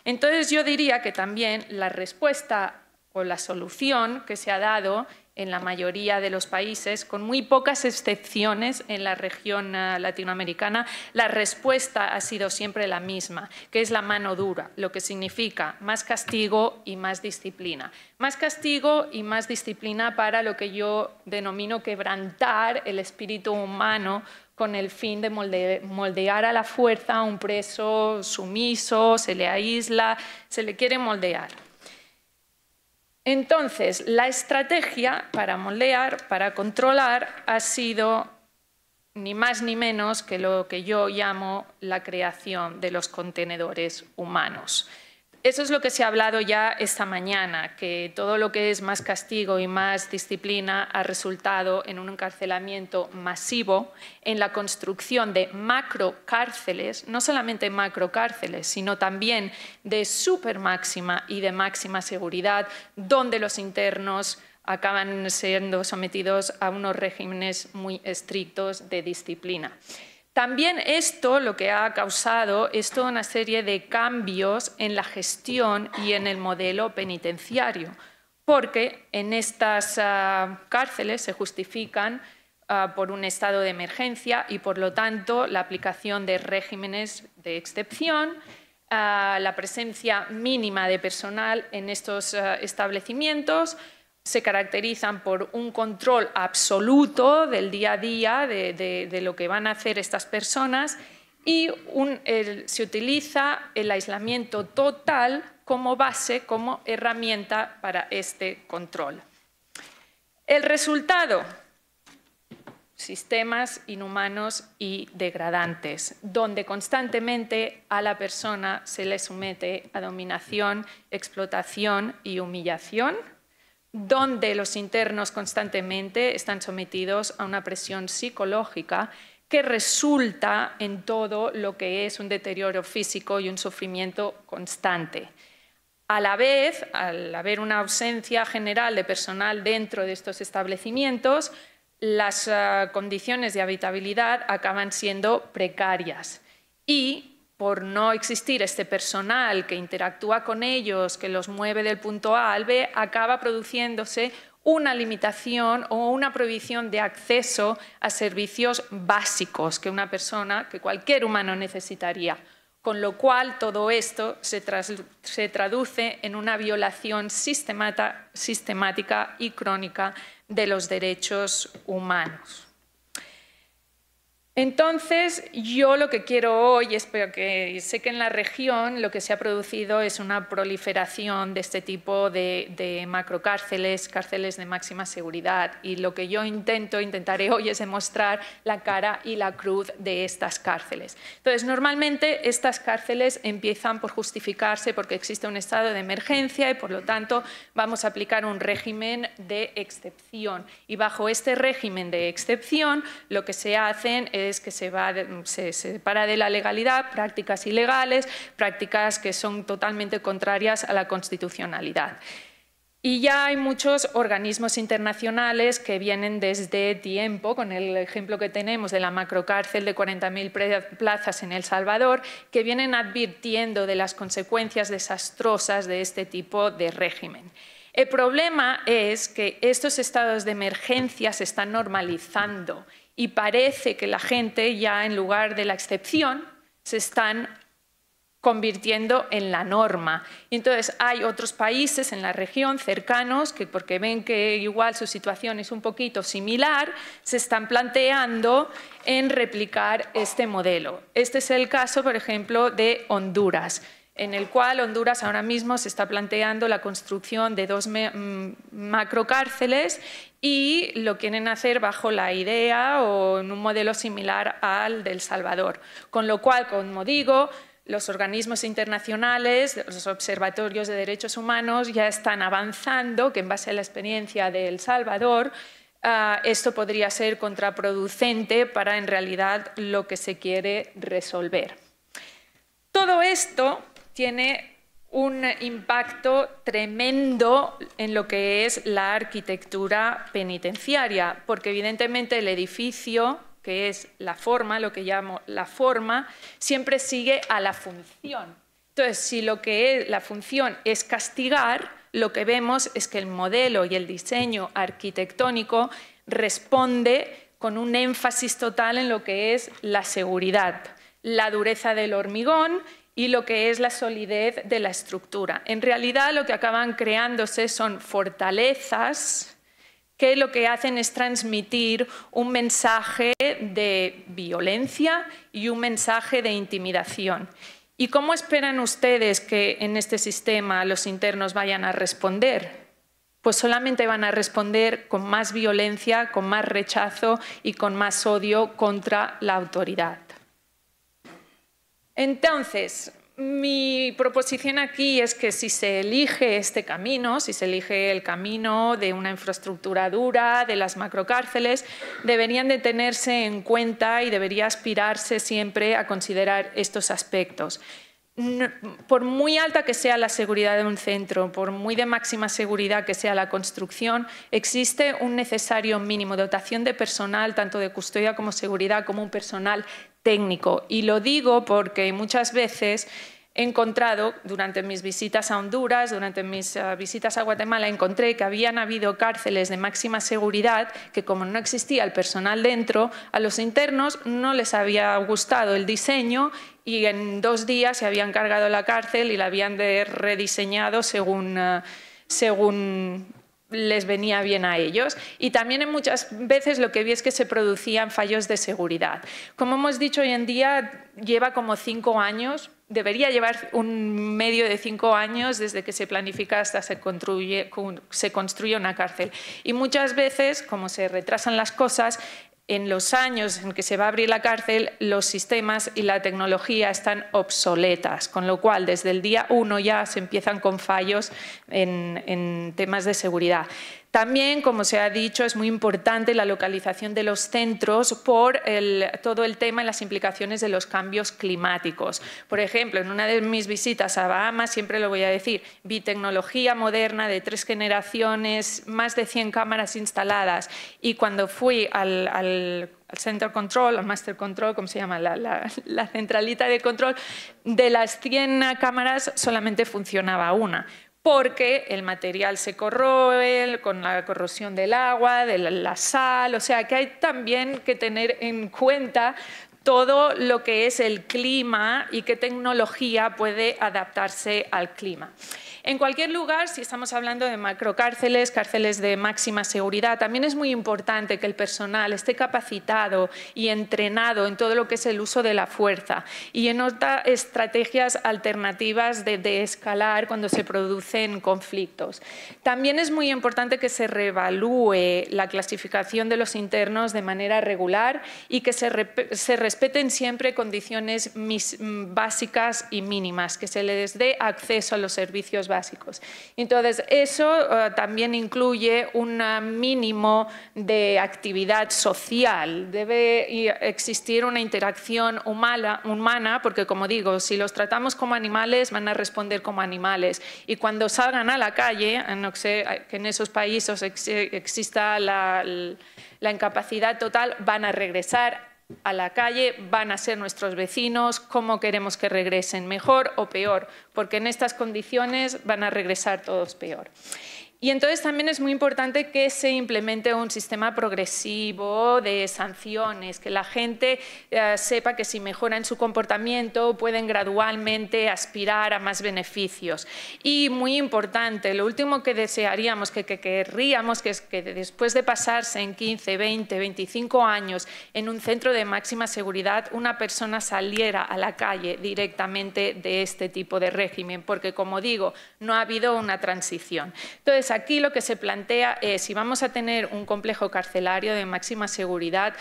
Entonces yo diría que también la respuesta o la solución que se ha dado en la mayoría de los países, con muy pocas excepciones en la región eh, latinoamericana, la respuesta ha sido siempre la misma, que es la mano dura, lo que significa más castigo y más disciplina. Más castigo y más disciplina para lo que yo denomino quebrantar el espíritu humano con el fin de moldear a la fuerza a un preso sumiso, se le aísla, se le quiere moldear. Entonces, la estrategia para moldear, para controlar, ha sido ni más ni menos que lo que yo llamo la creación de los contenedores humanos. Eso es lo que se ha hablado ya esta mañana, que todo lo que es más castigo y más disciplina ha resultado en un encarcelamiento masivo, en la construcción de macro cárceles, no solamente cárceles, sino también de super máxima y de máxima seguridad, donde los internos acaban siendo sometidos a unos regímenes muy estrictos de disciplina. También esto lo que ha causado es toda una serie de cambios en la gestión y en el modelo penitenciario, porque en estas ah, cárceles se justifican ah, por un estado de emergencia y, por lo tanto, la aplicación de regímenes de excepción, ah, la presencia mínima de personal en estos establecimientos, se caracterizan por un control absoluto del día a día de, lo que van a hacer estas personas y se utiliza el aislamiento total como base, como herramienta para este control. El resultado, sistemas inhumanos y degradantes, donde constantemente a la persona se le somete a dominación, explotación y humillación donde los internos constantemente están sometidos a una presión psicológica que resulta en todo lo que es un deterioro físico y un sufrimiento constante. A la vez, al haber una ausencia general de personal dentro de estos establecimientos, las ah, condiciones de habitabilidad acaban siendo precarias y por no existir este personal que interactúa con ellos, que los mueve del punto A al B, acaba produciéndose una limitación o una prohibición de acceso a servicios básicos que una persona, que cualquier humano necesitaría. Con lo cual, todo esto se, se traduce en una violación sistemática y crónica de los derechos humanos. Entonces, yo lo que quiero hoy, espero que sé que en la región lo que se ha producido es una proliferación de este tipo de, de macrocárceles, cárceles de máxima seguridad, y lo que yo intento, intentaré hoy es demostrar la cara y la cruz de estas cárceles. Entonces, normalmente estas cárceles empiezan por justificarse porque existe un estado de emergencia y, por lo tanto, vamos a aplicar un régimen de excepción. Y bajo este régimen de excepción, lo que se hacen es que se, va, se, se de la legalidad prácticas ilegales, prácticas que son totalmente contrarias a la constitucionalidad. Y ya hay muchos organismos internacionales que vienen desde tiempo, con el ejemplo que tenemos de la macrocárcel de 40.000 plazas en El Salvador, que vienen advirtiendo de las consecuencias desastrosas de este tipo de régimen. El problema es que estos estados de emergencia se están normalizando y parece que la gente ya en lugar de la excepción se están convirtiendo en la norma. Entonces hay otros países en la región cercanos que porque ven que igual su situación es un poquito similar, se están planteando en replicar este modelo. Este es el caso, por ejemplo, de Honduras en el cual Honduras ahora mismo se está planteando la construcción de dos mm, macrocárceles y lo quieren hacer bajo la idea o en un modelo similar al del Salvador. Con lo cual, como digo, los organismos internacionales, los observatorios de derechos humanos ya están avanzando, que en base a la experiencia del El Salvador, ah, esto podría ser contraproducente para en realidad lo que se quiere resolver. Todo esto tiene un impacto tremendo en lo que es la arquitectura penitenciaria, porque evidentemente el edificio, que es la forma, lo que llamo la forma, siempre sigue a la función. Entonces, si lo que la función es castigar, lo que vemos es que el modelo y el diseño arquitectónico responde con un énfasis total en lo que es la seguridad, la dureza del hormigón y lo que es la solidez de la estructura. En realidad lo que acaban creándose son fortalezas que lo que hacen es transmitir un mensaje de violencia y un mensaje de intimidación. ¿Y cómo esperan ustedes que en este sistema los internos vayan a responder? pues solamente van a responder con más violencia, con más rechazo y con más odio contra la autoridad. Entonces, mi proposición aquí es que si se elige este camino, si se elige el camino de una infraestructura dura, de las macrocárceles, deberían de tenerse en cuenta y debería aspirarse siempre a considerar estos aspectos. por muy alta que sea la seguridad de un centro, por muy de máxima seguridad que sea la construcción, existe un necesario mínimo de dotación de personal, tanto de custodia como seguridad, como un personal técnico. Y lo digo porque muchas veces he encontrado, durante mis visitas a Honduras, durante mis eh, visitas a Guatemala, encontré que habían habido cárceles de máxima seguridad que como no existía el personal dentro, a los internos no les había gustado el diseño y en dos días se habían cargado la cárcel y la habían rediseñado según... Eh, según les venía bien a ellos. Y también en muchas veces lo que vi es que se producían fallos de seguridad. Como hemos dicho hoy en día, lleva como cinco años debería llevar un medio de cinco años desde que se planifica hasta se construye, se construye una cárcel. Y muchas veces, como se retrasan las cosas, en los años en que se va a abrir la cárcel, los sistemas y la tecnología están obsoletas, con lo cual desde el día uno ya se empiezan con fallos en, en temas de seguridad. También, como se ha dicho, es muy importante la localización de los centros por todo el tema y las implicaciones de los cambios climáticos. Por ejemplo, en una de mis visitas a Bahamas, siempre lo voy a decir, vi tecnología moderna de tres generaciones, más de 100 cámaras instaladas y cuando fui al, al Center Control, al Master Control, como se llama, la, la, centralita de control, de las 100 cámaras solamente funcionaba una porque el material se corrobe con la corrosión del agua, de la sal, o sea que hay también que tener en cuenta todo lo que es el clima y qué tecnología puede adaptarse al clima. En cualquier lugar, si estamos hablando de macrocárceles, cárceles de máxima seguridad, también es muy importante que el personal esté capacitado y entrenado en todo lo que es el uso de la fuerza y en otras estrategias alternativas de, escalar cuando se producen conflictos. También es muy importante que se reevalúe la clasificación de los internos de manera regular y que se, se respeten siempre condiciones básicas y mínimas, que se les dé acceso a los servicios entonces, eso eh, también incluye un mínimo de actividad social. Debe existir una interacción humana, porque, como digo, si los tratamos como animales, van a responder como animales. Y cuando salgan a la calle, eh, no sé, eh, que en esos países exista la, la incapacidad total, van a regresar a la calle van a ser nuestros vecinos, cómo queremos que regresen, mejor o peor, porque en estas condiciones van a regresar todos peor. Y entonces también es muy importante que se implemente un sistema progresivo de sanciones, que la gente eh, sepa que si mejora en su comportamiento pueden gradualmente aspirar a más beneficios. Y muy importante, lo último que desearíamos, que, que querríamos, que es que después de pasarse en 15, 20, 25 años en un centro de máxima seguridad, una persona saliera a la calle directamente de este tipo de régimen, porque como digo, no ha habido una transición. Entonces, aquí lo que se plantea es si vamos a tener un complejo carcelario de máxima seguridad,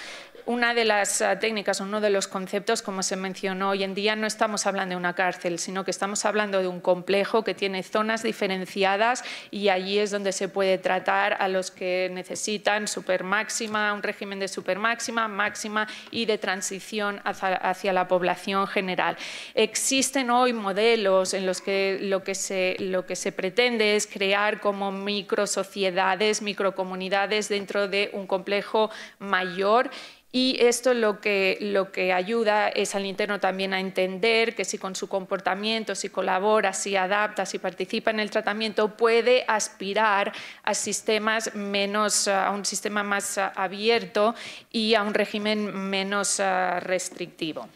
una de las eh, técnicas, uno de los conceptos, como se mencionó hoy en día, no estamos hablando de una cárcel, sino que estamos hablando de un complejo que tiene zonas diferenciadas y allí es donde se puede tratar a los que necesitan máxima, un régimen de supermáxima, máxima máxima y de transición hacia, la población general. Existen hoy modelos en los que lo que se, lo que se pretende es crear como micro sociedades, micro microcomunidades dentro de un complejo mayor y esto lo que, lo que ayuda es al interno también a entender que si con su comportamiento, si colabora, si adapta, si participa en el tratamiento, puede aspirar a sistemas menos, a un sistema más abierto y a un régimen menos eh, restrictivo.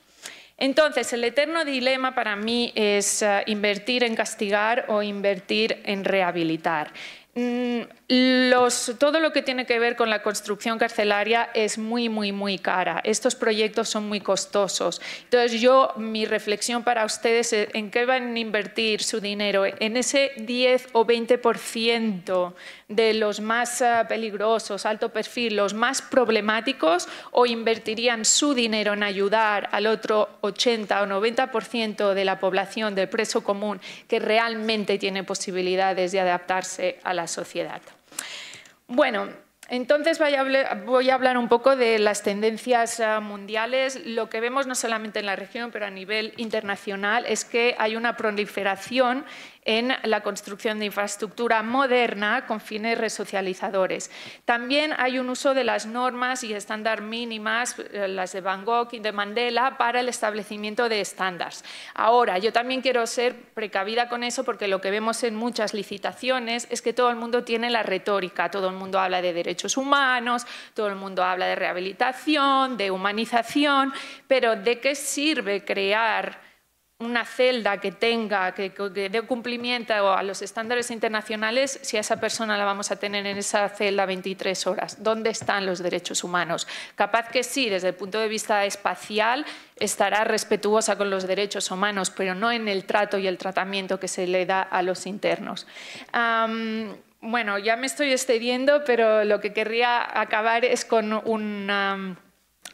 Entonces, el eterno dilema para mí es eh, invertir en castigar o invertir en rehabilitar. Mm, los, todo lo que tiene que ver con la construcción carcelaria es muy, muy, muy cara. Estos proyectos son muy costosos. Entonces, yo, mi reflexión para ustedes es en qué van a invertir su dinero, en ese 10 o 20% de los más eh, peligrosos, alto perfil, los más problemáticos, o invertirían su dinero en ayudar al otro 80 o 90% de la población del preso común que realmente tiene posibilidades de adaptarse a la sociedad. Bueno, entonces voy a hablar un poco de las tendencias eh, mundiales. Lo que vemos no solamente en la región, pero a nivel internacional, es que hay una proliferación en la construcción de infraestructura moderna con fines resocializadores. También hay un uso de las normas y estándares mínimas, eh, las de Gogh y de Mandela, para el establecimiento de estándares. Ahora, yo también quiero ser precavida con eso porque lo que vemos en muchas licitaciones es que todo el mundo tiene la retórica, todo el mundo habla de derechos humanos, todo el mundo habla de rehabilitación, de humanización, pero ¿de qué sirve crear una celda que tenga, que, dé cumplimiento a los estándares internacionales, si a esa persona la vamos a tener en esa celda 23 horas. ¿Dónde están los derechos humanos? Capaz que sí, desde el punto de vista espacial, estará respetuosa con los derechos humanos, pero no en el trato y el tratamiento que se le da a los internos. bueno, ya me estoy excediendo, pero lo que querría acabar es con un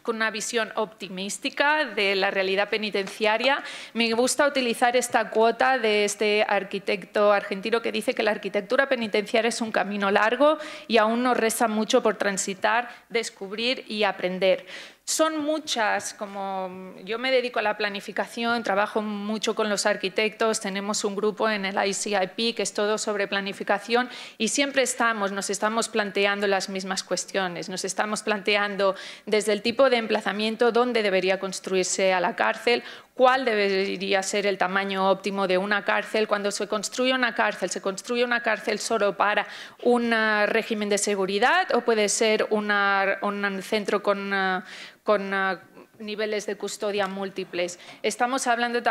con una visión optimística de la realidad penitenciaria. Me gusta utilizar esta cuota de este arquitecto argentino que dice que la arquitectura penitenciaria es un camino largo y aún nos resta mucho por transitar, descubrir y aprender. Son muchas, como mm, yo me dedico a la planificación, trabajo mucho con los arquitectos, tenemos un grupo en el ICIP que es todo sobre planificación y siempre estamos, nos estamos planteando las mismas cuestiones, nos estamos planteando desde el tipo de emplazamiento, dónde debería construirse a la cárcel, cuál debería ser el tamaño óptimo de una cárcel. Cuando se construye una cárcel, ¿se construye una cárcel solo para un ah, régimen de seguridad o puede ser un centro con, ah, con ah, niveles de custodia múltiples. Estamos hablando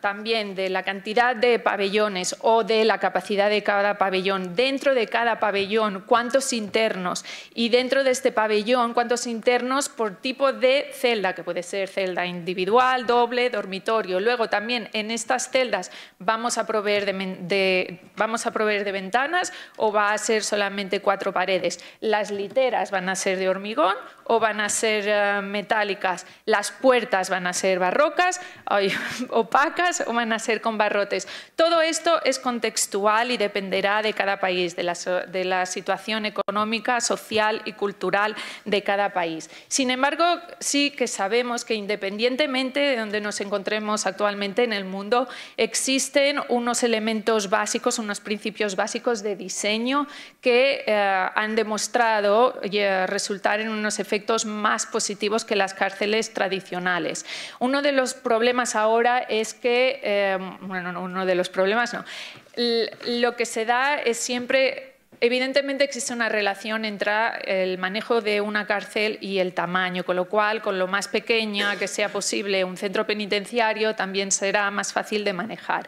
también de la cantidad de pabellones o de la capacidad de cada pabellón. Dentro de cada pabellón, cuántos internos y dentro de este pabellón, cuántos internos por tipo de celda, que puede ser celda individual, doble, dormitorio. Luego también en estas celdas vamos a proveer de, vamos a proveer de ventanas o va a ser solamente cuatro paredes. Las literas van a ser de hormigón o van a ser eh, metálicas, las puertas van a ser barrocas, opacas o van a ser con barrotes. Todo esto es contextual y dependerá de cada país, de la, situación económica, social y cultural de cada país. Sin embargo, sí que sabemos que independientemente de donde nos encontremos actualmente en el mundo, existen unos elementos básicos, unos principios básicos de diseño que eh, han demostrado eh, resultar en unos efectos efectos más positivos que las cárceles tradicionales. Uno de los problemas ahora es que, eh, bueno, uno de los problemas no, lo que se da es siempre Evidentemente existe una relación entre el manejo de una cárcel y el tamaño, con lo cual, con lo más pequeña que sea posible un centro penitenciario, también será más fácil de manejar.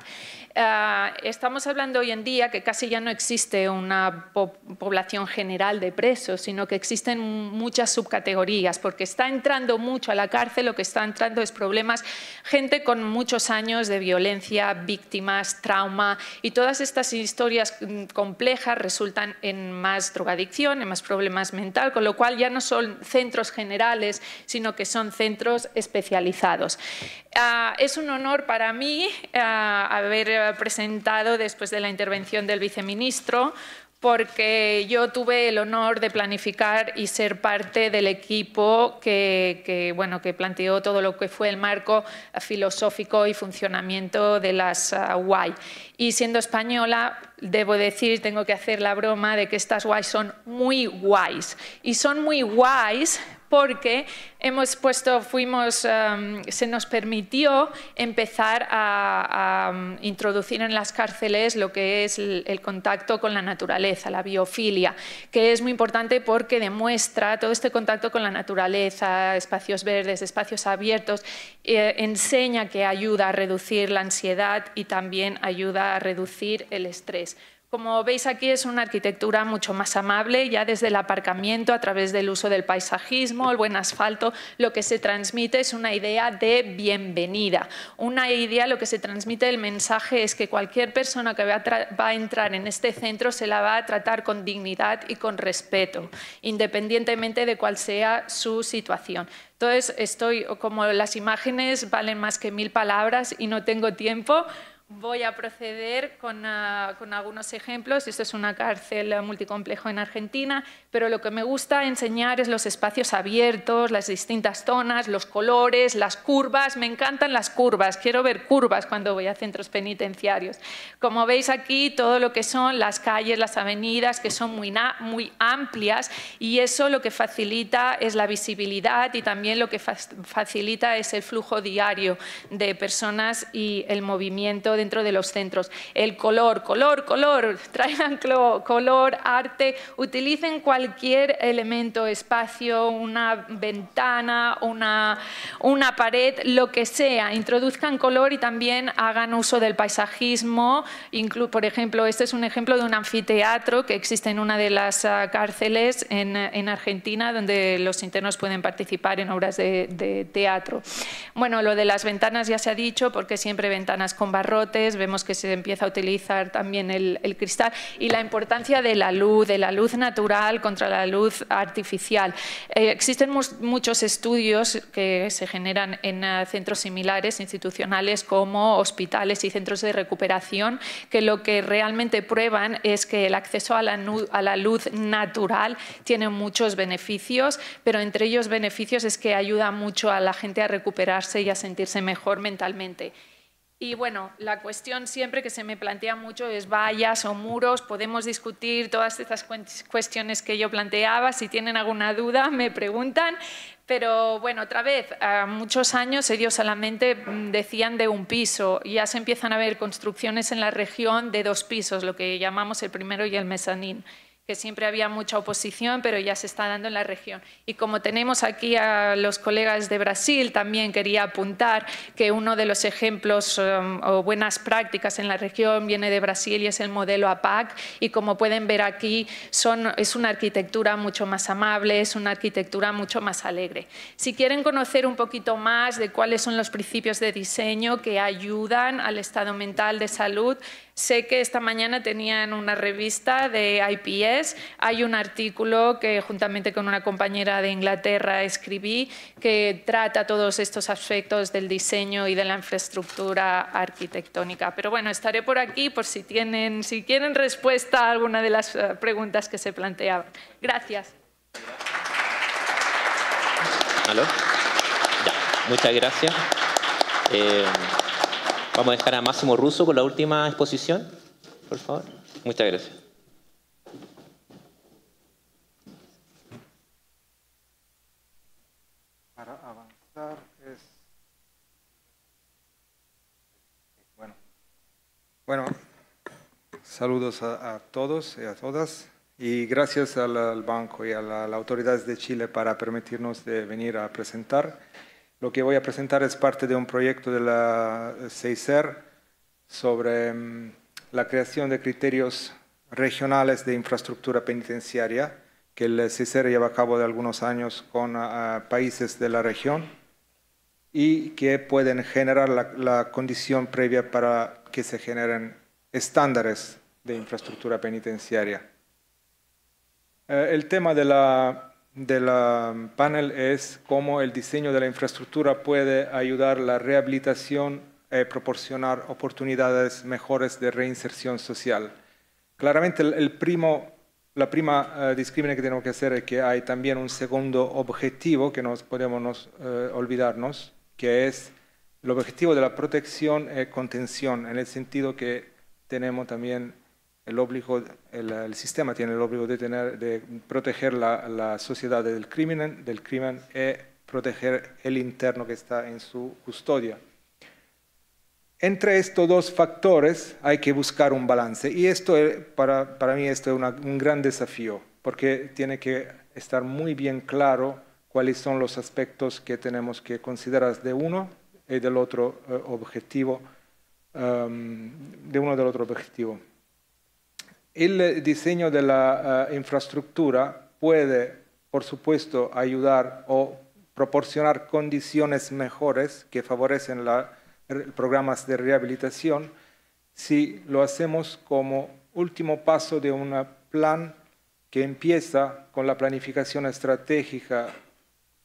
Eh, estamos hablando hoy en día que casi ya no existe una población general de presos, sino que existen muchas subcategorías, porque está entrando mucho a la cárcel, lo que está entrando es problemas, gente con muchos años de violencia, víctimas, trauma, y todas estas historias mm, complejas resultan en más drogadicción, en más problemas mental, con lo cual ya no son centros generales, sino que son centros especializados. Ah, es un honor para mí ah, haber eh, presentado después de la intervención del viceministro porque yo tuve el honor de planificar y ser parte del equipo que, que, bueno, que planteó todo lo que fue el marco filosófico y funcionamiento de las uh, Y siendo española, debo decir, tengo que hacer la broma de que estas guays son muy guays. Y son muy guays porque hemos puesto, em, se nos permitió empezar a, em, introducir en las cárceles lo que es el, contacto con la naturaleza, la biofilia, que es muy importante porque demuestra todo este contacto con la naturaleza, espacios verdes, espacios abiertos, eh, enseña que ayuda a reducir la ansiedad y también ayuda a reducir el estrés. Como veis aquí es una arquitectura mucho más amable, ya desde el aparcamiento, a través del uso del paisajismo, el buen asfalto, lo que se transmite es una idea de bienvenida. Una idea, lo que se transmite, el mensaje es que cualquier persona que va a, entrar en este centro se la va a tratar con dignidad y con respeto, independientemente de cuál sea su situación. Entonces, estoy, como las imágenes valen más que mil palabras y no tengo tiempo, Voy a proceder ah, con, algunos ejemplos. Esto es una cárcel multicomplejo en Argentina, pero lo que me gusta enseñar es los espacios abiertos, las distintas zonas, los colores, las curvas. Me encantan las curvas, quiero ver curvas cuando voy a centros penitenciarios. Como veis aquí, todo lo que son las calles, las avenidas, que son muy, muy amplias y eso lo que facilita es la visibilidad y también lo que facilita es el flujo diario de personas y el movimiento dentro de los centros. El color, color, color, traigan color, arte, utilicen cualquier elemento, espacio, una ventana, una, una pared, lo que sea. Introduzcan color y también hagan uso del paisajismo. Inclu por ejemplo, este es un ejemplo de un anfiteatro que existe en una de las ah, cárceles en, Argentina, donde los internos pueden participar en obras de, de teatro. Bueno, lo de las ventanas ya se ha dicho, porque siempre ventanas con barro vemos que se empieza a utilizar también el, cristal y la importancia de la luz, de la luz natural contra la luz artificial. Eh, existen muchos estudios que se generan en eh, centros similares, institucionales, como hospitales y centros de recuperación, que lo que realmente prueban es que el acceso a la luz natural tiene muchos beneficios, pero entre ellos beneficios es que ayuda mucho a la gente a recuperarse y a sentirse mejor mentalmente. Y bueno, la cuestión siempre que se me plantea mucho es vallas o muros, podemos discutir todas estas cuestiones que yo planteaba, si tienen alguna duda me preguntan, pero bueno, otra vez, muchos años ellos solamente mm, decían de un piso, ya se empiezan a ver construcciones en la región de dos pisos, lo que llamamos el primero y el mezanín que siempre había mucha oposición, pero ya se está dando en la región. Y como tenemos aquí a los colegas de Brasil, también quería apuntar que uno de los ejemplos um, o buenas prácticas en la región viene de Brasil y es el modelo APAC. Y como pueden ver aquí, es una arquitectura mucho más amable, es una arquitectura mucho más alegre. Si quieren conocer un poquito más de cuáles son los principios de diseño que ayudan al estado mental de salud, Sé que esta mañana tenían una revista de IPS, hay un artículo que juntamente con una compañera de Inglaterra escribí que trata todos estos aspectos del diseño y de la infraestructura arquitectónica. Pero bueno, estaré por aquí por si, tienen, si quieren respuesta a alguna de las eh, preguntas que se planteaban. Gracias. muchas gracias. Eh, Vamos a dejar a Máximo Russo con la última exposición, por favor. Muchas gracias. Para avanzar es... Bueno, bueno saludos a, todos y a todas. Y gracias al, Banco y a, las autoridades de Chile para permitirnos de venir a presentar. Lo que voy a presentar es parte de un proyecto de la CICER sobre mm, la creación de criterios regionales de infraestructura penitenciaria que el CICER lleva a cabo de algunos años con ah, ah, países de la región y que pueden generar la, condición previa para que se generen estándares de infraestructura penitenciaria. Eh, el tema de la del panel es cómo el diseño de la infraestructura puede ayudar la rehabilitación y eh, proporcionar oportunidades mejores de reinserción social. Claramente el, primo, la primera eh, discriminación que tenemos que hacer es que hay también un segundo objetivo que no podemos eh, olvidarnos, que es el objetivo de la protección y contención, en el sentido que tenemos también el, el, sistema tiene el obligo de, tener, de proteger la, sociedad del crimen, del crimen y e proteger el interno que está en su custodia. Entre estos dos factores hay que buscar un balance y esto eh, para, para, mí es un gran desafío porque tiene que estar muy bien claro cuáles son los aspectos que tenemos que considerar de uno y del otro eh, objetivo, um, de uno del otro objetivo. El diseño de la eh, infraestructura puede, por supuesto, ayudar o proporcionar condiciones mejores que favorecen los programas de rehabilitación si lo hacemos como último paso de un plan que empieza con la planificación estratégica,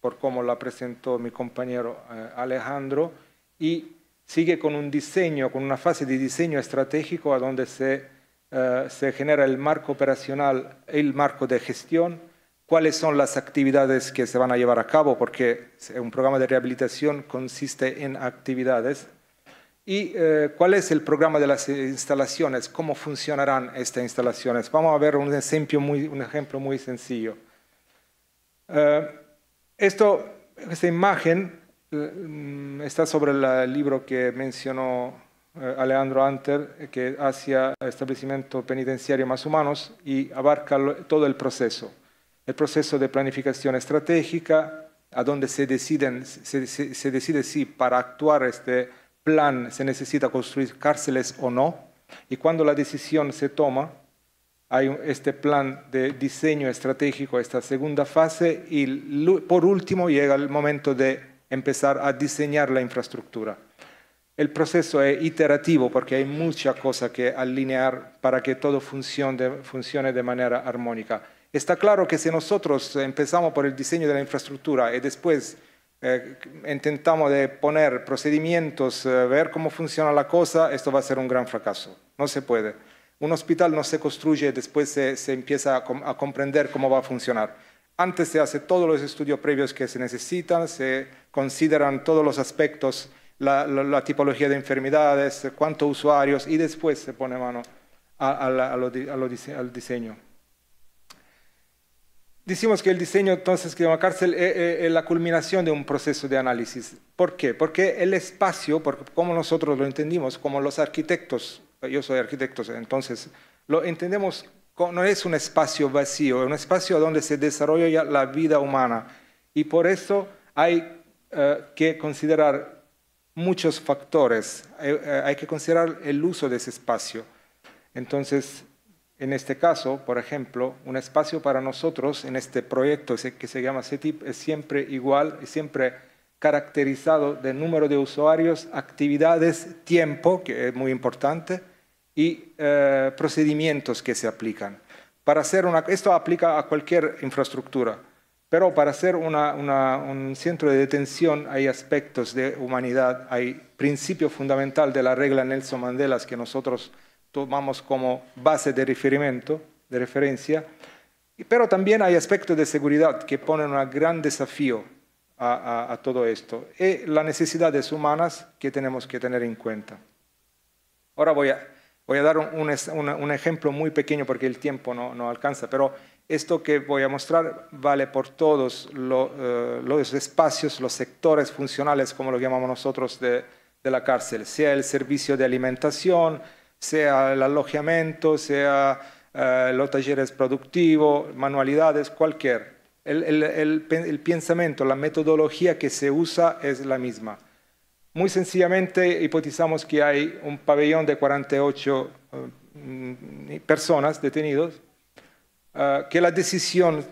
por como la presentó mi compañero eh, Alejandro, y sigue con un diseño, con una fase de diseño estratégico a donde se eh, se genera el marco operacional, el marco de gestión, cuáles son las actividades que se van a llevar a cabo, porque un programa de rehabilitación consiste en actividades, y eh, cuál es el programa de las instalaciones, cómo funcionarán estas instalaciones. Vamos a ver un ejemplo muy, un ejemplo muy sencillo. Eh, esto, esta imagen mm, está sobre el libro que mencionó eh, Alejandro Anter, que hacia establecimiento penitenciario más humanos y abarca todo el proceso. El proceso de planificación estratégica, a donde se, se decide si para actuar este plan se necesita construir cárceles o no, y cuando la decisión se toma, hay este plan de diseño estratégico, esta segunda fase, y por último llega el momento de empezar a diseñar la infraestructura. El proceso es iterativo porque hay mucha cosa que alinear para que todo funcione, de manera armónica. Está claro que si nosotros empezamos por el diseño de la infraestructura y después eh, intentamos poner procedimientos, eh, ver cómo funciona la cosa, esto va a ser un gran fracaso. No se puede. Un hospital no se construye y después se, empieza a, a, comprender cómo va a funcionar. Antes se hace todos los estudios previos que se necesitan, se consideran todos los aspectos la, tipología de enfermedades, cuántos usuarios y después se pone mano al diseño. Decimos que el diseño entonces que cárcel es, eh, eh, eh, la culminación de un proceso de análisis. ¿Por qué? Porque el espacio, como nosotros lo entendimos, como los arquitectos, yo soy arquitecto, entonces lo entendemos, no es un espacio vacío, es un espacio donde se desarrolla la vida humana. Y por eso hay que considerar muchos factores. Eh, eh, hay que considerar el uso de ese espacio. Entonces, en este caso, por ejemplo, un espacio para nosotros en este proyecto que se llama CETIP es siempre igual, y siempre caracterizado del número de usuarios, actividades, tiempo, que es muy importante, y eh, procedimientos que se aplican. Para hacer esto aplica a cualquier infraestructura pero para ser un centro de detención hay aspectos de humanidad, hay principio fundamental de la regla Nelson Mandela que nosotros tomamos como base de referimiento, de referencia, pero también hay aspectos de seguridad que ponen un gran desafío a, todo esto y eh, las necesidades humanas que tenemos que tener en cuenta. Ahora voy a, voy a dar un, ejemplo muy pequeño porque el tiempo no alcanza, pero esto que voy a mostrar vale por todos eh, los espacios, los sectores funcionales, como lo llamamos nosotros, de, la cárcel, sea el servicio de alimentación, sea el alojamiento, sea eh, los talleres productivos, manualidades, cualquier. El, el pensamiento, la metodología que se usa es la misma. Muy sencillamente hipotizamos que hay un pabellón de 48 eh, mm, personas detenidos uh, eh, que la decisión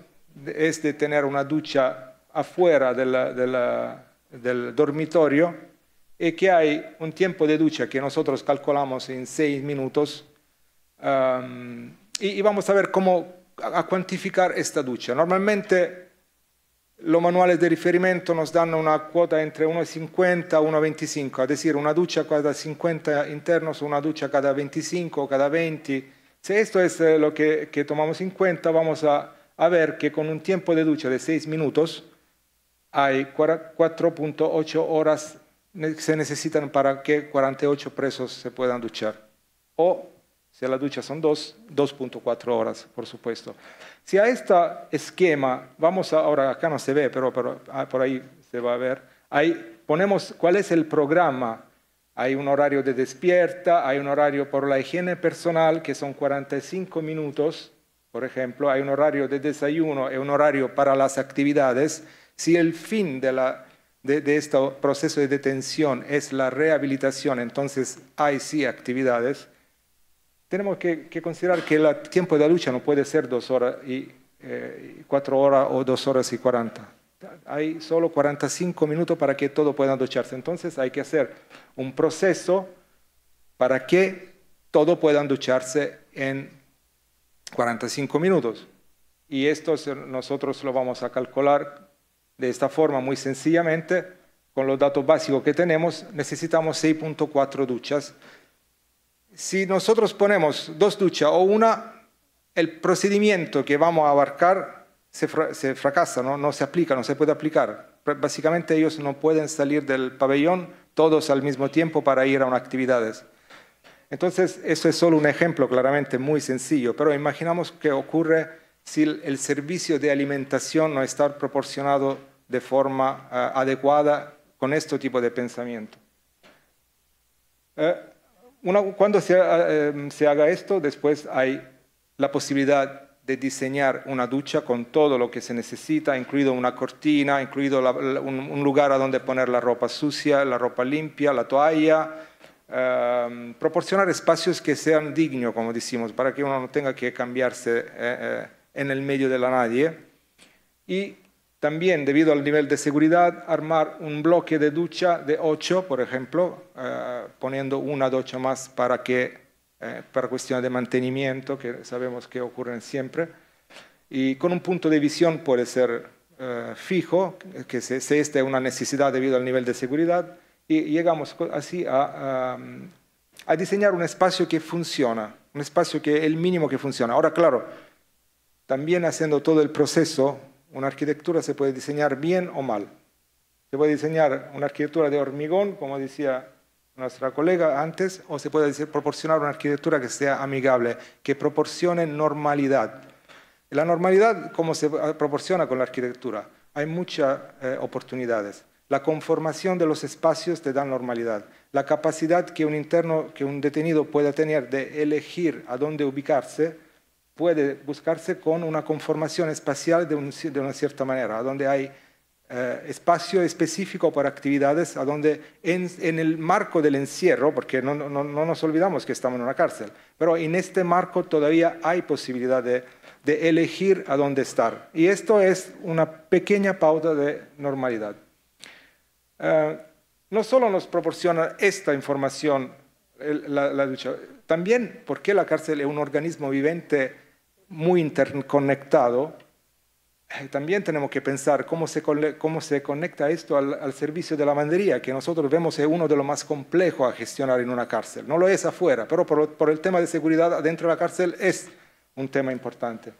es de tener una ducha afuera del, del, del dormitorio y que hay un tiempo de ducha que nosotros calculamos en seis minutos. Um, y, y, vamos a ver cómo a, a cuantificar esta ducha. Normalmente los manuales de riferimento nos danno una cuota entre 1,50 e 1,25, es decir, una ducha cada 50 internos, una ducha cada 25 o cada 20 Si esto es eh, lo que, tomamos en cuenta, vamos a, ver que con un tiempo de ducha de 6 minutos hay 4.8 horas que se necesitan para que 48 presos se puedan duchar. O, si la ducha son 2, 2.4 horas, por supuesto. Si a este esquema, vamos a, ahora, acá no se ve, pero, pero ah, por ahí se va a ver, ahí ponemos cuál es el programa hay un horario de despierta, hay un horario por la higiene personal que son 45 minutos, por ejemplo, hay un horario de desayuno y un horario para las actividades. Si el fin de, este proceso de detención es la rehabilitación, entonces hay sí actividades. Tenemos que, considerar que el tiempo de la lucha no puede ser dos horas eh, y cuatro horas o dos horas y cuarenta hay solo 45 minutos para que todo pueda ducharse. Entonces hay que hacer un proceso para que todo puedan ducharse en 45 minutos. Y esto nosotros lo vamos a calcular de esta forma, muy sencillamente, con los datos básicos que tenemos, necesitamos 6.4 duchas. Si nosotros ponemos dos duchas o una, el procedimiento que vamos a abarcar se, fracasa, ¿no? se aplica, no se puede aplicar. Básicamente ellos no pueden salir del pabellón todos al mismo tiempo para ir a unas actividades. Entonces, eso es solo un ejemplo claramente muy sencillo, pero imaginamos qué ocurre si el servicio de alimentación no está proporcionado de forma eh, adecuada con este tipo de pensamiento. Eh, cuando se, eh, se haga esto, después hay la posibilidad de diseñar una ducha con todo lo que se necesita, incluido una cortina, incluido un, lugar a donde poner la ropa sucia, la ropa limpia, la toalla, em, proporcionar espacios que sean dignos, como decimos, para que uno no tenga que cambiarse eh, eh, en el medio de la nadie. Y también, debido al nivel de seguridad, armar un bloque de ducha de 8, por ejemplo, eh, poniendo una ducha más para que eh, para cuestiones de mantenimiento, que sabemos que ocurren siempre, y con un punto de visión puede ser eh, fijo, que se, esta es una necesidad debido al nivel de seguridad, y llegamos así a, a diseñar un espacio que funciona, un espacio que es el mínimo que funciona. Ahora, claro, también haciendo todo el proceso, una arquitectura se puede diseñar bien o mal. Se puede diseñar una arquitectura de hormigón, como decía nuestra colega antes, o se puede decir proporcionar una arquitectura que sea amigable, que proporcione normalidad. La normalidad, ¿cómo se proporciona con la arquitectura? Hay muchas eh, oportunidades. La conformación de los espacios te da normalidad. La capacidad que un interno, que un detenido pueda tener de elegir a dónde ubicarse, puede buscarse con una conformación espacial de, una cierta manera, donde hay eh, espacio específico para actividades a donde en, el marco del encierro, porque no, no, no, nos olvidamos que estamos en una cárcel, pero en este marco todavía hay posibilidad de, de elegir a dónde estar. Y esto es una pequeña pauta de normalidad. Eh, no solo nos proporciona esta información la, también porque la cárcel es un organismo vivente muy interconectado, eh, también tenemos que pensar cómo se, cómo se conecta esto al, al, servicio de lavandería, que nosotros vemos es uno de los más complejos a gestionar en una cárcel. No lo es afuera, pero por, por el tema de seguridad dentro de la cárcel es un tema importante.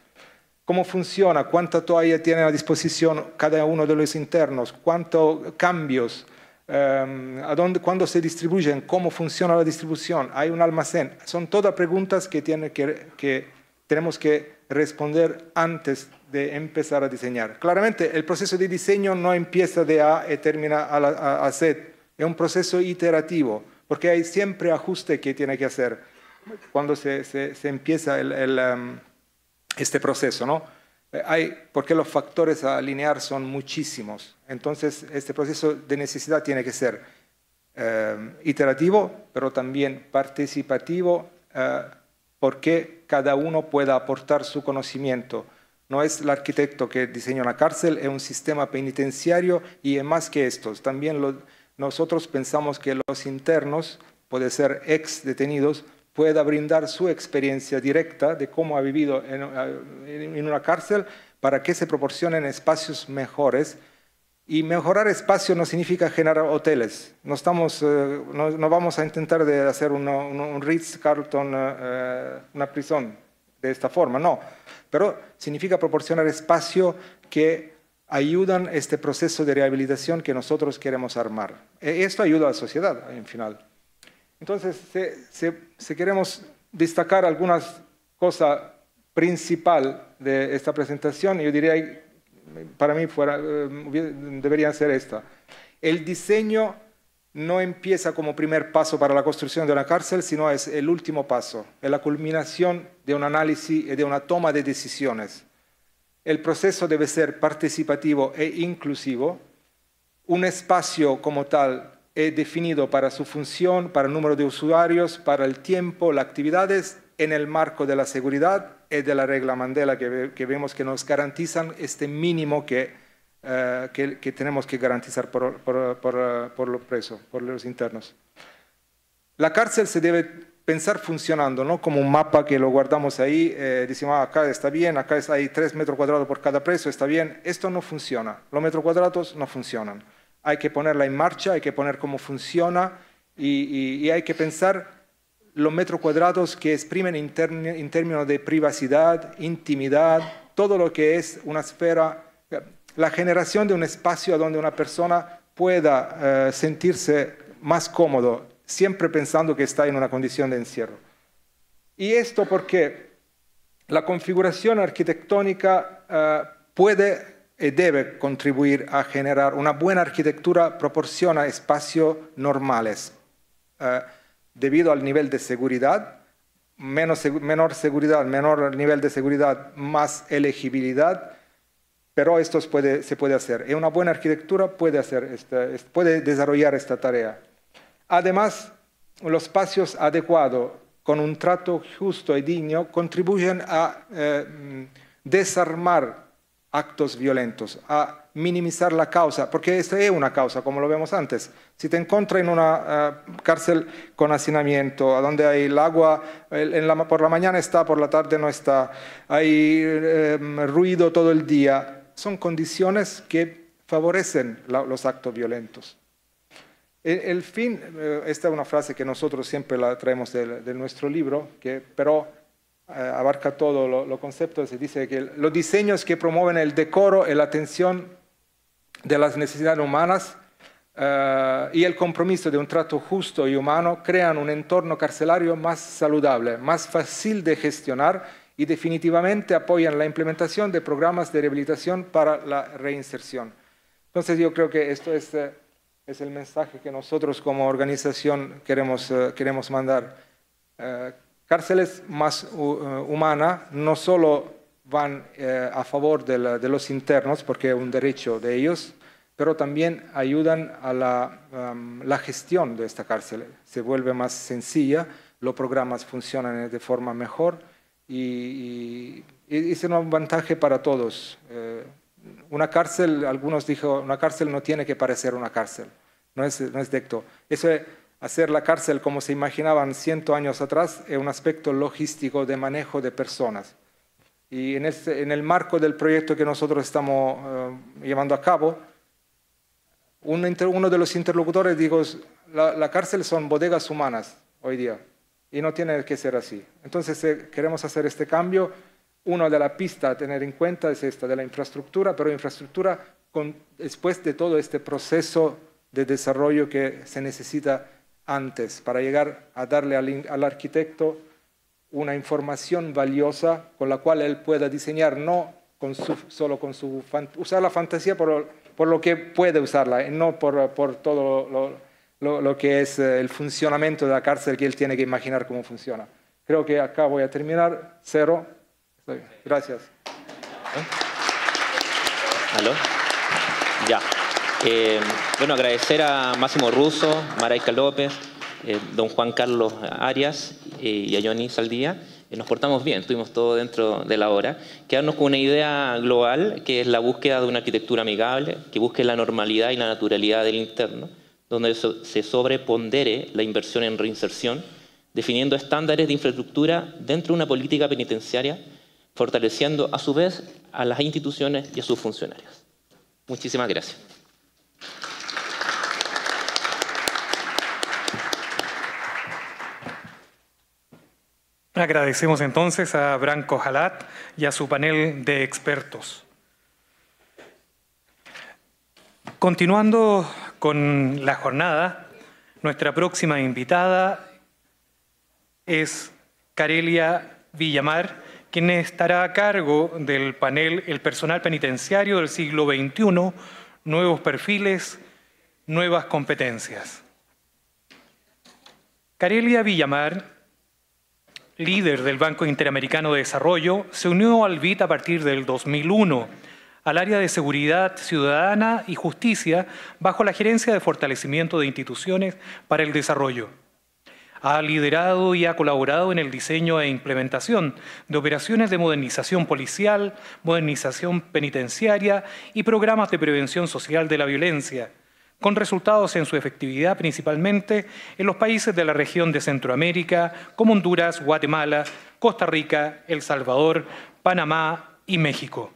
¿Cómo funciona? ¿Cuánta toalla tiene a disposición cada uno de los internos? ¿Cuántos cambios? Em, ¿Cuándo se distribuyen? ¿Cómo funciona la distribución? ¿Hay un almacén? Son todas preguntas que, tiene que, que tenemos que responder antes de empezar a diseñar. Claramente, el proceso de diseño no empieza de A y termina a, Z. Es un proceso iterativo, porque hay siempre ajuste que tiene que hacer cuando se, se, empieza em, este proceso, ¿no? Hay, porque los factores a alinear son muchísimos. Entonces, este proceso de necesidad tiene que ser em, iterativo, pero también participativo, eh, porque cada uno pueda aportar su conocimiento. No es el arquitecto que diseñó la cárcel, es un sistema penitenciario y es más que esto. También nosotros pensamos que los internos, puede ser ex detenidos, pueda brindar su experiencia directa de cómo ha vivido en, una cárcel para que se proporcionen espacios mejores y mejorar espacio no significa generar hoteles. No, estamos, eh, vamos a intentar de hacer un Ritz-Carlton, eh, eh, una prisión de esta forma, no pero significa proporcionar espacio que ayudan este proceso de rehabilitación que nosotros queremos armar. E, esto ayuda a la sociedad, en final. Entonces, si, queremos destacar algunas cosas principal de esta presentación, yo diría, para mí fuera, eh, debería ser esta. El diseño no empieza como primer paso para la construcción de una cárcel, sino es el último paso, es la culminación de un análisis y eh, de una toma de decisiones. El proceso debe ser participativo e inclusivo. Un espacio como tal es definido para su función, para el número de usuarios, para el tiempo, las actividades, en el marco de la seguridad y de la regla Mandela que, que vemos que nos garantizan este mínimo que eh, que, tenemos que garantizar por, por, por, los presos, por los internos. La cárcel se debe pensar funcionando, ¿no? Como un mapa que lo guardamos ahí, eh, decimos, ah, acá está bien, acá hay tres metros cuadrados por cada preso, está bien. Esto no funciona, los metros cuadrados no funcionan. Hay que ponerla en marcha, hay que poner cómo funciona y, y hay que pensar los metros cuadrados que exprimen en, términos de privacidad, intimidad, todo lo que es una esfera la generación de un espacio donde una persona pueda eh, sentirse más cómodo, siempre pensando que está en una condición de encierro. Y esto porque la configuración arquitectónica eh, puede y eh, debe contribuir a generar una buena arquitectura proporciona espacios normales debido al nivel de seguridad, menor seguridad, menor nivel de seguridad, más elegibilidad, pero esto se puede hacer. Y una buena arquitectura puede, hacer puede desarrollar esta tarea. Además, los espacios adecuados, con un trato justo y digno, contribuyen a eh, desarmar actos violentos, a minimizar la causa, porque esta es una causa, como lo vemos antes. Si te encuentras en una eh, cárcel con hacinamiento, donde hay el agua, por la mañana está, por la tarde no está, hay eh, ruido todo el día, son condiciones que favorecen los actos violentos. E, el, fin, eh, esta es una frase que nosotros siempre la traemos de, nuestro libro, que, pero eh, abarca todo los lo conceptos, se dice que los diseños que promueven el decoro y la atención de las necesidades humanas eh, y el compromiso de un trato justo y humano crean un entorno carcelario más saludable, más fácil de gestionar y definitivamente apoyan la implementación de programas de rehabilitación para la reinserción. Entonces yo creo que esto es, eh, el mensaje que nosotros como organización queremos, eh, mandar. Eh, cárceles más humanas no solo van a favor de, los internos, porque es un derecho de ellos, pero también ayudan a la gestión de esta cárcel. Se vuelve más sencilla, los programas funcionan de forma mejor y, y es un ventaja para todos. Eh, una cárcel, algunos dijo, una cárcel no tiene que parecer una cárcel, no es, no decto. Eso es, hacer la cárcel como se imaginaban ciento años atrás es un aspecto logístico de manejo de personas. Y en, este, el marco del proyecto que nosotros estamos eh, llevando a cabo, uno, de los interlocutores dijo, la cárcel son bodegas humanas hoy día. Y no tiene que ser así. Entonces, eh, queremos hacer este cambio, uno de la pista a tener en cuenta es esta de la infraestructura, pero infraestructura con, después de todo este proceso de desarrollo que se necesita antes para llegar a darle al, arquitecto una información valiosa con la cual él pueda diseñar, no con su, solo con su... usar la fantasía por, por lo que puede usarla, eh, no por, por todo lo lo, que es eh, el funcionamiento de la cárcel que él tiene que imaginar cómo funciona. Creo que acá voy a terminar. Cero. Gracias. ¿Eh? ¿Aló? Ya. Eh, bueno, agradecer a Máximo Russo, Maraica López, don Juan Carlos Arias y a Johnny Saldía. nos portamos bien, estuvimos todo dentro de la hora. Quedarnos con una idea global, que es la búsqueda de una arquitectura amigable, que busque la normalidad y la naturalidad del interno donde se sobrepondere la inversión en reinserción, definiendo estándares de infraestructura dentro de una política penitenciaria, fortaleciendo a su vez a las instituciones y a sus funcionarios. Muchísimas gracias. Agradecemos entonces a Branco Jalat y a su panel de expertos. Continuando con la jornada. Nuestra próxima invitada es Carelia Villamar, quien estará a cargo del panel El personal penitenciario del siglo XXI, nuevos perfiles, nuevas competencias. Carelia Villamar, líder del Banco Interamericano de Desarrollo, se unió al BIT a partir del 2001 al área de seguridad ciudadana y justicia bajo la gerencia de fortalecimiento de instituciones para el desarrollo. Ha liderado y ha colaborado en el diseño e implementación de operaciones de modernización policial, modernización penitenciaria y programas de prevención social de la violencia, con resultados en su efectividad principalmente en los países de la región de Centroamérica, como Honduras, Guatemala, Costa Rica, El Salvador, Panamá y México.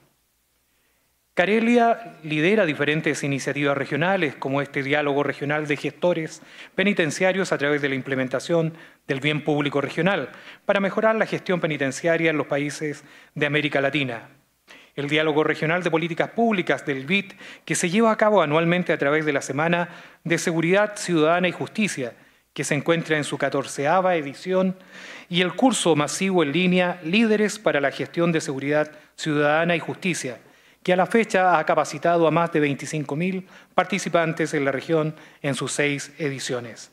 Carelia lidera diferentes iniciativas regionales, como este diálogo regional de gestores penitenciarios a través de la implementación del bien público regional, para mejorar la gestión penitenciaria en los países de América Latina. El diálogo regional de políticas públicas del BIT, que se lleva a cabo anualmente a través de la Semana de Seguridad Ciudadana y Justicia, que se encuentra en su catorceava edición, y el curso masivo en línea Líderes para la Gestión de Seguridad Ciudadana y Justicia, que a la fecha ha capacitado a más de 25.000 participantes en la región en sus seis ediciones.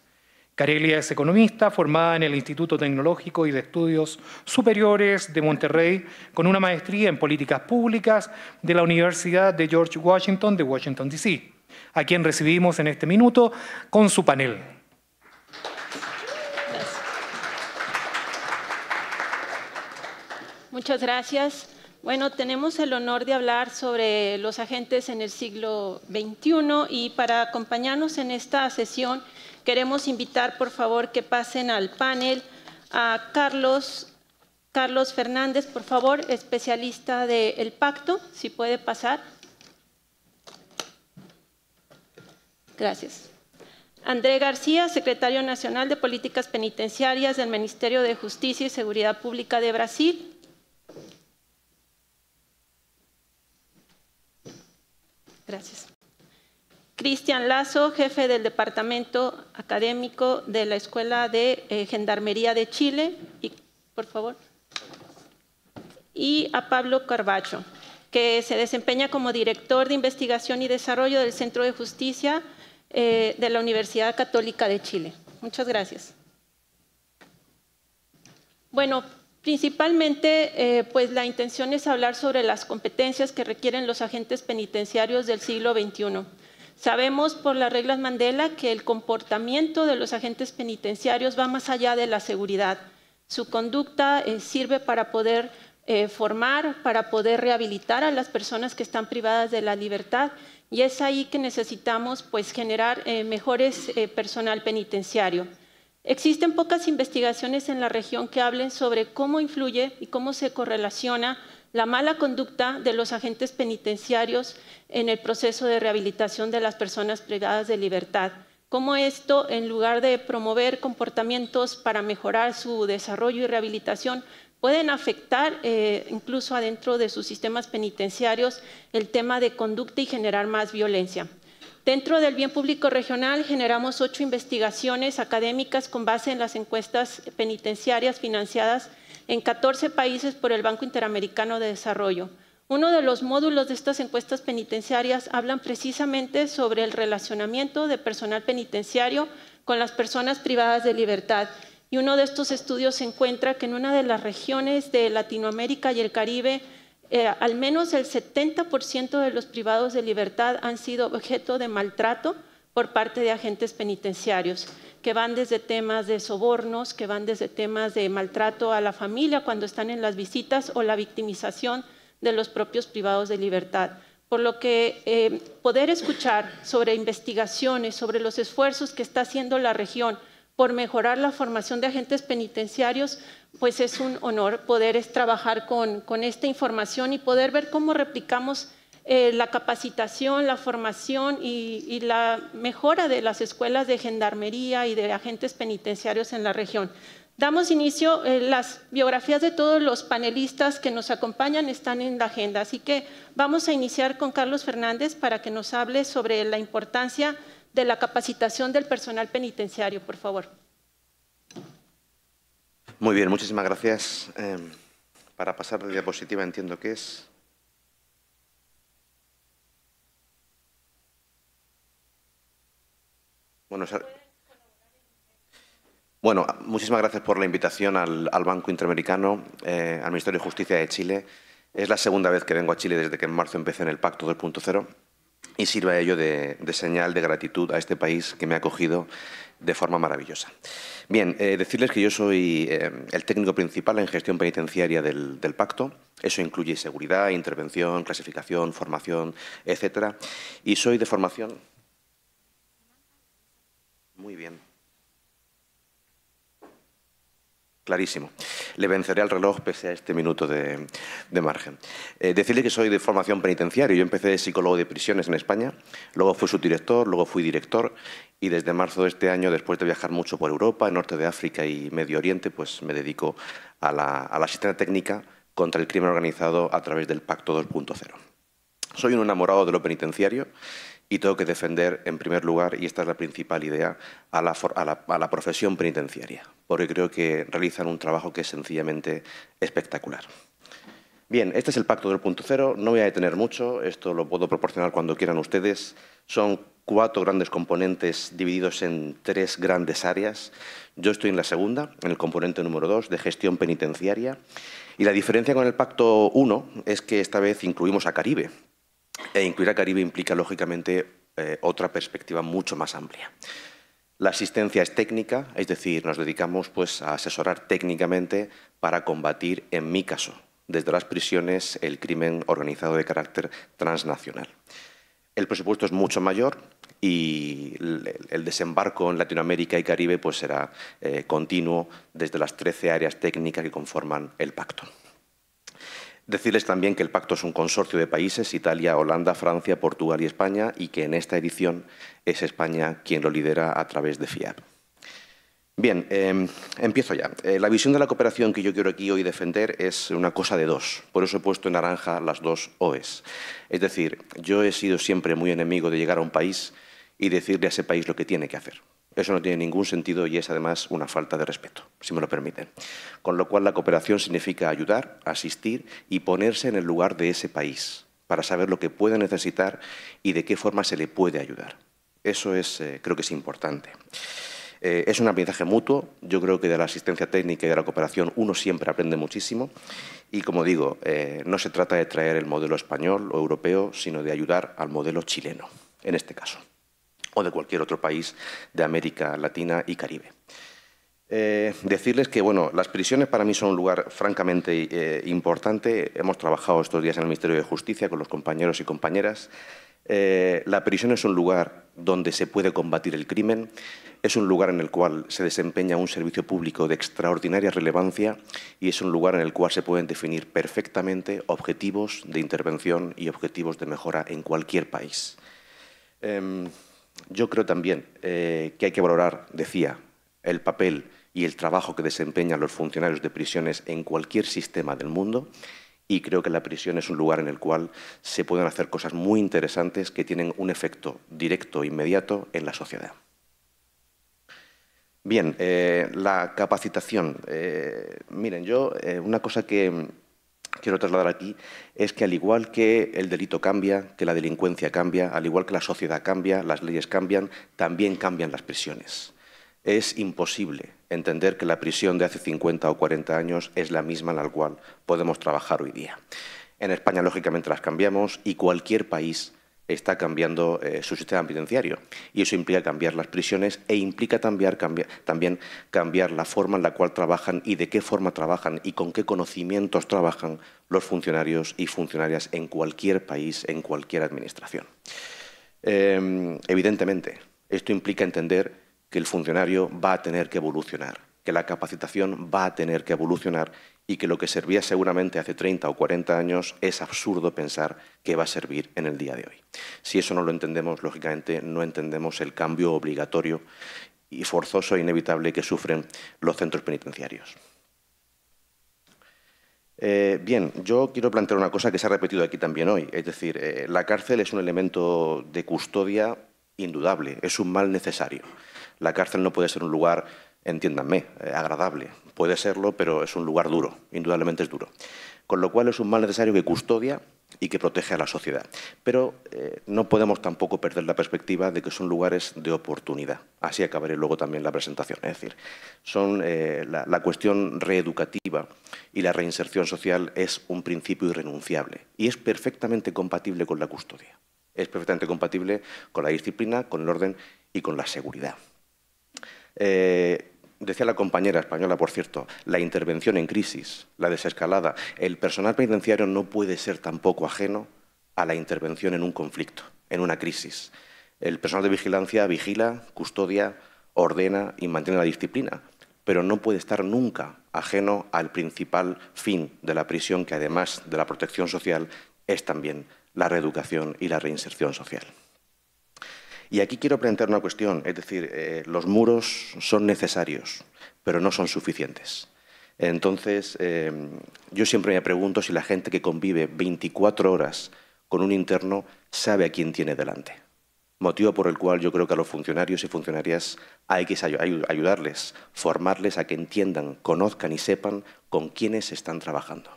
Carelia es economista formada en el Instituto Tecnológico y de Estudios Superiores de Monterrey con una maestría en políticas públicas de la Universidad de George Washington de Washington, D.C., a quien recibimos en este minuto con su panel. Muchas gracias. Bueno, tenemos el honor de hablar sobre los agentes en el siglo XXI y para acompañarnos en esta sesión queremos invitar por favor que pasen al panel a Carlos, Carlos Fernández, por favor, especialista del pacto, si puede pasar. Gracias. André García, secretario nacional de Políticas Penitenciarias del Ministerio de Justicia y Seguridad Pública de Brasil. Gracias. Cristian Lazo, jefe del Departamento Académico de la Escuela de eh, Gendarmería de Chile, y, por favor. Y a Pablo Carbacho, que se desempeña como director de investigación y desarrollo del Centro de Justicia eh, de la Universidad Católica de Chile. Muchas gracias. Bueno, Principalmente, eh, pues la intención es hablar sobre las competencias que requieren los agentes penitenciarios del siglo XXI. Sabemos por las reglas Mandela que el comportamiento de los agentes penitenciarios va más allá de la seguridad. Su conducta eh, sirve para poder eh, formar, para poder rehabilitar a las personas que están privadas de la libertad y es ahí que necesitamos pues, generar mejores personal penitenciario. Existen pocas investigaciones en la región que hablen sobre cómo influye y cómo se correlaciona la mala conducta de los agentes penitenciarios en el proceso de rehabilitación de las personas privadas de libertad, cómo esto, en lugar de promover comportamientos para mejorar su desarrollo y rehabilitación, pueden afectar eh, incluso adentro de sus sistemas penitenciarios el tema de conducta y generar más violencia. Dentro del bien público regional generamos ocho investigaciones académicas con base en las encuestas penitenciarias financiadas en 14 países por el Banco Interamericano de Desarrollo. Uno de los módulos de estas encuestas penitenciarias hablan precisamente sobre el relacionamiento de personal penitenciario con las personas privadas de libertad y uno de estos estudios encuentra que en una de las regiones de Latinoamérica y el Caribe eh, al menos el 70% de los privados de libertad han sido objeto de maltrato por parte de agentes penitenciarios, que van desde temas de sobornos, que van desde temas de maltrato a la familia cuando están en las visitas o la victimización de los propios privados de libertad. Por lo que eh, poder escuchar sobre investigaciones, sobre los esfuerzos que está haciendo la región por mejorar la formación de agentes penitenciarios, pues es un honor poder trabajar con, esta información y poder ver cómo replicamos eh, la capacitación, la formación y, la mejora de las escuelas de gendarmería y de agentes penitenciarios en la región. Damos inicio, eh, las biografías de todos los panelistas que nos acompañan están en la agenda, así que vamos a iniciar con Carlos Fernández para que nos hable sobre la importancia de la capacitación del personal penitenciario, por favor. Muy bien, muchísimas gracias. Eh, para pasar de diapositiva entiendo que es. Bueno, bueno muchísimas gracias por la invitación al, Banco Interamericano, eh, al Ministerio de Justicia de Chile. Es la segunda vez que vengo a Chile desde que en marzo empecé en el Pacto 2.0 y sirva ello de, señal de gratitud a este país que me ha acogido de forma maravillosa. Bien, eh, decirles que yo soy eh, el técnico principal en gestión penitenciaria del, del, pacto. Eso incluye seguridad, intervención, clasificación, formación, etcétera. Y soy de formación... Muy bien. clarísimo. Le venceré al reloj pese a este minuto de, margen. Eh, decirle que soy de formación penitenciaria. Yo empecé de psicólogo de prisiones en España, luego fui subdirector, luego fui director y desde marzo de este año, después de viajar mucho por Europa, el norte de África y Medio Oriente, pues me dedico a la, a la asistencia técnica contra el crimen organizado a través del Pacto 2.0. Soy un enamorado de lo penitenciario y tengo que defender, en primer lugar, y esta es la principal idea, a la, profesión penitenciaria, porque creo que realizan un trabajo que es sencillamente espectacular. Bien, este es el Pacto del Punto Cero, no voy a detener mucho, esto lo puedo proporcionar cuando quieran ustedes. Son cuatro grandes componentes divididos en tres grandes áreas. Yo estoy en la segunda, en el componente número dos, de gestión penitenciaria. Y la diferencia con el Pacto uno es que esta vez incluimos a Caribe, e incluir a Caribe implica, lógicamente, eh, otra perspectiva mucho más amplia. La asistencia es técnica, es decir, nos dedicamos pues, a asesorar técnicamente para combatir, en mi caso, desde las prisiones, el crimen organizado de carácter transnacional. El presupuesto es mucho mayor y el desembarco en Latinoamérica y Caribe pues, será eh, continuo desde las 13 áreas técnicas que conforman el pacto. Decirles también que el pacto es un consorcio de países, Italia, Holanda, Francia, Portugal y España, y que en esta edición es España quien lo lidera a través de FIAP. Bien, em, empiezo ya. Eh, la visión de la cooperación que yo quiero aquí hoy defender es una cosa de dos. Por eso he puesto en naranja las dos OEs. Es decir, yo he sido siempre muy enemigo de llegar a un país y decirle a ese país lo que tiene que hacer. Eso no tiene ningún sentido y es además una falta de respeto, si me lo permiten. Con lo cual la cooperación significa ayudar, asistir y ponerse en el lugar de ese país para saber lo que puede necesitar y de qué forma se le puede ayudar. Eso es, eh, creo que es importante. Eh, es un aprendizaje mutuo. Yo creo que de la asistencia técnica y de la cooperación uno siempre aprende muchísimo. Y como digo, eh, no se trata de traer el modelo español o europeo, sino de ayudar al modelo chileno, en este caso o de cualquier otro país de América Latina y Caribe. Eh, decirles que bueno, las prisiones para mí son un lugar francamente eh, importante. Hemos trabajado estos días en el Ministerio de Justicia con los compañeros y compañeras. Eh, la prisión es un lugar donde se puede combatir el crimen, es un lugar en el cual se desempeña un servicio público de extraordinaria relevancia y es un lugar en el cual se pueden definir perfectamente objetivos de intervención y objetivos de mejora en cualquier país. Em, yo creo también eh, que hay que valorar, decía, el papel y el trabajo que desempeñan los funcionarios de prisiones en cualquier sistema del mundo y creo que la prisión es un lugar en el cual se pueden hacer cosas muy interesantes que tienen un efecto directo, e inmediato en la sociedad. Bien, eh, la capacitación. Eh, miren, yo una cosa que, quiero trasladar aquí es que al igual que el delito cambia, que la delincuencia cambia, al igual que la sociedad cambia, las leyes cambian, también cambian las prisiones. Es imposible entender que la prisión de hace 50 o 40 años es la misma en la cual podemos trabajar hoy día. En España, lógicamente, las cambiamos y cualquier país está cambiando eh, su sistema penitenciario. Y eso implica cambiar las prisiones e implica también cambiar la forma en la cual trabajan y de qué forma trabajan y con qué conocimientos trabajan los funcionarios y funcionarias en cualquier país, en cualquier administración. Em, evidentemente, esto implica entender que el funcionario va a tener que evolucionar, que la capacitación va a tener que evolucionar y que lo que servía seguramente hace 30 o 40 años es absurdo pensar que va a servir en el día de hoy. Si eso no lo entendemos, lógicamente no entendemos el cambio obligatorio y forzoso e inevitable que sufren los centros penitenciarios. Eh, bien, yo quiero plantear una cosa que se ha repetido aquí también hoy, es decir, eh, la cárcel es un elemento de custodia indudable, es un mal necesario. La cárcel no puede ser un lugar, entiéndanme, eh, agradable. Puede serlo, pero es un lugar duro, indudablemente es duro. Con lo cual es un mal necesario que custodia y que protege a la sociedad. Pero eh, no podemos tampoco perder la perspectiva de que son lugares de oportunidad. Así acabaré luego también la presentación. Es decir, son, eh, la, cuestión reeducativa y la reinserción social es un principio irrenunciable y es perfectamente compatible con la custodia. Es perfectamente compatible con la disciplina, con el orden y con la seguridad. Eh, Decía la compañera española, por cierto, la intervención en crisis, la desescalada. El personal penitenciario no puede ser tampoco ajeno a la intervención en un conflicto, en una crisis. El personal de vigilancia vigila, custodia, ordena y mantiene la disciplina, pero no puede estar nunca ajeno al principal fin de la prisión, que además de la protección social, es también la reeducación y la reinserción social. Y aquí quiero plantear una cuestión, es decir, eh, los muros son necesarios, pero no son suficientes. Entonces, eh, yo siempre me pregunto si la gente que convive 24 horas con un interno sabe a quién tiene delante. Motivo por el cual yo creo que a los funcionarios y funcionarias hay que ayudarles, formarles a que entiendan, conozcan y sepan con quiénes están trabajando,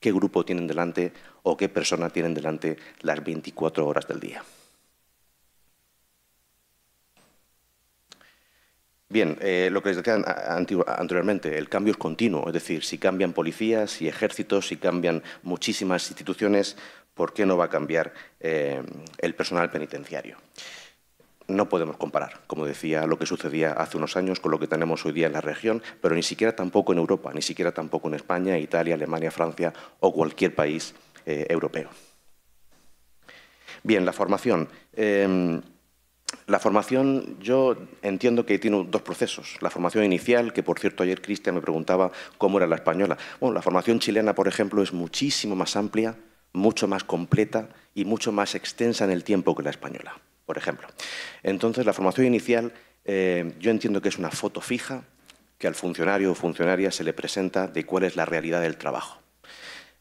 qué grupo tienen delante o qué persona tienen delante las 24 horas del día. Bien, eh, lo que les decía anteriormente, el cambio es continuo, es decir, si cambian policías, y ejércitos, si cambian muchísimas instituciones, ¿por qué no va a cambiar eh, el personal penitenciario? No podemos comparar, como decía, lo que sucedía hace unos años con lo que tenemos hoy día en la región, pero ni siquiera tampoco en Europa, ni siquiera tampoco en España, Italia, Alemania, Francia o cualquier país eh, europeo. Bien, la formación. La formación, yo entiendo que tiene dos procesos. La formación inicial, que por cierto ayer Cristian me preguntaba cómo era la española. Bueno, la formación chilena, por ejemplo, es muchísimo más amplia, mucho más completa y mucho más extensa en el tiempo que la española, por ejemplo. Entonces, la formación inicial eh, yo entiendo que es una foto fija que al funcionario o funcionaria se le presenta de cuál es la realidad del trabajo.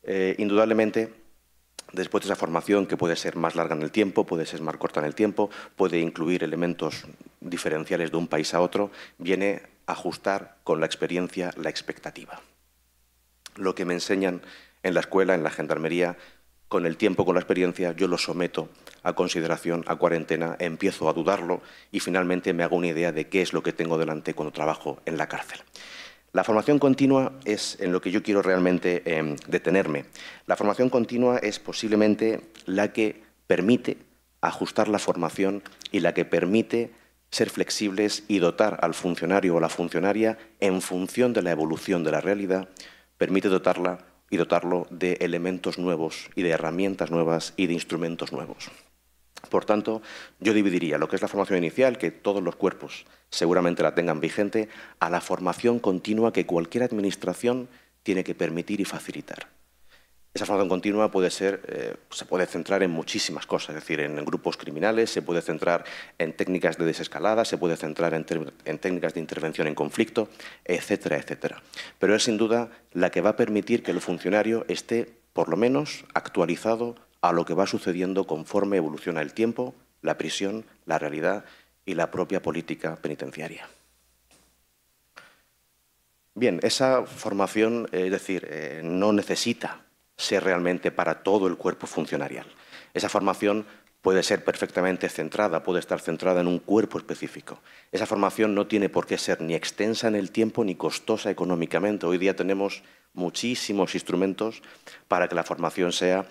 Eh, indudablemente, Después de esa formación, que puede ser más larga en el tiempo, puede ser más corta en el tiempo, puede incluir elementos diferenciales de un país a otro, viene a ajustar con la experiencia la expectativa. Lo que me enseñan en la escuela, en la gendarmería, con el tiempo, con la experiencia, yo lo someto a consideración, a cuarentena, empiezo a dudarlo y finalmente me hago una idea de qué es lo que tengo delante cuando trabajo en la cárcel. La formación continua es en lo que yo quiero realmente em, detenerme. La formación continua es posiblemente la que permite ajustar la formación y la que permite ser flexibles y dotar al funcionario o la funcionaria en función de la evolución de la realidad, permite dotarla y dotarlo de elementos nuevos y de herramientas nuevas y de instrumentos nuevos. Por tanto, yo dividiría lo que es la formación inicial, que todos los cuerpos seguramente la tengan vigente, a la formación continua que cualquier administración tiene que permitir y facilitar. Esa formación continua puede ser, eh, se puede centrar en muchísimas cosas, es decir, en grupos criminales, se puede centrar en técnicas de desescalada, se puede centrar en, en, técnicas de intervención en conflicto, etcétera, etcétera. Pero es sin duda la que va a permitir que el funcionario esté, por lo menos, actualizado a lo que va sucediendo conforme evoluciona el tiempo, la prisión, la realidad y la propia política penitenciaria. Bien, esa formación, eh, es decir, eh, no necesita ser realmente para todo el cuerpo funcionarial. Esa formación puede ser perfectamente centrada, puede estar centrada en un cuerpo específico. Esa formación no tiene por qué ser ni extensa en el tiempo ni costosa económicamente. Hoy día tenemos muchísimos instrumentos para que la formación sea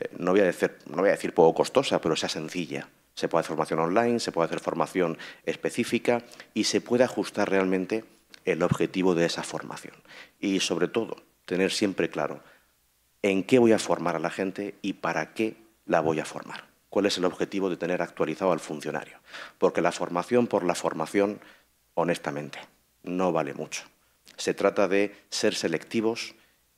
eh, no voy, a decir, no voy a decir poco costosa, pero sea sencilla. Se puede hacer formación online, se puede hacer formación específica y se puede ajustar realmente el objetivo de esa formación. Y sobre todo, tener siempre claro en qué voy a formar a la gente y para qué la voy a formar. ¿Cuál es el objetivo de tener actualizado al funcionario? Porque la formación por la formación, honestamente, no vale mucho. Se trata de ser selectivos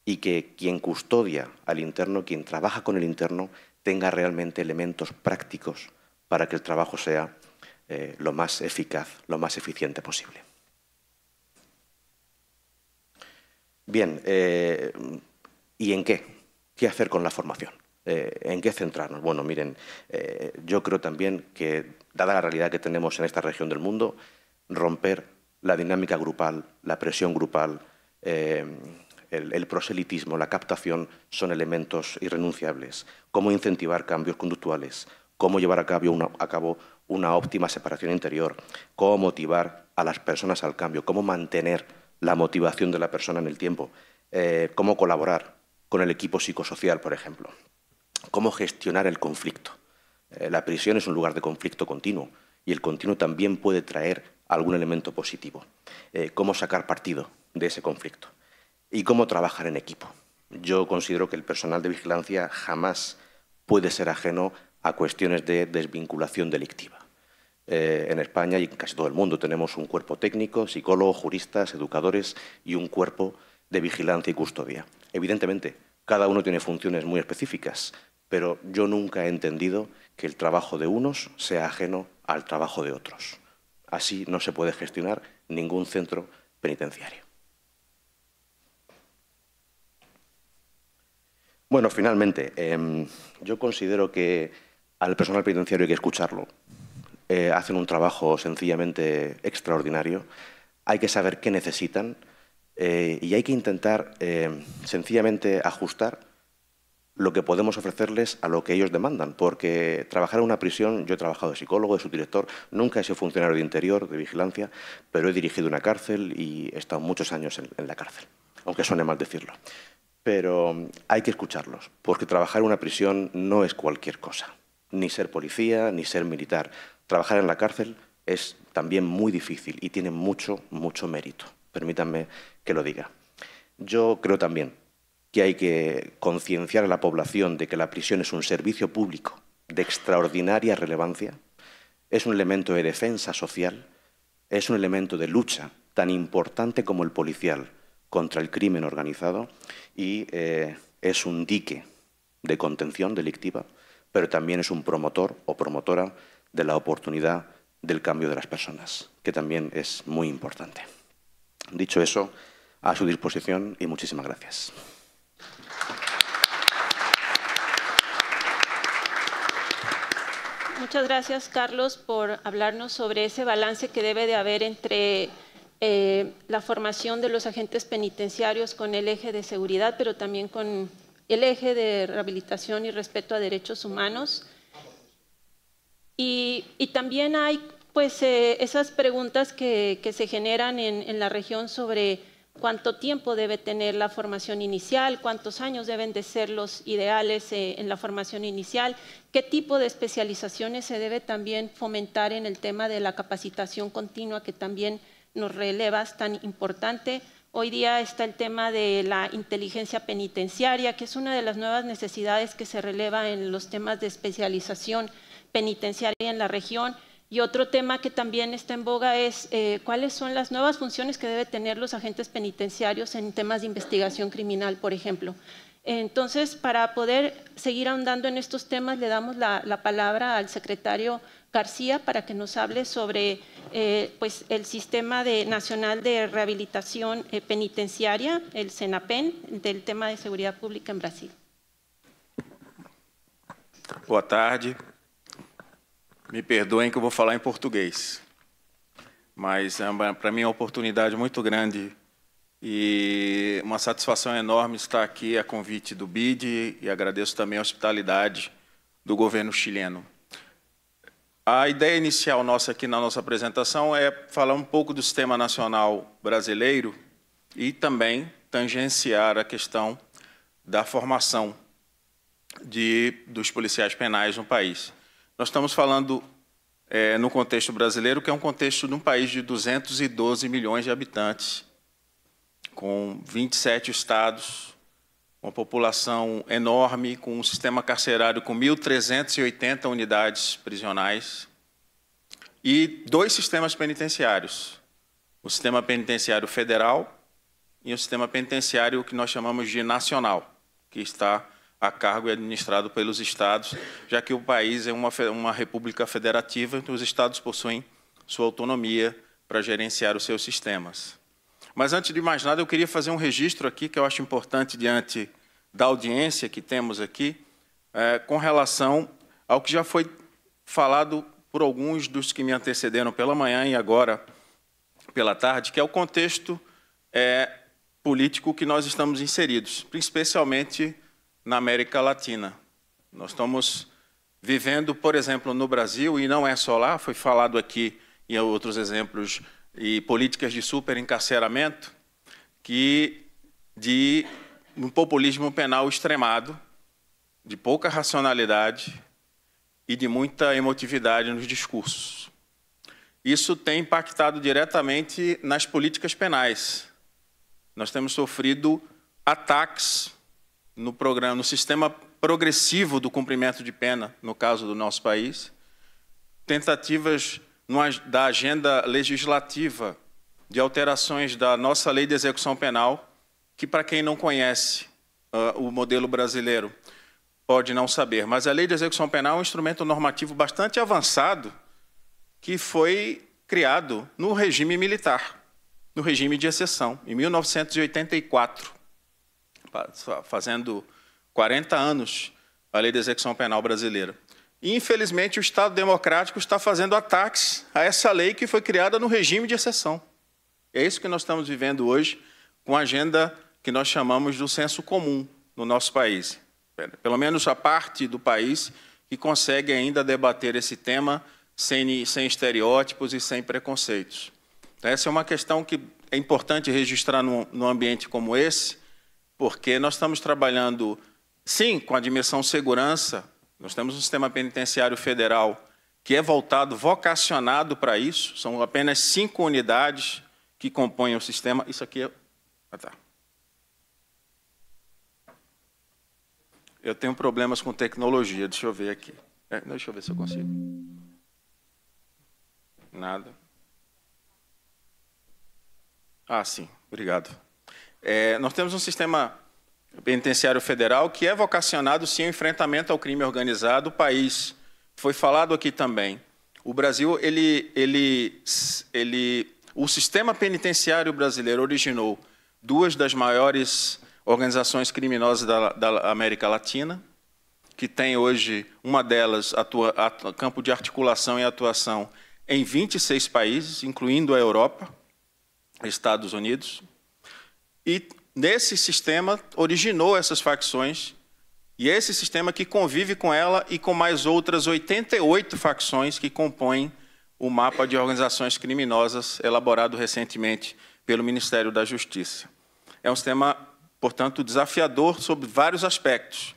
y que quien custodia al interno, quien trabaja con el interno, tenga realmente elementos prácticos para que el trabajo sea eh, lo más eficaz, lo más eficiente posible. Bien, eh, ¿y en qué? ¿Qué hacer con la formación? Eh, ¿En qué centrarnos? Bueno, miren, yo creo también que, dada la realidad que tenemos en esta región del mundo, romper la dinámica grupal, la presión grupal, el, proselitismo, la captación son elementos irrenunciables. Cómo incentivar cambios conductuales, cómo llevar a cabo una, óptima separación interior, cómo motivar a las personas al cambio, cómo mantener la motivación de la persona en el tiempo, eh, cómo colaborar con el equipo psicosocial, por ejemplo, cómo gestionar el conflicto. Eh, la prisión es un lugar de conflicto continuo y el continuo también puede traer algún elemento positivo. Eh, cómo sacar partido de ese conflicto y cómo trabajar en equipo. Yo considero que el personal de vigilancia jamás puede ser ajeno a cuestiones de desvinculación delictiva. Eh, en España y en casi todo el mundo tenemos un cuerpo técnico, psicólogos, juristas, educadores y un cuerpo de vigilancia y custodia. Evidentemente, cada uno tiene funciones muy específicas, pero yo nunca he entendido que el trabajo de unos sea ajeno al trabajo de otros. Así no se puede gestionar ningún centro penitenciario. Bueno, finalmente, em, yo considero que al personal penitenciario hay que escucharlo. Eh, hacen un trabajo sencillamente extraordinario. Hay que saber qué necesitan eh, y hay que intentar em, sencillamente ajustar lo que podemos ofrecerles a lo que ellos demandan, porque trabajar en una prisión, yo he trabajado de psicólogo, de subdirector, nunca he sido funcionario de interior, de vigilancia, pero he dirigido una cárcel y he estado muchos años en la cárcel, aunque suene mal decirlo pero hay que escucharlos, porque trabajar en una prisión no es cualquier cosa, ni ser policía, ni ser militar. Trabajar en la cárcel es también muy difícil y tiene mucho, mucho mérito. Permítanme que lo diga. Yo creo también que hay que concienciar a la población de que la prisión es un servicio público de extraordinaria relevancia, es un elemento de defensa social, es un elemento de lucha tan importante como el policial, contra el crimen organizado y eh, es un dique de contención delictiva, pero también es un promotor o promotora de la oportunidad del cambio de las personas, que también es muy importante. Dicho eso, a su disposición y muchísimas gracias. Muchas gracias, Carlos, por hablarnos sobre ese balance que debe de haber entre eh, la formación de los agentes penitenciarios con el eje de seguridad, pero también con el eje de rehabilitación y respeto a derechos humanos. Y, también hay pues eh, esas preguntas que, se generan en, la región sobre cuánto tiempo debe tener la formación inicial, cuántos años deben de ser los ideales eh, en la formación inicial, qué tipo de especializaciones se debe también fomentar en el tema de la capacitación continua que también nos relevas tan importante. Hoy día está el tema de la inteligencia penitenciaria, que es una de las nuevas necesidades que se releva en los temas de especialización penitenciaria en la región. Y otro tema que también está en boga es eh, cuáles son las nuevas funciones que deben tener los agentes penitenciarios en temas de investigación criminal, por ejemplo. Entonces, para poder seguir ahondando en estos temas, le damos la palabra al secretario García para que nos hable sobre eh, pues, el Sistema de, Nacional de Rehabilitación eh, Penitenciaria, el SENAPEN, del tema de seguridad pública en Brasil. Boa tarde. Me perdoem que eu vou falar em português, mas é para mim é uma oportunidade muito grande e uma satisfação enorme estar aqui a convite do BID e agradeço também a hospitalidade do governo chileno. A ideia inicial nossa aqui na nossa apresentação é falar um pouco do sistema nacional brasileiro e também tangenciar a questão da formação de, dos policiais penais no país. Nós estamos falando é, no contexto brasileiro, que é um contexto de um país de 212 milhões de habitantes, com 27 estados, uma população enorme, com um sistema carcerário com 1.380 unidades prisionais e dois sistemas penitenciários, o sistema penitenciário federal e o sistema penitenciário que nós chamamos de nacional, que está a cargo e administrado pelos estados, já que o país é uma, uma república federativa, então os estados possuem sua autonomia para gerenciar os seus sistemas. Mas antes de mais nada, eu queria fazer um registro aqui que eu acho importante diante da audiência que temos aqui, é, com relação ao que já foi falado por alguns dos que me antecederam pela manhã e agora pela tarde, que é o contexto é, político que nós estamos inseridos, especialmente na América Latina. Nós estamos vivendo, por exemplo, no Brasil, e não é só lá, foi falado aqui em outros exemplos e políticas de superencarceramento que de um populismo penal extremado, de pouca racionalidade e de muita emotividade nos discursos. Isso tem impactado diretamente nas políticas penais. Nós temos sofrido ataques no programa, no sistema progressivo do cumprimento de pena, no caso do nosso país, tentativas da agenda legislativa de alterações da nossa lei de execução penal, que para quem não conhece uh, o modelo brasileiro pode não saber, mas a lei de execução penal é um instrumento normativo bastante avançado que foi criado no regime militar, no regime de exceção, em 1984, fazendo 40 anos a lei de execução penal brasileira infelizmente, o Estado democrático está fazendo ataques a essa lei que foi criada no regime de exceção. É isso que nós estamos vivendo hoje com a agenda que nós chamamos do senso comum no nosso país. Pelo menos a parte do país que consegue ainda debater esse tema sem, sem estereótipos e sem preconceitos. Então, essa é uma questão que é importante registrar num, num ambiente como esse, porque nós estamos trabalhando, sim, com a dimensão segurança, nós temos um sistema penitenciário federal que é voltado, vocacionado para isso. São apenas cinco unidades que compõem o sistema. Isso aqui é... Ah, tá. Eu tenho problemas com tecnologia. Deixa eu ver aqui. É, deixa eu ver se eu consigo. Nada. Ah, sim. Obrigado. É, nós temos um sistema Penitenciário Federal, que é vocacionado sim ao enfrentamento ao crime organizado, o país. Foi falado aqui também. O Brasil, ele, ele, ele, o sistema penitenciário brasileiro originou duas das maiores organizações criminosas da, da América Latina, que tem hoje uma delas atua, atua, campo de articulação e atuação em 26 países, incluindo a Europa, Estados Unidos, e nesse sistema originou essas facções e é esse sistema que convive com ela e com mais outras 88 facções que compõem o mapa de organizações criminosas elaborado recentemente pelo Ministério da Justiça. É um sistema, portanto, desafiador sobre vários aspectos.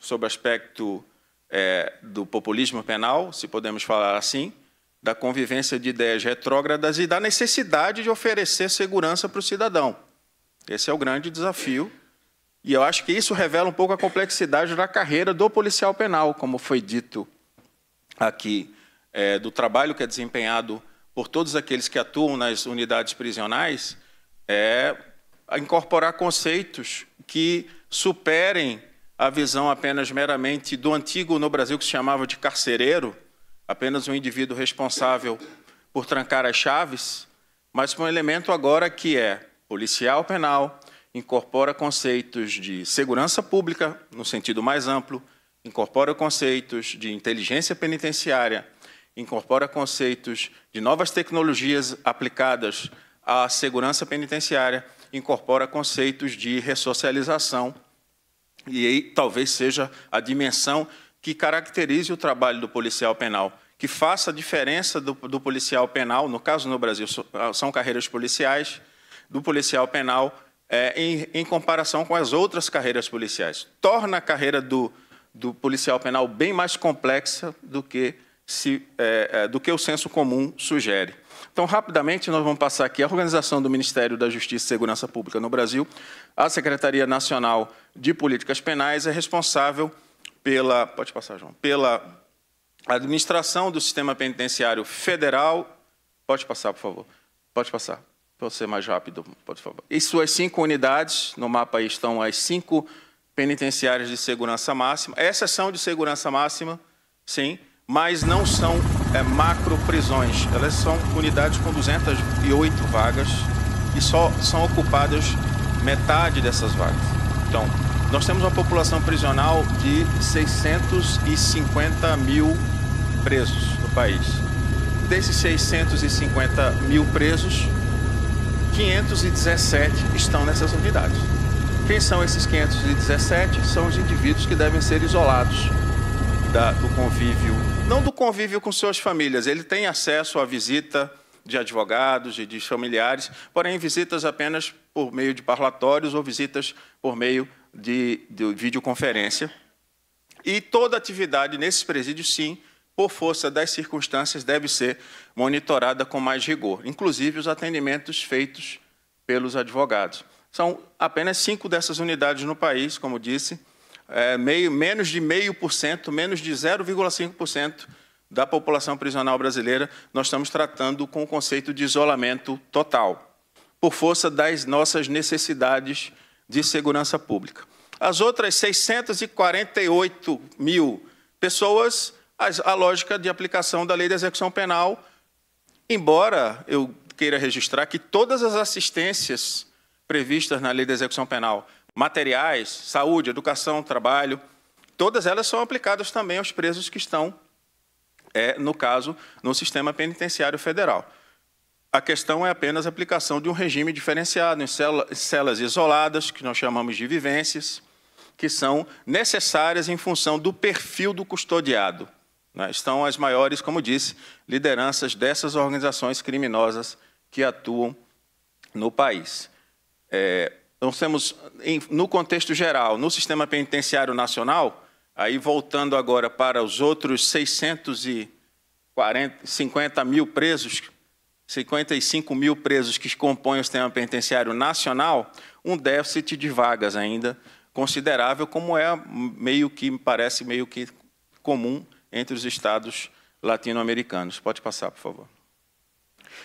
Sobre o aspecto é, do populismo penal, se podemos falar assim, da convivência de ideias retrógradas e da necessidade de oferecer segurança para o cidadão. Esse é o grande desafio. E eu acho que isso revela um pouco a complexidade da carreira do policial penal, como foi dito aqui, é, do trabalho que é desempenhado por todos aqueles que atuam nas unidades prisionais, é incorporar conceitos que superem a visão apenas meramente do antigo no Brasil que se chamava de carcereiro, apenas um indivíduo responsável por trancar as chaves, mas com um elemento agora que é policial penal, incorpora conceitos de segurança pública, no sentido mais amplo, incorpora conceitos de inteligência penitenciária, incorpora conceitos de novas tecnologias aplicadas à segurança penitenciária, incorpora conceitos de ressocialização, e aí talvez seja a dimensão que caracterize o trabalho do policial penal, que faça a diferença do, do policial penal, no caso no Brasil ah, são carreiras policiais, do policial penal é, em, em, comparação com as outras carreiras policiais. Torna a carreira do, do policial penal bem mais complexa do que, se, é, é, do que o senso comum sugere. Então, rapidamente, nós vamos passar aqui a organização do Ministério da Justiça e Segurança Pública no Brasil. A Secretaria Nacional de Políticas Penais é responsável pela, pode passar, João, pela administração do sistema penitenciário federal. Pode passar, por favor. Pode passar. Pode ser mais rápido, por favor. E suas cinco unidades, no mapa aí estão as cinco penitenciárias de segurança máxima. Essas são de segurança máxima, sim, mas não são é, macro prisões. Elas são unidades com 208 vagas e só são ocupadas metade dessas vagas. Então, nós temos uma população prisional de 650 mil presos no país. Desses 650 mil presos, 517 estão nessas unidades. Quem são esses 517? São os indivíduos que devem ser isolados da, do convívio, não do convívio com suas famílias. Ele tem acesso à visita de advogados e de familiares, porém visitas apenas por meio de parlatórios ou visitas por meio de, de videoconferência. E toda atividade nesses presídios, sim, por força das circunstâncias, deve ser monitorada com mais rigor, inclusive os atendimentos feitos pelos advogados. São apenas cinco dessas unidades no país, como disse, é, meio, menos de meio por cento, menos de 0,5% da população prisional brasileira, nós estamos tratando com o conceito de isolamento total, por força das nossas necessidades de segurança pública. As outras 648 mil pessoas a lógica de aplicação da lei da execução penal, embora eu queira registrar que todas as assistências previstas na lei da execução penal, materiais, saúde, educação, trabalho, todas elas são aplicadas também aos presos que estão, é, no caso, no sistema penitenciário federal. A questão é apenas a aplicação de um regime diferenciado em celas isoladas, que nós chamamos de vivências, que são necessárias em função do perfil do custodiado. Né, estão as maiores, como disse, lideranças dessas organizações criminosas que atuam no país. É, nós temos, em, no contexto geral, no sistema penitenciário nacional, aí voltando agora para os outros 650 mil presos, 55 mil presos que compõem o sistema penitenciário nacional, um déficit de vagas ainda considerável, como é meio que, me parece meio que comum entre os estados latino-americanos. Pode passar, por favor.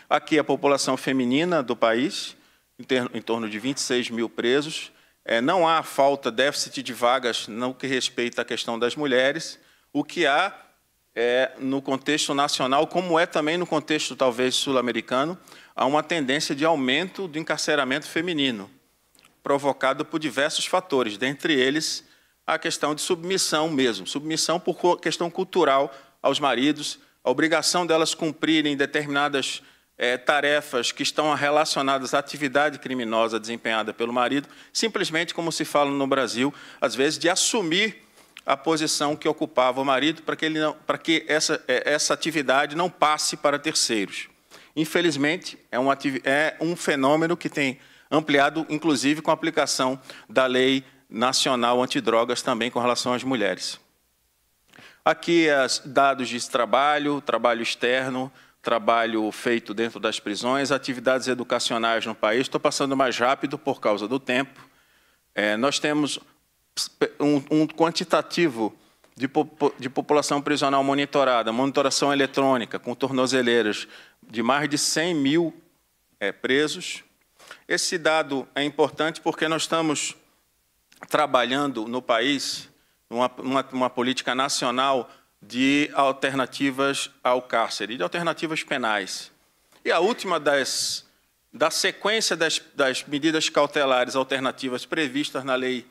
Aqui a população feminina do país, em, torno de 26 mil presos. É, não há falta, déficit de vagas no que respeita à questão das mulheres. O que há é, no contexto nacional, como é também no contexto talvez sul-americano, há uma tendência de aumento do encarceramento feminino, provocado por diversos fatores, dentre eles a questão de submissão mesmo, submissão por questão cultural aos maridos, a obrigação delas cumprirem determinadas é, tarefas que estão relacionadas à atividade criminosa desempenhada pelo marido, simplesmente como se fala no Brasil, às vezes, de assumir a posição que ocupava o marido para que, ele não, para que essa, eh, essa atividade não passe para terceiros. Infelizmente, é um, é um fenômeno que tem ampliado, inclusive, com a aplicação da lei nacional antidrogas também com relação às mulheres. Aqui, as dados de trabalho, trabalho externo, trabalho feito dentro das prisões, atividades educacionais no país. Estou passando mais rápido por causa do tempo. É, nós temos um, um quantitativo de, de, população prisional monitorada, monitoração eletrônica com tornozeleiras de mais de 100 mil é, presos. Esse dado é importante porque nós estamos trabalhando no país uma, uma, uma política nacional de alternativas ao cárcere, de alternativas penais. E a última das, da sequência das, das medidas cautelares alternativas previstas na Lei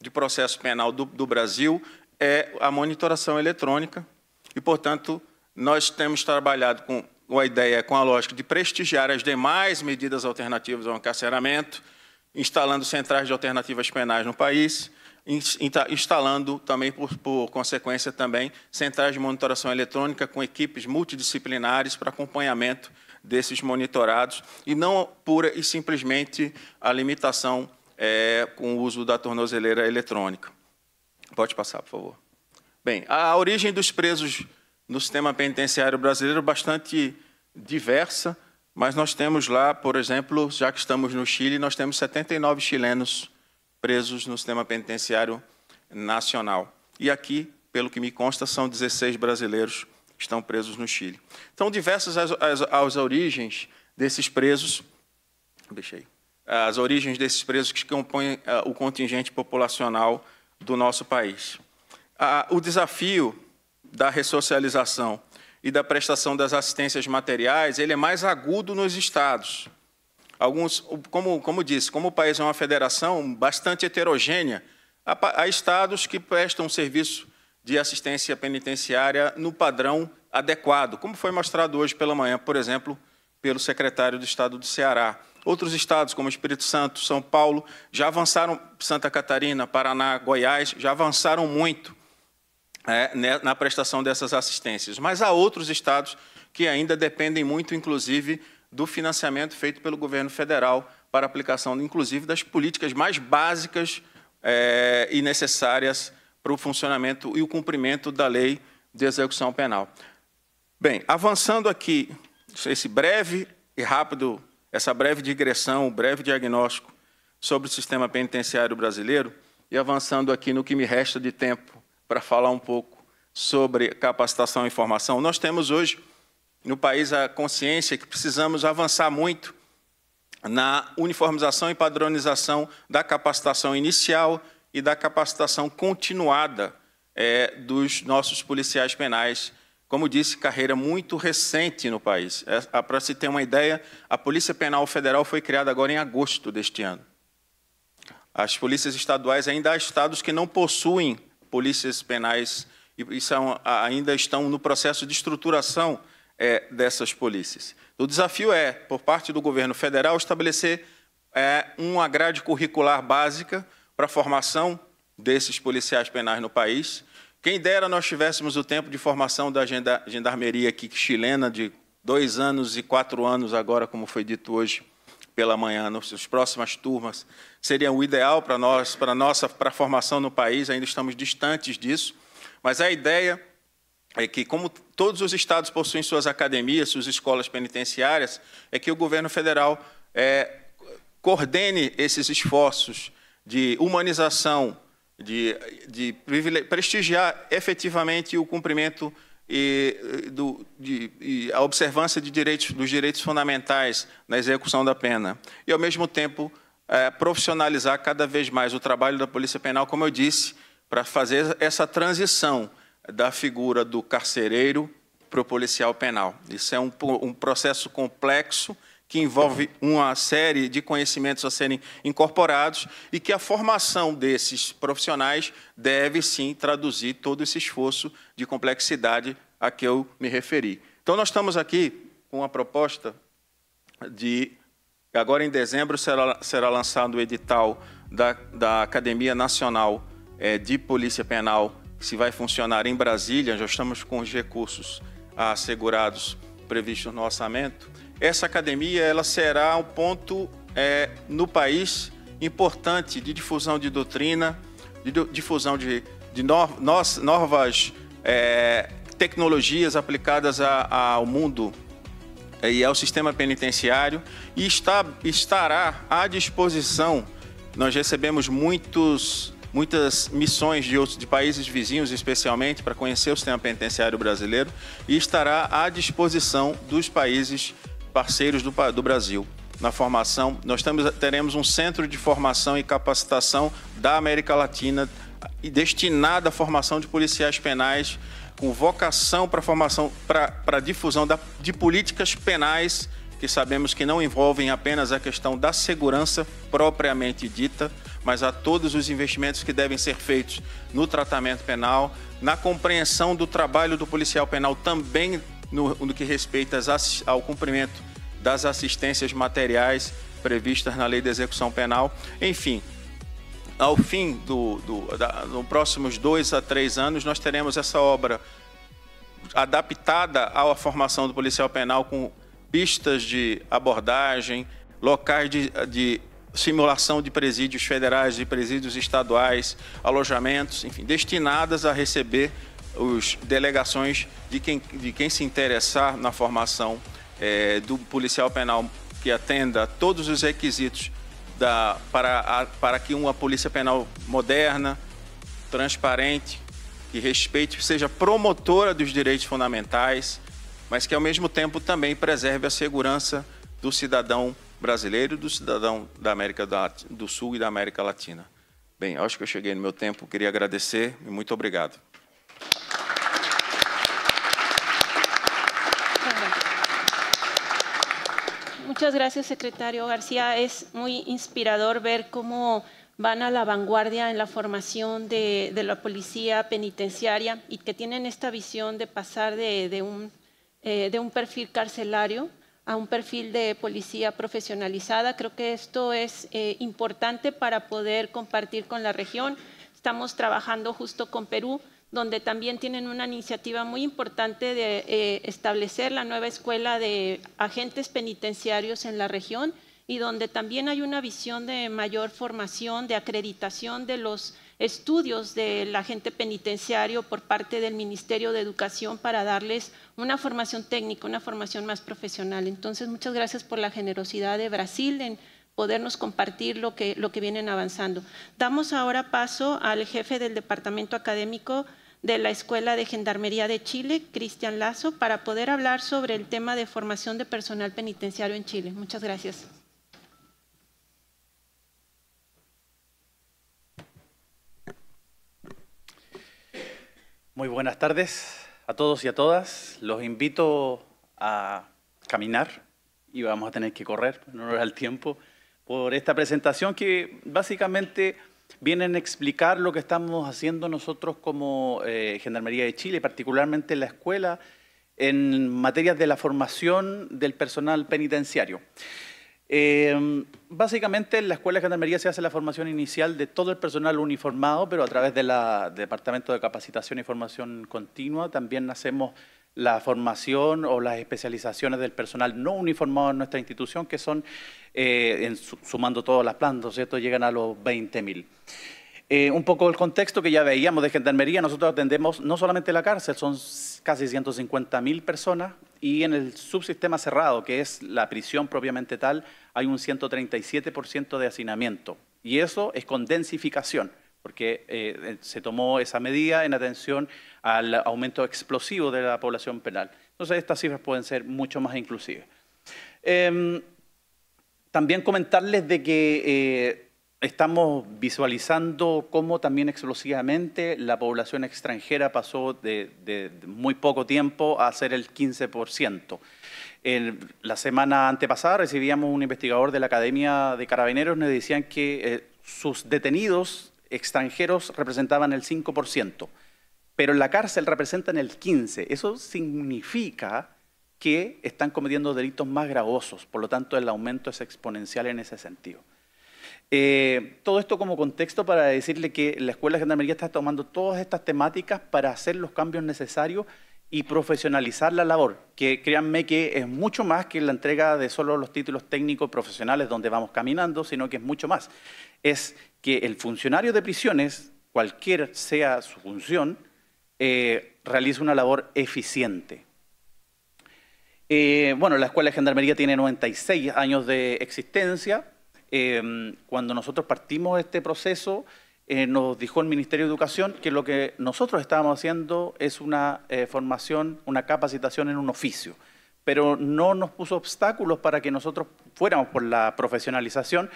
de Processo Penal do, do Brasil é a monitoração eletrônica. E, portanto, nós temos trabalhado com a ideia, com a lógica de prestigiar as demais medidas alternativas ao encarceramento, instalando centrais de alternativas penais no país, instalando também, por, por, consequência, também centrais de monitoração eletrônica com equipes multidisciplinares para acompanhamento desses monitorados, e não pura e simplesmente a limitação é, com o uso da tornozeleira eletrônica. Pode passar, por favor. Bem, a origem dos presos no sistema penitenciário brasileiro é bastante diversa, mas nós temos lá, por exemplo, já que estamos no Chile, nós temos 79 chilenos presos no sistema penitenciário nacional. E aqui, pelo que me consta, são 16 brasileiros que estão presos no Chile. Então, diversas as, as, as origens desses presos. Deixei. As origens desses presos que compõem uh, o contingente populacional do nosso país. Uh, o desafio da ressocialização e da prestação das assistências materiais, ele é mais agudo nos estados. Alguns, como, como disse, como o país é uma federação bastante heterogênea, há, há estados que prestam serviço de assistência penitenciária no padrão adequado, como foi mostrado hoje pela manhã, por exemplo, pelo secretário do Estado do Ceará. Outros estados, como Espírito Santo, São Paulo, já avançaram, Santa Catarina, Paraná, Goiás, já avançaram muito é, né, na prestação dessas assistências. Mas há outros estados que ainda dependem muito, inclusive, do financiamento feito pelo governo federal para aplicação, inclusive, das políticas mais básicas é, e necessárias para o funcionamento e o cumprimento da lei de execução penal. Bem, avançando aqui esse breve e rápido, essa breve digressão, o breve diagnóstico sobre o sistema penitenciário brasileiro, e avançando aqui no que me resta de tempo para falar um pouco sobre capacitação e formação. Nós temos hoje no país a consciência que precisamos avançar muito na uniformização e padronização da capacitação inicial e da capacitação continuada é, dos nossos policiais penais. Como disse, carreira muito recente no país. É, Para se ter uma ideia, a Polícia Penal Federal foi criada agora em agosto deste ano. As polícias estaduais ainda há estados que não possuem polícias penais e, são, ainda estão no processo de estruturação é, dessas polícias. O desafio é, por parte do governo federal, estabelecer é, uma grade curricular básica para a formação desses policiais penais no país. Quem dera nós tivéssemos o tempo de formação da gendarmeria aqui, chilena, de dois anos e quatro anos agora, como foi dito hoje, pela manhã, nas próximas turmas, seria o ideal para nós, para nossa, para a formação no país, ainda estamos distantes disso, mas a ideia é que, como todos os estados possuem suas academias, suas escolas penitenciárias, é que o governo federal é, coordene esses esforços de humanização, de, de prestigiar efetivamente o cumprimento e, do, de, e a observância de direitos, dos direitos fundamentais na execução da pena. E, ao mesmo tempo, é, profissionalizar cada vez mais o trabalho da Polícia Penal, como eu disse, para fazer essa transição da figura do carcereiro para o policial penal. Isso é um, um processo complexo que envolve uma série de conhecimentos a serem incorporados e que a formação desses profissionais deve sim traduzir todo esse esforço de complexidade a que eu me referi. Então, nós estamos aqui com a proposta de. Agora, em dezembro, será, será lançado o edital da, da Academia Nacional é, de Polícia Penal, que se vai funcionar em Brasília. Já estamos com os recursos assegurados previstos no orçamento essa academia ela será um ponto é, no país importante de difusão de doutrina, de difusão de, de no, novas, novas é, tecnologias aplicadas a, a, ao mundo é, e ao sistema penitenciário e está, estará à disposição. Nós recebemos muitos, muitas missões de, outros, de países vizinhos, especialmente, para conhecer o sistema penitenciário brasileiro e estará à disposição dos países vizinhos parceiros do, do Brasil na formação. Nós teremos um centro de formação e capacitação da América Latina destinado à formação de policiais penais com vocação para formação para difusão da, de políticas penais que sabemos que não envolvem apenas a questão da segurança propriamente dita, mas a todos os investimentos que devem ser feitos no tratamento penal, na compreensão do trabalho do policial penal também no, no que respeita ao cumprimento das assistências materiais previstas na Lei de Execução Penal. Enfim, ao fim do, do da, próximos dois a três anos, nós teremos essa obra adaptada à formação do policial penal com pistas de abordagem, locais de, de simulação de presídios federais, e presídios estaduais, alojamentos, enfim, destinadas a receber os delegações de quem, de quem se interessar na formação é, do policial penal que atenda a todos os requisitos da, para, a, para que uma polícia penal moderna, transparente, que respeite, seja promotora dos direitos fundamentais, mas que ao mesmo tempo também preserve a segurança do cidadão brasileiro, do cidadão da América do Sul e da América Latina. Bem, acho que eu cheguei no meu tempo, queria agradecer e muito obrigado. Muchas gracias, secretario García. Es muy inspirador ver cómo van a la vanguardia en la formación de, la policía penitenciaria y que tienen esta visión de pasar eh, de, un, perfil carcelario a un perfil de policía profesionalizada. Creo que esto es eh, importante para poder compartir con la región. Estamos trabajando justo con Perú donde también tienen una iniciativa muy importante de eh, establecer la nueva escuela de agentes penitenciarios en la región y donde también hay una visión de mayor formación, de acreditación de los estudios del agente penitenciario por parte del Ministerio de Educación para darles una formación técnica, una formación más profesional. Entonces, muchas gracias por la generosidad de Brasil en podernos compartir lo que, lo que vienen avanzando. Damos ahora paso al jefe del Departamento Académico de la Escuela de Gendarmería de Chile, Cristian Lazo, para poder hablar sobre el tema de formación de personal penitenciario en Chile. Muchas gracias. Muy buenas tardes a todos y a todas. Los invito a caminar y vamos a tener que correr no nos da el tiempo por esta presentación que básicamente vienen a explicar lo que estamos haciendo nosotros como eh, Gendarmería de Chile, particularmente en la escuela, en materia de la formación del personal penitenciario. Em, básicamente en la Escuela de Gendarmería se hace la formación inicial de todo el personal uniformado, pero a través del Departamento de Capacitación y Formación Continua también hacemos la formación o las especializaciones del personal no uniformado en nuestra institución, que son, eh, sumando todas las plantas, llegan a los 20.000. Eh, un poco el contexto que ya veíamos de Gendarmería, nosotros atendemos no solamente la cárcel, son casi 150.000 personas y en el subsistema cerrado, que es la prisión propiamente tal, hay un 137% de hacinamiento y eso es con densificación porque eh, eh, se tomó esa medida en atención al aumento explosivo de la población penal. Entonces, estas cifras pueden ser mucho más inclusivas. Em, también comentarles de que eh, estamos visualizando cómo también explosivamente la población extranjera pasó de, muy poco tiempo a ser el 15%. la semana antepasada recibíamos un investigador de la Academia de Carabineros, nos decían que sus detenidos extranjeros representaban el 5%, pero en la cárcel representan el 15%. Eso significa que están cometiendo delitos más gravosos, por lo tanto el aumento es exponencial en ese sentido. Eh, todo esto como contexto para decirle que la Escuela de Gendarmería está tomando todas estas temáticas para hacer los cambios necesarios y profesionalizar la labor, que créanme que es mucho más que la entrega de solo los títulos técnicos profesionales donde vamos caminando, sino que es mucho más. Es que el funcionario de prisiones, cualquier sea su función, eh, realice una labor eficiente. Eh, bueno, la Escuela de Gendarmería tiene 96 años de existencia. Eh, cuando nosotros partimos de este proceso, nos dijo el Ministerio de Educación que lo que nosotros estábamos haciendo es una formación, una capacitación en un oficio, pero no nos puso obstáculos para que nosotros fuéramos por la profesionalización,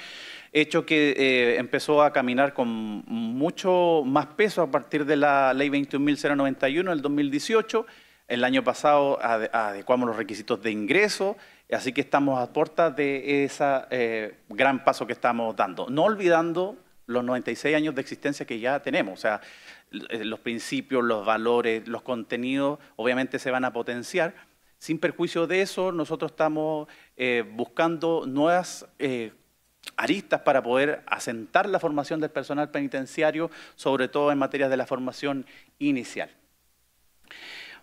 hecho que eh, empezó a caminar con mucho más peso a partir de la ley 21.091 del 2018. El año pasado adecuamos los requisitos de ingreso, así que estamos a puerta de ese eh, gran paso que estamos dando, no olvidando los 96 años de existencia que ya tenemos, o sea, eh, los principios, los valores, los contenidos, obviamente se van a potenciar. Sin perjuicio de eso, nosotros estamos buscando nuevas aristas para poder asentar la formación del personal penitenciario, sobre todo en materia de la formación inicial.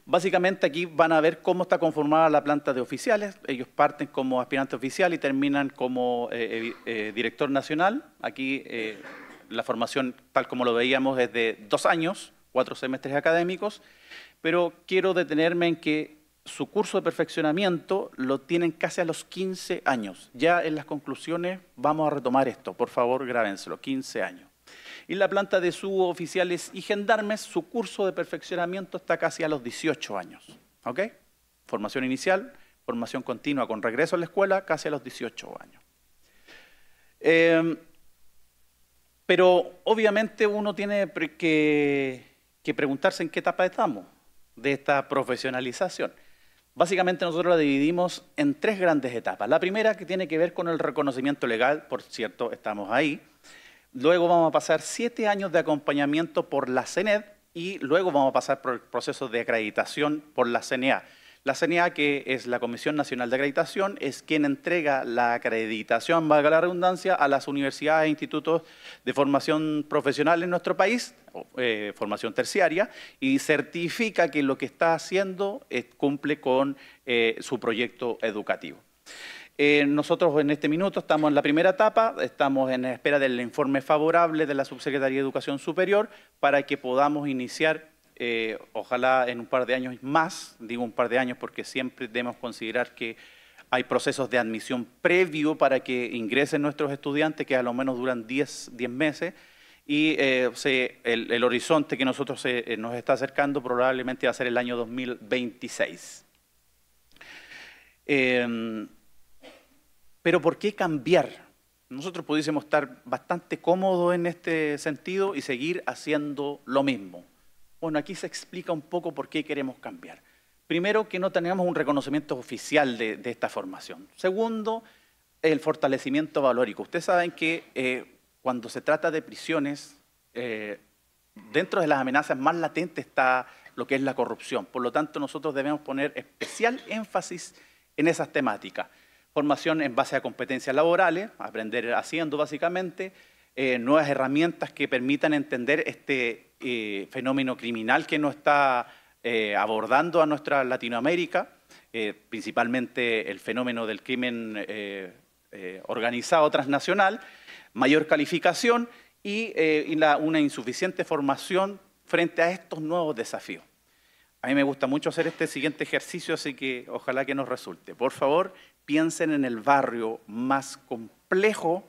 Básicamente aquí van a ver cómo está conformada la planta de oficiales. Ellos parten como aspirante oficial y terminan como eh, eh, eh, director nacional. Aquí la formación, tal como lo veíamos, es de dos años, cuatro semestres académicos. Pero quiero detenerme en que su curso de perfeccionamiento lo tienen casi a los 15 años. Ya en las conclusiones vamos a retomar esto, por favor, grábenselo, 15 años. Y la planta de suboficiales y gendarmes, su curso de perfeccionamiento está casi a los 18 años. ¿Ok? Formación inicial, formación continua con regreso a la escuela, casi a los 18 años. Em, pero obviamente uno tiene que, que preguntarse en qué etapa estamos de esta profesionalización. Básicamente nosotros la dividimos en tres grandes etapas. La primera que tiene que ver con el reconocimiento legal, por cierto, estamos ahí. Luego vamos a pasar siete años de acompañamiento por la CENED y luego vamos a pasar por el proceso de acreditación por la CNA. La CNA, que es la Comisión Nacional de Acreditación, es quien entrega la acreditación, valga la redundancia, a las universidades e institutos de formación profesional en nuestro país, eh, formación terciaria, y certifica que lo que está haciendo eh, cumple con eh, su proyecto educativo. nosotros en este minuto estamos en la primera etapa, estamos en espera del informe favorable de la Subsecretaría de Educación Superior para que podamos iniciar eh, ojalá en un par de años más, digo un par de años porque siempre debemos considerar que hay procesos de admisión previo para que ingresen nuestros estudiantes, que a lo menos duran 10, meses, y eh, el, horizonte que nosotros eh, nos está acercando probablemente va a ser el año 2026. Em, pero ¿por qué cambiar? Nosotros pudiésemos estar bastante cómodos en este sentido y seguir haciendo lo mismo. Bueno, aquí se explica un poco por qué queremos cambiar. Primero, que no tenemos un reconocimiento oficial de, esta formación. Segundo, el fortalecimiento valórico. Ustedes saben que eh, cuando se trata de prisiones, eh, dentro de las amenazas más latentes está lo que es la corrupción. Por lo tanto, nosotros debemos poner especial énfasis en esas temáticas. Formación en base a competencias laborales, aprender haciendo básicamente, eh, nuevas herramientas que permitan entender este eh, fenómeno criminal que nos está eh, abordando a nuestra Latinoamérica, principalmente el fenómeno del crimen organizado transnacional, mayor calificación y, una insuficiente formación frente a estos nuevos desafíos. A mí me gusta mucho hacer este siguiente ejercicio, así que ojalá que nos resulte. Por favor, piensen en el barrio más complejo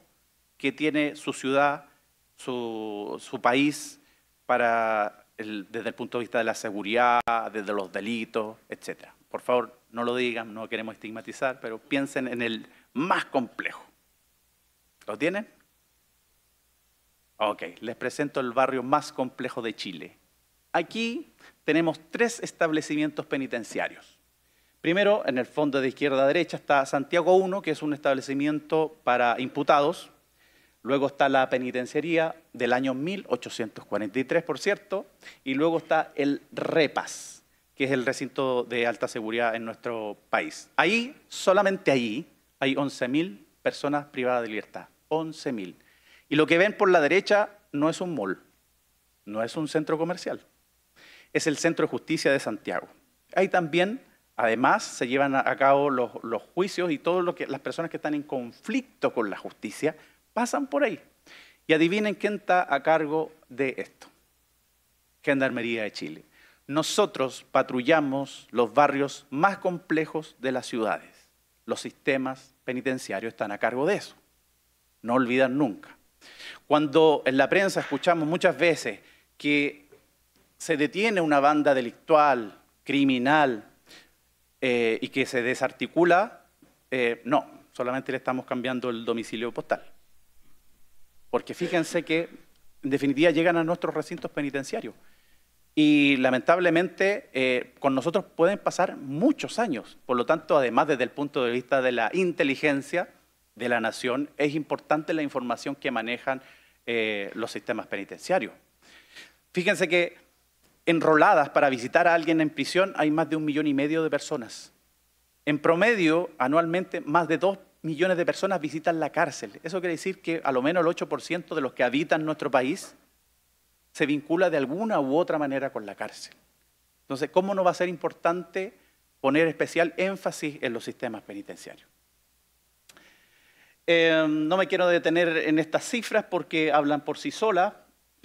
que tiene su ciudad, su, país, para desde el punto de vista de la seguridad, desde los delitos, etc. Por favor, no lo digan, no queremos estigmatizar, pero piensen en el más complejo. ¿Lo tienen? Ok, les presento el barrio más complejo de Chile. Aquí tenemos tres establecimientos penitenciarios. Primero, en el fondo de izquierda a derecha está Santiago I, que es un establecimiento para imputados, Luego está la penitenciaría del año 1843, por cierto, y luego está el REPAS, que es el recinto de alta seguridad en nuestro país. Ahí, solamente ahí, hay 11.000 personas privadas de libertad. 11.000. Y lo que ven por la derecha no es un mall, no es un centro comercial, es el Centro de Justicia de Santiago. Ahí también, además, se llevan a cabo los, los juicios y todas las personas que están en conflicto con la justicia pasan por ahí. Y adivinen quién está a cargo de esto. Gendarmería de Chile. Nosotros patrullamos los barrios más complejos de las ciudades. Los sistemas penitenciarios están a cargo de eso. No olvidan nunca. Cuando en la prensa escuchamos muchas veces que se detiene una banda delictual, criminal, eh, y que se desarticula, eh, no, solamente le estamos cambiando el domicilio postal. Porque fíjense que, en definitiva, llegan a nuestros recintos penitenciarios. Y lamentablemente eh, con nosotros pueden pasar muchos años. Por lo tanto, además desde el punto de vista de la inteligencia de la nación, es importante la información que manejan eh, los sistemas penitenciarios. Fíjense que enroladas para visitar a alguien en prisión hay más de un millón y medio de personas. En promedio, anualmente, más de dos millones de personas visitan la cárcel. Eso quiere decir que a lo menos el 8% de los que habitan nuestro país se vincula de alguna u otra manera con la cárcel. Entonces, ¿cómo no va a ser importante poner especial énfasis en los sistemas penitenciarios? Eh, no me quiero detener en estas cifras porque hablan por sí solas,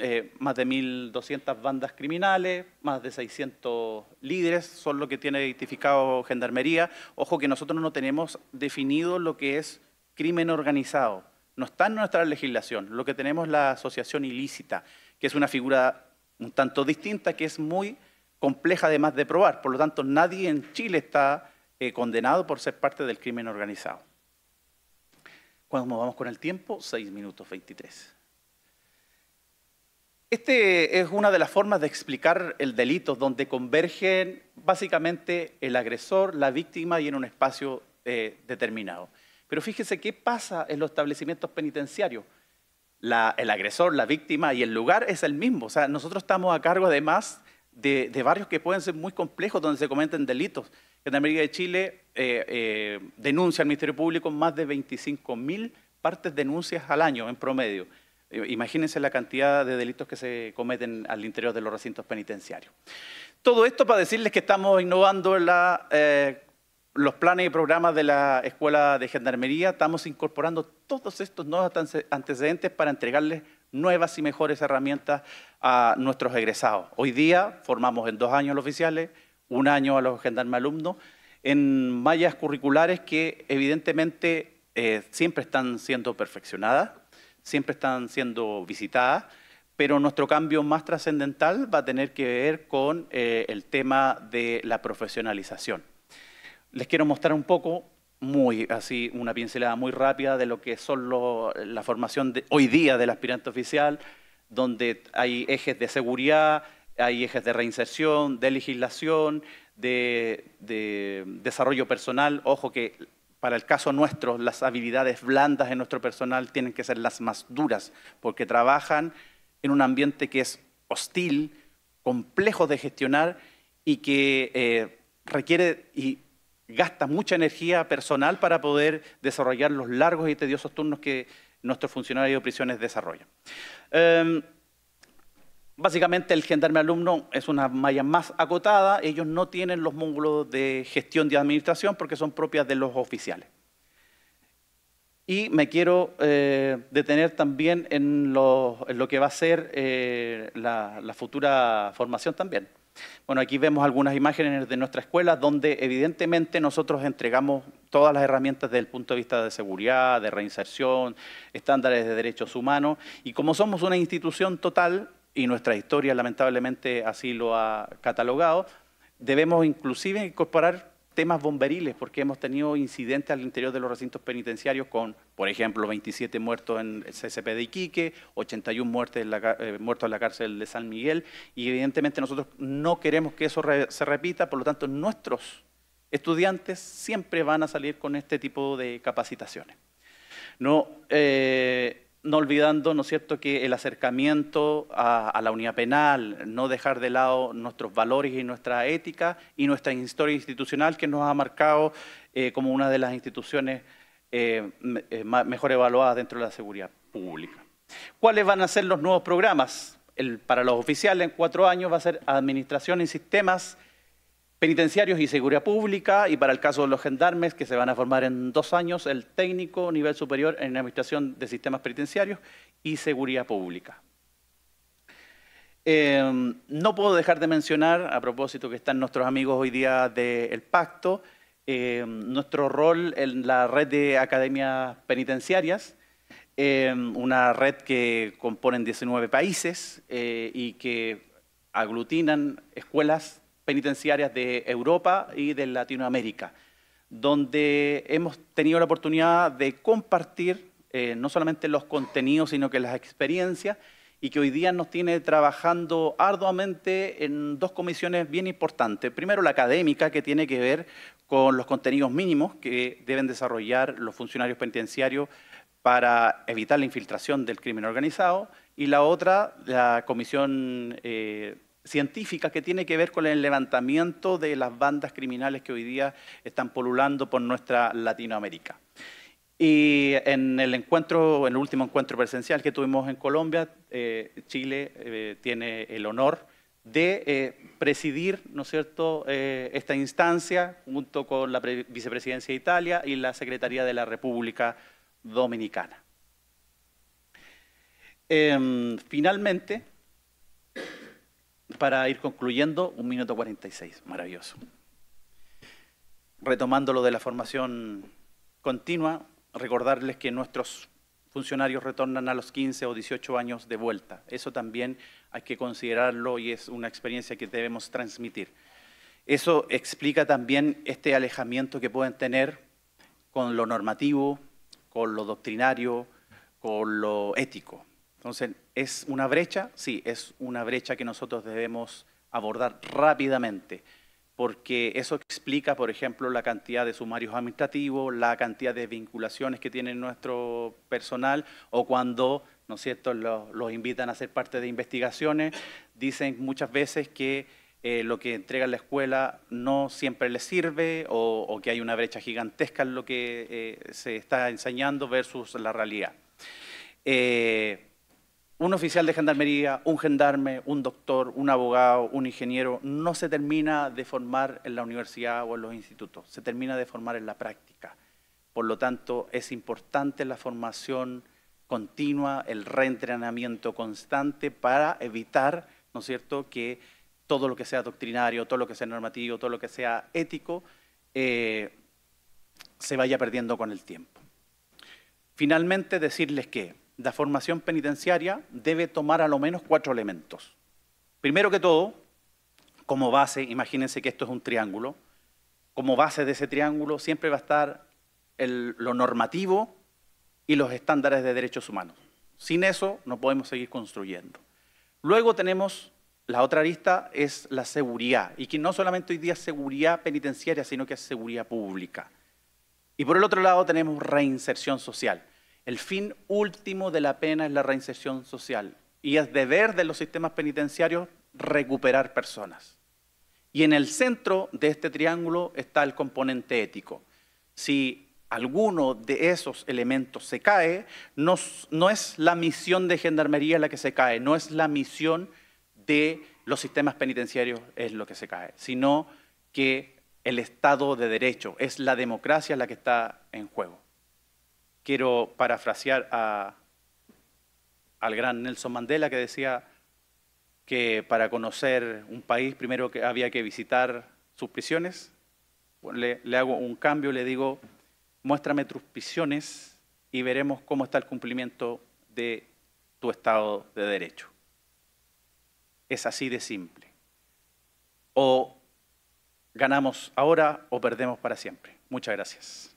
eh, más de 1.200 bandas criminales, más de 600 líderes, son lo que tiene identificado Gendarmería. Ojo que nosotros no tenemos definido lo que es crimen organizado. No está en nuestra legislación. Lo que tenemos es la asociación ilícita, que es una figura un tanto distinta, que es muy compleja además de probar. Por lo tanto, nadie en Chile está eh, condenado por ser parte del crimen organizado. Cuando vamos con el tiempo, 6 minutos 23. Este es una de las formas de explicar el delito, donde convergen básicamente el agresor, la víctima y en un espacio eh, determinado. Pero fíjese qué pasa en los establecimientos penitenciarios. el agresor, la víctima y el lugar es el mismo. O sea, nosotros estamos a cargo además de, barrios que pueden ser muy complejos, donde se cometen delitos. En América de Chile eh, eh, denuncia al Ministerio Público más de 25.000 partes denuncias al año en promedio. Eh, imagínense la cantidad de delitos que se cometen al interior de los recintos penitenciarios. Todo esto para decirles que estamos innovando eh, los planes y programas de la Escuela de Gendarmería. Estamos incorporando todos estos nuevos antecedentes para entregarles nuevas y mejores herramientas a nuestros egresados. Hoy día formamos en dos años a los oficiales, un año a los gendarmes alumnos, en mallas curriculares que evidentemente eh, siempre están siendo perfeccionadas siempre están siendo visitadas, pero nuestro cambio más trascendental va a tener que ver con eh, el tema de la profesionalización. Les quiero mostrar un poco, muy así, una pincelada muy rápida de lo que son la formación de, hoy día del aspirante oficial, donde hay ejes de seguridad, hay ejes de reinserción, de legislación, de, de desarrollo personal. Ojo que para el caso nuestro, las habilidades blandas de nuestro personal tienen que ser las más duras, porque trabajan en un ambiente que es hostil, complejo de gestionar y que eh, requiere y gasta mucha energía personal para poder desarrollar los largos y tediosos turnos que nuestros funcionarios de prisiones desarrollan. Em, Básicamente el gendarme alumno es una malla más acotada, ellos no tienen los módulos de gestión y administración porque son propias de los oficiales. Y me quiero eh, detener también en lo, que va a ser eh, la, la, futura formación también. Bueno, aquí vemos algunas imágenes de nuestra escuela donde evidentemente nosotros entregamos todas las herramientas desde el punto de vista de seguridad, de reinserción, estándares de derechos humanos y como somos una institución total, y nuestra historia lamentablemente así lo ha catalogado, debemos inclusive incorporar temas bomberiles, porque hemos tenido incidentes al interior de los recintos penitenciarios con, por ejemplo, 27 muertos en el CCP de Iquique, 81 muertes eh, muertos en la cárcel de San Miguel, y evidentemente nosotros no queremos que eso se repita, por lo tanto nuestros estudiantes siempre van a salir con este tipo de capacitaciones. No, eh, no olvidando, ¿no es cierto?, que el acercamiento a, la unidad penal, no dejar de lado nuestros valores y nuestra ética y nuestra historia institucional que nos ha marcado eh, como una de las instituciones eh, eh, mejor evaluadas dentro de la seguridad pública. ¿Cuáles van a ser los nuevos programas? para los oficiales en cuatro años va a ser Administración y Sistemas penitenciarios y seguridad pública, y para el caso de los gendarmes, que se van a formar en dos años, el técnico nivel superior en administración de sistemas penitenciarios y seguridad pública. Em, no puedo dejar de mencionar, a propósito que están nuestros amigos hoy día del Pacto, em, nuestro rol en la red de academias penitenciarias, em, una red que componen 19 países eh, y que aglutinan escuelas penitenciarias de Europa y de Latinoamérica, donde hemos tenido la oportunidad de compartir eh, no solamente los contenidos, sino que las experiencias, y que hoy día nos tiene trabajando arduamente en dos comisiones bien importantes. Primero, la académica, que tiene que ver con los contenidos mínimos que deben desarrollar los funcionarios penitenciarios para evitar la infiltración del crimen organizado, y la otra, la comisión eh, científica que tiene que ver con el levantamiento de las bandas criminales que hoy día están polulando por nuestra Latinoamérica. Y en el encuentro, en el último encuentro presencial que tuvimos en Colombia, eh, Chile eh, tiene el honor de eh, presidir, ¿no es cierto?, esta instancia junto con la Vicepresidencia de Italia y la Secretaría de la República Dominicana. Em, finalmente, para ir concluyendo, un minuto 46, maravilloso. Retomando lo de la formación continua, recordarles que nuestros funcionarios retornan a los 15 o 18 años de vuelta. Eso también hay que considerarlo y es una experiencia que debemos transmitir. Eso explica también este alejamiento que pueden tener con lo normativo, con lo doctrinario, con lo ético. Entonces, ¿es una brecha? Sí, es una brecha que nosotros debemos abordar rápidamente, porque eso explica, por ejemplo, la cantidad de sumarios administrativos, la cantidad de vinculaciones que tiene nuestro personal, o cuando, ¿no es cierto?, los, invitan a ser parte de investigaciones, dicen muchas veces que eh, lo que entrega la escuela no siempre les sirve o, que hay una brecha gigantesca en lo que eh, se está enseñando versus la realidad. Eh, un oficial de gendarmería, un gendarme, un doctor, un abogado, un ingeniero, no se termina de formar en la universidad o en los institutos, se termina de formar en la práctica. Por lo tanto, es importante la formación continua, el reentrenamiento constante para evitar, ¿no es cierto?, que todo lo que sea doctrinario, todo lo que sea normativo, todo lo que sea ético, eh, se vaya perdiendo con el tiempo. Finalmente, decirles que la formación penitenciaria debe tomar a lo menos cuatro elementos. Primero que todo, como base, imagínense que esto es un triángulo, como base de ese triángulo siempre va a estar lo normativo y los estándares de derechos humanos. Sin eso no podemos seguir construyendo. Luego tenemos la otra arista, es la seguridad, y que no solamente hoy día es seguridad penitenciaria, sino que es seguridad pública. Y por el otro lado tenemos reinserción social. El fin último de la pena es la reinserción social y es deber de los sistemas penitenciarios recuperar personas. Y en el centro de este triángulo está el componente ético. Si alguno de esos elementos se cae, no, es la misión de Gendarmería la que se cae, no es la misión de los sistemas penitenciarios es lo que se cae, sino que el Estado de Derecho, es la democracia la que está en juego. Quiero parafrasear a, al gran Nelson Mandela que decía que para conocer un país primero que había que visitar sus prisiones. le, le hago un cambio, le digo, muéstrame tus prisiones y veremos cómo está el cumplimiento de tu Estado de Derecho. Es así de simple. O ganamos ahora o perdemos para siempre. Muchas gracias.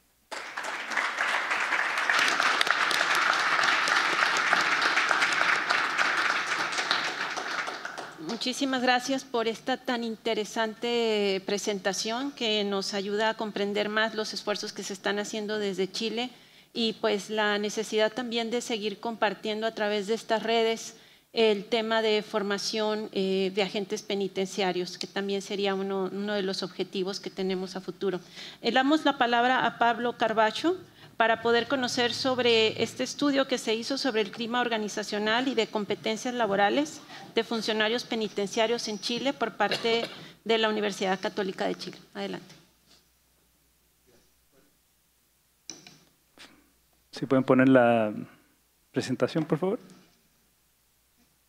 Muchísimas gracias por esta tan interesante presentación que nos ayuda a comprender más los esfuerzos que se están haciendo desde Chile y pues la necesidad también de seguir compartiendo a través de estas redes el tema de formación eh, de agentes penitenciarios, que también sería uno, de los objetivos que tenemos a futuro. Le eh, damos la palabra a Pablo Carbacho para poder conocer sobre este estudio que se hizo sobre el clima organizacional y de competencias laborales de funcionarios penitenciarios en Chile por parte de la Universidad Católica de Chile. Adelante. Si pueden poner la presentación, por favor.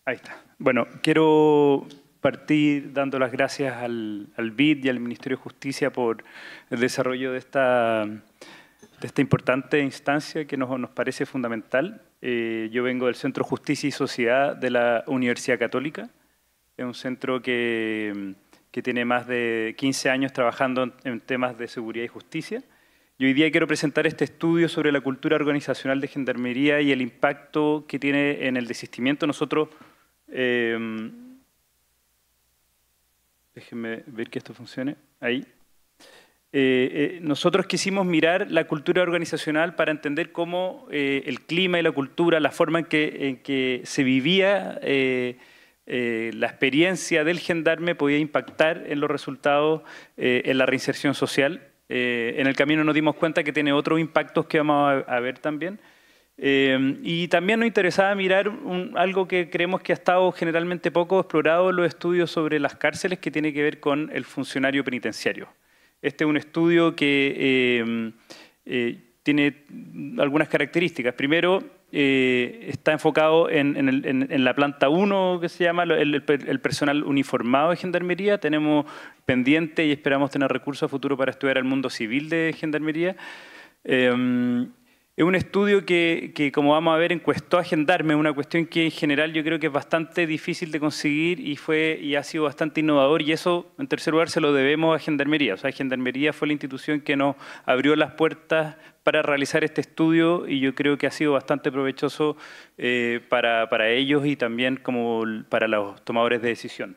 Ahí está. Bueno, quiero partir dando las gracias al BID y al Ministerio de Justicia por el desarrollo de esta de esta importante instancia que nos, parece fundamental. Eh, yo vengo del Centro Justicia y Sociedad de la Universidad Católica. Es un centro que, que tiene más de 15 años trabajando en, temas de seguridad y justicia. Y hoy día quiero presentar este estudio sobre la cultura organizacional de gendarmería y el impacto que tiene en el desistimiento. Nosotros, eh, déjenme ver que esto funcione, ahí. Eh, eh, nosotros quisimos mirar la cultura organizacional para entender cómo eh, el clima y la cultura, la forma en que, se vivía la experiencia del gendarme podía impactar en los resultados en la reinserción social. en el camino nos dimos cuenta que tiene otros impactos que vamos a, ver también. y también nos interesaba mirar algo que creemos que ha estado generalmente poco explorado los estudios sobre las cárceles, que tiene que ver con el funcionario penitenciario. Este es un estudio que eh, eh, tiene algunas características. Primero, eh, está enfocado en, la planta 1, que se llama el, personal uniformado de Gendarmería. Tenemos pendiente y esperamos tener recursos a futuro para estudiar el mundo civil de Gendarmería. Em, es un estudio que, como vamos a ver, encuestó a agendarme, una cuestión que en general yo creo que es bastante difícil de conseguir y, fue, y ha sido bastante innovador y eso, en tercer lugar, se lo debemos a Gendarmería. O sea, Gendarmería fue la institución que nos abrió las puertas para realizar este estudio y yo creo que ha sido bastante provechoso eh, para, ellos y también como para los tomadores de decisión.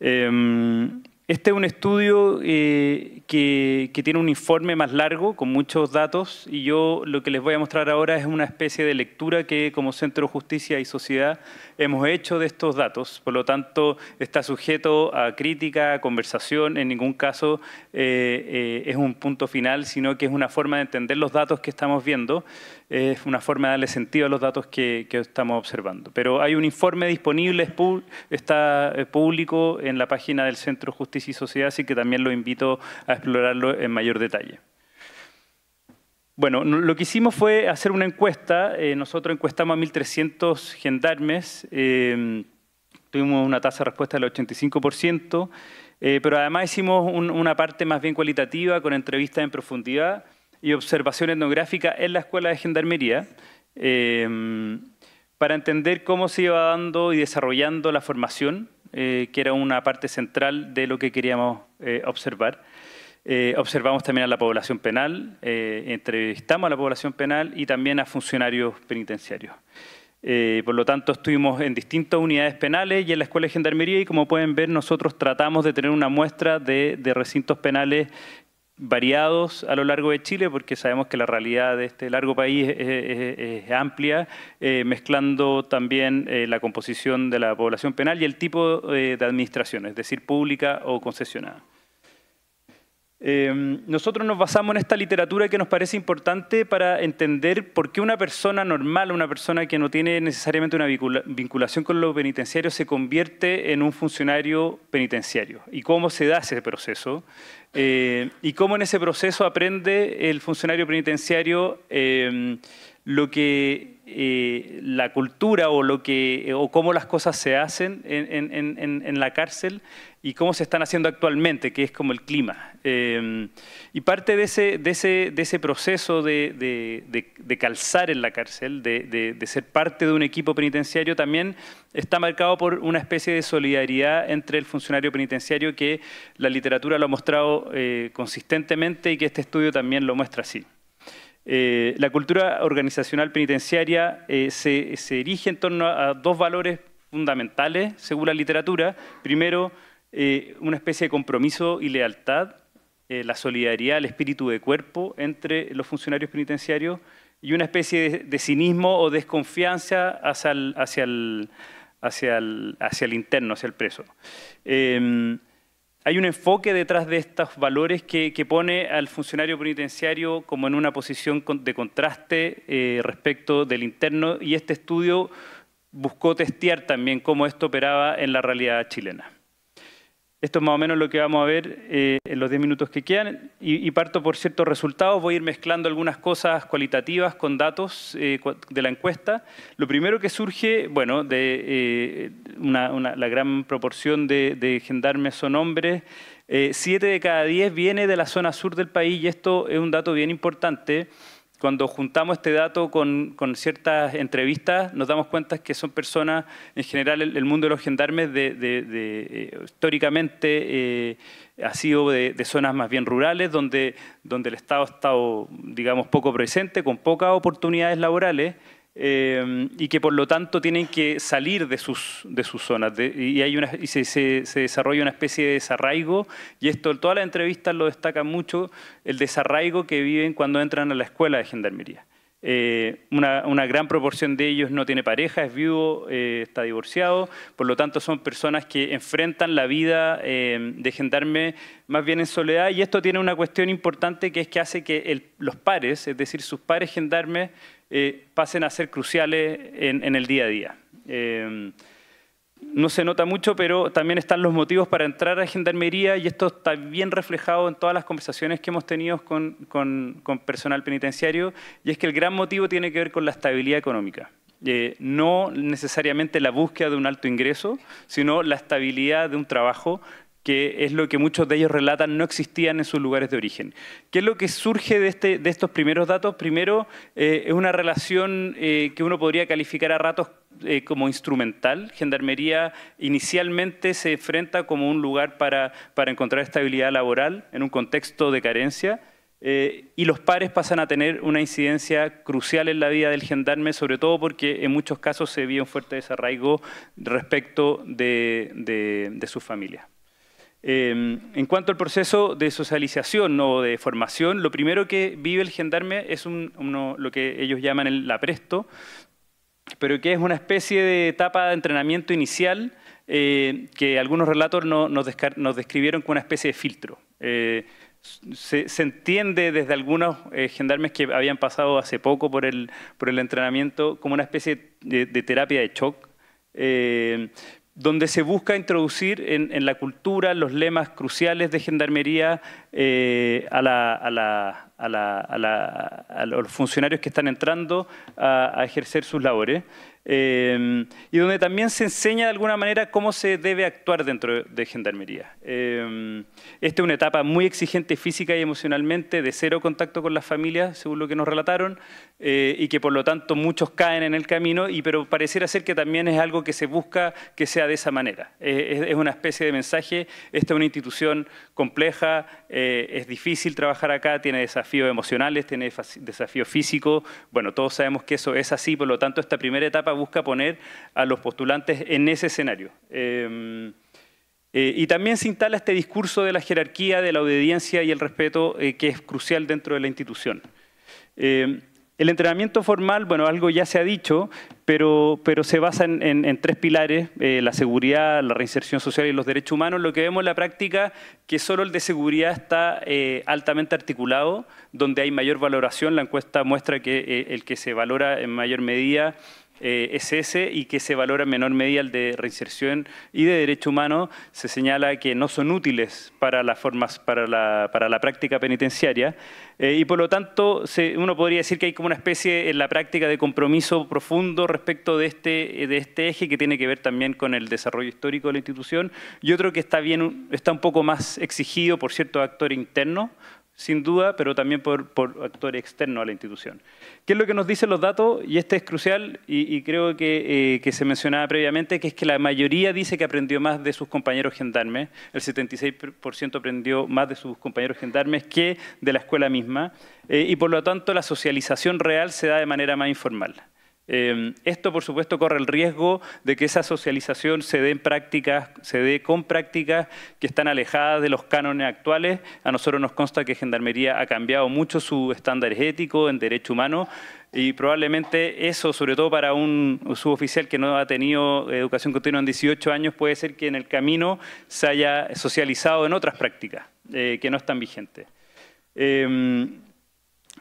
Em, este es un estudio eh, que, tiene un informe más largo, con muchos datos, y yo lo que les voy a mostrar ahora es una especie de lectura que como Centro de Justicia y Sociedad hemos hecho de estos datos. Por lo tanto, está sujeto a crítica, a conversación, en ningún caso eh, eh, es un punto final, sino que es una forma de entender los datos que estamos viendo es una forma de darle sentido a los datos que, estamos observando. Pero hay un informe disponible, está eh, público en la página del Centro Justicia y Sociedad, así que también lo invito a explorarlo en mayor detalle. Bueno, lo que hicimos fue hacer una encuesta. Eh, nosotros encuestamos a 1.300 gendarmes. Em, tuvimos una tasa de respuesta del 85%, eh, pero además hicimos una parte más bien cualitativa con entrevistas en profundidad y observación etnográfica en la Escuela de Gendarmería eh, para entender cómo se iba dando y desarrollando la formación, eh, que era una parte central de lo que queríamos eh, observar. observamos también a la población penal, entrevistamos a la población penal y también a funcionarios penitenciarios. por lo tanto, estuvimos en distintas unidades penales y en la Escuela de Gendarmería y como pueden ver, nosotros tratamos de tener una muestra de recintos penales variados a lo largo de Chile, porque sabemos que la realidad de este largo país es, amplia, eh, mezclando también eh, la composición de la población penal y el tipo eh, de administración, es decir, pública o concesionada. Em, nosotros nos basamos en esta literatura que nos parece importante para entender por qué una persona normal, una persona que no tiene necesariamente una vinculación con los penitenciarios, se convierte en un funcionario penitenciario y cómo se da ese proceso. Eh, y cómo en ese proceso aprende el funcionario penitenciario eh, lo que eh, la cultura o, lo que, eh, o cómo las cosas se hacen en, la cárcel y cómo se están haciendo actualmente, que es como el clima. Eh, y parte de ese, de ese, proceso de, calzar en la cárcel, de, ser parte de un equipo penitenciario, también está marcado por una especie de solidaridad entre el funcionario penitenciario que la literatura lo ha mostrado consistentemente y que este estudio también lo muestra así. Eh, la cultura organizacional penitenciaria eh, se, se, erige en torno a dos valores fundamentales, según la literatura. Primero, eh, una especie de compromiso y lealtad, la solidaridad, el espíritu de cuerpo entre los funcionarios penitenciarios y una especie de, cinismo o desconfianza hacia el, hacia, el, hacia, el, hacia el, interno, hacia el preso. Em, hay un enfoque detrás de estos valores que, pone al funcionario penitenciario como en una posición de contraste eh, respecto del interno y este estudio buscó testear también cómo esto operaba en la realidad chilena. Esto es más o menos lo que vamos a ver eh, en los 10 minutos que quedan y, parto por ciertos resultados. Voy a ir mezclando algunas cosas cualitativas con datos eh, de la encuesta. Lo primero que surge, bueno, de eh, la gran proporción de, gendarmes son hombres. siete de cada diez viene de la zona sur del país y esto es un dato bien importante cuando juntamos este dato con, ciertas entrevistas, nos damos cuenta que son personas, en general, el, mundo de los gendarmes de, eh, históricamente eh, ha sido de, zonas más bien rurales, donde, donde el Estado ha estado, digamos, poco presente, con pocas oportunidades laborales, eh, y que por lo tanto tienen que salir de sus, de sus zonas. y hay una, se, desarrolla una especie de desarraigo, y esto todas las entrevistas lo destaca mucho, el desarraigo que viven cuando entran a la escuela de gendarmería. Eh, una, gran proporción de ellos no tiene pareja, es viudo, eh, está divorciado, por lo tanto son personas que enfrentan la vida de gendarme más bien en soledad y esto tiene una cuestión importante que es que hace que los pares, es decir, sus pares gendarmes, eh, pasen a ser cruciales en, el día a día. Eh, no se nota mucho, pero también están los motivos para entrar a Gendarmería y esto está bien reflejado en todas las conversaciones que hemos tenido con, personal penitenciario y es que el gran motivo tiene que ver con la estabilidad económica. Eh, no necesariamente la búsqueda de un alto ingreso, sino la estabilidad de un trabajo que es lo que muchos de ellos relatan no existían en sus lugares de origen. ¿Qué es lo que surge de, este, estos primeros datos? Primero, eh, es una relación eh, que uno podría calificar a ratos eh, como instrumental. Gendarmería inicialmente se enfrenta como un lugar para, encontrar estabilidad laboral en un contexto de carencia. y los pares pasan a tener una incidencia crucial en la vida del gendarme, sobre todo porque en muchos casos se vio un fuerte desarraigo respecto de, de, de sus Em, en cuanto al proceso de socialización o de formación, lo primero que vive el gendarme es lo que ellos llaman el apresto, pero que es una especie de etapa de entrenamiento inicial eh, que algunos relatos nos, nos, describieron como una especie de filtro. Eh, se, entiende desde algunos eh, gendarmes que habían pasado hace poco por el, por el entrenamiento como una especie de, terapia de shock, donde se busca introducir en, la cultura los lemas cruciales de gendarmería eh, a, los funcionarios que están entrando a, ejercer sus labores, eh, y donde también se enseña de alguna manera cómo se debe actuar dentro de gendarmería. Eh, esta es una etapa muy exigente física y emocionalmente, de cero contacto con las familias, según lo que nos relataron, eh, y que por lo tanto muchos caen en el camino, y, pero pareciera ser que también es algo que se busca que sea de esa manera. Eh, es, una especie de mensaje, esta es una institución compleja, eh, es difícil trabajar acá, tiene desafíos emocionales, tiene desafíos físicos, bueno, todos sabemos que eso es así, por lo tanto esta primera etapa busca poner a los postulantes en ese escenario. Em, y también se instala este discurso de la jerarquía, de la obediencia y el respeto que es crucial dentro de la institución. Em, el entrenamiento formal, bueno, algo ya se ha dicho, pero, pero se basa en, tres pilares, eh, la seguridad, la reinserción social y los derechos humanos. Lo que vemos en la práctica, que solo el de seguridad está eh, altamente articulado, donde hay mayor valoración, la encuesta muestra que eh, el que se valora en mayor medida SS eh, y que se valora menor medida el de reinserción y de derecho humano, se señala que no son útiles para, las formas, para, la, práctica penitenciaria eh, y por lo tanto uno podría decir que hay como una especie en la práctica de compromiso profundo respecto este, de este, eje que tiene que ver también con el desarrollo histórico de la institución y otro que está, bien, está un poco más exigido por cierto actor interno sin duda, pero también por, por actores externos a la institución. ¿Qué es lo que nos dicen los datos? Y este es crucial y, creo eh, que, se mencionaba previamente, que es que la mayoría dice que aprendió más de sus compañeros gendarmes, el 76% aprendió más de sus compañeros gendarmes que de la escuela misma, eh, y por lo tanto la socialización real se da de manera más informal. Em, esto, por supuesto, corre el riesgo de que esa socialización se dé prácticas, se dé con prácticas que están alejadas de los cánones actuales. A nosotros nos consta que Gendarmería ha cambiado mucho su estándar ético en derecho humano y probablemente eso, sobre todo para un suboficial que no ha tenido educación continua en 18 años, puede ser que en el camino se haya socializado en otras prácticas eh, que no están vigentes. Em,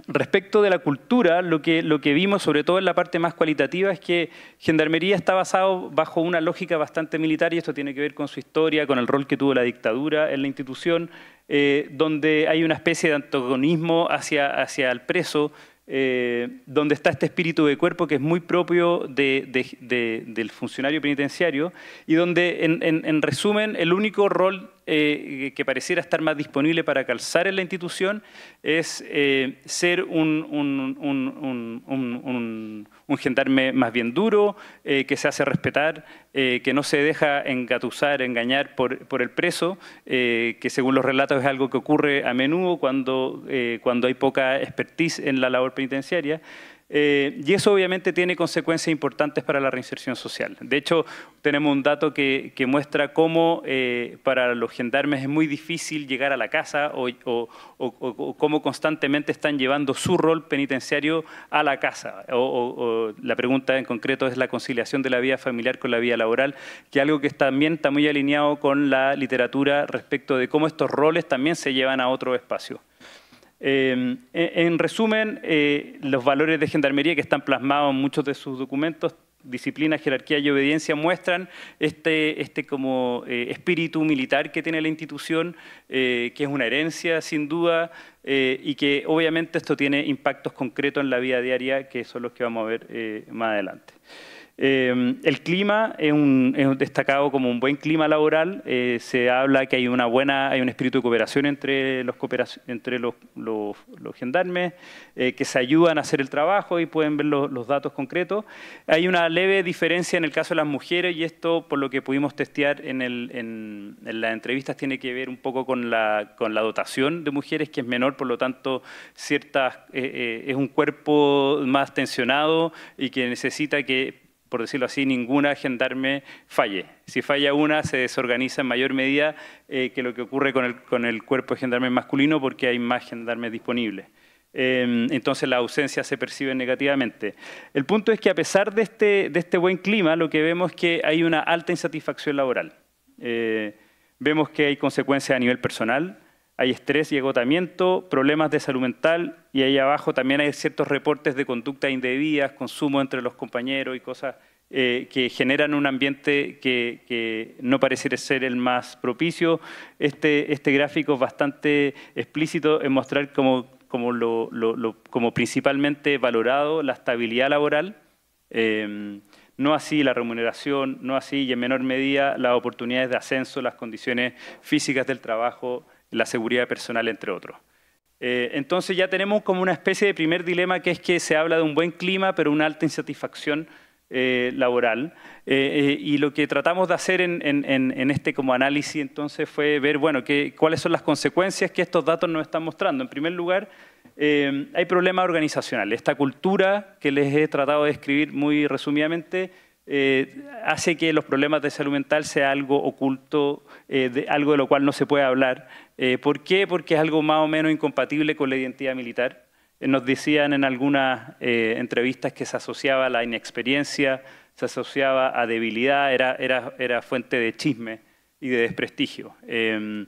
Respecto de la cultura, lo que, lo que vimos, sobre todo en la parte más cualitativa, es que Gendarmería está basado bajo una lógica bastante militar y esto tiene que ver con su historia, con el rol que tuvo la dictadura en la institución, eh, donde hay una especie de antagonismo hacia, hacia el preso, eh, donde está este espíritu de cuerpo que es muy propio del funcionario penitenciario y donde, en resumen, el único rol eh, que pareciera estar más disponible para calzar en la institución es eh, ser un, un, gendarme más bien duro, eh, que se hace respetar, que no se deja engatusar, engañar por, el preso, que según los relatos es algo que ocurre a menudo cuando, cuando hay poca expertise en la labor penitenciaria. Eh, y eso obviamente tiene consecuencias importantes para la reinserción social. De hecho, tenemos un dato que, muestra cómo eh, para los gendarmes es muy difícil llegar a la casa o, cómo constantemente están llevando su rol penitenciario a la casa. O, la pregunta en concreto es la conciliación de la vida familiar con la vida laboral, que algo que también está muy alineado con la literatura respecto de cómo estos roles también se llevan a otro espacio. Em, en resumen, eh, los valores de gendarmería que están plasmados en muchos de sus documentos, disciplina, jerarquía y obediencia, muestran este, este como eh, espíritu militar que tiene la institución, eh, que es una herencia sin duda, y que obviamente esto tiene impactos concretos en la vida diaria, que son los que vamos a ver más adelante. Em, el clima es, un, destacado como un buen clima laboral. Eh, se habla que hay una buena, hay un espíritu de cooperación entre los, entre los, gendarmes, eh, que se ayudan a hacer el trabajo y pueden ver los, datos concretos. Hay una leve diferencia en el caso de las mujeres y esto, por lo que pudimos testear en, el, en, las entrevistas, tiene que ver un poco con la, dotación de mujeres, que es menor, por lo tanto, ciertas, eh, es un cuerpo más tensionado y que necesita que por decirlo así, ninguna gendarme falle. Si falla una, se desorganiza en mayor medida eh, que lo que ocurre con el, con el cuerpo de gendarme masculino porque hay más gendarmes disponibles. Em, entonces la ausencia se percibe negativamente. El punto es que a pesar de este, de este buen clima, lo que vemos es que hay una alta insatisfacción laboral. Eh, vemos que hay consecuencias a nivel personal, hay estrés y agotamiento, problemas de salud mental y ahí abajo también hay ciertos reportes de conducta indebidas, consumo entre los compañeros y cosas eh, que generan un ambiente que, no parece ser el más propicio. Este, este gráfico es bastante explícito en mostrar como, como principalmente valorado la estabilidad laboral, em, no así la remuneración, no así y en menor medida las oportunidades de ascenso, las condiciones físicas del trabajo, la seguridad personal, entre otros. Eh, entonces ya tenemos como una especie de primer dilema que es que se habla de un buen clima, pero una alta insatisfacción eh, laboral. Eh, y lo que tratamos de hacer en, este como análisis entonces fue ver, bueno, que, cuáles son las consecuencias que estos datos nos están mostrando. En primer lugar, hay problemas organizacionales. Esta cultura que les he tratado de describir muy resumidamente hace que los problemas de salud mental sea algo oculto, de, algo de lo cual no se puede hablar. Eh, ¿Por qué? Porque es algo más o menos incompatible con la identidad militar. Eh, nos decían en algunas eh, entrevistas que se asociaba a la inexperiencia, se asociaba a debilidad, era, fuente de chisme y de desprestigio. Em,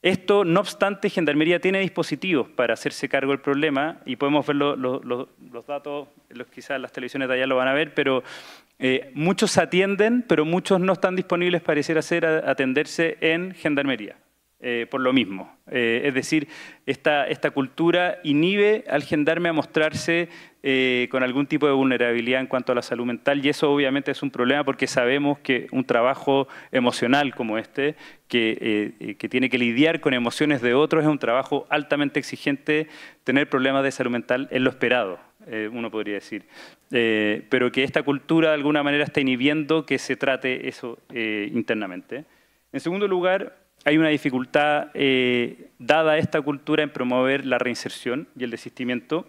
esto, no obstante, Gendarmería tiene dispositivos para hacerse cargo del problema y podemos ver los datos, quizás las televisiones de allá lo van a ver, pero muchos atienden, pero muchos no están disponibles, pareciera ser, atenderse en Gendarmería. Eh, por lo mismo. Eh, es decir, esta, esta, cultura inhibe al gendarme a mostrarse eh, con algún tipo de vulnerabilidad en cuanto a la salud mental y eso obviamente es un problema porque sabemos que un trabajo emocional como este, que, tiene que lidiar con emociones de otros, es un trabajo altamente exigente, tener problemas de salud mental es lo esperado. uno podría decir, pero que esta cultura de alguna manera está inhibiendo que se trate eso internamente. En segundo lugar, hay una dificultad eh, dada a esta cultura en promover la reinserción y el desistimiento.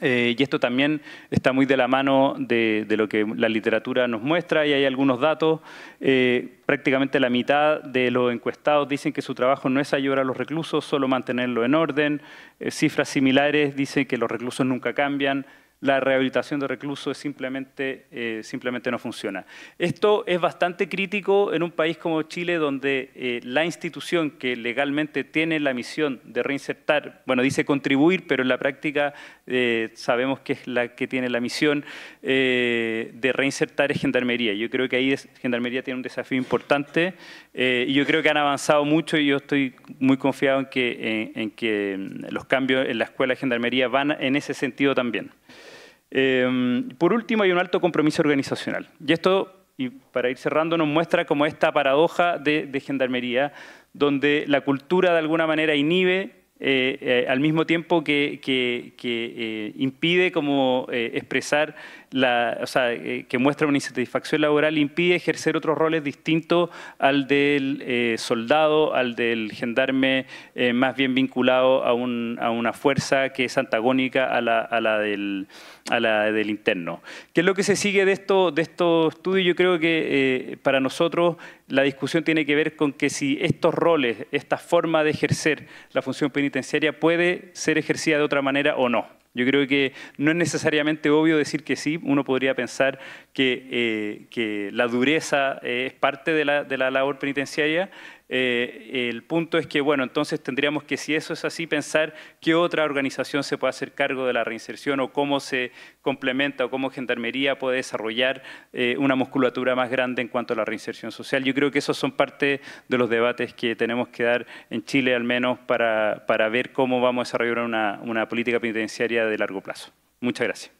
Eh, y esto también está muy de la mano de, lo que la literatura nos muestra y hay algunos datos. Eh, prácticamente la mitad de los encuestados dicen que su trabajo no es ayudar a los reclusos, solo mantenerlo en orden. cifras similares dicen que los reclusos nunca cambian la rehabilitación de reclusos simplemente, eh, simplemente no funciona. Esto es bastante crítico en un país como Chile, donde eh, la institución que legalmente tiene la misión de reinsertar, bueno, dice contribuir, pero en la práctica eh, sabemos que es la que tiene la misión de reinsertar es Gendarmería. Yo creo que ahí Gendarmería tiene un desafío importante y yo creo que han avanzado mucho y yo estoy muy confiado en que mm, los cambios en la escuela de Gendarmería van en ese sentido también. Em, por último, hay un alto compromiso organizacional. Y esto, y para ir cerrando, nos muestra como esta paradoja de, gendarmería, donde la cultura de alguna manera inhibe eh, eh, al mismo tiempo que, eh, impide como expresar o sea, eh, que muestra una insatisfacción laboral impide ejercer otros roles distintos al del eh, soldado, al del gendarme eh, más bien vinculado a, una fuerza que es antagónica a la, del, interno. ¿Qué es lo que se sigue de esto de esto estudios? Yo creo que para nosotros la discusión tiene que ver con que si estos roles, esta forma de ejercer la función penitenciaria puede ser ejercida de otra manera o no. Yo creo que no es necesariamente obvio decir que sí, uno podría pensar que, eh, la dureza eh, es parte de la labor penitenciaria, eh, el punto es que, bueno, entonces tendríamos que, si eso es así, pensar qué otra organización se puede hacer cargo de la reinserción o cómo se complementa o cómo Gendarmería puede desarrollar eh, una musculatura más grande en cuanto a la reinserción social. Yo creo que esos son parte de los debates que tenemos que dar en Chile, al menos, para, ver cómo vamos a desarrollar una, una política penitenciaria de largo plazo. Muchas gracias.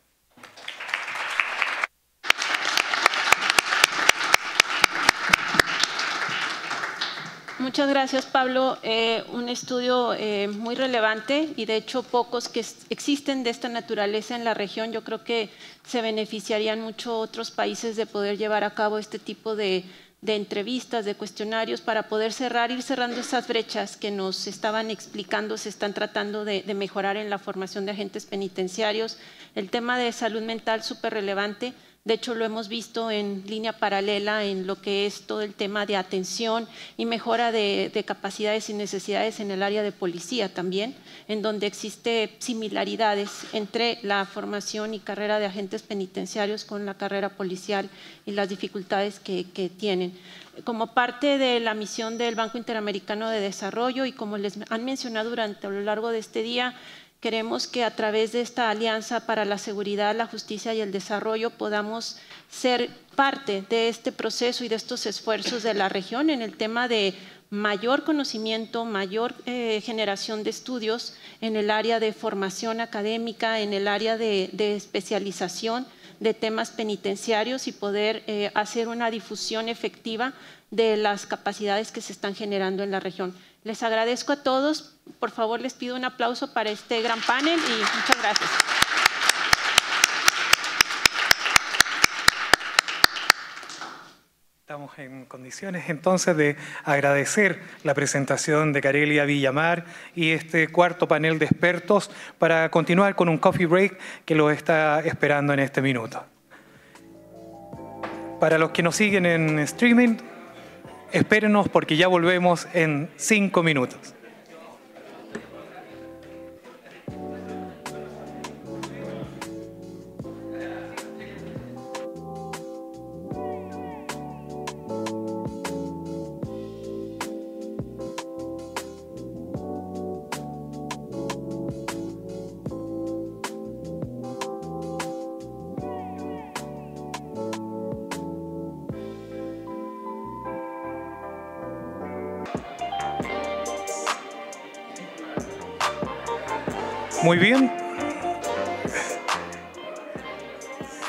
Muchas gracias, Pablo. Eh, un estudio eh, muy relevante y de hecho pocos que existen de esta naturaleza en la región. Yo creo que se beneficiarían mucho otros países de poder llevar a cabo este tipo de, entrevistas, de cuestionarios, para poder cerrar, ir cerrando esas brechas que nos estaban explicando, se están tratando de mejorar en la formación de agentes penitenciarios. El tema de salud mental, súper relevante. De hecho, lo hemos visto en línea paralela en lo que es todo el tema de atención y mejora de, capacidades y necesidades en el área de policía también, en donde existe similaridades entre la formación y carrera de agentes penitenciarios con la carrera policial y las dificultades que, que tienen. Como parte de la misión del Banco Interamericano de Desarrollo y como les han mencionado durante a lo largo de este día, Queremos que a través de esta alianza para la seguridad, la justicia y el desarrollo podamos ser parte de este proceso y de estos esfuerzos de la región en el tema de mayor conocimiento, mayor eh, generación de estudios en el área de formación académica, en el área de, especialización de temas penitenciarios y poder eh, hacer una difusión efectiva de las capacidades que se están generando en la región. Les agradezco a todos. Por favor, les pido un aplauso para este gran panel y muchas gracias. Estamos en condiciones entonces de agradecer la presentación de Carelia Villamar y este cuarto panel de expertos para continuar con un coffee break que los está esperando en este minuto. Para los que nos siguen en streaming, espérenos porque ya volvemos en cinco minutos.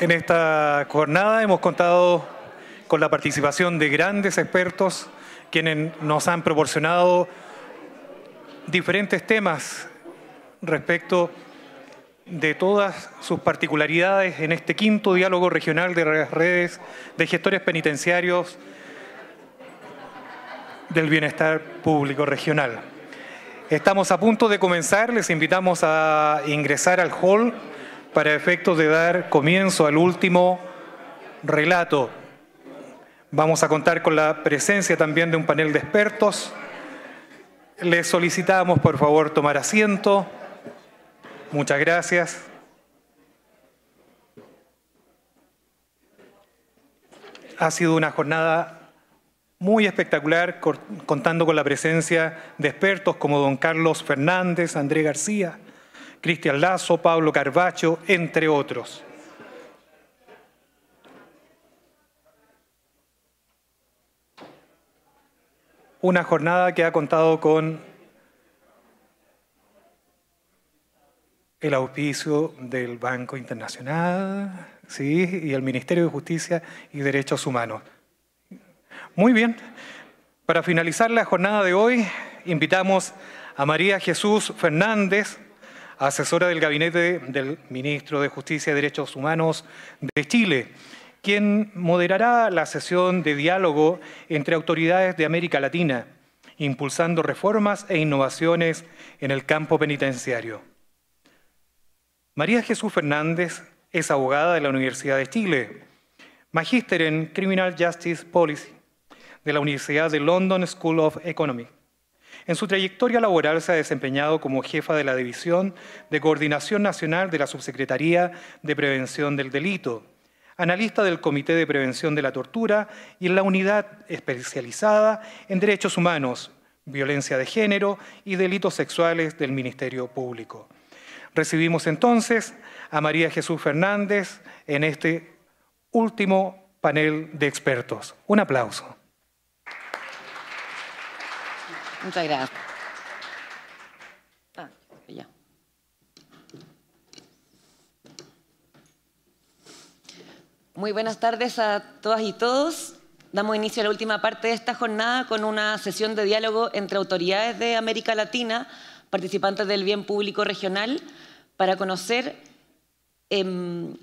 En esta jornada hemos contado con la participación de grandes expertos quienes nos han proporcionado diferentes temas respecto de todas sus particularidades en este quinto diálogo regional de las redes de gestores penitenciarios del bienestar público regional. Estamos a punto de comenzar, les invitamos a ingresar al hall para efectos de dar comienzo al último relato. Vamos a contar con la presencia también de un panel de expertos. Les solicitamos, por favor, tomar asiento. Muchas gracias. Ha sido una jornada muy espectacular, contando con la presencia de expertos como don Carlos Fernández, André García, Cristian Lazo, Pablo Carbacho, entre otros. Una jornada que ha contado con el auspicio del Banco Internacional ¿sí? y el Ministerio de Justicia y Derechos Humanos. Muy bien, para finalizar la jornada de hoy, invitamos a María Jesús Fernández, asesora del gabinete del ministro de Justicia y Derechos Humanos de Chile, quien moderará la sesión de diálogo entre autoridades de América Latina, impulsando reformas e innovaciones en el campo penitenciario. María Jesús Fernández es abogada de la Universidad de Chile, magíster en Criminal Justice Policy de la Universidad de London School of Economics en su trayectoria laboral se ha desempeñado como jefa de la División de Coordinación Nacional de la Subsecretaría de Prevención del Delito, analista del Comité de Prevención de la Tortura y en la Unidad Especializada en Derechos Humanos, Violencia de Género y Delitos Sexuales del Ministerio Público. Recibimos entonces a María Jesús Fernández en este último panel de expertos. Un aplauso. Muchas gracias. Ah, Muy buenas tardes a todas y todos. Damos inicio a la última parte de esta jornada con una sesión de diálogo entre autoridades de América Latina, participantes del bien público regional, para conocer em,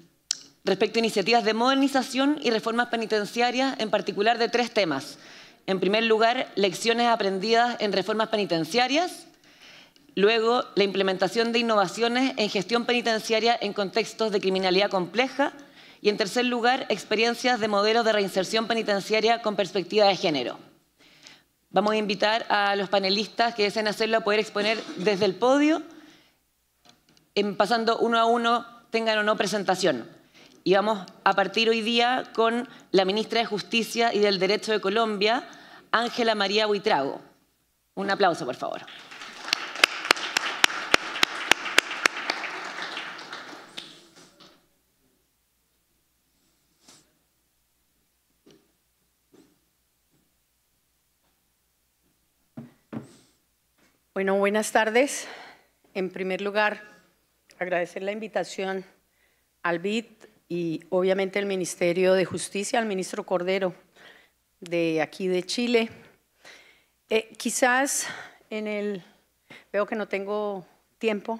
respecto a iniciativas de modernización y reformas penitenciarias, en particular de tres temas en primer lugar, lecciones aprendidas en reformas penitenciarias, luego la implementación de innovaciones en gestión penitenciaria en contextos de criminalidad compleja y, en tercer lugar, experiencias de modelos de reinserción penitenciaria con perspectiva de género. Vamos a invitar a los panelistas que deseen hacerlo a poder exponer desde el podio, pasando uno a uno, tengan o no presentación. Y vamos a partir hoy día con la ministra de Justicia y del Derecho de Colombia, Ángela María Buitrago. Un aplauso, por favor. Bueno, buenas tardes. En primer lugar, agradecer la invitación al BID, y obviamente el Ministerio de Justicia, al ministro Cordero de aquí de Chile. Eh, quizás en el, veo que no tengo tiempo,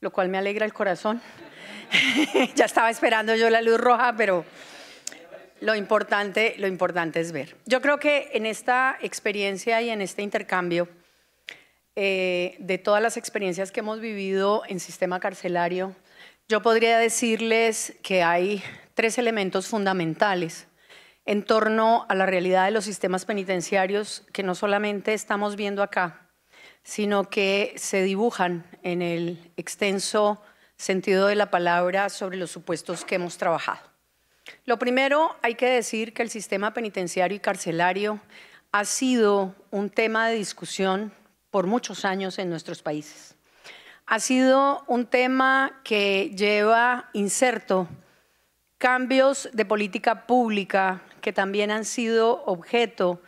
lo cual me alegra el corazón. ya estaba esperando yo la luz roja, pero lo importante, lo importante es ver. Yo creo que en esta experiencia y en este intercambio, eh, de todas las experiencias que hemos vivido en sistema carcelario, yo podría decirles que hay tres elementos fundamentales en torno a la realidad de los sistemas penitenciarios que no solamente estamos viendo acá, sino que se dibujan en el extenso sentido de la palabra sobre los supuestos que hemos trabajado. Lo primero, hay que decir que el sistema penitenciario y carcelario ha sido un tema de discusión por muchos años en nuestros países ha sido un tema que lleva inserto cambios de política pública que también han sido objeto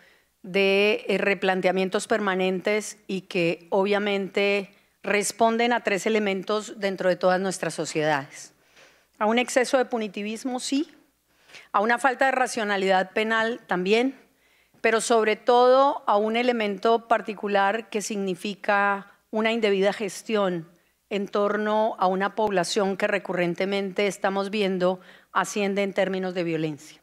de eh, replanteamientos permanentes y que obviamente responden a tres elementos dentro de todas nuestras sociedades. A un exceso de punitivismo, sí, a una falta de racionalidad penal también, pero sobre todo a un elemento particular que significa una indebida gestión en torno a una población que recurrentemente estamos viendo asciende en términos de violencia.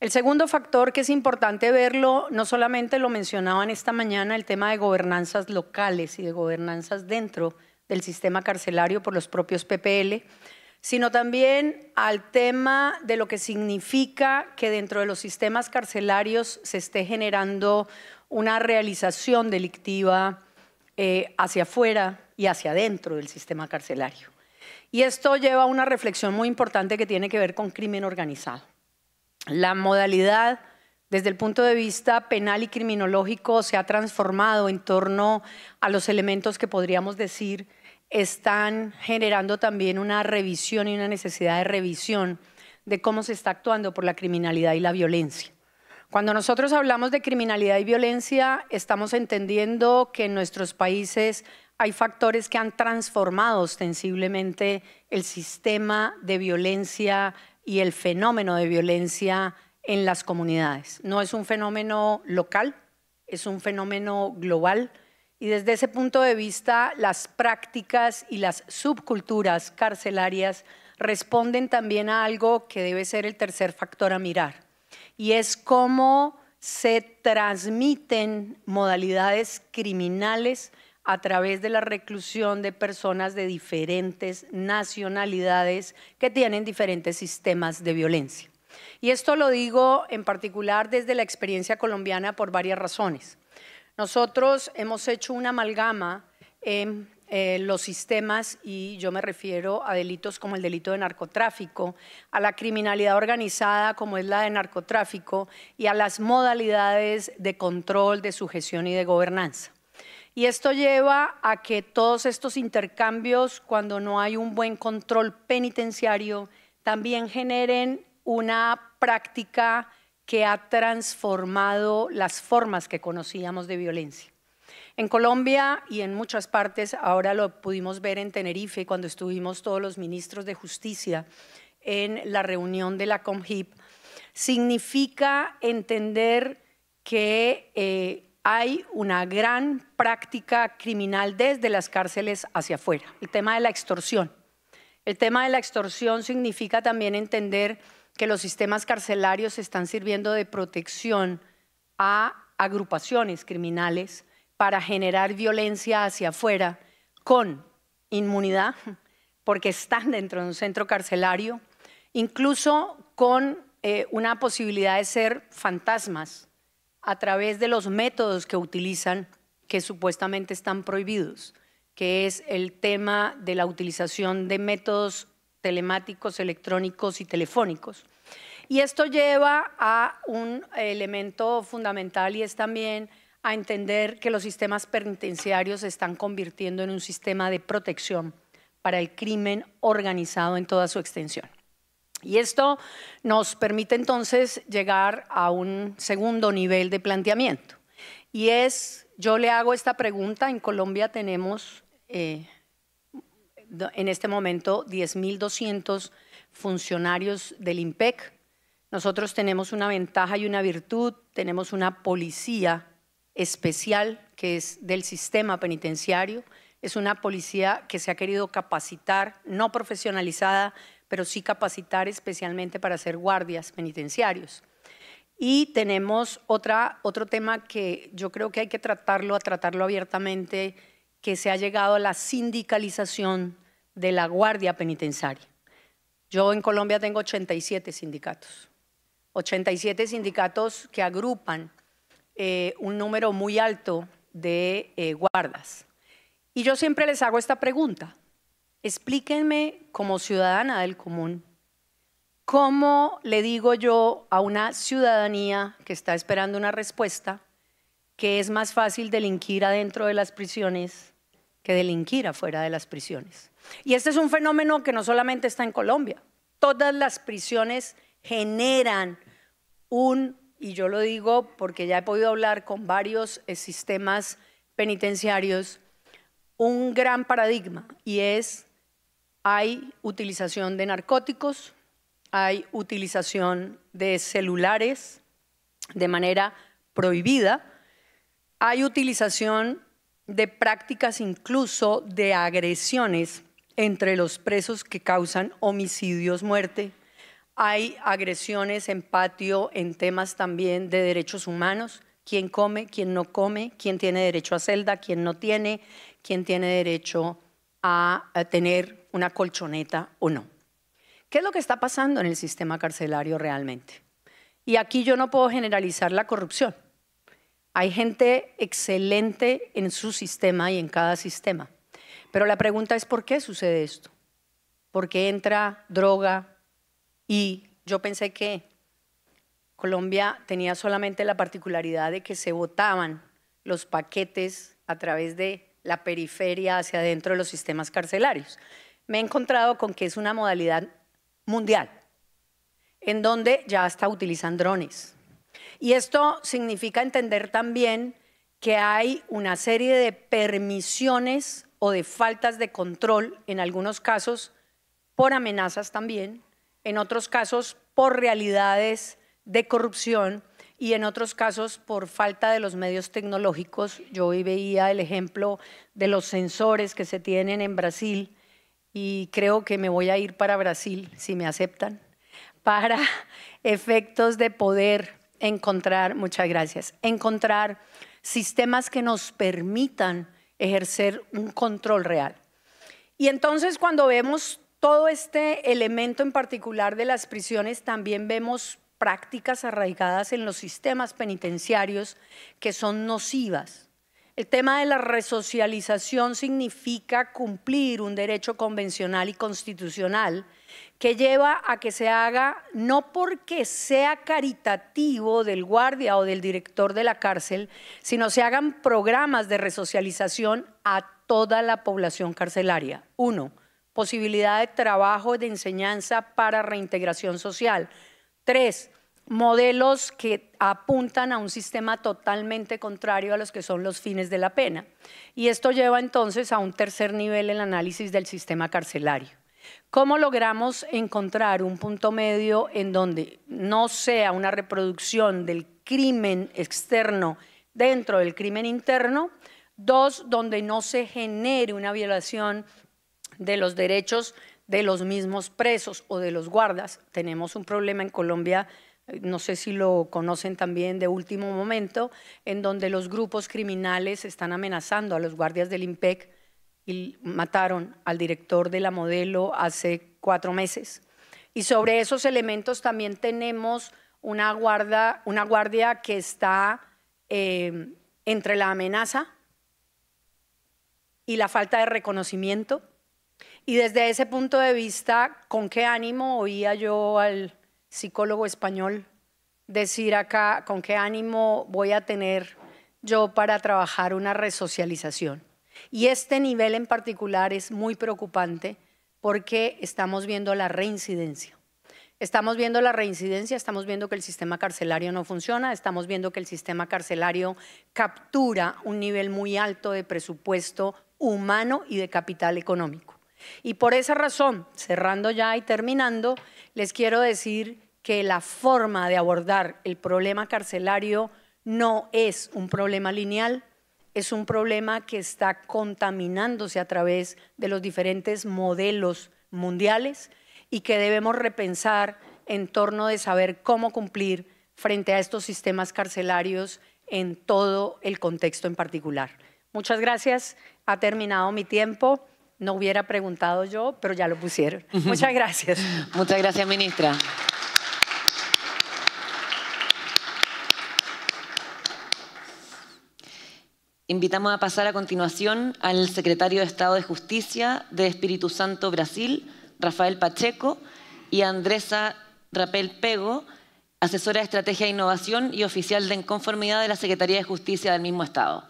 El segundo factor que es importante verlo, no solamente lo mencionaban esta mañana, el tema de gobernanzas locales y de gobernanzas dentro del sistema carcelario por los propios PPL, sino también al tema de lo que significa que dentro de los sistemas carcelarios se esté generando una realización delictiva eh, hacia afuera y hacia adentro del sistema carcelario. Y esto lleva a una reflexión muy importante que tiene que ver con crimen organizado. La modalidad desde el punto de vista penal y criminológico se ha transformado en torno a los elementos que podríamos decir están generando también una revisión y una necesidad de revisión de cómo se está actuando por la criminalidad y la violencia. Cuando nosotros hablamos de criminalidad y violencia, estamos entendiendo que en nuestros países hay factores que han transformado ostensiblemente el sistema de violencia y el fenómeno de violencia en las comunidades. No es un fenómeno local, es un fenómeno global y desde ese punto de vista las prácticas y las subculturas carcelarias responden también a algo que debe ser el tercer factor a mirar y es cómo se transmiten modalidades criminales a través de la reclusión de personas de diferentes nacionalidades que tienen diferentes sistemas de violencia. Y esto lo digo en particular desde la experiencia colombiana por varias razones. Nosotros hemos hecho una amalgama en eh, los sistemas y yo me refiero a delitos como el delito de narcotráfico, a la criminalidad organizada como es la de narcotráfico y a las modalidades de control, de sujeción y de gobernanza. Y esto lleva a que todos estos intercambios, cuando no hay un buen control penitenciario, también generen una práctica que ha transformado las formas que conocíamos de violencia. En Colombia y en muchas partes, ahora lo pudimos ver en Tenerife cuando estuvimos todos los ministros de justicia en la reunión de la COMHIP, significa entender que eh, hay una gran práctica criminal desde las cárceles hacia afuera, el tema de la extorsión. El tema de la extorsión significa también entender que los sistemas carcelarios están sirviendo de protección a agrupaciones criminales para generar violencia hacia afuera con inmunidad, porque están dentro de un centro carcelario, incluso con eh, una posibilidad de ser fantasmas a través de los métodos que utilizan que supuestamente están prohibidos, que es el tema de la utilización de métodos telemáticos, electrónicos y telefónicos. Y esto lleva a un elemento fundamental y es también a entender que los sistemas penitenciarios se están convirtiendo en un sistema de protección para el crimen organizado en toda su extensión. Y esto nos permite entonces llegar a un segundo nivel de planteamiento. Y es, yo le hago esta pregunta, en Colombia tenemos eh, en este momento 10.200 funcionarios del IMPEC. Nosotros tenemos una ventaja y una virtud, tenemos una policía especial que es del sistema penitenciario. Es una policía que se ha querido capacitar, no profesionalizada, pero sí capacitar especialmente para ser guardias penitenciarios. Y tenemos otra, otro tema que yo creo que hay que tratarlo, a tratarlo abiertamente, que se ha llegado a la sindicalización de la guardia penitenciaria. Yo en Colombia tengo 87 sindicatos, 87 sindicatos que agrupan eh, un número muy alto de eh, guardas. Y yo siempre les hago esta pregunta. Explíquenme como ciudadana del común, ¿cómo le digo yo a una ciudadanía que está esperando una respuesta que es más fácil delinquir adentro de las prisiones que delinquir afuera de las prisiones? Y este es un fenómeno que no solamente está en Colombia. Todas las prisiones generan un y yo lo digo porque ya he podido hablar con varios eh, sistemas penitenciarios, un gran paradigma y es hay utilización de narcóticos, hay utilización de celulares de manera prohibida, hay utilización de prácticas incluso de agresiones entre los presos que causan homicidios, muerte, hay agresiones en patio en temas también de derechos humanos, quién come, quién no come, quién tiene derecho a celda, quién no tiene, quién tiene derecho a, tener una colchoneta o no. ¿Qué es lo que está pasando en el sistema carcelario realmente? Y aquí yo no puedo generalizar la corrupción. Hay gente excelente en su sistema y en cada sistema. Pero la pregunta es por qué sucede esto. ¿Por qué entra droga, y yo pensé que Colombia tenía solamente la particularidad de que se votaban los paquetes a través de la periferia hacia adentro de los sistemas carcelarios. Me he encontrado con que es una modalidad mundial, en donde ya hasta utilizan drones. Y esto significa entender también que hay una serie de permisiones o de faltas de control, en algunos casos, por amenazas también, en otros casos por realidades de corrupción y en otros casos por falta de los medios tecnológicos. Yo hoy veía el ejemplo de los sensores que se tienen en Brasil y creo que me voy a ir para Brasil, si me aceptan, para efectos de poder encontrar, muchas gracias, encontrar sistemas que nos permitan ejercer un control real. Y entonces cuando vemos todo este elemento en particular de las prisiones también vemos prácticas arraigadas en los sistemas penitenciarios que son nocivas. El tema de la resocialización significa cumplir un derecho convencional y constitucional que lleva a que se haga no porque sea caritativo del guardia o del director de la cárcel, sino se hagan programas de resocialización a toda la población carcelaria. Uno, posibilidad de trabajo, de enseñanza para reintegración social. Tres, modelos que apuntan a un sistema totalmente contrario a los que son los fines de la pena. Y esto lleva entonces a un tercer nivel en el análisis del sistema carcelario. ¿Cómo logramos encontrar un punto medio en donde no sea una reproducción del crimen externo dentro del crimen interno? Dos, donde no se genere una violación de los derechos de los mismos presos o de los guardas. Tenemos un problema en Colombia, eh, no sé si lo conocen también de último momento, en donde los grupos criminales están amenazando a los guardias del IMPEC y mataron al director de la modelo hace cuatro meses. Y sobre esos elementos también tenemos una, guarda, una guardia que está eh, entre la amenaza y la falta de reconocimiento y desde ese punto de vista, ¿con qué ánimo oía yo al psicólogo español decir acá, con qué ánimo voy a tener yo para trabajar una resocialización? Y este nivel en particular es muy preocupante porque estamos viendo la reincidencia. Estamos viendo la reincidencia, estamos viendo que el sistema carcelario no funciona, estamos viendo que el sistema carcelario captura un nivel muy alto de presupuesto humano y de capital económico. Y por esa razón, cerrando ya y terminando, les quiero decir que la forma de abordar el problema carcelario no es un problema lineal, es un problema que está contaminándose a través de los diferentes modelos mundiales y que debemos repensar en torno de saber cómo cumplir frente a estos sistemas carcelarios en todo el contexto en particular. Muchas gracias. Ha terminado mi tiempo no hubiera preguntado yo, pero ya lo pusieron. Muchas gracias. Muchas gracias, ministra. Invitamos a pasar a continuación al secretario de Estado de Justicia de Espíritu Santo Brasil, Rafael Pacheco, y a Andresa Rapel Pego, asesora de Estrategia e Innovación y oficial de Inconformidad de la Secretaría de Justicia del mismo Estado.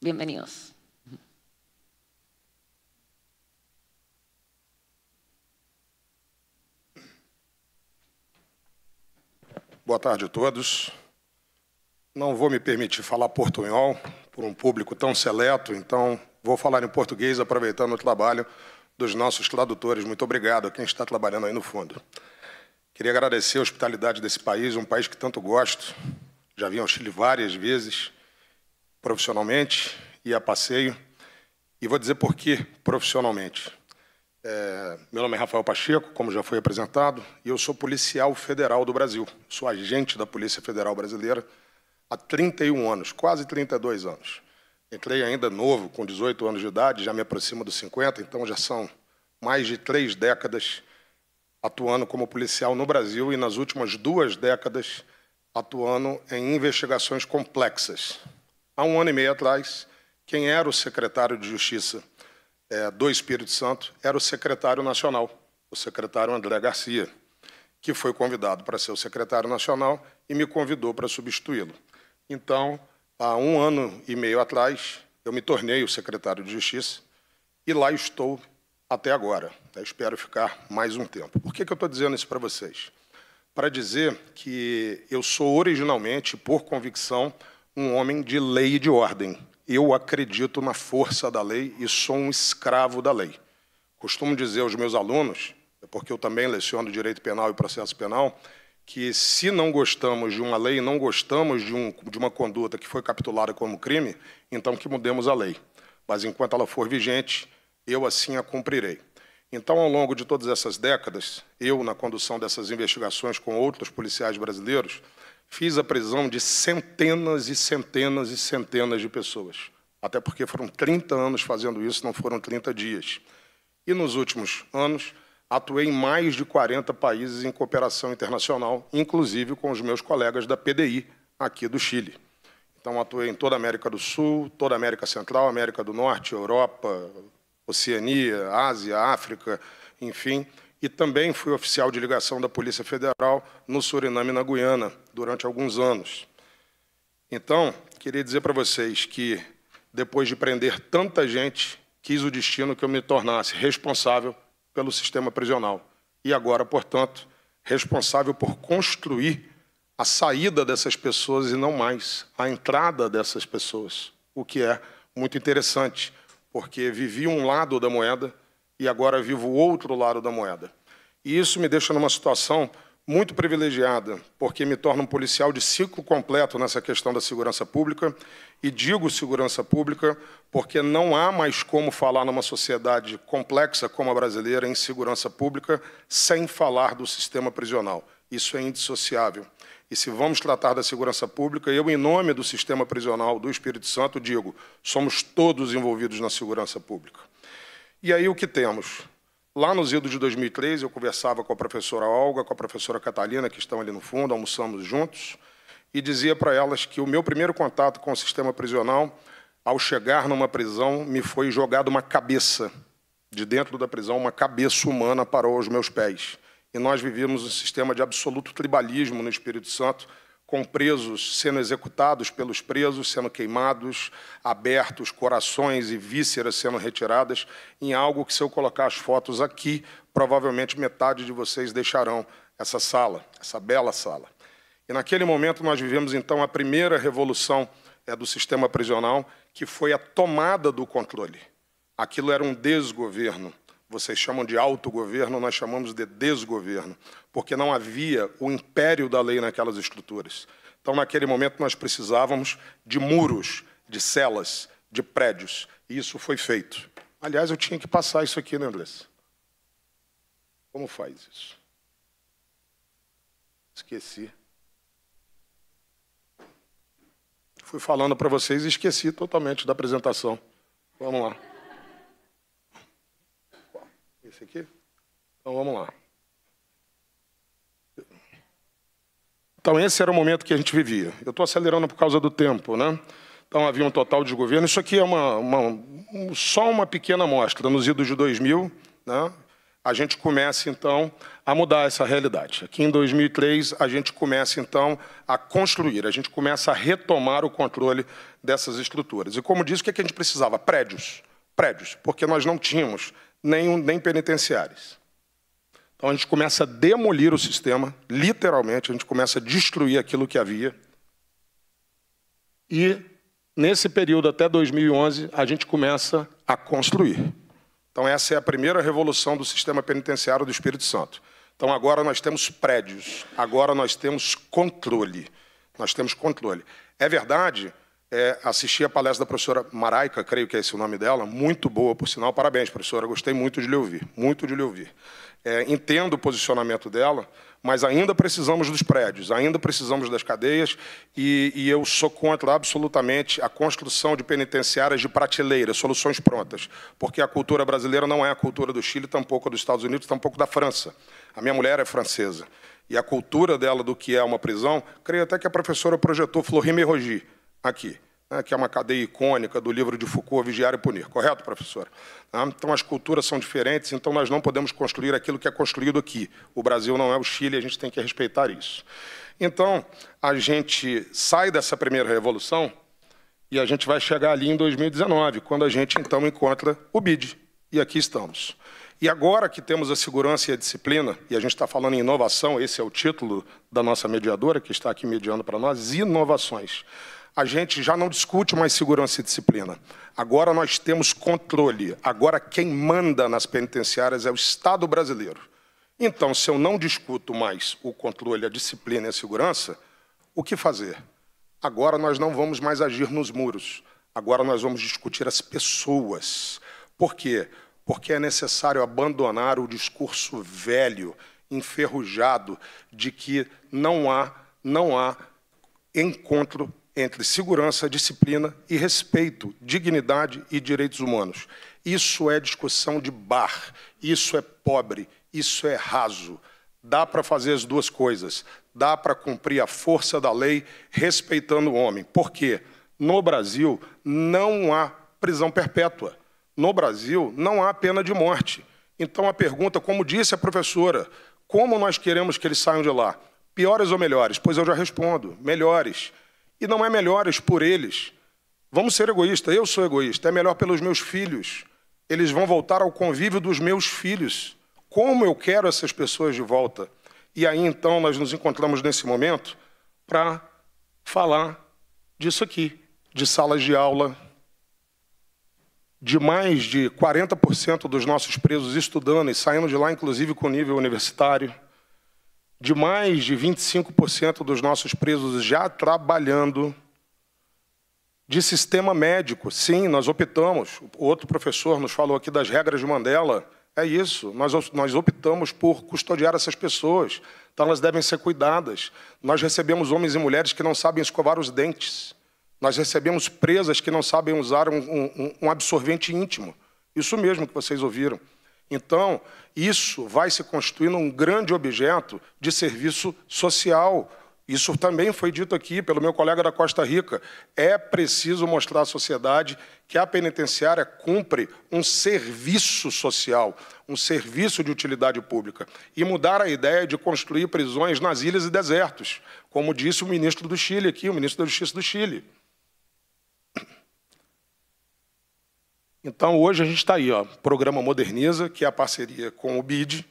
Bienvenidos. Boa tarde a todos. Não vou me permitir falar portunhol por um público tão seleto, então vou falar em português aproveitando o trabalho dos nossos tradutores. Muito obrigado a quem está trabalhando aí no fundo. Queria agradecer a hospitalidade desse país, um país que tanto gosto. Já vim ao Chile várias vezes, profissionalmente e a passeio. E vou dizer por que profissionalmente. É, meu nome é Rafael Pacheco, como já foi apresentado, e eu sou policial federal do Brasil. Sou agente da Polícia Federal Brasileira há 31 anos, quase 32 anos. Entrei ainda novo, com 18 anos de idade, já me aproximo dos 50, então já são mais de três décadas atuando como policial no Brasil e nas últimas duas décadas atuando em investigações complexas. Há um ano e meio atrás, quem era o secretário de Justiça é, do Espírito Santo era o secretário nacional, o secretário André Garcia, que foi convidado para ser o secretário nacional e me convidou para substituí-lo. Então, há um ano e meio atrás, eu me tornei o secretário de Justiça e lá estou até agora. espero ficar mais um tempo. Por que, que eu estou dizendo isso para vocês? Para dizer que eu sou originalmente, por convicção, um homem de lei e de ordem eu acredito na força da lei e sou um escravo da lei. Costumo dizer aos meus alunos, é porque eu também leciono direito penal e processo penal, que se não gostamos de uma lei, não gostamos de, um, de uma conduta que foi capitulada como crime, então que mudemos a lei. Mas enquanto ela for vigente, eu assim a cumprirei. Então, ao longo de todas essas décadas, eu, na condução dessas investigações com outros policiais brasileiros, Fiz a prisão de centenas e centenas e centenas de pessoas. Até porque foram 30 anos fazendo isso, não foram 30 dias. E nos últimos anos, atuei em mais de 40 países em cooperação internacional, inclusive com os meus colegas da PDI aqui do Chile. Então, atuei em toda a América do Sul, toda a América Central, América do Norte, Europa, Oceania, Ásia, África, enfim e também fui oficial de ligação da Polícia Federal no Suriname e na Guiana durante alguns anos. Então, queria dizer para vocês que, depois de prender tanta gente, quis o destino que eu me tornasse responsável pelo sistema prisional. E agora, portanto, responsável por construir a saída dessas pessoas e não mais a entrada dessas pessoas, o que é muito interessante, porque vivi um lado da moeda e agora vivo o outro lado da moeda. E isso me deixa numa situação muito privilegiada, porque me torna um policial de ciclo completo nessa questão da segurança pública, e digo segurança pública porque não há mais como falar numa sociedade complexa como a brasileira em segurança pública sem falar do sistema prisional. Isso é indissociável. E se vamos tratar da segurança pública, eu, em nome do sistema prisional do Espírito Santo, digo: somos todos envolvidos na segurança pública. E aí o que temos? Lá nos idos de 2003, eu conversava com a professora Olga, com a professora Catalina, que estão ali no fundo, almoçamos juntos, e dizia para elas que o meu primeiro contato com o sistema prisional, ao chegar numa prisão, me foi jogado uma cabeça. De dentro da prisão, uma cabeça humana parou aos meus pés. E nós vivíamos um sistema de absoluto tribalismo no Espírito Santo, com presos sendo executados pelos presos, sendo queimados, abertos, corações e vísceras sendo retiradas, em algo que, se eu colocar as fotos aqui, provavelmente metade de vocês deixarão essa sala, essa bela sala. E naquele momento nós vivemos então a primeira revolução é, do sistema prisional, que foi a tomada do controle. Aquilo era um desgoverno vocês chamam de autogoverno, nós chamamos de desgoverno, porque não havia o império da lei naquelas estruturas. Então, naquele momento, nós precisávamos de muros, de celas, de prédios, e isso foi feito. Aliás, eu tinha que passar isso aqui, né, Andressa? Como faz isso? Esqueci. Fui falando para vocês e esqueci totalmente da apresentação. Vamos lá. Esse aqui? Então vamos lá. Então esse era o momento que a gente vivia. Eu estou acelerando por causa do tempo, né? Então havia um total de governo. Isso aqui é uma, uma, só uma pequena amostra. Nos idos de 2000, né? a gente começa então a mudar essa realidade. Aqui em 2003 a gente começa então a construir, a gente começa a retomar o controle dessas estruturas. E como disse, o que, é que a gente precisava? Prédios, prédios, porque nós não tínhamos nem, nem penitenciárias. Então a gente começa a demolir o sistema, literalmente, a gente começa a destruir aquilo que havia. E nesse período até 2011, a gente começa a construir. Então essa é a primeira revolução do sistema penitenciário do Espírito Santo. Então agora nós temos prédios, agora nós temos controle. Nós temos controle. É verdade é, assisti a palestra da professora Maraica, creio que é esse o nome dela, muito boa, por sinal, parabéns, professora, gostei muito de lhe ouvir, muito de lhe ouvir. É, entendo o posicionamento dela, mas ainda precisamos dos prédios, ainda precisamos das cadeias, e, e, eu sou contra absolutamente a construção de penitenciárias de prateleira, soluções prontas, porque a cultura brasileira não é a cultura do Chile, tampouco dos Estados Unidos, tampouco da França. A minha mulher é francesa, e a cultura dela do que é uma prisão, creio até que a professora projetou Florime Rogi aqui. Né, que é uma cadeia icônica do livro de Foucault, Vigiar e Punir. Correto, professora? Tá? Então, as culturas são diferentes, então nós não podemos construir aquilo que é construído aqui. O Brasil não é o Chile, a gente tem que respeitar isso. Então, a gente sai dessa primeira revolução e a gente vai chegar ali em 2019, quando a gente, então, encontra o BID. E aqui estamos. E agora que temos a segurança e a disciplina, e a gente está falando em inovação, esse é o título da nossa mediadora, que está aqui mediando para nós, inovações a gente já não discute mais segurança e disciplina. Agora nós temos controle. Agora quem manda nas penitenciárias é o Estado brasileiro. Então, se eu não discuto mais o controle, a disciplina e a segurança, o que fazer? Agora nós não vamos mais agir nos muros. Agora nós vamos discutir as pessoas. Por quê? Porque é necessário abandonar o discurso velho, enferrujado, de que não há, não há encontro entre segurança, disciplina e respeito, dignidade e direitos humanos. Isso é discussão de bar, isso é pobre, isso é raso. Dá para fazer as duas coisas. Dá para cumprir a força da lei respeitando o homem. Por quê? No Brasil não há prisão perpétua. No Brasil não há pena de morte. Então a pergunta, como disse a professora, como nós queremos que eles saiam de lá? Piores ou melhores? Pois eu já respondo, melhores e não é melhores por eles. Vamos ser egoístas, eu sou egoísta, é melhor pelos meus filhos. Eles vão voltar ao convívio dos meus filhos. Como eu quero essas pessoas de volta? E aí então nós nos encontramos nesse momento para falar disso aqui, de salas de aula, de mais de 40% dos nossos presos estudando e saindo de lá, inclusive, com nível universitário de mais de 25% dos nossos presos já trabalhando de sistema médico. Sim, nós optamos. Outro professor nos falou aqui das regras de Mandela. É isso, nós, nós optamos por custodiar essas pessoas, então elas devem ser cuidadas. Nós recebemos homens e mulheres que não sabem escovar os dentes, nós recebemos presas que não sabem usar um, um, um absorvente íntimo. Isso mesmo que vocês ouviram. Então, isso vai se constituindo um grande objeto de serviço social. Isso também foi dito aqui pelo meu colega da Costa Rica. É preciso mostrar à sociedade que a penitenciária cumpre um serviço social, um serviço de utilidade pública. E mudar a ideia de construir prisões nas ilhas e desertos, como disse o ministro do Chile aqui, o ministro da Justiça do Chile. Então, hoje a gente está aí, ó, Programa Moderniza, que é a parceria com o BID,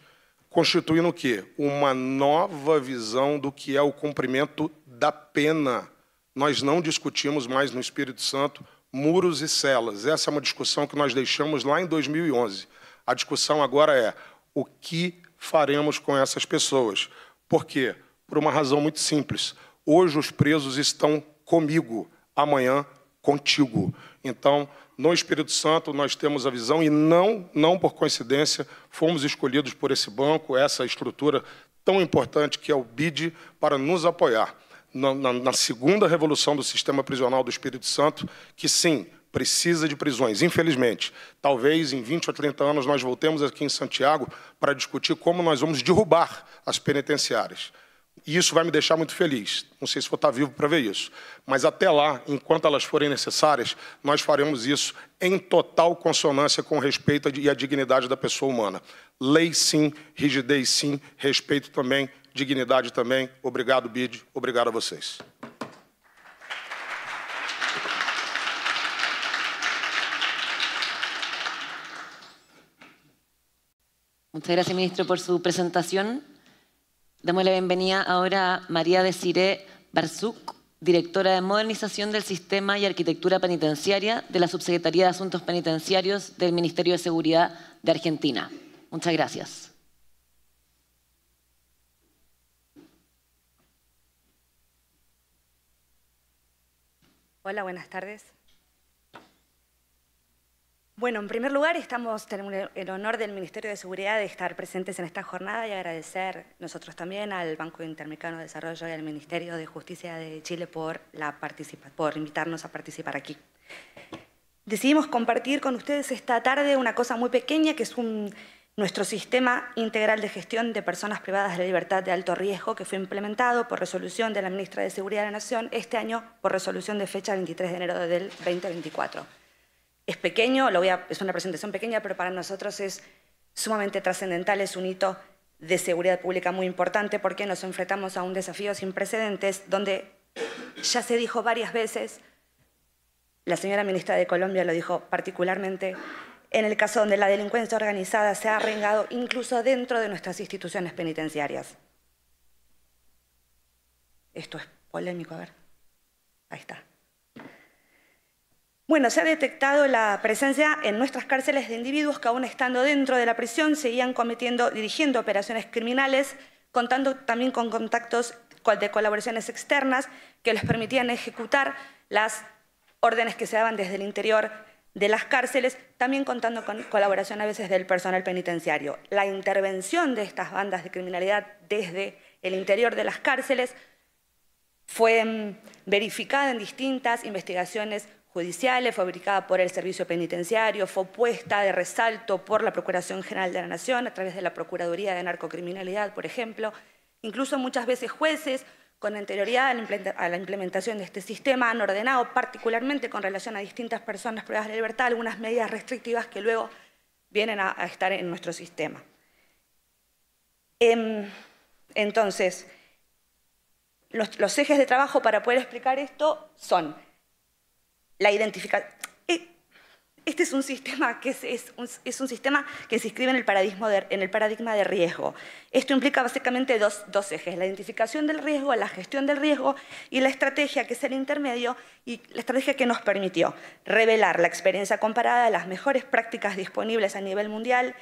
constituindo o quê? Uma nova visão do que é o cumprimento da pena. Nós não discutimos mais no Espírito Santo muros e celas. Essa é uma discussão que nós deixamos lá em 2011. A discussão agora é o que faremos com essas pessoas. Por quê? Por uma razão muito simples. Hoje os presos estão comigo, amanhã contigo. Então, no Espírito Santo nós temos a visão e não, não por coincidência, fomos escolhidos por esse banco, essa estrutura tão importante que é o BID, para nos apoiar na, na, na segunda revolução do sistema prisional do Espírito Santo, que sim, precisa de prisões, infelizmente. Talvez em 20 ou 30 anos nós voltemos aqui em Santiago para discutir como nós vamos derrubar as penitenciárias. E isso vai me deixar muito feliz. Não sei se vou estar vivo para ver isso. Mas até lá, enquanto elas forem necessárias, nós faremos isso em total consonância com o respeito e a dignidade da pessoa humana. Lei sim, rigidez sim, respeito também, dignidade também. Obrigado, BID. Obrigado a vocês. Muchas gracias, ministro, por su presentación. Damos la bienvenida ahora a María Desiré Barzuk, directora de Modernización del Sistema y Arquitectura Penitenciaria de la Subsecretaría de Asuntos Penitenciarios del Ministerio de Seguridad de Argentina. Muchas gracias. Hola, buenas tardes. Bueno, en primer lugar, estamos tenemos el honor del Ministerio de Seguridad de estar presentes en esta jornada y agradecer nosotros también al Banco Interamericano de Desarrollo y al Ministerio de Justicia de Chile por, invitarnos a participar aquí. Decidimos compartir con ustedes esta tarde una cosa muy pequeña que es nuestro sistema integral de gestión de personas privadas de la libertad de alto riesgo que fue implementado por resolución de la Ministra de Seguridad de la Nación este año por resolución de fecha 23 de enero del 2024. Es pequeño, lo voy a, es una presentación pequeña, pero para nosotros es sumamente trascendental, es un hito de seguridad pública muy importante porque nos enfrentamos a un desafío sin precedentes donde ya se dijo varias veces, la señora ministra de Colombia lo dijo particularmente, en el caso donde la delincuencia organizada se ha arrengado incluso dentro de nuestras instituciones penitenciarias. Esto es polémico, a ver. Ahí está. Bueno, se ha detectado la presencia en nuestras cárceles de individuos que aún estando dentro de la prisión seguían cometiendo, dirigiendo operaciones criminales, contando también con contactos de colaboraciones externas que les permitían ejecutar las órdenes que se daban desde el interior de las cárceles, también contando con colaboración a veces del personal penitenciario. La intervención de estas bandas de criminalidad desde el interior de las cárceles fue mm, verificada en distintas investigaciones judiciales, fabricada por el Servicio Penitenciario, fue puesta de resalto por la Procuración General de la Nación a través de la Procuraduría de Narcocriminalidad, por ejemplo. Incluso muchas veces jueces, con anterioridad a la implementación de este sistema, han ordenado, particularmente con relación a distintas personas pruebas de libertad, algunas medidas restrictivas que luego vienen a, estar en nuestro sistema. Em, entonces, los ejes de trabajo para poder explicar esto son la eh, Este es un sistema que es, un, sistema que se inscribe en el, paradigma de, en el paradigma de riesgo. Esto implica básicamente dos, dos, ejes, la identificación del riesgo, la gestión del riesgo y la estrategia que es el intermedio y la estrategia que nos permitió revelar la experiencia comparada, las mejores prácticas disponibles a nivel mundial,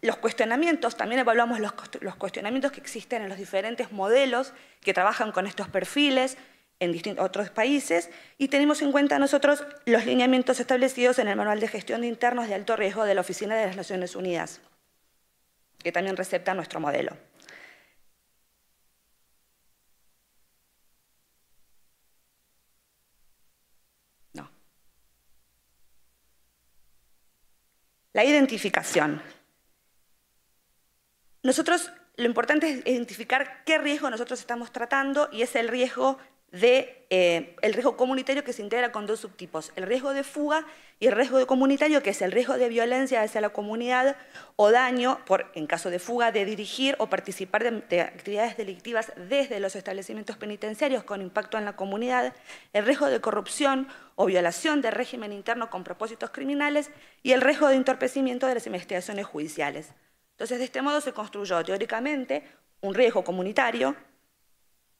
los cuestionamientos, también evaluamos los, los cuestionamientos que existen en los diferentes modelos que trabajan con estos perfiles, en otros países y tenemos en cuenta nosotros los lineamientos establecidos en el Manual de Gestión de Internos de Alto Riesgo de la Oficina de las Naciones Unidas, que también recepta nuestro modelo. No. La identificación. Nosotros lo importante es identificar qué riesgo nosotros estamos tratando y es el riesgo de, eh, el riesgo comunitario que se integra con dos subtipos, el riesgo de fuga y el riesgo comunitario, que es el riesgo de violencia hacia la comunidad o daño, por, en caso de fuga, de dirigir o participar de, de actividades delictivas desde los establecimientos penitenciarios con impacto en la comunidad, el riesgo de corrupción o violación del régimen interno con propósitos criminales y el riesgo de entorpecimiento de las investigaciones judiciales. Entonces, de este modo se construyó teóricamente un riesgo comunitario,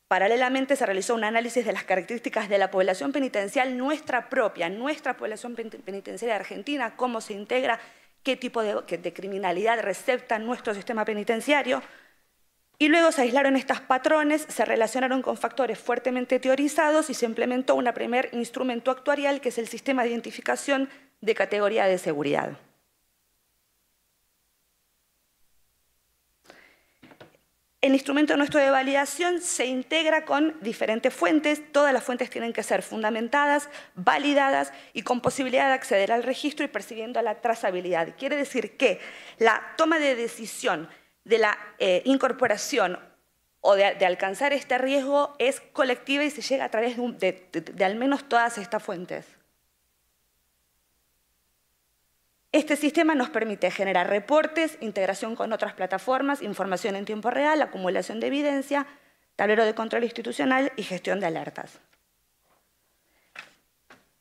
Paralelamente se realizó un análisis de las características de la población penitencial nuestra propia, nuestra población penitenciaria argentina, cómo se integra, qué tipo de, criminalidad recepta nuestro sistema penitenciario. Y luego se aislaron estos patrones, se relacionaron con factores fuertemente teorizados y se implementó un primer instrumento actuarial que es el sistema de identificación de categoría de seguridad. El instrumento nuestro de validación se integra con diferentes fuentes. Todas las fuentes tienen que ser fundamentadas, validadas y con posibilidad de acceder al registro y percibiendo la trazabilidad. Quiere decir que la toma de decisión de la eh, incorporación o de, alcanzar este riesgo es colectiva y se llega a través de al menos todas estas fuentes. Este sistema nos permite generar reportes, integración con otras plataformas, información en tiempo real, acumulación de evidencia, tablero de control institucional y gestión de alertas.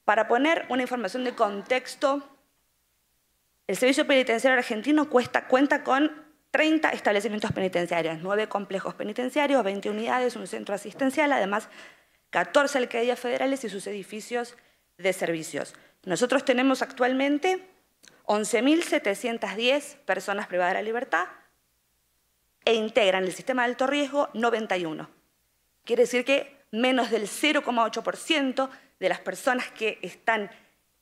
Para poner una información de contexto, el Servicio Penitenciario Argentino cuenta con 30 establecimientos penitenciarios, 9 complejos penitenciarios, 20 unidades, un centro asistencial, además 14 alcaldías federales y sus edificios de servicios. Nosotros tenemos actualmente 11.710 personas privadas de la libertad e integran el sistema de alto riesgo 91. Quiere decir que menos del 0,8% de las personas que están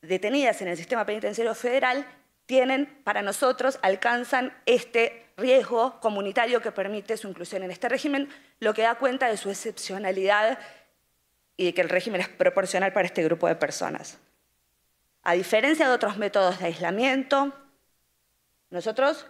detenidas en el sistema penitenciario federal tienen, para nosotros, alcanzan este riesgo comunitario que permite su inclusión en este régimen, lo que da cuenta de su excepcionalidad y de que el régimen es proporcional para este grupo de personas. A diferencia de otros métodos de aislamiento, nosotros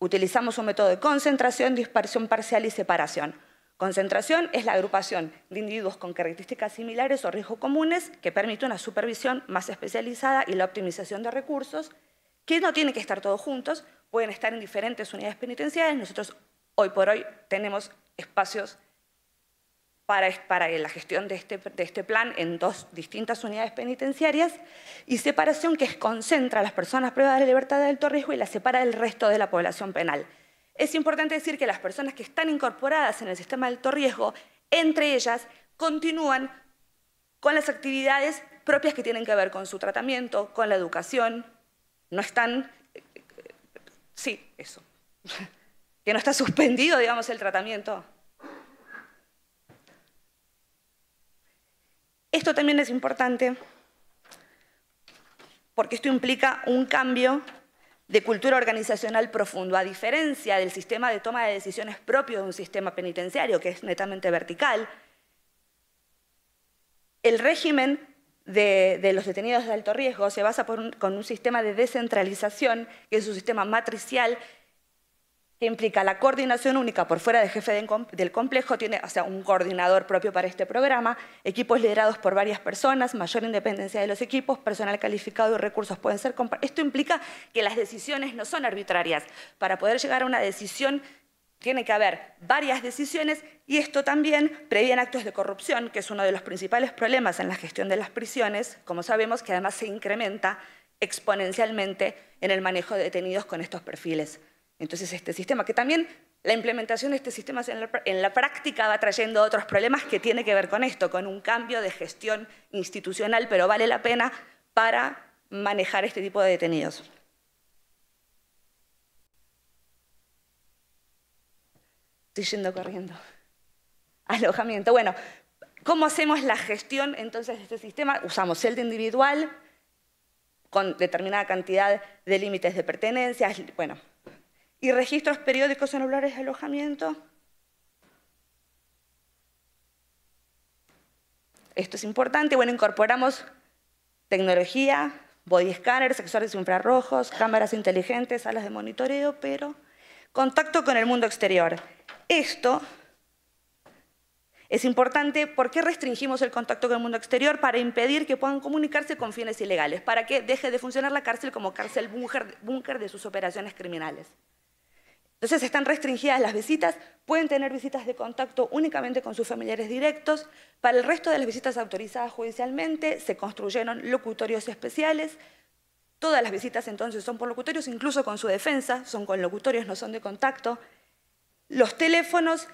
utilizamos un método de concentración, dispersión parcial y separación. Concentración es la agrupación de individuos con características similares o riesgos comunes que permite una supervisión más especializada y la optimización de recursos, que no tienen que estar todos juntos, pueden estar en diferentes unidades penitenciarias. Nosotros hoy por hoy tenemos espacios para, la gestión este, de este, plan en dos distintas unidades penitenciarias y separación que concentra a las personas privadas de libertad de alto riesgo y las separa del resto de la población penal. Es importante decir que las personas que están incorporadas en el sistema de alto riesgo, entre ellas, continúan con las actividades propias que tienen que ver con su tratamiento, con la educación. No están... Eh, eh, sí, eso. que no está suspendido, digamos, el tratamiento. Esto también es importante porque esto implica un cambio de cultura organizacional profundo, a diferencia del sistema de toma de decisiones propio de un sistema penitenciario, que es netamente vertical, el régimen de, los detenidos de alto riesgo se basa con un sistema de descentralización, que es un sistema matricial, que implica la coordinación única por fuera del jefe del complejo, tiene o sea, un coordinador propio para este programa, equipos liderados por varias personas, mayor independencia de los equipos, personal calificado y recursos pueden ser compartidos. Esto implica que las decisiones no son arbitrarias. Para poder llegar a una decisión tiene que haber varias decisiones y esto también previene actos de corrupción, que es uno de los principales problemas en la gestión de las prisiones, como sabemos que además se incrementa exponencialmente en el manejo de detenidos con estos perfiles. Entonces, este sistema, que también la implementación de este sistema en la, práctica va trayendo otros problemas que tiene que ver con esto, con un cambio de gestión institucional, pero vale la pena para manejar este tipo de detenidos. Estoy yendo corriendo. Alojamiento. Bueno, ¿cómo hacemos la gestión entonces de este sistema? Usamos celda individual con determinada cantidad de límites de pertenencias, bueno, y registros periódicos en de alojamiento. Esto es importante. Bueno, incorporamos tecnología, body scanners, sensores infrarrojos, cámaras inteligentes, salas de monitoreo, pero contacto con el mundo exterior. Esto es importante. porque restringimos el contacto con el mundo exterior? Para impedir que puedan comunicarse con fines ilegales, para que deje de funcionar la cárcel como cárcel búnker de sus operaciones criminales. Entonces están restringidas las visitas, pueden tener visitas de contacto únicamente con sus familiares directos. Para el resto de las visitas autorizadas judicialmente se construyeron locutorios especiales. Todas las visitas entonces son por locutorios, incluso con su defensa, son con locutorios, no son de contacto. Los teléfonos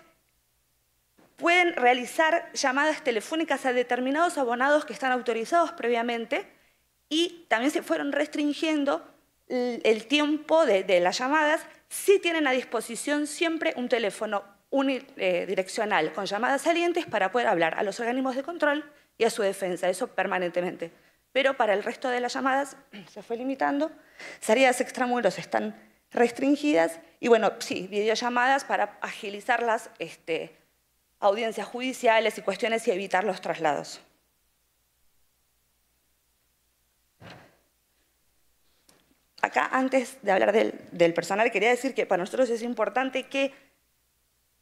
pueden realizar llamadas telefónicas a determinados abonados que están autorizados previamente y también se fueron restringiendo el tiempo de, las llamadas sí tienen a disposición siempre un teléfono unidireccional eh, con llamadas salientes para poder hablar a los organismos de control y a su defensa, eso permanentemente. Pero para el resto de las llamadas se fue limitando, salidas extramuros están restringidas y bueno, sí, videollamadas para agilizar las este, audiencias judiciales y cuestiones y evitar los traslados. Acá, antes de hablar del, personal, quería decir que para nosotros es importante que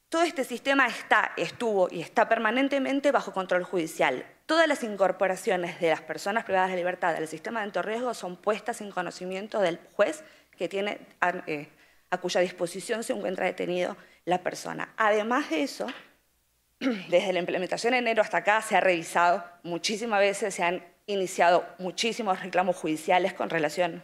todo este sistema está, estuvo y está permanentemente bajo control judicial. Todas las incorporaciones de las personas privadas de libertad al sistema de alto riesgo son puestas en conocimiento del juez que tiene, a, eh, a cuya disposición se encuentra detenido la persona. Además de eso, desde la implementación de enero hasta acá se ha revisado muchísimas veces, se han iniciado muchísimos reclamos judiciales con relación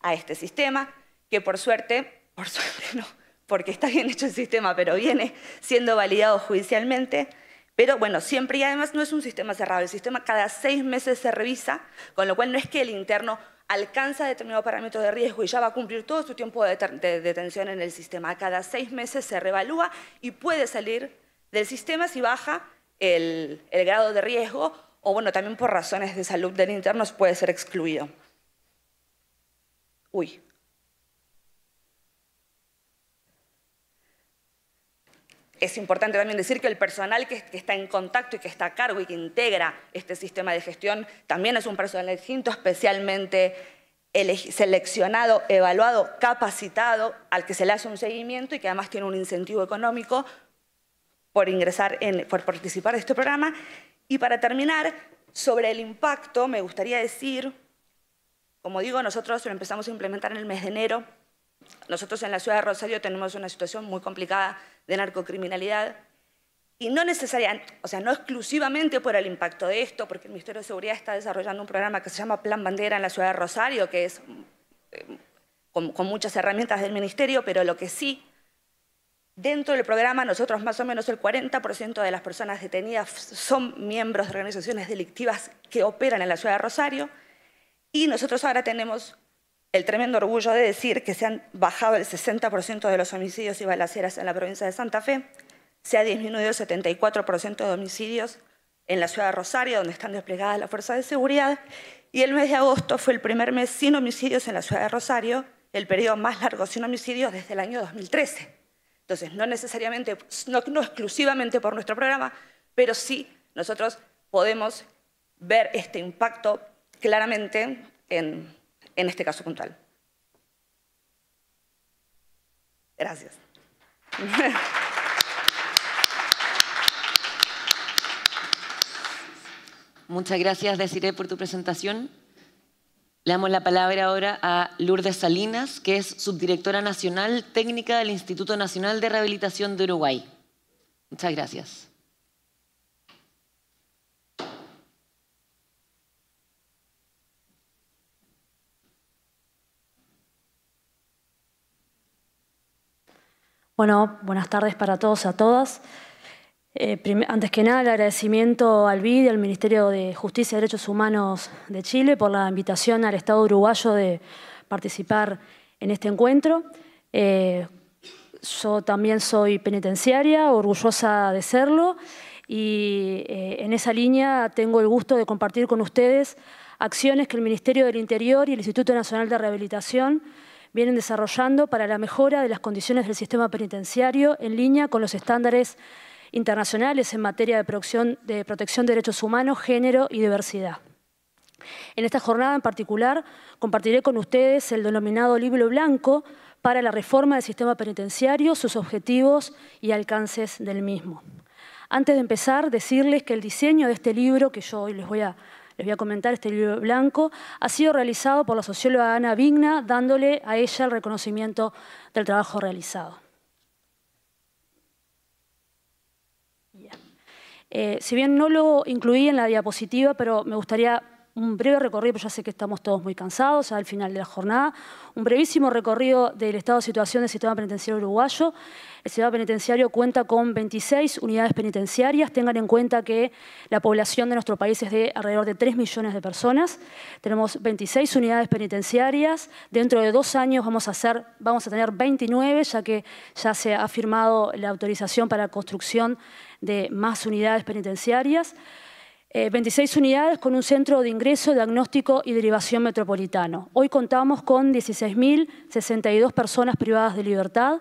a este sistema, que por suerte, por suerte no, porque está bien hecho el sistema, pero viene siendo validado judicialmente. Pero bueno, siempre y además no es un sistema cerrado, el sistema cada seis meses se revisa, con lo cual no es que el interno alcanza determinados parámetros de riesgo y ya va a cumplir todo su tiempo de, detención en el sistema. Cada seis meses se revalúa y puede salir del sistema si baja el grado de riesgo o bueno, también por razones de salud del interno puede ser excluido. Es importante también decir que el personal que, está en contacto y que está a cargo y que integra este sistema de gestión también es un personal distinto, especialmente seleccionado, evaluado, capacitado, al que se le hace un seguimiento y que además tiene un incentivo económico por ingresar, en, por participar de este programa. Y para terminar, sobre el impacto, me gustaría decir como digo, nosotros lo empezamos a implementar en el mes de enero. Nosotros en la ciudad de Rosario tenemos una situación muy complicada de narcocriminalidad y no necesariamente, o sea, no exclusivamente por el impacto de esto, porque el Ministerio de Seguridad está desarrollando un programa que se llama Plan Bandera en la ciudad de Rosario, que es eh, con muchas herramientas del Ministerio, pero lo que sí Dentro del programa, nosotros más o menos el 40% de las personas detenidas son miembros de organizaciones delictivas que operan en la ciudad de Rosario. Y nosotros ahora tenemos el tremendo orgullo de decir que se han bajado el 60% de los homicidios y balaceras en la provincia de Santa Fe, se ha disminuido el 74% de homicidios en la ciudad de Rosario, donde están desplegadas las fuerzas de seguridad, y el mes de agosto fue el primer mes sin homicidios en la ciudad de Rosario, el periodo más largo sin homicidios desde el año 2013. Entonces, no necesariamente, no exclusivamente por nuestro programa, pero sí nosotros podemos ver este impacto claramente en, este caso puntual. Gracias. Muchas gracias, Desiree, por tu presentación. Le damos la palabra ahora a Lourdes Salinas, que es subdirectora nacional técnica del Instituto Nacional de Rehabilitación de Uruguay. Muchas gracias. Bueno, buenas tardes para todos y a todas. Eh, antes que nada, el agradecimiento al BID al Ministerio de Justicia y Derechos Humanos de Chile por la invitación al Estado uruguayo de participar en este encuentro. Eh, yo también soy penitenciaria, orgullosa de serlo, y eh, en esa línea tengo el gusto de compartir con ustedes acciones que el Ministerio del Interior y el Instituto Nacional de Rehabilitación vienen desarrollando para la mejora de las condiciones del sistema penitenciario en línea con los estándares internacionales en materia de, protección de derechos humanos, género y diversidad. En esta jornada en particular compartiré con ustedes el denominado libro blanco para la reforma del sistema penitenciario, sus objetivos y alcances del mismo. Antes de empezar, decirles que el diseño de este libro, que yo hoy les voy a les voy a comentar, este libro blanco, ha sido realizado por la socióloga Ana Vigna, dándole a ella el reconocimiento del trabajo realizado. Eh, si bien no lo incluí en la diapositiva, pero me gustaría un breve recorrido, porque ya sé que estamos todos muy cansados al final de la jornada, un brevísimo recorrido del estado de situación del sistema penitenciario uruguayo. El sistema penitenciario cuenta con 26 unidades penitenciarias. Tengan en cuenta que la población de nuestro país es de alrededor de 3 millones de personas. Tenemos 26 unidades penitenciarias. Dentro de dos años vamos a, vamos a tener 29, ya que ya se ha firmado la autorización para la construcción de más unidades penitenciarias. 26 eh, unidades con un centro de ingreso, diagnóstico y derivación metropolitano. Hoy contamos con 16.062 personas privadas de libertad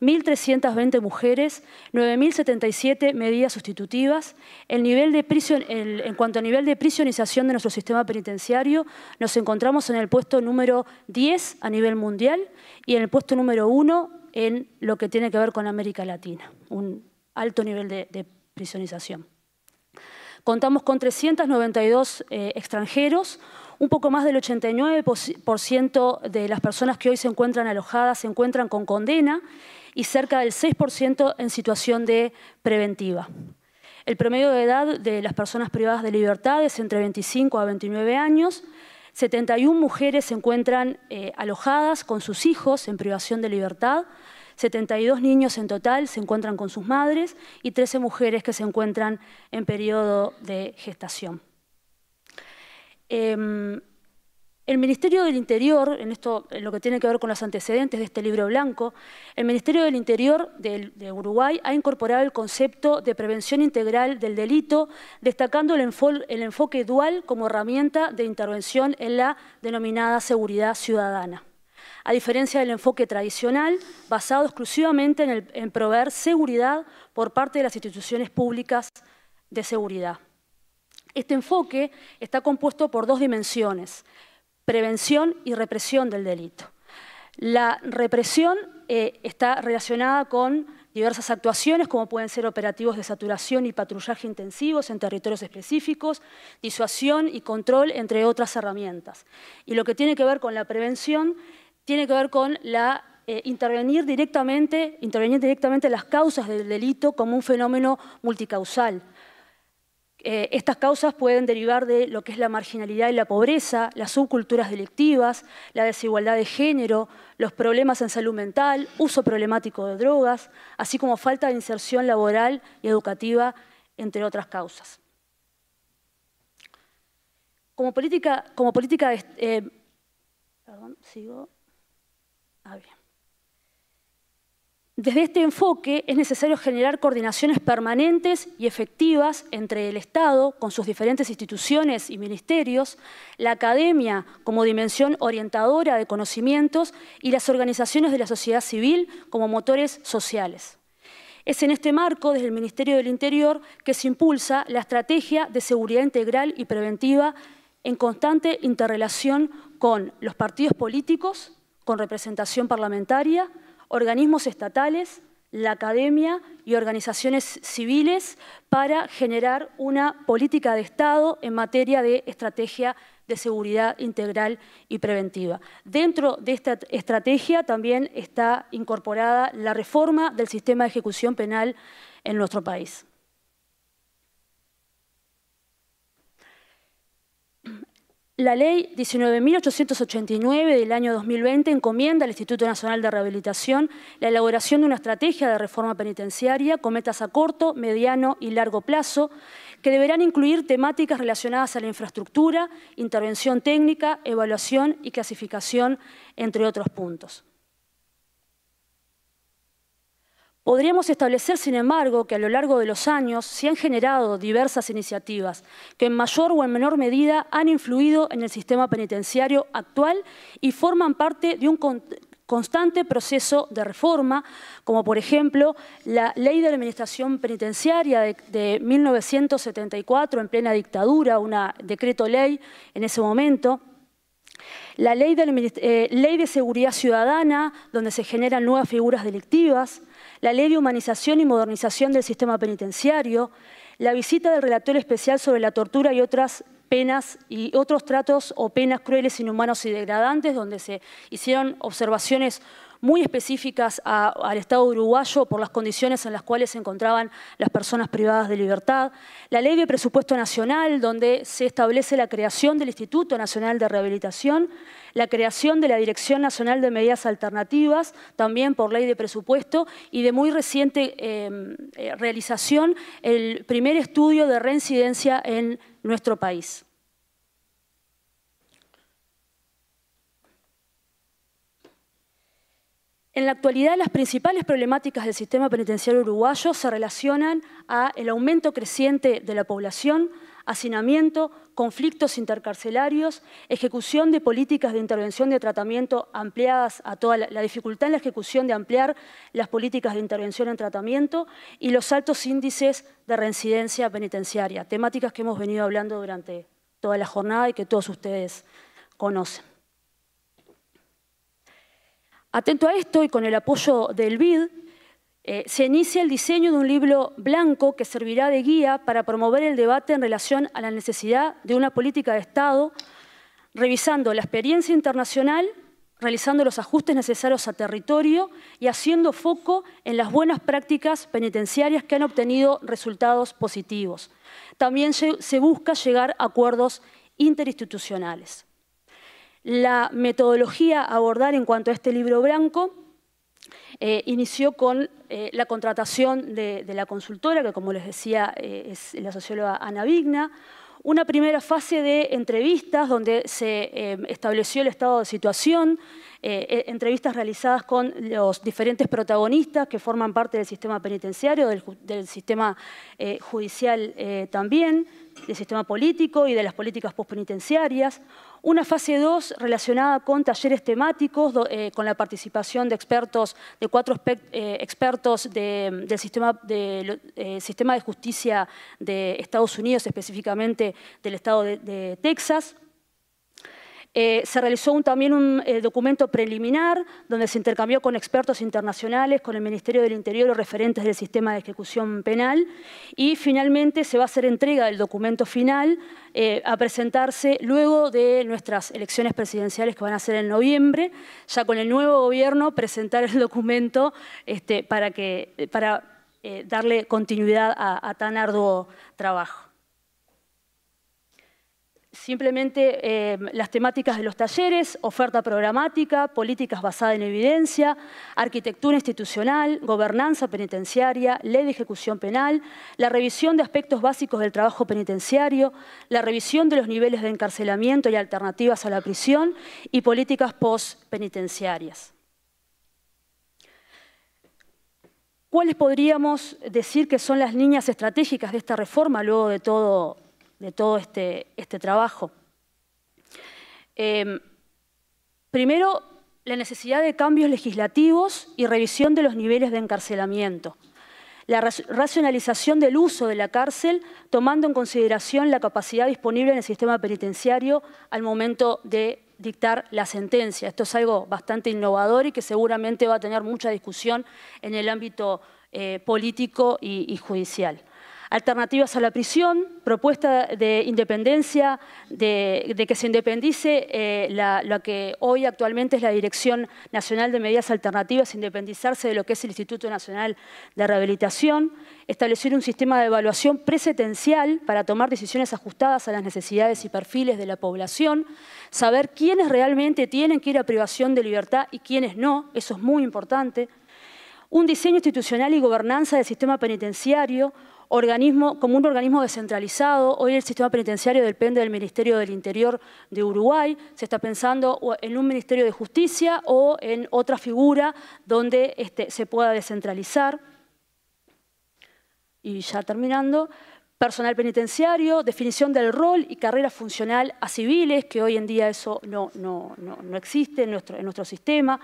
1.320 mujeres, 9.077 medidas sustitutivas. El nivel de en cuanto a nivel de prisionización de nuestro sistema penitenciario, nos encontramos en el puesto número 10 a nivel mundial y en el puesto número 1 en lo que tiene que ver con América Latina, un alto nivel de, prisionización. Contamos con 392 eh, extranjeros, un poco más del 89% de las personas que hoy se encuentran alojadas se encuentran con condena y cerca del 6% en situación de preventiva. El promedio de edad de las personas privadas de libertad es entre 25 a 29 años. 71 mujeres se encuentran eh, alojadas con sus hijos en privación de libertad. 72 niños en total se encuentran con sus madres y 13 mujeres que se encuentran en periodo de gestación. Em, el Ministerio del Interior, en, esto, en lo que tiene que ver con los antecedentes de este libro blanco, el Ministerio del Interior de, Uruguay ha incorporado el concepto de prevención integral del delito, destacando el, enfoque dual como herramienta de intervención en la denominada seguridad ciudadana a diferencia del enfoque tradicional basado exclusivamente en, proveer seguridad por parte de las instituciones públicas de seguridad. Este enfoque está compuesto por dos dimensiones, prevención y represión del delito. La represión eh, está relacionada con diversas actuaciones, como pueden ser operativos de saturación y patrullaje intensivos en territorios específicos, disuasión y control, entre otras herramientas. Y lo que tiene que ver con la prevención tiene que ver con la eh, intervenir, directamente, intervenir directamente las causas del delito como un fenómeno multicausal. Eh, estas causas pueden derivar de lo que es la marginalidad y la pobreza, las subculturas delictivas, la desigualdad de género, los problemas en salud mental, uso problemático de drogas, así como falta de inserción laboral y educativa, entre otras causas. Como política, como política eh, perdón, sigo. Ah, bien. Desde este enfoque es necesario generar coordinaciones permanentes y efectivas entre el Estado, con sus diferentes instituciones y ministerios, la academia como dimensión orientadora de conocimientos y las organizaciones de la sociedad civil como motores sociales. Es en este marco, desde el Ministerio del Interior, que se impulsa la estrategia de seguridad integral y preventiva en constante interrelación con los partidos políticos, con representación parlamentaria, organismos estatales, la academia y organizaciones civiles para generar una política de Estado en materia de estrategia de seguridad integral y preventiva. Dentro de esta estrategia también está incorporada la reforma del sistema de ejecución penal en nuestro país. La ley 19.889 del año 2020 encomienda al Instituto Nacional de Rehabilitación la elaboración de una estrategia de reforma penitenciaria con metas a corto, mediano y largo plazo que deberán incluir temáticas relacionadas a la infraestructura, intervención técnica, evaluación y clasificación, entre otros puntos. Podríamos establecer, sin embargo, que a lo largo de los años se han generado diversas iniciativas que en mayor o en menor medida han influido en el sistema penitenciario actual y forman parte de un constante proceso de reforma, como por ejemplo la Ley de Administración Penitenciaria de, 1974 en plena dictadura, una decreto ley en ese momento, la ley de, eh, ley de Seguridad Ciudadana, donde se generan nuevas figuras delictivas, la ley de humanización y modernización del sistema penitenciario, la visita del relator especial sobre la tortura y otras penas y otros tratos o penas crueles, inhumanos y degradantes, donde se hicieron observaciones muy específicas al Estado uruguayo por las condiciones en las cuales se encontraban las personas privadas de libertad. La Ley de Presupuesto Nacional, donde se establece la creación del Instituto Nacional de Rehabilitación, la creación de la Dirección Nacional de Medidas Alternativas, también por ley de presupuesto, y de muy reciente em, eh, realización, el primer estudio de reincidencia en nuestro país. En la actualidad, las principales problemáticas del sistema penitenciario uruguayo se relacionan a el aumento creciente de la población, hacinamiento, conflictos intercarcelarios, ejecución de políticas de intervención de tratamiento ampliadas a toda la, la, dificultad en la ejecución de ampliar las políticas de intervención en tratamiento y los altos índices de reincidencia penitenciaria, temáticas que hemos venido hablando durante toda la jornada y que todos ustedes conocen. Atento a esto y con el apoyo del BID, eh, se inicia el diseño de un libro blanco que servirá de guía para promover el debate en relación a la necesidad de una política de Estado, revisando la experiencia internacional, realizando los ajustes necesarios a territorio y haciendo foco en las buenas prácticas penitenciarias que han obtenido resultados positivos. También se busca llegar a acuerdos interinstitucionales. La metodología a abordar en cuanto a este libro blanco eh, inició con eh, la contratación de, la consultora, que como les decía eh, es la socióloga Ana Vigna, una primera fase de entrevistas donde se estableció el estado de situación, entrevistas realizadas con los diferentes protagonistas que forman parte del sistema penitenciario, del, del sistema judicial también, del sistema político y de las políticas postpenitenciarias, una fase 2 relacionada con talleres temáticos, eh, con la participación de expertos, de cuatro eh, expertos del sistema de, eh, sistema de justicia de Estados Unidos, específicamente del estado de Texas. Eh, se realizó también un eh, documento preliminar donde se intercambió con expertos internacionales, con el Ministerio del Interior los referentes del sistema de ejecución penal y finalmente se va a hacer entrega del documento final eh, a presentarse luego de nuestras elecciones presidenciales que van a ser en noviembre, ya con el nuevo gobierno presentar el documento este, para, que, para darle continuidad a tan arduo trabajo simplemente em, las temáticas de los talleres, oferta programática, políticas basadas en evidencia, arquitectura institucional, gobernanza penitenciaria, ley de ejecución penal, la revisión de aspectos básicos del trabajo penitenciario, la revisión de los niveles de encarcelamiento y alternativas a la prisión y políticas post-penitenciarias. ¿Cuáles podríamos decir que son las líneas estratégicas de esta reforma luego de todo de todo este, este trabajo. Em, primero, la necesidad de cambios legislativos y revisión de los niveles de encarcelamiento. La racionalización del uso de la cárcel, tomando en consideración la capacidad disponible en el sistema penitenciario al momento de dictar la sentencia. Esto es algo bastante innovador y que seguramente va a tener mucha discusión en el ámbito eh, político y judicial alternativas a la prisión, propuesta de independencia, de, que se independice eh, lo que hoy actualmente es la Dirección Nacional de Medidas Alternativas, independizarse de lo que es el Instituto Nacional de Rehabilitación, establecer un sistema de evaluación presetencial para tomar decisiones ajustadas a las necesidades y perfiles de la población, saber quiénes realmente tienen que ir a privación de libertad y quiénes no, eso es muy importante, un diseño institucional y gobernanza del sistema penitenciario, organismo, como un organismo descentralizado. Hoy el sistema penitenciario depende del Ministerio del Interior de Uruguay. Se está pensando en un Ministerio de Justicia o en otra figura donde este, se pueda descentralizar. Y ya terminando, personal penitenciario, definición del rol y carrera funcional a civiles, que hoy en día eso no, no, existe en nuestro, en nuestro sistema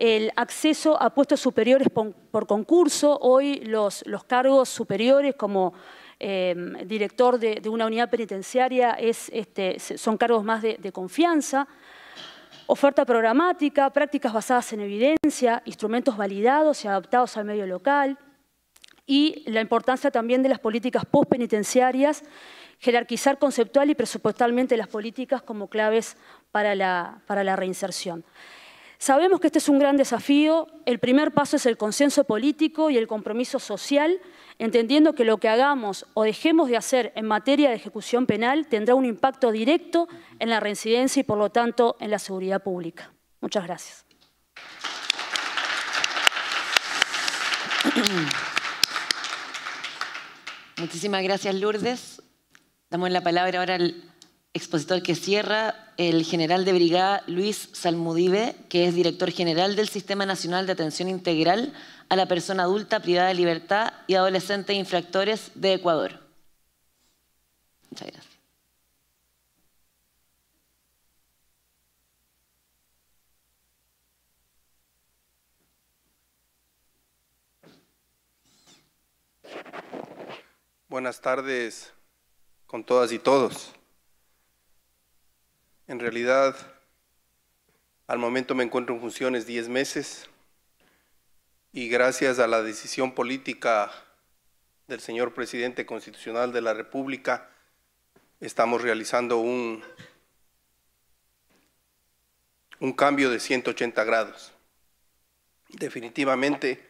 el acceso a puestos superiores por, concurso. Hoy los, cargos superiores como em, director de, una unidad penitenciaria este, son cargos más de, confianza. Oferta programática, prácticas basadas en evidencia, instrumentos validados y adaptados al medio local y la importancia también de las políticas postpenitenciarias, jerarquizar conceptual y presupuestalmente las políticas como claves para la reinserción. Sabemos que este es un gran desafío, el primer paso es el consenso político y el compromiso social, entendiendo que lo que hagamos o dejemos de hacer en materia de ejecución penal tendrá un impacto directo en la reincidencia y por lo tanto en la seguridad pública. Muchas gracias. Muchísimas gracias, Lourdes. Damos la palabra ahora al expositor que cierra, el general de brigada Luis Salmudive, que es director general del Sistema Nacional de Atención Integral a la Persona Adulta Privada de Libertad y Adolescentes Infractores de Ecuador. Muchas gracias. Buenas tardes con todas y todos. En realidad, al momento me encuentro en funciones 10 meses y gracias a la decisión política del señor presidente constitucional de la República, estamos realizando un, un cambio de 180 grados. Definitivamente,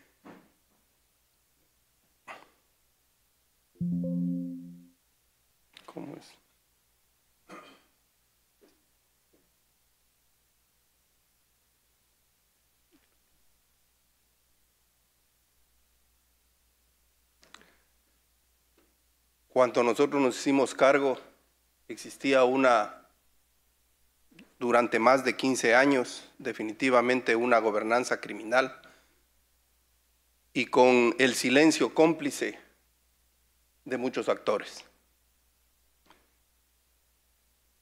cuando nosotros nos hicimos cargo, existía una, durante más de 15 años, definitivamente una gobernanza criminal. Y con el silencio cómplice de muchos actores.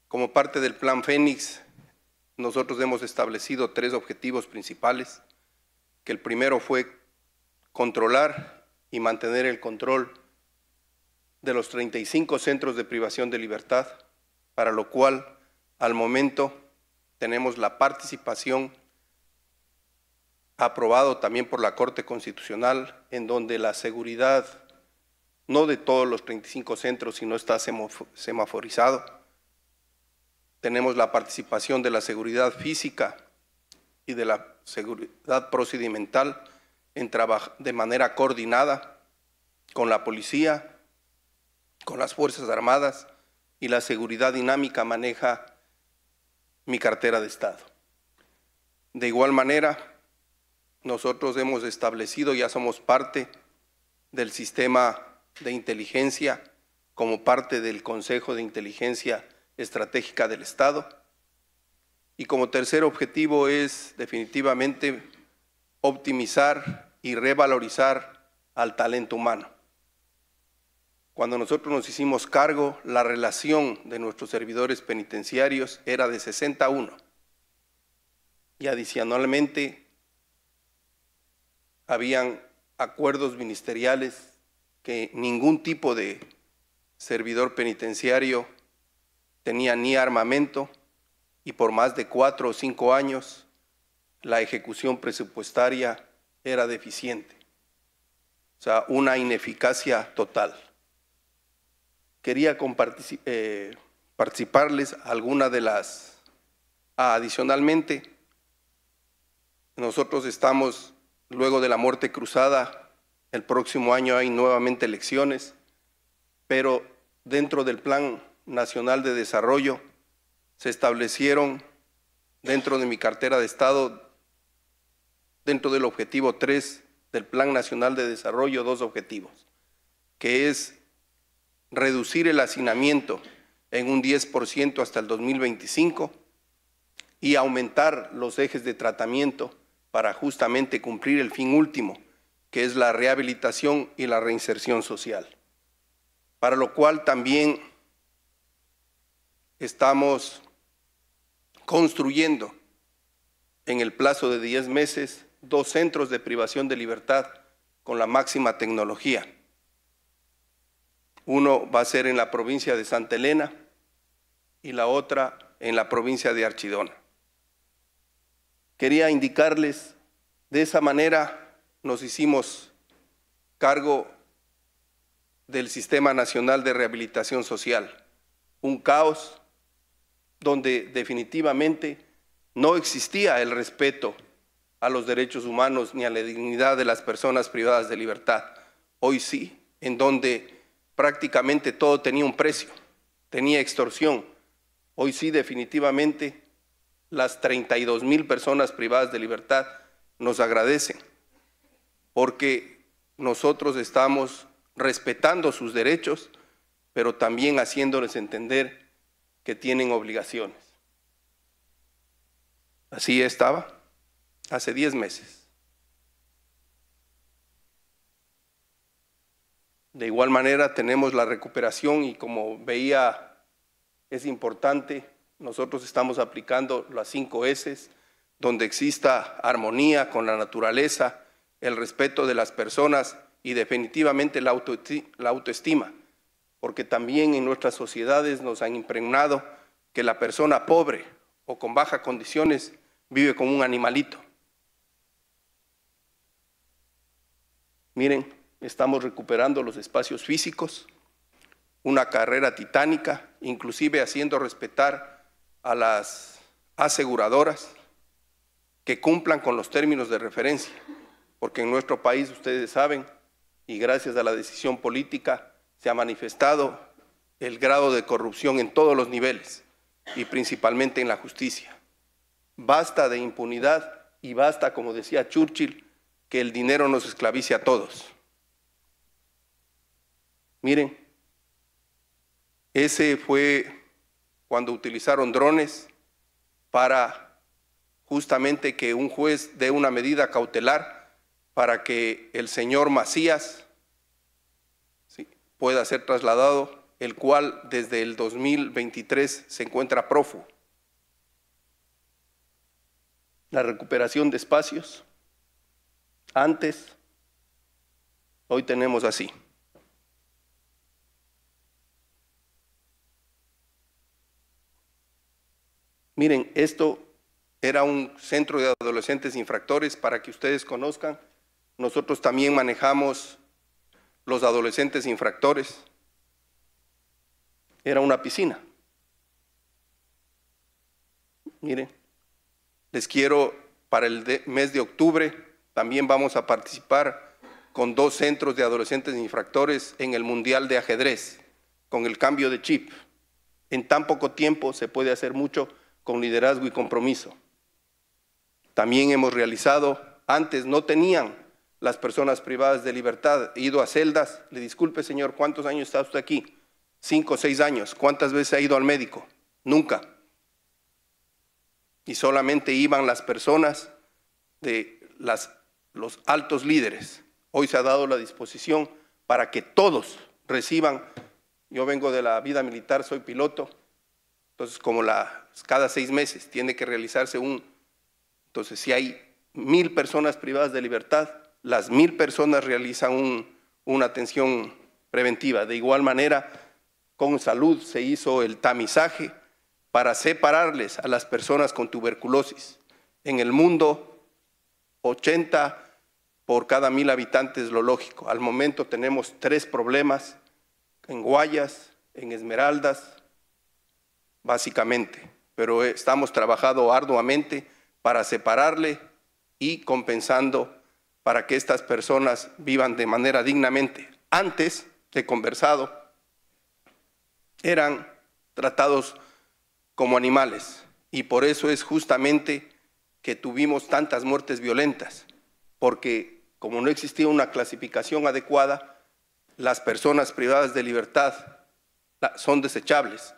Como parte del Plan Fénix, nosotros hemos establecido tres objetivos principales, que el primero fue controlar y mantener el control de los 35 centros de privación de libertad, para lo cual al momento tenemos la participación aprobado también por la Corte Constitucional, en donde la seguridad, no de todos los 35 centros, sino está semaforizado. Tenemos la participación de la seguridad física y de la seguridad procedimental en de manera coordinada con la policía, con las Fuerzas Armadas y la seguridad dinámica maneja mi cartera de Estado. De igual manera, nosotros hemos establecido, ya somos parte del sistema de inteligencia como parte del Consejo de Inteligencia Estratégica del Estado. Y como tercer objetivo es definitivamente optimizar y revalorizar al talento humano. Cuando nosotros nos hicimos cargo, la relación de nuestros servidores penitenciarios era de 61. Y adicionalmente habían acuerdos ministeriales que ningún tipo de servidor penitenciario tenía ni armamento y por más de cuatro o cinco años la ejecución presupuestaria era deficiente, o sea, una ineficacia total quería eh, participarles alguna de las... Ah, adicionalmente, nosotros estamos, luego de la muerte cruzada, el próximo año hay nuevamente elecciones, pero dentro del Plan Nacional de Desarrollo se establecieron dentro de mi cartera de Estado, dentro del objetivo 3 del Plan Nacional de Desarrollo, dos objetivos, que es reducir el hacinamiento en un 10% hasta el 2025 y aumentar los ejes de tratamiento para justamente cumplir el fin último, que es la rehabilitación y la reinserción social. Para lo cual también estamos construyendo en el plazo de 10 meses dos centros de privación de libertad con la máxima tecnología uno va a ser en la provincia de Santa Elena y la otra en la provincia de Archidona. Quería indicarles, de esa manera nos hicimos cargo del Sistema Nacional de Rehabilitación Social, un caos donde definitivamente no existía el respeto a los derechos humanos ni a la dignidad de las personas privadas de libertad. Hoy sí, en donde prácticamente todo tenía un precio, tenía extorsión. Hoy sí, definitivamente, las 32 mil personas privadas de libertad nos agradecen, porque nosotros estamos respetando sus derechos, pero también haciéndoles entender que tienen obligaciones. Así estaba hace 10 meses. De igual manera tenemos la recuperación y como veía es importante, nosotros estamos aplicando las cinco S, donde exista armonía con la naturaleza, el respeto de las personas y definitivamente la, autoestima, porque también en nuestras sociedades nos han impregnado que la persona pobre o con bajas condiciones vive como un animalito. Miren, estamos recuperando los espacios físicos, una carrera titánica, inclusive haciendo respetar a las aseguradoras que cumplan con los términos de referencia, porque en nuestro país ustedes saben, y gracias a la decisión política, se ha manifestado el grado de corrupción en todos los niveles y principalmente en la justicia. Basta de impunidad y basta, como decía Churchill, que el dinero nos esclavice a todos. Miren, ese fue cuando utilizaron drones para justamente que un juez dé una medida cautelar para que el señor Macías ¿sí? pueda ser trasladado, el cual desde el 2023 se encuentra prófugo. La recuperación de espacios. Antes, hoy tenemos así. Miren, esto era un centro de adolescentes infractores para que ustedes conozcan. Nosotros también manejamos los adolescentes infractores. Era una piscina. Miren, les quiero para el mes de octubre, también vamos a participar con dos centros de adolescentes infractores en el Mundial de Ajedrez, con el cambio de chip. En tan poco tiempo se puede hacer mucho con liderazgo y compromiso. También hemos realizado, antes no tenían las personas privadas de libertad, He ido a celdas, le disculpe señor, ¿cuántos años está usted aquí? Cinco o seis años, ¿cuántas veces ha ido al médico? Nunca. Y solamente iban las personas de los altos líderes. Hoy se ha dado la disposición para que todos reciban, yo vengo de la vida militar, soy piloto, entonces, como cada seis meses tiene que realizarse un... Entonces, si hay mil personas privadas de libertad, las mil personas realizan una atención preventiva. De igual manera, con salud se hizo el tamizaje para separarles a las personas con tuberculosis. En el mundo, 80 por cada mil habitantes lo lógico. Al momento tenemos tres problemas en Guayas, en Esmeraldas básicamente, pero estamos trabajando arduamente para separarle y compensando para que estas personas vivan de manera dignamente. Antes de conversado, eran tratados como animales y por eso es justamente que tuvimos tantas muertes violentas, porque como no existía una clasificación adecuada, las personas privadas de libertad son desechables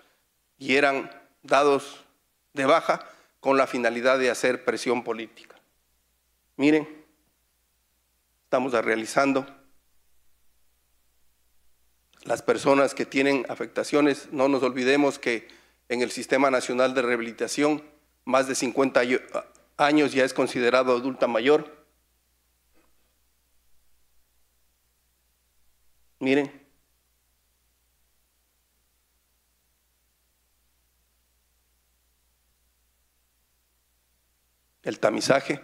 y eran dados de baja con la finalidad de hacer presión política. Miren, estamos realizando las personas que tienen afectaciones, no nos olvidemos que en el Sistema Nacional de Rehabilitación más de 50 años ya es considerado adulta mayor. Miren, el tamizaje.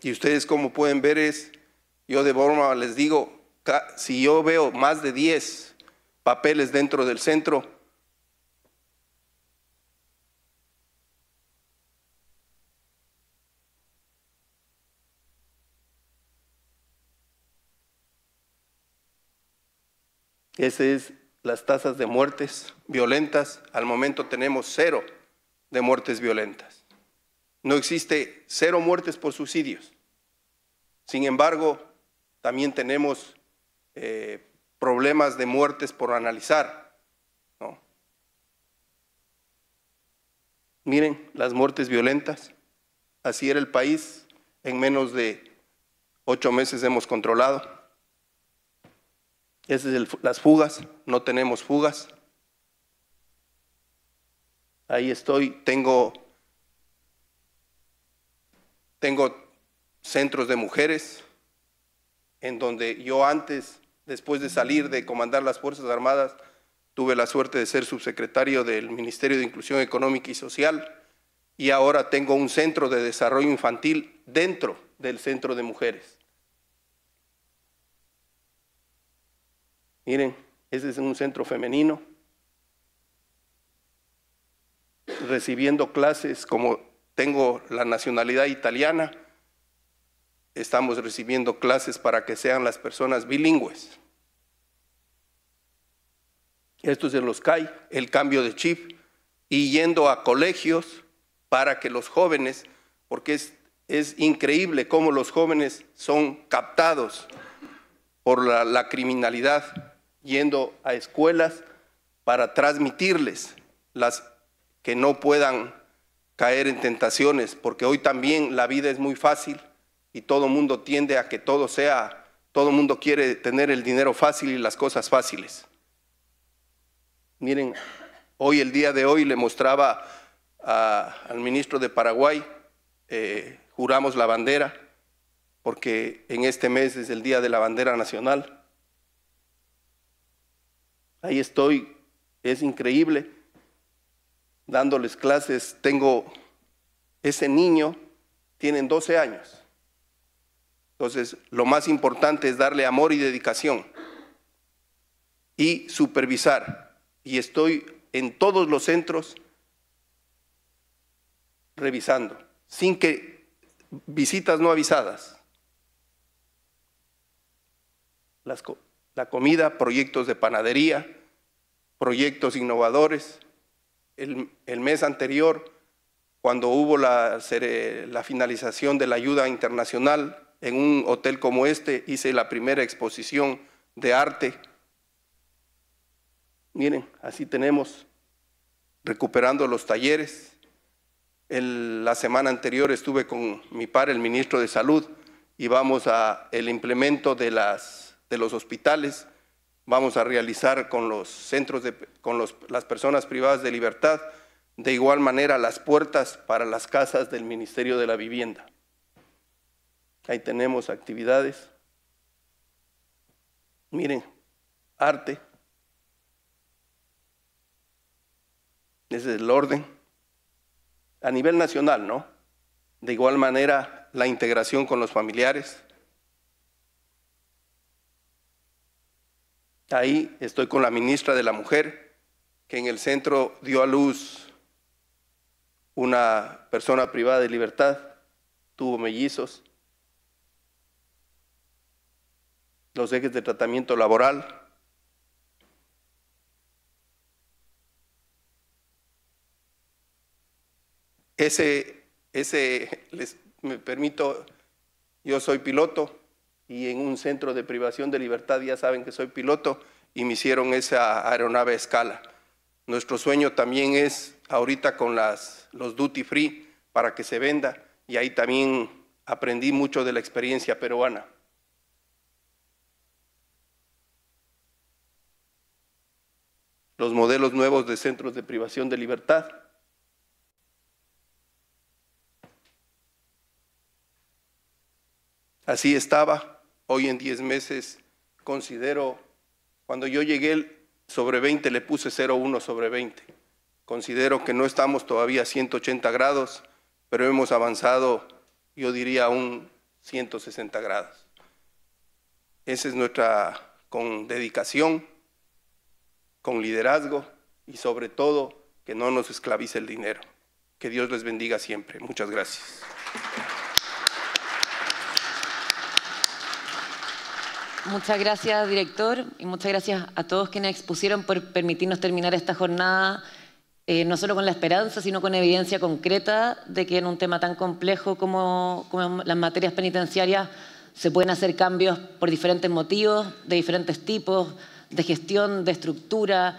Y ustedes como pueden ver es, yo de forma les digo, si yo veo más de 10 papeles dentro del centro, Esas es las tasas de muertes violentas. Al momento tenemos cero de muertes violentas. No existe cero muertes por suicidios. Sin embargo, también tenemos eh, problemas de muertes por analizar. Miren las muertes violentas. Así era el país. En menos de ocho meses hemos controlado. Esas son las fugas. No tenemos fugas. Ahí estoy. Tengo tengo centros de mujeres en donde yo antes, después de salir de comandar las Fuerzas Armadas, tuve la suerte de ser subsecretario del Ministerio de Inclusión Económica y Social y ahora tengo un centro de desarrollo infantil dentro del centro de mujeres. Miren, ese es un centro femenino, recibiendo clases como tengo la nacionalidad italiana, estamos recibiendo clases para que sean las personas bilingües. Esto es en los CAI, el cambio de chip, y yendo a colegios para que los jóvenes, porque es, increíble cómo los jóvenes son captados por la, la criminalidad, yendo a escuelas para transmitirles las que no puedan caer en tentaciones, porque hoy también la vida es muy fácil y todo mundo tiende a que todo sea, todo mundo quiere tener el dinero fácil y las cosas fáciles. Miren, hoy el día de hoy le mostraba al ministro de Paraguay, eh, juramos la bandera, porque en este mes es el día de la bandera nacional. Ahí estoy, es increíble dándoles clases, tengo ese niño, tienen 12 años. Entonces, lo más importante es darle amor y dedicación y supervisar. Y estoy en todos los centros revisando, sin que visitas no avisadas. la comida, proyectos de panadería, proyectos innovadores, el, mes anterior, cuando hubo la, finalización de la ayuda internacional, en un hotel como este hice la primera exposición de arte. Miren, así tenemos, recuperando los talleres. la semana anterior estuve con mi par, el ministro de Salud, y vamos a el implemento de, de los hospitales vamos a realizar con, los centros con las personas privadas de libertad, de igual manera las puertas para las casas del Ministerio de la Vivienda. Ahí tenemos actividades. Miren, arte. Ese es el orden. A nivel nacional, ¿no? De igual manera, la integración con los familiares, Ahí estoy con la ministra de la Mujer, que en el centro dio a luz una persona privada de libertad, tuvo mellizos. los ejes de tratamiento laboral. Ese, ese, me permito, yo soy piloto, y en un centro de privación de libertad ya saben que soy piloto y me hicieron esa aeronave a escala. Nuestro sueño también es ahorita con los duty free para que se venda y ahí también aprendí mucho de la experiencia peruana. Los modelos nuevos de centros de privación de libertad. Así estaba Hoy en 10 meses considero, cuando yo llegué sobre 20 le puse 0,1 sobre 20. Considero que no estamos todavía a 180 grados, pero hemos avanzado, yo diría, un 160 grados. Esa es nuestra con dedicación, con liderazgo y sobre todo que no nos esclavice el dinero. Que Dios les bendiga siempre. Muchas gracias. Muchas gracias, director, y muchas gracias a todos quienes expusieron por permitirnos terminar esta jornada, eh, no solo con la esperanza, sino con evidencia concreta de que en un tema tan complejo como, las materias penitenciarias se pueden hacer cambios por diferentes motivos, de diferentes tipos, de gestión, de estructura.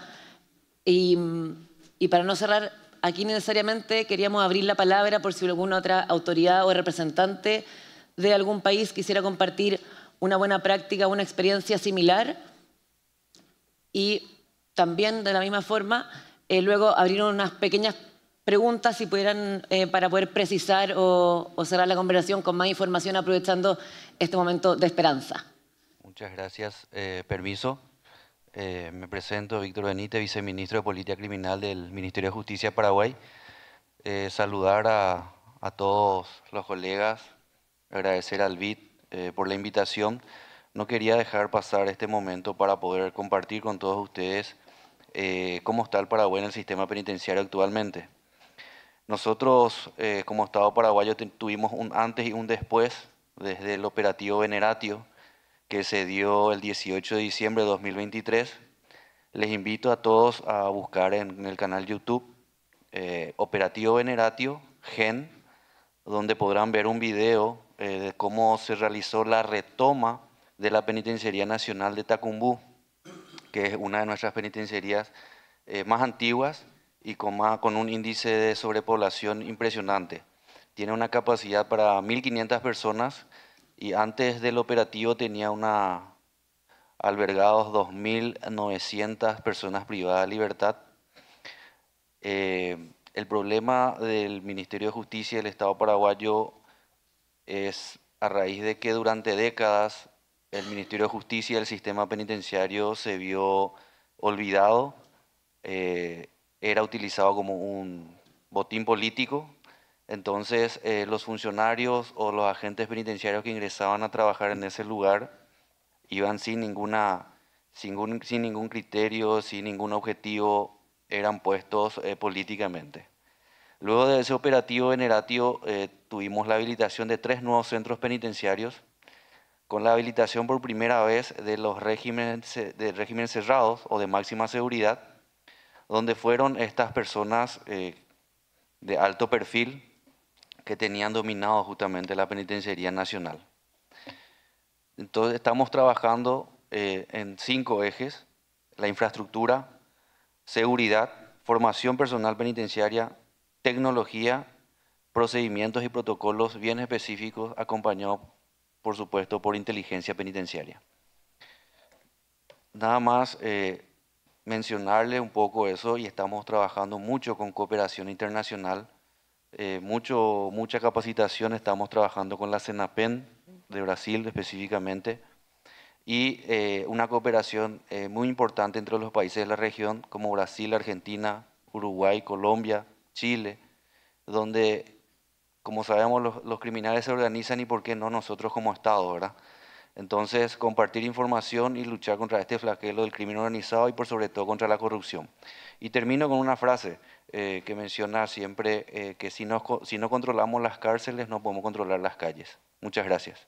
Y, y para no cerrar, aquí necesariamente queríamos abrir la palabra por si alguna otra autoridad o representante de algún país quisiera compartir una buena práctica, una experiencia similar y también de la misma forma eh, luego abrir unas pequeñas preguntas si pudieran eh, para poder precisar o, cerrar la conversación con más información aprovechando este momento de esperanza. Muchas gracias. Eh, permiso. me presento, Víctor Benítez, viceministro de Política Criminal del Ministerio de Justicia de Paraguay. saludar a, a todos los colegas, agradecer al BIT eh, por la invitación. No quería dejar pasar este momento para poder compartir con todos ustedes eh, cómo está el Paraguay en el sistema penitenciario actualmente. Nosotros, eh, como Estado paraguayo, tuvimos un antes y un después desde el operativo Veneratio que se dio el 18 de diciembre de 2023. Les invito a todos a buscar en el canal YouTube Operativo Veneratio, GEN, donde podrán ver un video eh, de cómo se realizó la retoma de la Penitenciaría Nacional de Tacumbú, que es una de nuestras penitenciarías eh, más antiguas y con, más, con un índice de sobrepoblación impresionante. Tiene una capacidad para 1.500 personas y antes del operativo tenía una albergados 2.900 personas privadas de libertad. Eh, el problema del Ministerio de Justicia del Estado paraguayo es a raíz de que durante décadas el Ministerio de Justicia y el sistema penitenciario se vio olvidado, eh, era utilizado como un botín político. Entonces, eh, los funcionarios o los agentes penitenciarios que ingresaban a trabajar en ese lugar iban sin, ninguna, sin, ningún criterio, sin ningún objetivo, eran puestos eh, políticamente. Luego de ese operativo generativo eh, tuvimos la habilitación de tres nuevos centros penitenciarios, con la habilitación por primera vez de los regímenes, eh, de regímenes cerrados o de máxima seguridad, donde fueron estas personas eh, de alto perfil que tenían dominado justamente la penitenciaría nacional. Entonces estamos trabajando en cinco ejes, la infraestructura, seguridad, formación personal penitenciaria, tecnología, procedimientos y protocolos bien específicos, acompañados, por supuesto, por inteligencia penitenciaria. Nada más eh, mencionarle un poco eso y estamos trabajando mucho con cooperación internacional, eh, mucho, mucha capacitación, estamos trabajando con la CENAPEN de Brasil específicamente y eh, una cooperación muy importante entre los países de la región como Brasil, Argentina, Uruguay, Colombia, Chile, donde, como sabemos, los, criminales se organizan y por qué no nosotros como Estado, ¿verdad? Entonces, compartir información y luchar contra este flagelo del crimen organizado y por sobre todo contra la corrupción. Y termino con una frase eh, que menciona siempre eh, que si no, si no controlamos las cárceles, no podemos controlar las calles. Muchas gracias.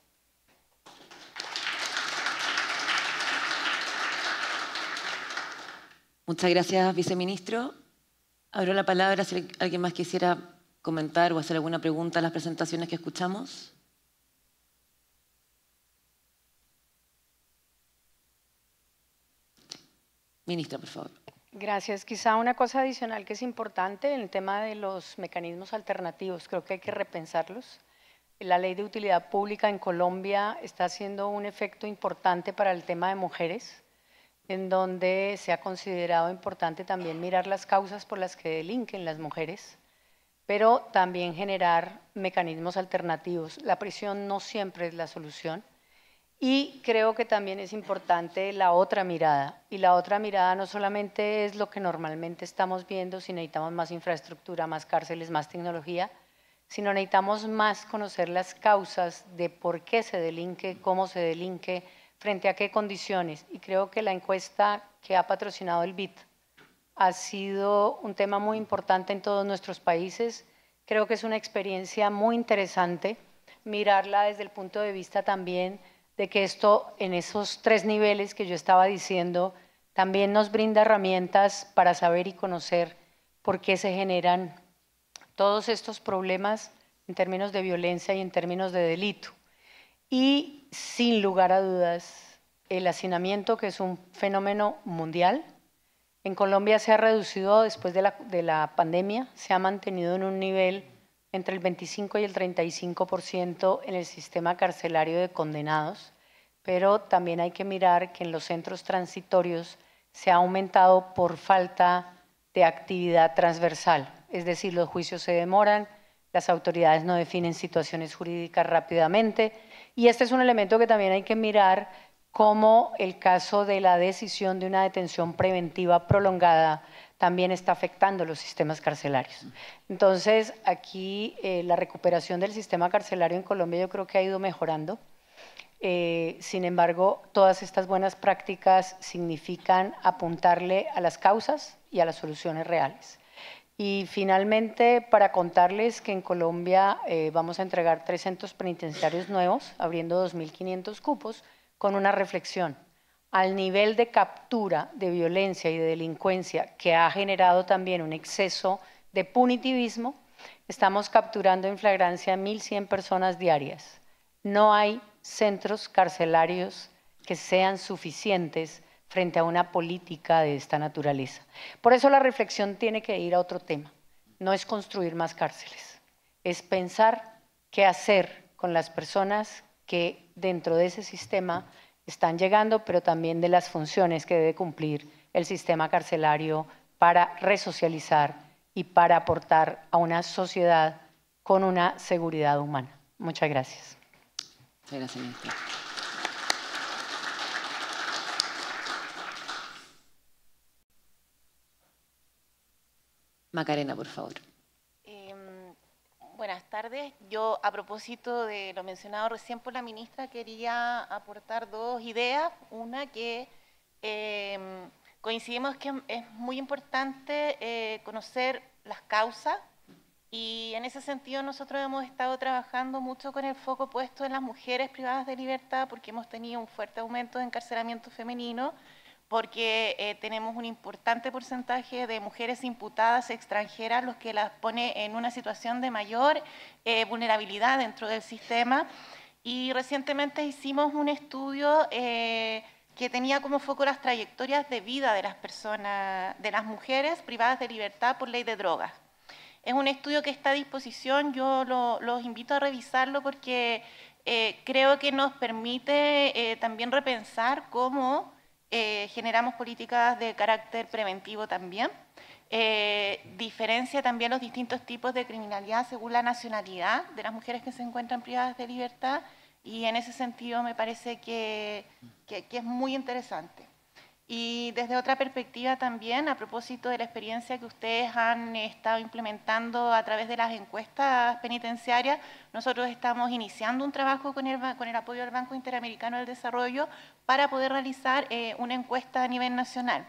Muchas gracias, viceministro. Abro la palabra si alguien más quisiera comentar o hacer alguna pregunta a las presentaciones que escuchamos. Ministra, por favor. Gracias. Quizá una cosa adicional que es importante en el tema de los mecanismos alternativos, creo que hay que repensarlos. La ley de utilidad pública en Colombia está haciendo un efecto importante para el tema de mujeres en donde se ha considerado importante también mirar las causas por las que delinquen las mujeres, pero también generar mecanismos alternativos. La prisión no siempre es la solución y creo que también es importante la otra mirada. Y la otra mirada no solamente es lo que normalmente estamos viendo, si necesitamos más infraestructura, más cárceles, más tecnología, sino necesitamos más conocer las causas de por qué se delinque, cómo se delinque, frente a qué condiciones. Y creo que la encuesta que ha patrocinado el BIT ha sido un tema muy importante en todos nuestros países. Creo que es una experiencia muy interesante mirarla desde el punto de vista también de que esto en esos tres niveles que yo estaba diciendo también nos brinda herramientas para saber y conocer por qué se generan todos estos problemas en términos de violencia y en términos de delito. Y sin lugar a dudas, el hacinamiento, que es un fenómeno mundial, en Colombia se ha reducido después de la, pandemia, se ha mantenido en un nivel entre el 25 y el 35% en el sistema carcelario de condenados, pero también hay que mirar que en los centros transitorios se ha aumentado por falta de actividad transversal, es decir, los juicios se demoran, las autoridades no definen situaciones jurídicas rápidamente, y este es un elemento que también hay que mirar cómo el caso de la decisión de una detención preventiva prolongada también está afectando los sistemas carcelarios. Entonces, aquí eh, la recuperación del sistema carcelario en Colombia yo creo que ha ido mejorando. Eh, sin embargo, todas estas buenas prácticas significan apuntarle a las causas y a las soluciones reales. Y finalmente, para contarles que en Colombia eh, vamos a entregar 300 penitenciarios nuevos, abriendo 2.500 cupos, con una reflexión. Al nivel de captura de violencia y de delincuencia que ha generado también un exceso de punitivismo, estamos capturando en flagrancia 1.100 personas diarias. No hay centros carcelarios que sean suficientes frente a una política de esta naturaleza. Por eso la reflexión tiene que ir a otro tema. No es construir más cárceles, es pensar qué hacer con las personas que dentro de ese sistema están llegando, pero también de las funciones que debe cumplir el sistema carcelario para resocializar y para aportar a una sociedad con una seguridad humana. Muchas gracias. Macarena, por favor. Em, buenas tardes. Yo, a propósito de lo mencionado recién por la ministra, quería aportar dos ideas. Una que em, coincidimos que es muy importante eh, conocer las causas y en ese sentido nosotros hemos estado trabajando mucho con el foco puesto en las mujeres privadas de libertad porque hemos tenido un fuerte aumento de encarcelamiento femenino porque eh, tenemos un importante porcentaje de mujeres imputadas extranjeras, los que las pone en una situación de mayor eh, vulnerabilidad dentro del sistema. Y recientemente hicimos un estudio eh, que tenía como foco las trayectorias de vida de las personas, de las mujeres privadas de libertad por ley de drogas. Es un estudio que está a disposición, yo los invito a revisarlo porque creo que nos permite también repensar cómo eh, generamos políticas de carácter preventivo también. Eh, diferencia también los distintos tipos de criminalidad según la nacionalidad de las mujeres que se encuentran privadas de libertad y en ese sentido me parece que es muy interesante. Y desde otra perspectiva también, a propósito de la experiencia que ustedes han estado implementando a través de las encuestas penitenciarias, nosotros estamos iniciando un trabajo con el, con el apoyo del Banco Interamericano del Desarrollo para poder realizar eh, una encuesta a nivel nacional.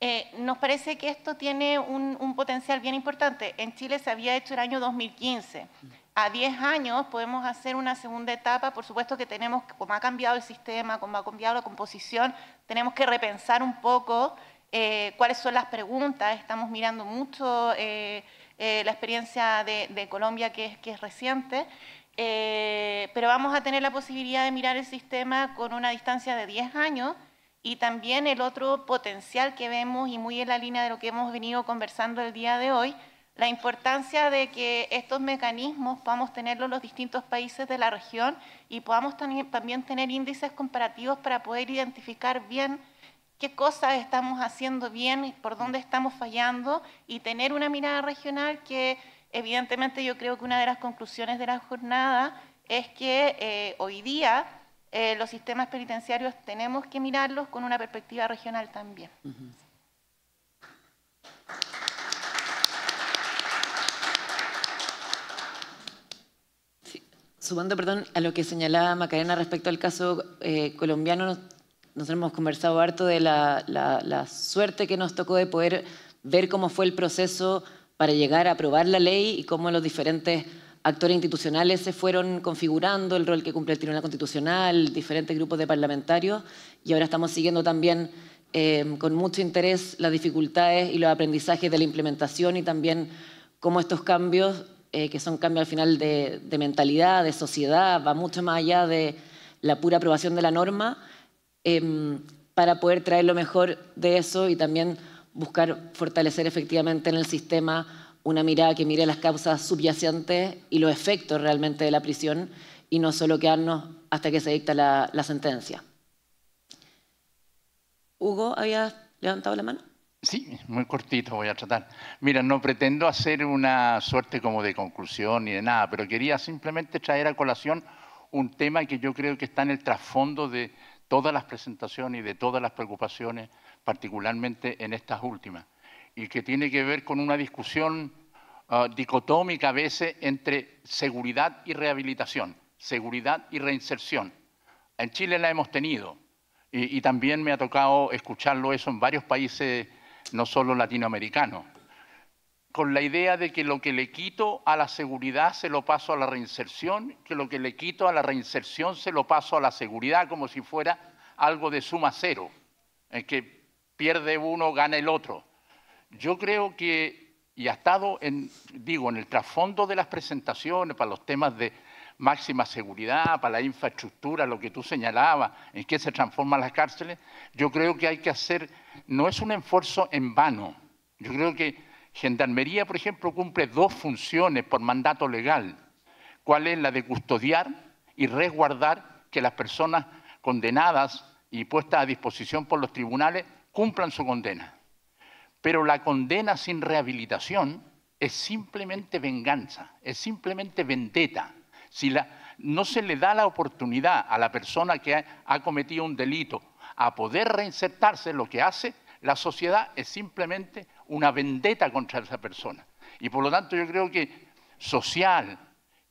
Eh, nos parece que esto tiene un, un, potencial bien importante. En Chile se había hecho el año 2015 a 10 años podemos hacer una segunda etapa. Por supuesto que tenemos, como ha cambiado el sistema, como ha cambiado la composición, tenemos que repensar un poco eh, cuáles son las preguntas. Estamos mirando mucho eh, eh, la experiencia de, Colombia, que que es reciente. pero vamos a tener la posibilidad de mirar el sistema con una distancia de 10 años y también el otro potencial que vemos y muy en la línea de lo que hemos venido conversando el día de hoy, la importancia de que estos mecanismos podamos tenerlos los distintos países de la región y podamos también tener índices comparativos para poder identificar bien qué cosas estamos haciendo bien y por dónde estamos fallando y tener una mirada regional que evidentemente yo creo que una de las conclusiones de la jornada es que eh, hoy día eh, los sistemas penitenciarios tenemos que mirarlos con una perspectiva regional también. sumando perdón, a lo que señalaba Macarena respecto al caso eh, colombiano, nos, hemos conversado harto de la, suerte que nos tocó de poder ver cómo fue el proceso para llegar a aprobar la ley y cómo los diferentes actores institucionales se fueron configurando, el rol que cumple el Tribunal Constitucional, diferentes grupos de parlamentarios, y ahora estamos siguiendo también em, con mucho interés las dificultades y los aprendizajes de la implementación y también cómo estos cambios eh, que son cambios al final de, mentalidad, de sociedad, va mucho más allá de la pura aprobación de la norma, em, para poder traer lo mejor de eso y también buscar fortalecer efectivamente en el sistema una mirada que mire las causas subyacentes y los efectos realmente de la prisión y no solo quedarnos hasta que se dicta la, la sentencia. Hugo, ¿habías levantado la mano? Sí, muy cortito voy a tratar. Mira, no pretendo hacer una suerte como de conclusión ni de nada, pero quería simplemente traer a colación un tema que yo creo que está en el trasfondo de todas las presentaciones y de todas las preocupaciones, particularmente en estas últimas, y que tiene que ver con una discusión ah, dicotómica a veces entre seguridad y rehabilitación, seguridad y reinserción. En Chile la hemos tenido y, y también me ha tocado escucharlo eso en varios países no solo latinoamericano, con la idea de que lo que le quito a la seguridad se lo paso a la reinserción, que lo que le quito a la reinserción se lo paso a la seguridad, como si fuera algo de suma cero, en eh, que pierde uno, gana el otro. Yo creo que, y ha estado, en, digo, en el trasfondo de las presentaciones, para los temas de máxima seguridad, para la infraestructura, lo que tú señalabas, en qué se transforman las cárceles, yo creo que hay que hacer no es un esfuerzo en vano. Yo creo que Gendarmería, por ejemplo, cumple dos funciones por mandato legal. ¿Cuál es la de custodiar y resguardar que las personas condenadas y puestas a disposición por los tribunales cumplan su condena? Pero la condena sin rehabilitación es simplemente venganza, es simplemente vendetta. Si no se le da la oportunidad a la persona que ha cometido un delito a poder reinsertarse, en lo que hace la sociedad es simplemente una vendetta contra esa persona. Y por lo tanto yo creo que social,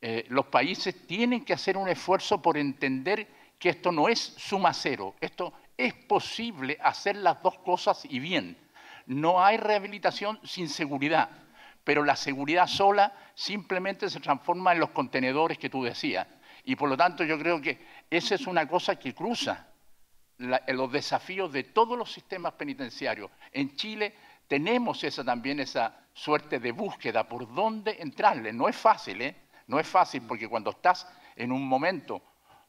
eh, los países tienen que hacer un esfuerzo por entender que esto no es suma cero, esto es posible hacer las dos cosas y bien. No hay rehabilitación sin seguridad, pero la seguridad sola simplemente se transforma en los contenedores que tú decías. Y por lo tanto yo creo que esa es una cosa que cruza eh, los desafíos de todos los sistemas penitenciarios. En Chile tenemos esa, también esa suerte de búsqueda por dónde entrarle. No es fácil, ¿eh? No es fácil porque cuando estás en un momento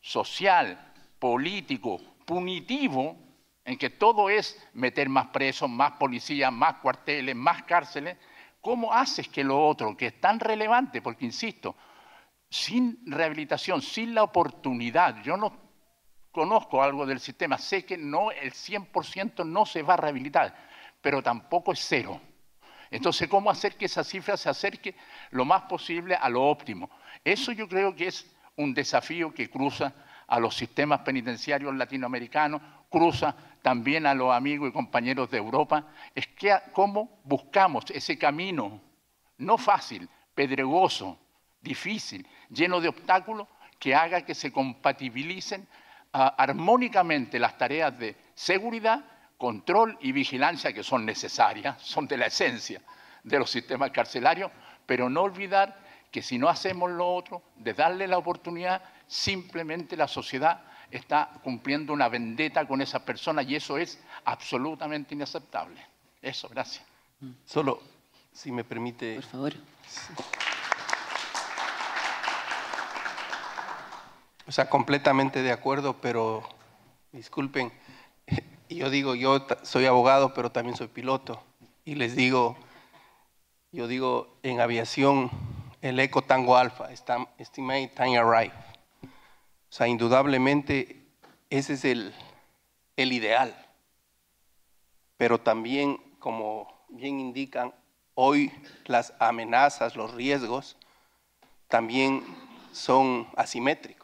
social, político, punitivo, en que todo es meter más presos, más policías, más cuarteles, más cárceles, ¿cómo haces que lo otro, que es tan relevante, porque insisto, sin rehabilitación, sin la oportunidad, yo no conozco algo del sistema, sé que no, el 100% no se va a rehabilitar, pero tampoco es cero. Entonces, ¿cómo hacer que esa cifra se acerque lo más posible a lo óptimo? Eso yo creo que es un desafío que cruza a los sistemas penitenciarios latinoamericanos, cruza también a los amigos y compañeros de Europa, es que cómo buscamos ese camino, no fácil, pedregoso, difícil, lleno de obstáculos, que haga que se compatibilicen armónicamente las tareas de seguridad, control y vigilancia que son necesarias, son de la esencia de los sistemas carcelarios, pero no olvidar que si no hacemos lo otro, de darle la oportunidad, simplemente la sociedad está cumpliendo una vendetta con esa persona y eso es absolutamente inaceptable. Eso, gracias. Solo, si me permite. Por favor. O sea, completamente de acuerdo, pero disculpen, yo digo, yo soy abogado, pero también soy piloto. Y les digo, yo digo, en aviación, el eco tango alfa, estimate time arrive. O sea, indudablemente ese es el, ideal. Pero también, como bien indican, hoy las amenazas, los riesgos, también son asimétricos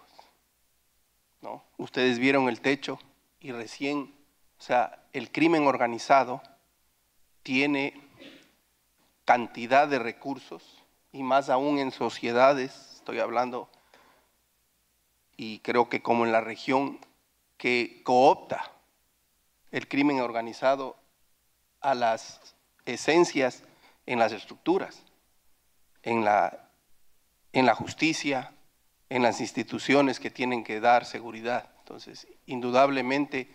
ustedes vieron el techo y recién, o sea, el crimen organizado tiene cantidad de recursos y más aún en sociedades, estoy hablando, y creo que como en la región, que coopta el crimen organizado a las esencias en las estructuras, en la, en la justicia, en las instituciones que tienen que dar seguridad. Entonces, indudablemente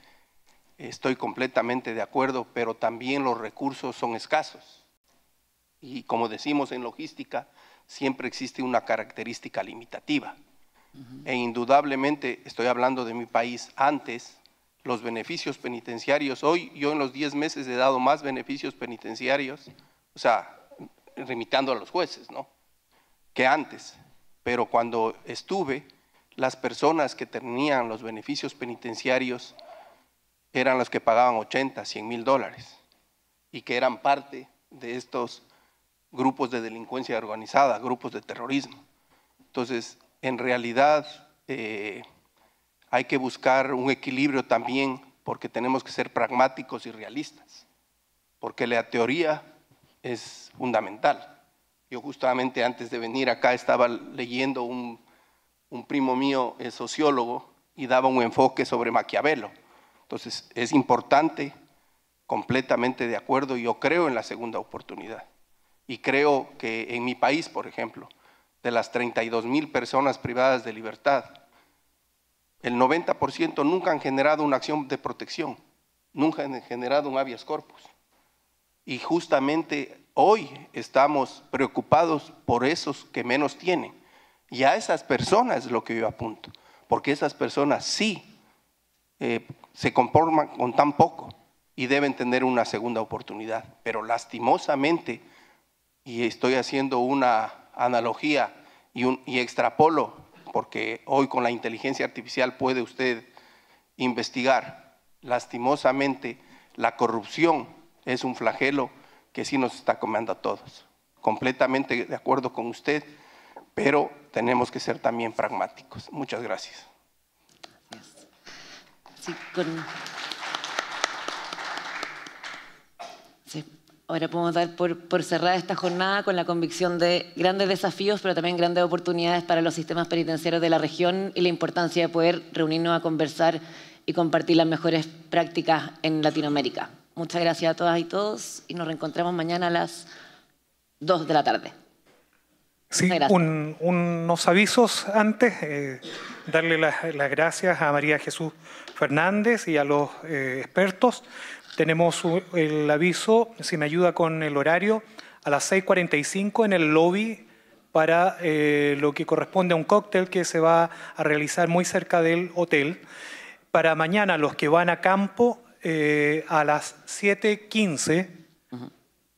estoy completamente de acuerdo, pero también los recursos son escasos. Y como decimos en logística, siempre existe una característica limitativa. E indudablemente, estoy hablando de mi país antes, los beneficios penitenciarios, hoy yo en los 10 meses he dado más beneficios penitenciarios, o sea, remitando a los jueces, ¿no? Que antes pero cuando estuve, las personas que tenían los beneficios penitenciarios eran las que pagaban 80, 100 mil dólares y que eran parte de estos grupos de delincuencia organizada, grupos de terrorismo. Entonces, en realidad eh, hay que buscar un equilibrio también porque tenemos que ser pragmáticos y realistas, porque la teoría es fundamental yo justamente antes de venir acá estaba leyendo un, primo mío, es sociólogo, y daba un enfoque sobre Maquiavelo. Entonces, es importante, completamente de acuerdo, yo creo en la segunda oportunidad. Y creo que en mi país, por ejemplo, de las 32 mil personas privadas de libertad, el 90% nunca han generado una acción de protección, nunca han generado un habeas corpus. Y justamente Hoy estamos preocupados por esos que menos tienen. Y a esas personas es lo que yo apunto, porque esas personas sí eh, se conforman con tan poco y deben tener una segunda oportunidad. Pero lastimosamente, y estoy haciendo una analogía y extrapolo, porque hoy con la inteligencia artificial puede usted investigar, lastimosamente la corrupción es un flagelo que sí nos está comiendo a todos. Completamente de acuerdo con usted, pero tenemos que ser también pragmáticos. Muchas gracias. Ahora podemos dar por, por, cerrada esta jornada con la convicción de grandes desafíos, pero también grandes oportunidades para los sistemas penitenciarios de la región y la importancia de poder reunirnos a conversar y compartir las mejores prácticas en Latinoamérica. Muchas gracias a todas y todos y nos reencontramos mañana a las 2 de la tarde. Sí, unos avisos antes. Eh, darle las, gracias a María Jesús Fernández y a los eh, expertos. Tenemos el aviso, si me ayuda con el horario, a las 6.45 en el lobby para eh, lo que corresponde a un cóctel que se va a realizar muy cerca del hotel. Para mañana, los que van a campo, eh, a las 7.15,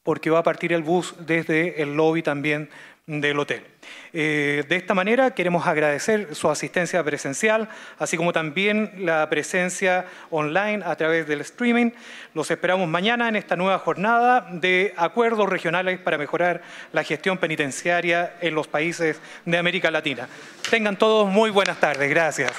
porque va a partir el bus desde el lobby también del hotel. Eh, de esta manera queremos agradecer su asistencia presencial, así como también la presencia online a través del streaming. Los esperamos mañana en esta nueva jornada de acuerdos regionales para mejorar la gestión penitenciaria en los países de América Latina. Tengan todos muy buenas tardes. Gracias.